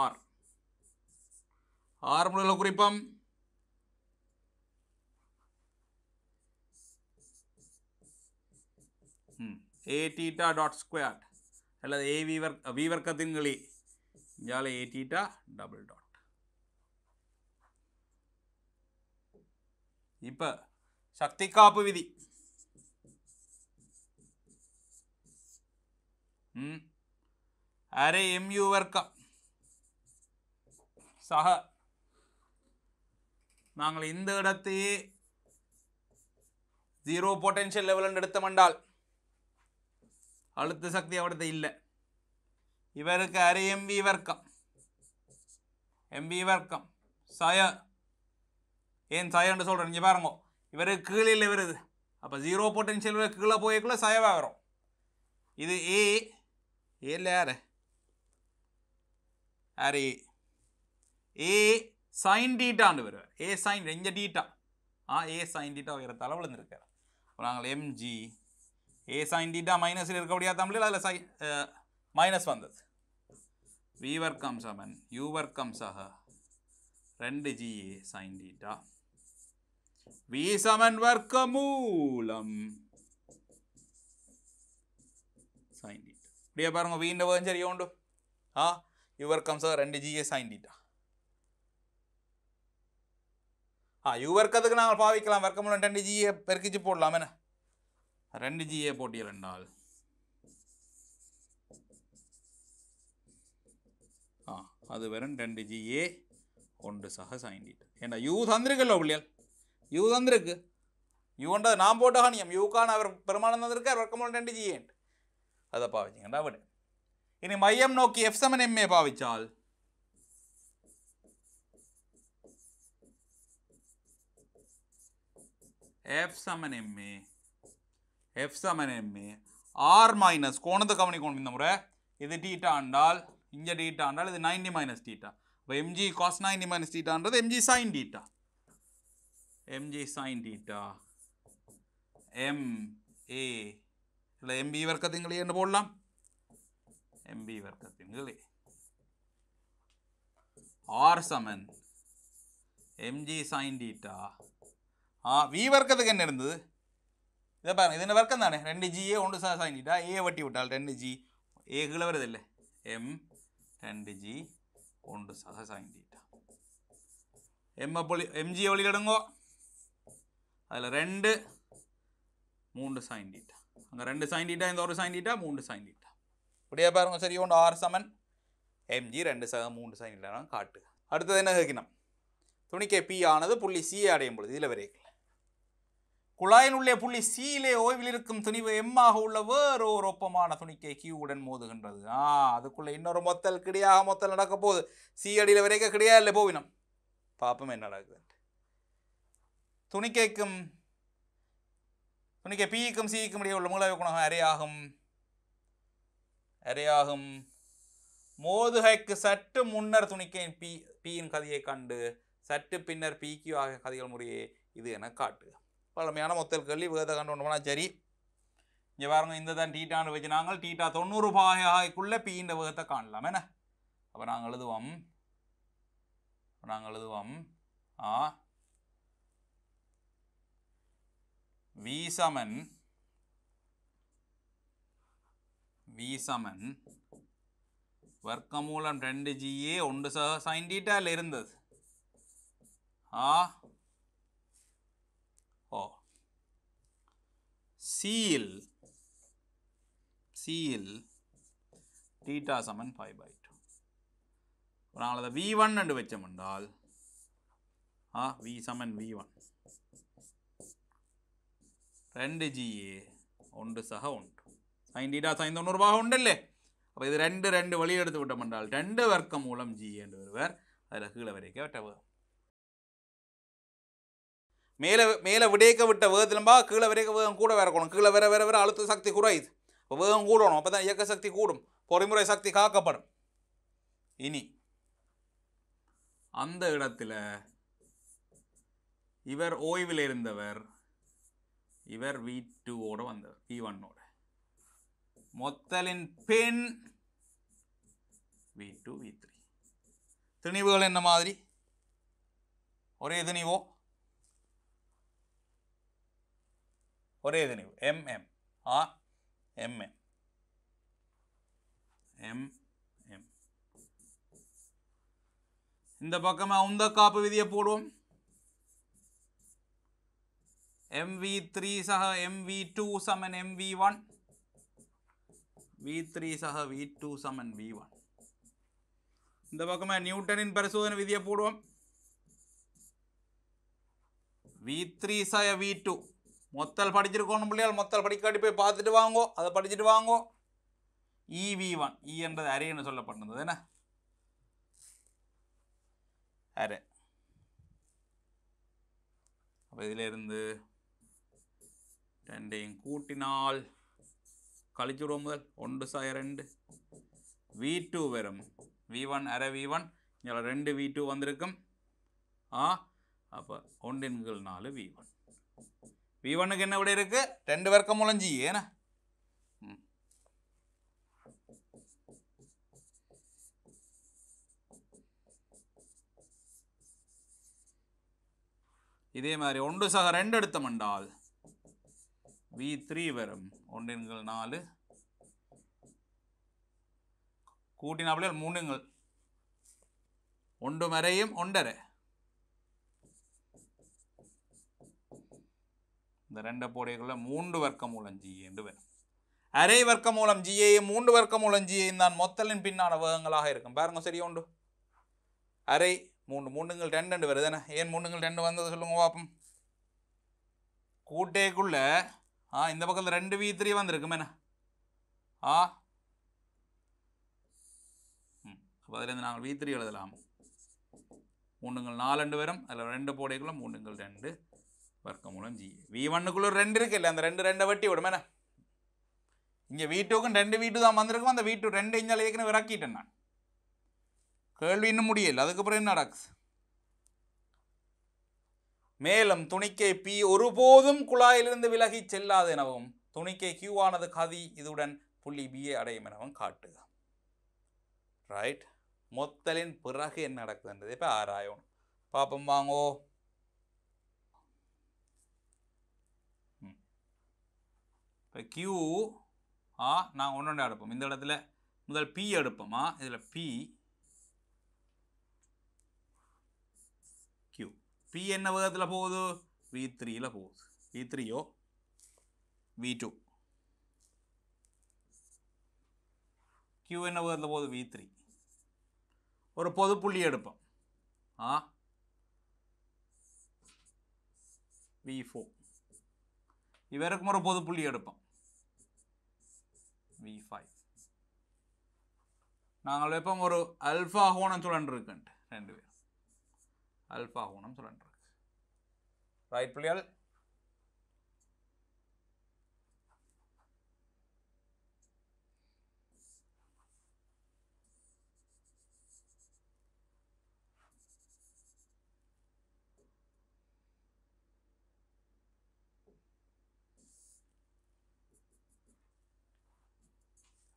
ஆர் ஆர் முடிவில் குறிப்பம் ஏ டாட் ஸ்கொயர் அல்லது ஏ வீவர் வீவர்க்கத்தின் கிளி இங்கே ஏ டபுள் டாட் இப்போ சக்தி காப்பு விதி అరే ఎంయు వర్క சக நாங்கள் இந்த இடத்தையே ஜீரோ பொட்டென்ஷியல் லெவலில் எடுத்தமெண்டால் அழுத்த சக்தி அவிடத்தை இல்லை இவருக்கு அரை எம்பி வர்க்கம் எம்பி வர்க்கம் சய ஏன் சாயான்னு சொல்கிறேன் இங்கே பாருங்க இவர் கீழே வருது அப்போ ஜீரோ பொட்டென்ஷியல் கீழே போயக்குள்ளே சாயவாக வரும் இது ஏ ஏல யார் யார் ஏ ஏ சைன் டீட்டான்னு வருவார் ஏ சைன் எங்க டீட்டா ஆ ஏ சைன் டீட்டா உயர தலை இருக்கார் அப்புறம் நாங்கள் எம்ஜி ஏ சைன் டீட்டா மைனஸில் இருக்கக்கூடிய தமிழில் அதில் சை மைனஸ் வந்தது வி வர்க்கம் சமன் யூ வர்க்கம் சக ரெண்டு ஜிஏ சைன் டீட்டா வீசமன் வர்க்க மூலம் sin theta இப்படியே பாருங்க V இந்த வேகம் சரியோண்டு ஆ U work comes out 2G sin ஆ U நாங்கள் பாவிக்கலாம் வர்க்கமூலம் ரெண்டு ஜியை பெருக்கிச்சு போடலாம் என்ன ரெண்டு ஜியை போட்டியல் என்றால் ஆ அது வெறும் ரெண்டு ஜிஏ ஒன்று சக சைன் ஏன்னா யூ தந்திரிக்கல உள்ளியல் യു തന്നിരിക്ക് യു ഉണ്ട് നാം പോട്ട് ഹണിയം യുക്കാണ് അവർ പെരുമാണം തന്നിരിക്കുക റെക്കമെൻഡ് രണ്ട് ചെയ്യേണ്ട അത് പാവിച്ചിട്ടുണ്ട് അവിടെ ഇനി മയ്യം നോക്കി എഫ് സെവൻ എം എ പാവിച്ചാൽ എഫ് സമൻ എം എ എഫ് സമൻ എം എ ஆர் மைனஸ் கோணத்தை கவனிக்கணும் இந்த முறை இது டீட்டா என்றால் இங்கே டீட்டா என்றால் இது நைன்டி மைனஸ் டீட்டா இப்போ எம்ஜி காஸ் நைன்டி மைனஸ் டீட்டான்றது M G sine theta M G sine theta M A ഇവിടെ എം ബി വർക്കത്തിൻ കളി എന്ന് പോടലാം എം ബി വർക്കത്തിൻ കളി ആർ സമൻ എം ജി സൈൻ ഡീറ്റ ആ വി വർക്കത്തേക്ക് തന്നെ ഇരുന്നത് ഇതാ പറഞ്ഞു ഇതിൻ്റെ വർക്ക് എന്താണ് രണ്ട് ജി എ ഉണ്ട് സൈൻ ഡീറ്റ എ വട്ടി വിട്ടാൽ രണ്ട് ജി എ കിള വരുതല്ലേ എം രണ്ട് ജി ഉണ്ട് സഹ സൈൻ ഡീറ്റ എം അപ്പോൾ എം ജി എവിളിയിലടങ്ങോ அதில் ரெண்டு மூன்று சைன் டீட்டா அங்கே ரெண்டு சைன் டீட்டா இந்த ஒரு சைன் டீட்டா மூன்று சைன் டீட்டா அப்படியே பாருங்க சரி ஒன்று ஆறு சமன் எம்ஜி ரெண்டு சக மூன்று சைன் டீட்டா காட்டு அடுத்தது என்ன கேட்கணும் துணிக்கை பி ஆனது புள்ளி சியை அடையும் பொழுது இதில் வரைக்கல குழாயின் உள்ளே புள்ளி சியிலே ஓய்வில் இருக்கும் துணிவு எம்மாக உள்ள வேறு ஒரு ஒப்பமான துணிக்கை கியூவுடன் மோதுகின்றது ஆ அதுக்குள்ளே இன்னொரு மொத்தல் கிடையாக மொத்தல் நடக்க போகுது சி அடியில் வரைக்கும் கிடையா இல்லை போவினம் பார்ப்போம் என்ன நடக்குது துணிக்கைக்கும் துணிக்கை பிஇக்கும் சிஇக்கும் இடையே உள்ள மூலவை குணகம் அரையாகும் அரையாகும் மோதுகைக்கு சற்று முன்னர் துணிக்கையின் பி பியின் கதையை கண்டு சற்று பின்னர் பிக்கு ஆகிய கதைகள் முறையே இது என காட்டு பழமையான மொத்தல் கல்வி வேத கண்டு போனால் சரி இங்கே பாருங்க இந்த தான் டீட்டான்னு வச்சு நாங்கள் டீட்டா தொண்ணூறு பாகைக்குள்ளே பீண்ட விகிதத்தை காணலாம் என்ன அப்போ நாங்கள் எழுதுவோம் நாங்கள் எழுதுவோம் ஆ வீசமன் வீசமன் V summon வர்க்கமூலம் ரெண்டு ஜிஏ ஒன்று சக சைன் டீட்டாவில் இருந்தது ஆ ஓ சீல் சீல் டீட்டா சமன் ஃபைவ் பை டூ நாங்கள் அதை வி ஒன் ரெண்டு வச்சோம் ஆ வி சமன் வி ஒன் രണ്ട് ജി എ ഉണ്ട് സഹ ഉണ്ട് സൈൻ ഡീറ്റ സൈൻ തൊണ്ണൂറ് அப்போ இது ரெண்டு ரெண்டு രണ്ട് രണ്ട് വെളിയെടുത്ത് വിട്ടമുണ്ടാൽ രണ്ട് പേർക്ക് മൂലം ചെയ്യേണ്ടി വരുവർ അതിൽ കീഴെ വരേക്ക് ഒറ്റ വേഗം மேலே மேலே விடைக்க விட்ட வேகத்திலும்பா கீழே வரைக்க வேகம் கூட வரக்கணும் கீழே வர வர வர அழுத்த சக்தி குறையுது இப்போ வேகம் கூடணும் அப்போ தான் இயக்க சக்தி கூடும் பொறிமுறை சக்தி காக்கப்படும் இனி அந்த இடத்துல இவர் ஓய்வில் இருந்தவர் இவர் வி டூவோட வந்தவர் வி ஒன்னோட மொத்தலின் பின் வி டூ வி த்ரீ திணிவுகள் என்ன மாதிரி ஒரே திணிவோ ஒரே திணிவு எம்எம் ஆ எம்எம் எம் எம் இந்த பக்கமாக உந்த காப்பு விதியை போடுவோம் MV3 सह MV2 समन MV1 V3 सह V2 समन V1 இந்த பக்கமா நியூட்டனின் பரிசோதனை விதியை போடுவோம் V3 சய V2 மொத்தல் படிச்சிருக்கணும் பிள்ளையால் மொத்தல் படிக்காட்டி போய் பார்த்துட்டு வாங்கோ அதை படிச்சுட்டு வாங்கோ EV1 ஒன் e இ என்றது அரைன்னு சொல்லப்பட்டது என்ன அரே அப்போ இருந்து രണ്ടേയും കൂട്ടിനാൽ കളിച്ചുവിടുക முதல் ஒன்று சாய ரெண்டு வி டூ வெறும் வி ஒன் அர வி ஒன் இங்கே ரெண்டு வி டூ வந்திருக்கும் ஆ அப்போ ஒன்றின்கள் நாலு வி ஒன் வி ஒன்னுக்கு என்ன விட இருக்குது ரெண்டு பேருக்கு முளைஞ்சி ஏன்னா இதே மாதிரி ஒன்று சக ரெண்டு எடுத்தமண்டால் வி த்ரீ வரும் ஒன்றுங்கள் நாலு கூட்டினாப்பிலே மூணுங்கள் ஒன்று மரையும் ஒன்றரை இந்த ரெண்டு போடைக்குள்ள மூன்று வர்க்க மூலம் ஜி என்று வரும் அரை வர்க்க மூலம் ஜிஏயும் மூன்று வர்க்க மூலம் ஜிஏயும் தான் மொத்தலின் பின்னான வகங்களாக இருக்கும் பாருங்க சரி உண்டு அரை மூன்று மூணுங்கள் ரெண்டு ரெண்டு வருது ஏன் மூணுங்கள் ரெண்டு வந்தது சொல்லுங்க வாப்பம் கூட்டேக்குள்ள ஆ இந்த பக்கத்தில் ரெண்டு வி த்ரீ வந்துருக்குமே என்ன ஆ அப்போ அதிலேருந்து நாங்கள் வி த்ரீ எழுதலாம் மூணுங்கள் நாலு வரும் அதில் ரெண்டு போடைக்குள்ள மூணுங்கள் ரெண்டு மூலம் ஜி வி ஒன்னுக்குள்ள ரெண்டு இருக்கு இல்லை அந்த ரெண்டு ரெண்டை வெட்டி விடும் என்ன இங்கே வி டூக்கும் ரெண்டு வீட்டு தான் வந்திருக்கும் அந்த வீட்டு ரெண்டு இஞ்சால் விறக்கிட்டேன் நான் கேள்வி இன்னும் முடியல அதுக்கப்புறம் என்ன நடக்குது மேலும் துணிக்கை பி ஒருபோதும் குழாயிலிருந்து விலகி செல்லாது எனவும் துணிக்கை கியூ ஆனது கதி இதுடன் புள்ளி பியை அடையும் எனவும் காட்டுக ரைட் மொத்தலின் பிறகு என்ன நடக்குதுன்றதை இப்போ ஆராயணும் பார்ப்போம் வாங்கோ இப்போ கியூ ஆ நாங்கள் ஒன்று எடுப்போம் இந்த இடத்துல முதல் பி எடுப்போமா இதில் பி பி என்ன வேகத்தில் போகுது வி த்ரீயில் போகுது வி த்ரீயோ வி டூ க்யூ என்ன வேகத்தில் போகுது வி த்ரீ ஒரு பொது புள்ளி எடுப்போம் ஆ வி ஃபோ இவருக்கும் ஒரு பொது புள்ளி எடுப்போம் வி ஃபைவ் நாங்கள் வைப்போம் ஒரு அல்ஃபா ஹோனன் சொல்லன்ட்டு இருக்கன்ட்டு ரெண்டு பேரும் அல்ஃபா குணம் சொல்லிட்டு ரைட் பிள்ளைகள்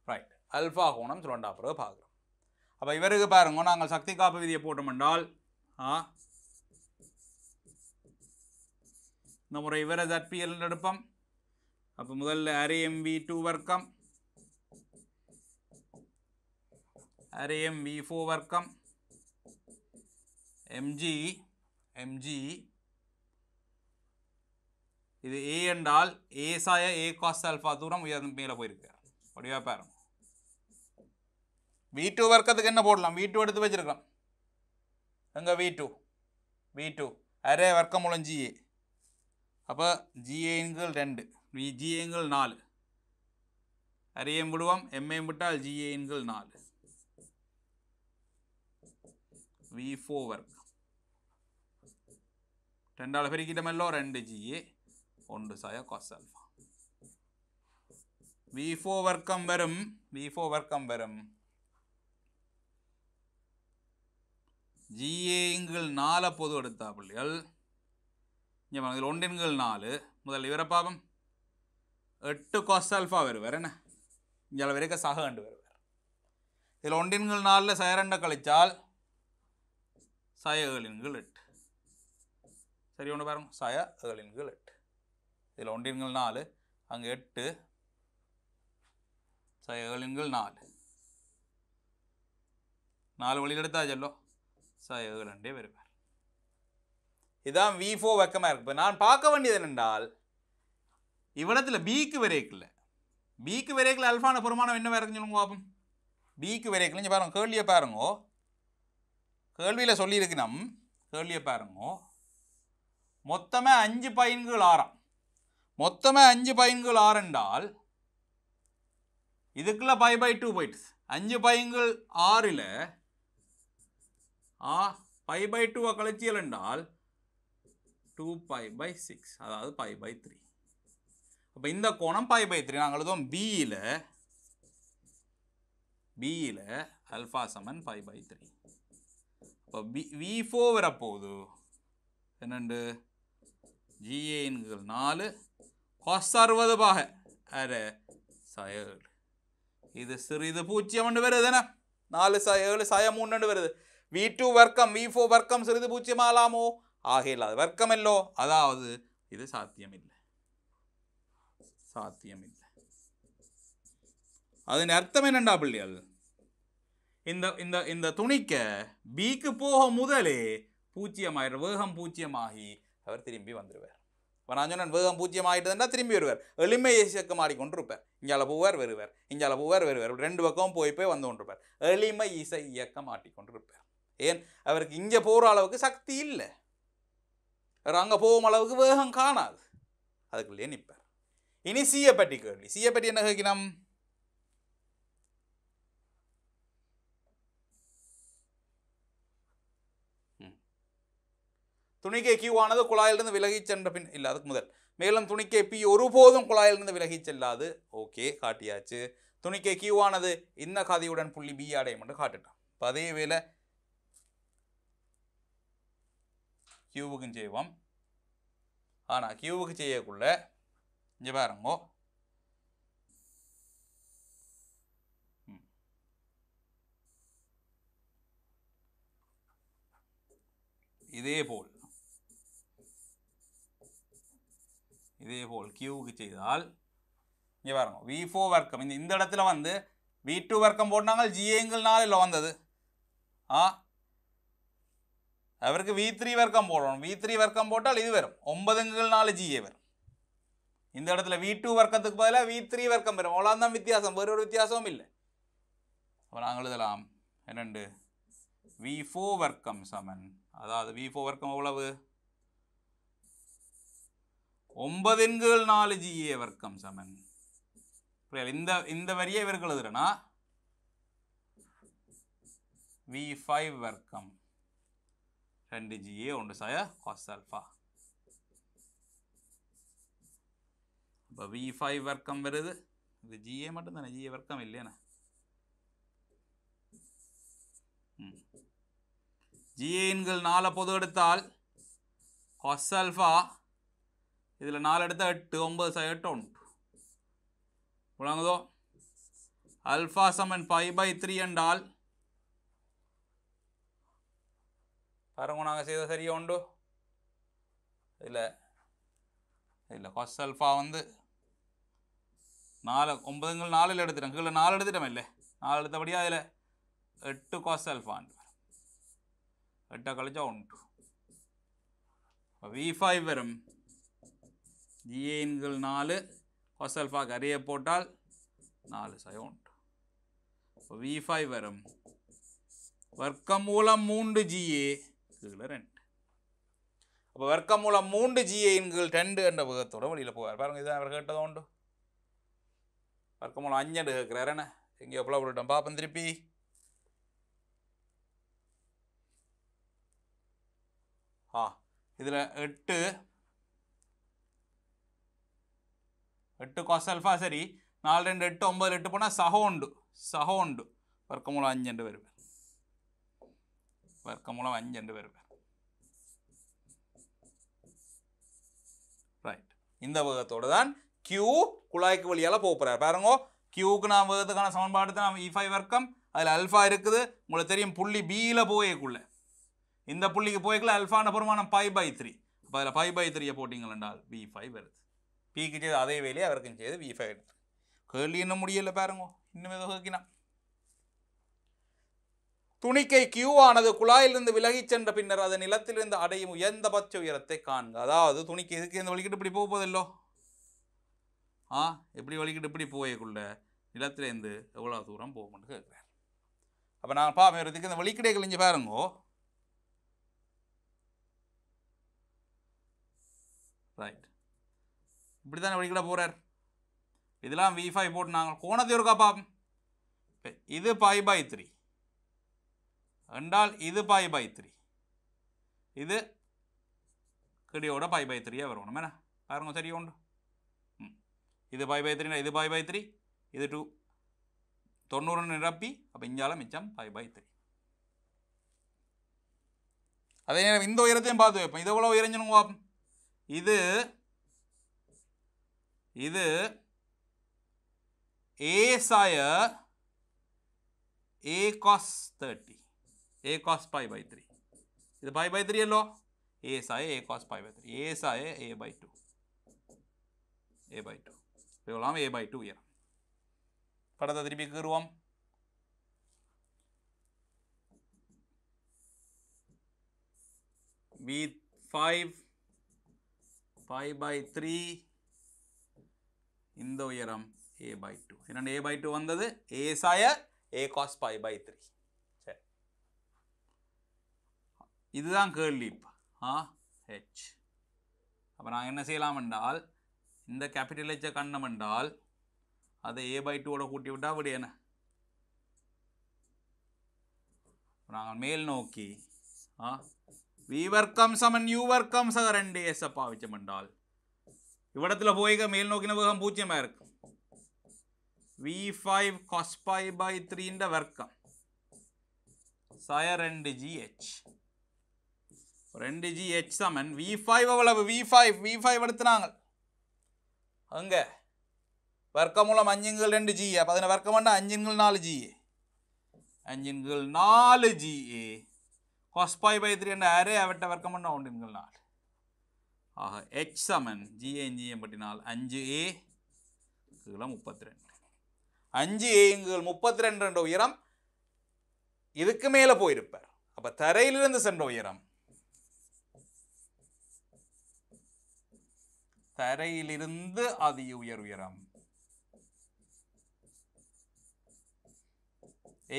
ரைட் அல்ஃபா கோணம் சுரண்டா பிறகு பார்க்குறோம் அப்போ இவருக்கு பாருங்க நாங்கள் சக்தி காப்பு விதியை போட்டோம் என்றால் ஆ இந்த முறை விவர தற்பியல் எடுப்போம் அப்போ முதல்ல அரை எம்பி டூ வர்க்கம் அரை எம்பி ஃபோர் வர்க்கம் எம்ஜி எம்ஜி இது ஏ என்றால் ஏ சாய ஏ காஸ் அல்ஃபா தூரம் உயர்ந்து மேலே போயிருக்கு அப்படியே பாருங்க வீட்டு வர்க்கத்துக்கு என்ன போடலாம் வீட்டு எடுத்து வச்சுருக்கலாம் എങ്ക വി ടു വി ടു അരേ വർക്കമുളം ജി എ അപ്പോൾ ജി എങ്കിൽ രണ്ട് ജി എങ്കിൽ നാല് അരയും വിടുവാം എമ്മയും വിട്ടാൽ ജി എങ്കിൽ നാല് വി ഫോർ വർക്ക് രണ്ടാൾ ഭരിക്കില്ലമല്ലോ രണ്ട് ജി എ ഒന്ന് സായ കോസ് അൽഫ വി ഫോർ വർക്കം വരും വി ഫോർ വർക്കം വരും ஜிஏங்கள் நாலு பொது எடுத்தா பிள்ளைகள் இங்கே பண்ணுங்கள் ஒன்றின்கள் நாலு முதல் இவரை எட்டு காஸ் அல்ஃபா வேறு என்ன இங்கே அளவு இருக்க சக கண்டு வருவார் இதில் ஒன்றின்கள் நாலில் சேரண்டை கழித்தால் சய ஏழின்கள் எட்டு சரி ஒன்று பாருங்க சய ஏழின்கள் எட்டு இதில் ஒன்றின்கள் நாலு அங்கே எட்டு சய ஏழின்கள் நாலு நாலு வழி எடுத்தா செல்லும் சாயல்கள் என்றே வருவார் இதுதான் வி ஃபோ வெக்கமாக இருக்கு இப்போ நான் பார்க்க வேண்டியது என்னென்றால் இவ்விடத்தில் பிக்கு வரைக்கில் பிக்கு வரைக்கில் அல்ஃபான பொருமானம் என்ன வேறு சொல்லுங்க பாப்போம் பிக்கு வரைக்கில் இங்கே பாருங்க கேள்வியை பாருங்கோ கேள்வியில் சொல்லியிருக்கணும் கேள்வியை பாருங்கோ மொத்தமாக அஞ்சு பயன்கள் ஆறாம் மொத்தமாக அஞ்சு பயன்கள் ஆறு என்றால் இதுக்குள்ளே பை பை டூ போயிட்டு அஞ்சு பயன்கள் ஆறில் ஆ பை பை டூவை கழிச்சியல் என்றால் டூ பை பை சிக்ஸ் அதாவது பை பை த்ரீ அப்போ இந்த கோணம் பை பை த்ரீ நாங்கள் எழுதுவோம் பியில் பியில் அல்ஃபா சமன் பை பை த்ரீ இப்போ பி வி ஃபோர் வரப்போகுது என்னண்டு ஜிஏன்கள் நாலு காஸ் அறுபது பாக அரே சய ஏழு இது சிறிது பூஜ்ஜியம் ஒன்று வருது தானே நாலு ச ஏழு சய மூணு வருது வி വി ടു வி ஃபோ வர்க்கம் சிறிது பூச்சியமாலாமோ പൂജ്യമാകാമോ ആകെയില്ല അത് அதாவது இது சாத்தியமில்லை சாத்தியமில்லை அதன் அர்த்தம் என்னண்டா பிள்ளைகள் இந்த இந்த இந்த துணிக்க பிக்கு போக முதலே பூஜ்ஜியமாயிடும் வேகம் பூச்சியமாகி அவர் திரும்பி வந்துடுவார் இப்போ நான் சொன்னேன் வேகம் பூஜ்ஜியமாகிட்டதுன்னா திரும்பி வருவார் எளிமையை சேர்க்க மாறிக்கொண்டிருப்பார் இங்கால போவார் வருவார் இங்கால போவார் வருவார் ரெண்டு பக்கம் போய் போய் வந்து கொண்டிருப்பார் எளிமை இசை இயக்கம் ஆட்டிக்கொண்டிருப்பார் ஏன் அவருக்கு இங்கே போகிற அளவுக்கு சக்தி இல்லை அவர் அங்கே போகும் அளவுக்கு வேகம் காணாது அதுக்குள்ளே நிற்பார் இனி சீயப்பட்டி பற்றி கேள்வி சீயப்பட்டி பற்றி என்ன கேட்கணும் துணிக்கை கியூ ஆனது குழாயிலிருந்து விலகி சென்ற பின் இல்லை அதுக்கு முதல் மேலும் துணிக்கை பி ஒருபோதும் குழாயிலிருந்து விலகி செல்லாது ஓகே காட்டியாச்சு துணிக்கை கியூ இந்த கதையுடன் புள்ளி பி அடையும் என்று காட்டுட்டான் இப்போ அதே வேலை கியூவுக்கும் செய்வோம் ஆனால் கியூவுக்கு செய்யக்குள்ள இங்கே பாருங்கோ இதே போல் இதே போல் கியூவுக்கு செய்தால் இங்கே பாருங்க வி ஃபோர் வர்க்கம் இந்த இந்த இடத்துல வந்து வி டூ வர்க்கம் போட்டாங்க ஜிஏங்கிள்னால இல்லை வந்தது ஆ അവർക്ക് വി ത്രീ വർക്കം போடணும் வி த்ரீ வர்க்கம் போட்டால் இது வரும் ஒன்பதுங்கள் நாலு ஜிஏ வரும் இந்த இடத்துல வி டூ வர்க்கத்துக்கு பதிலாக வி த்ரீ வர்க்கம் வரும் அவ்வளோ தான் வித்தியாசம் வேறு ஒரு வித்தியாசமும் இல்லை அப்போ நாங்கள் எழுதலாம் என்னண்டு வி ஃபோ வர்க்கம் சமன் அதாவது வி ஃபோ வர்க்கம் எவ்வளவு ஒன்பதுங்கள் நாலு ஜிஏ வர்க்கம் சமன் இந்த இந்த வரியை இவருக்கு எழுதுறேன்னா வி ஃபைவ் வர்க்கம் രണ്ട് ജി എ ഉണ്ട് സായ കോസ് ആൽഫ അപ്പോൾ വി ഫൈവ് വർക്കം വരുത് ഇത് ജി എ മട്ടും തന്നെ ജി എ വർക്കം ഇല്ലേന ജി എങ്കിൽ നാല് പൊതു എടുത്താൽ കോസ് ആൽഫ ഇതിൽ നാലെടുത്ത എട്ട് ഒമ്പത് സായ എട്ട് ഉണ്ട് விளங்குதோ அல்ஃபா சமன் ஃபைவ் பை த்ரீ என்றால் பாருங்க நாங்கள் செய்த சரியாக உண்டு இல்லை இல்லை கொஸ் அல்ஃபா வந்து நாலு ஒன்பதுங்கள் நாலில் எடுத்துட்டோம் கீழே நாலு எடுத்துட்டோம் இல்லை நாலு எடுத்தபடியாக அதில் எட்டு கொஸ் அல்ஃபான் எட்டை கழிச்சா ஒன்று வி ஃபைவ் வரும் ஜிஏன்கள் நாலு கொஸ் அல்ஃபா கரியை போட்டால் நாலு சாய் ஒன்று இப்போ வி ஃபைவ் வரும் வர்க்கம் மூலம் மூன்று ஜிஏ இன்குகளை ரெண்டு அப்போ வர்க்கம் மூலம் மூன்று ஜிஏ இன்குகள் ரெண்டு என்ற விதத்தோடு வெளியில் போவார் பாருங்கள் இதான் அவர் கேட்டது உண்டு வர்க்கம் மூலம் அஞ்சண்டு கேட்குறாரு என்ன எங்கே எவ்வளோ விட்டுட்டோம் பாப்பன் திருப்பி ஆ இதில் எட்டு எட்டு கொசல்ஃபா சரி நாலு ரெண்டு எட்டு ஒம்பது எட்டு போனால் சகோண்டு சகோண்டு வர்க்கமூலம் அஞ்சு ரெண்டு வருவேன் அஞ்சு അഞ്ചുണ്ട് വരും ரைட் இந்த வேகத்தோடு தான் கியூ குழாய்க்கு வழியால் போக போகிறார் பாருங்க கியூக்கு நான் வேகத்துக்கான சமன்பாடு தான் இஃபை வர்க்கம் அதில் அல்ஃபா இருக்குது உங்களுக்கு தெரியும் புள்ளி பியில் போயக்குள்ள இந்த புள்ளிக்கு போயக்குள்ள அல்ஃபான பெருமானம் ஃபைவ் பை த்ரீ அப்போ அதில் ஃபைவ் பை த்ரீயை போட்டிங்களென்றால் வி ஃபைவ் வருது பிக்கு செய்து அதே வேலையை அவருக்கும் செய்து வி ஃபைவ் எடுத்து கேள்வி இன்னும் முடியலை பாருங்க இன்னும் ஏதோ கேட்கினா துணிக்கை கியூ ஆனது குழாயிலிருந்து விலகிச் சென்ற பின்னர் அது நிலத்திலிருந்து அடையும் உயர்ந்த பட்ச உயரத்தை காண்க அதாவது துணிக்கை இதுக்கு இந்த வழிகிட்டு இப்படி போக போதில்லோ ஆ எப்படி வழிகிட்டு இப்படி போயக்குள்ள நிலத்திலேருந்து எவ்வளோ தூரம் போகும்னு கேட்குறாரு அப்போ நான் பாக்கிறதுக்கு இந்த வழிக்கிடையே கழிஞ்சு பாருங்கோ ரைட் இப்படி தானே வழிகிட போகிறார் இதெல்லாம் வி போட்டு நாங்கள் கோணத்தை இருக்கா பாப்போம் இது பை பை த்ரீ என்றால் இது பாய் பை த்ரீ இது கிடியோட பாய் பை த்ரீயாக வரணும் என்ன பாருங்க சரி உண்டு இது பாய் பை த்ரீனா இது பாய் பை த்ரீ இது டூ தொண்ணூறு நிரப்பி அப்போ இஞ்சாலும் மிச்சம் பாய் பை த்ரீ அதே நேரம் இந்த உயரத்தையும் பார்த்து வைப்போம் இது எவ்வளோ உயரஞ்சுன்னு பார்ப்போம் இது இது ஏ சாய A cos thirty a cos pi by 3. ಇದು pi by 3 ಅಲ್ಲೋ a psi a cos pi by 3. a psi a by 2. a by 2. இவ்வளோ a by 2 here. படத்தை திருப்பி கீறுவோம் b5 pi by 3 இந்த உயரம் a by 2. என்னென்ன a by 2 வந்தது a சாய a cos pi by 3. இதுதான் கேள்வி லீப் ஆ ஹெச் அப்போ நாங்கள் என்ன செய்யலாம் என்றால் இந்த கேபிட்டல் ஹெச்சை கண்ணம் என்றால் அதை ஏ பை டூவோட கூட்டி விட்டால் அப்படி என்ன நாங்கள் மேல் நோக்கி ஆ வி வர்க்கம் சமன் யூ வர்க்கம் சக ரெண்டு எஸ் அப்பா என்றால் இவ்விடத்தில் போய்க மேல் நோக்கின வேகம் பூஜ்ஜியமாக இருக்கு V five cos pi by த்ரீன்ற வர்க்கம் சய ரெண்டு ஜிஹெச் ரெண்டு ஜி ஹெச் சமன் வி ஃபைவ் அவ்வளவு வி ஃபைவ் வி ஃபைவ் எடுத்துனாங்க அங்கே மூலம் அஞ்சுங்கள் ரெண்டு ஜி அப்போ அதில் வர்க்கம் அஞ்சுங்கள் நாலு ஜி அஞ்சுங்கள் நாலு ஜி கொஸ்பாய் பை த்ரீ என்ற அரே அவட்ட வர்க்கம் பண்ணால் ஒன்றுங்கள் நாலு ஆக ஹெச் சமன் ஜிஎன் ஜிஎம் பட்டி நாலு அஞ்சு ஏ கீழே முப்பத்தி ரெண்டு அஞ்சு ஏங்குகள் முப்பத்தி ரெண்டு ரெண்டு உயரம் இதுக்கு மேலே போயிருப்பார் அப்போ தரையிலிருந்து சென்ற உயரம் தரையிலிருந்து அதி உயர் உயரம்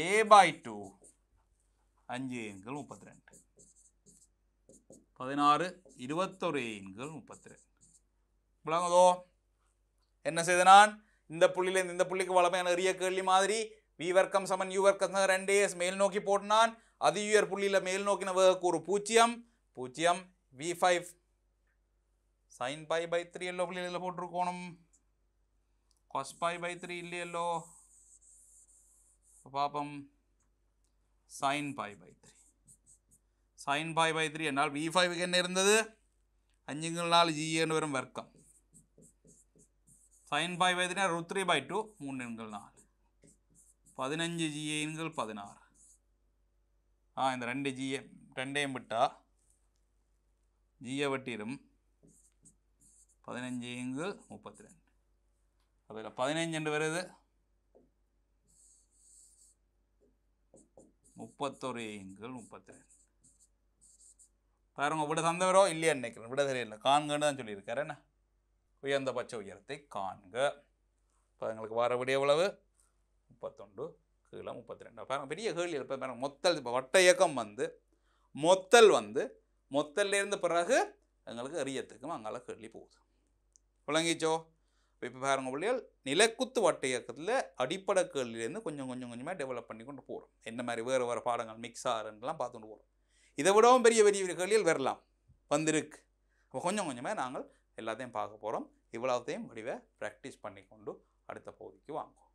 ஏ பை டூ அஞ்சு எண்கள் முப்பத்தி ரெண்டு பதினாறு இருபத்தொரு எண்கள் முப்பத்தி ரெண்டு விளங்குதோ என்ன செய்தனான் இந்த புள்ளியிலேருந்து இந்த புள்ளிக்கு வளமையான எறிய கேள்வி மாதிரி வி வர்க்கம் சமன் யூ வர்க்கம் ரெண்டு எஸ் மேல் நோக்கி போட்டினான் அதியுயர் புள்ளியில் மேல் நோக்கின ஒரு பூஜ்ஜியம் பூஜ்ஜியம் V five sine pi by three எல்லோ பிள்ளை இதில் போட்டிருக்கோணும் கொஸ் பை பை த்ரீ இல்லையல்லோ பார்ப்போம் sine pi by three sine pi by three എന്നാൽ ബി ഫൈവ് തന്നെ ഇരുന്നത് അഞ്ചുങ്ങൾ നാല് ജി എന്ന് വരും വർക്കം sine pi by three root three by two മൂന്നുങ്ങൾ നാല് പതിനഞ്ച് ജി എങ്കിൽ പതിനാറ് ആ இந்த ரெண்டு ஜிஏ ரெண்டையும் விட்டால் ஜிஏ வெட்டிடும் பதினஞ்சு இங்கு முப்பத்தி ரெண்டு அப்போ இதில் பதினஞ்சு என்று வருது முப்பத்தொரு இங்கு முப்பத்தி ரெண்டு பாருங்க விட தந்தவரோ இல்லையா நினைக்கிறேன் விட தெரியல காண்கன்னு தான் சொல்லியிருக்காரு என்ன உயர்ந்த பட்ச உயரத்தை காண்க இப்போ எங்களுக்கு வர விட எவ்வளவு முப்பத்தொன்று கீழே முப்பத்தி ரெண்டு பாருங்கள் பெரிய கேள்வி இருப்பேன் பாருங்கள் மொத்தல் இப்போ வட்ட இயக்கம் வந்து மொத்தல் வந்து மொத்தல்லேருந்து பிறகு எங்களுக்கு அரியத்துக்கும் அங்கால கேள்வி போகுது விளங்கிச்சோ இப்போ பாருங்க பிள்ளைகள் நிலக்குத்து வட்ட இயக்கத்தில் அடிப்படை கேள்வியிலேருந்து கொஞ்சம் கொஞ்சம் கொஞ்சமாக டெவலப் பண்ணி கொண்டு போகிறோம் என்ன மாதிரி வேறு வேறு பாடங்கள் மிக்ஸ் ஆறுலாம் பார்த்துட்டு போகிறோம் இதை விடவும் பெரிய பெரிய பெரிய கேள்விகள் வரலாம் வந்திருக்கு அப்போ கொஞ்சம் கொஞ்சமாக நாங்கள் எல்லாத்தையும் பார்க்க போகிறோம் இவ்வளோத்தையும் வடிவை ப்ராக்டிஸ் பண்ணி கொண்டு அடுத்த பகுதிக்கு வாங்குவோம்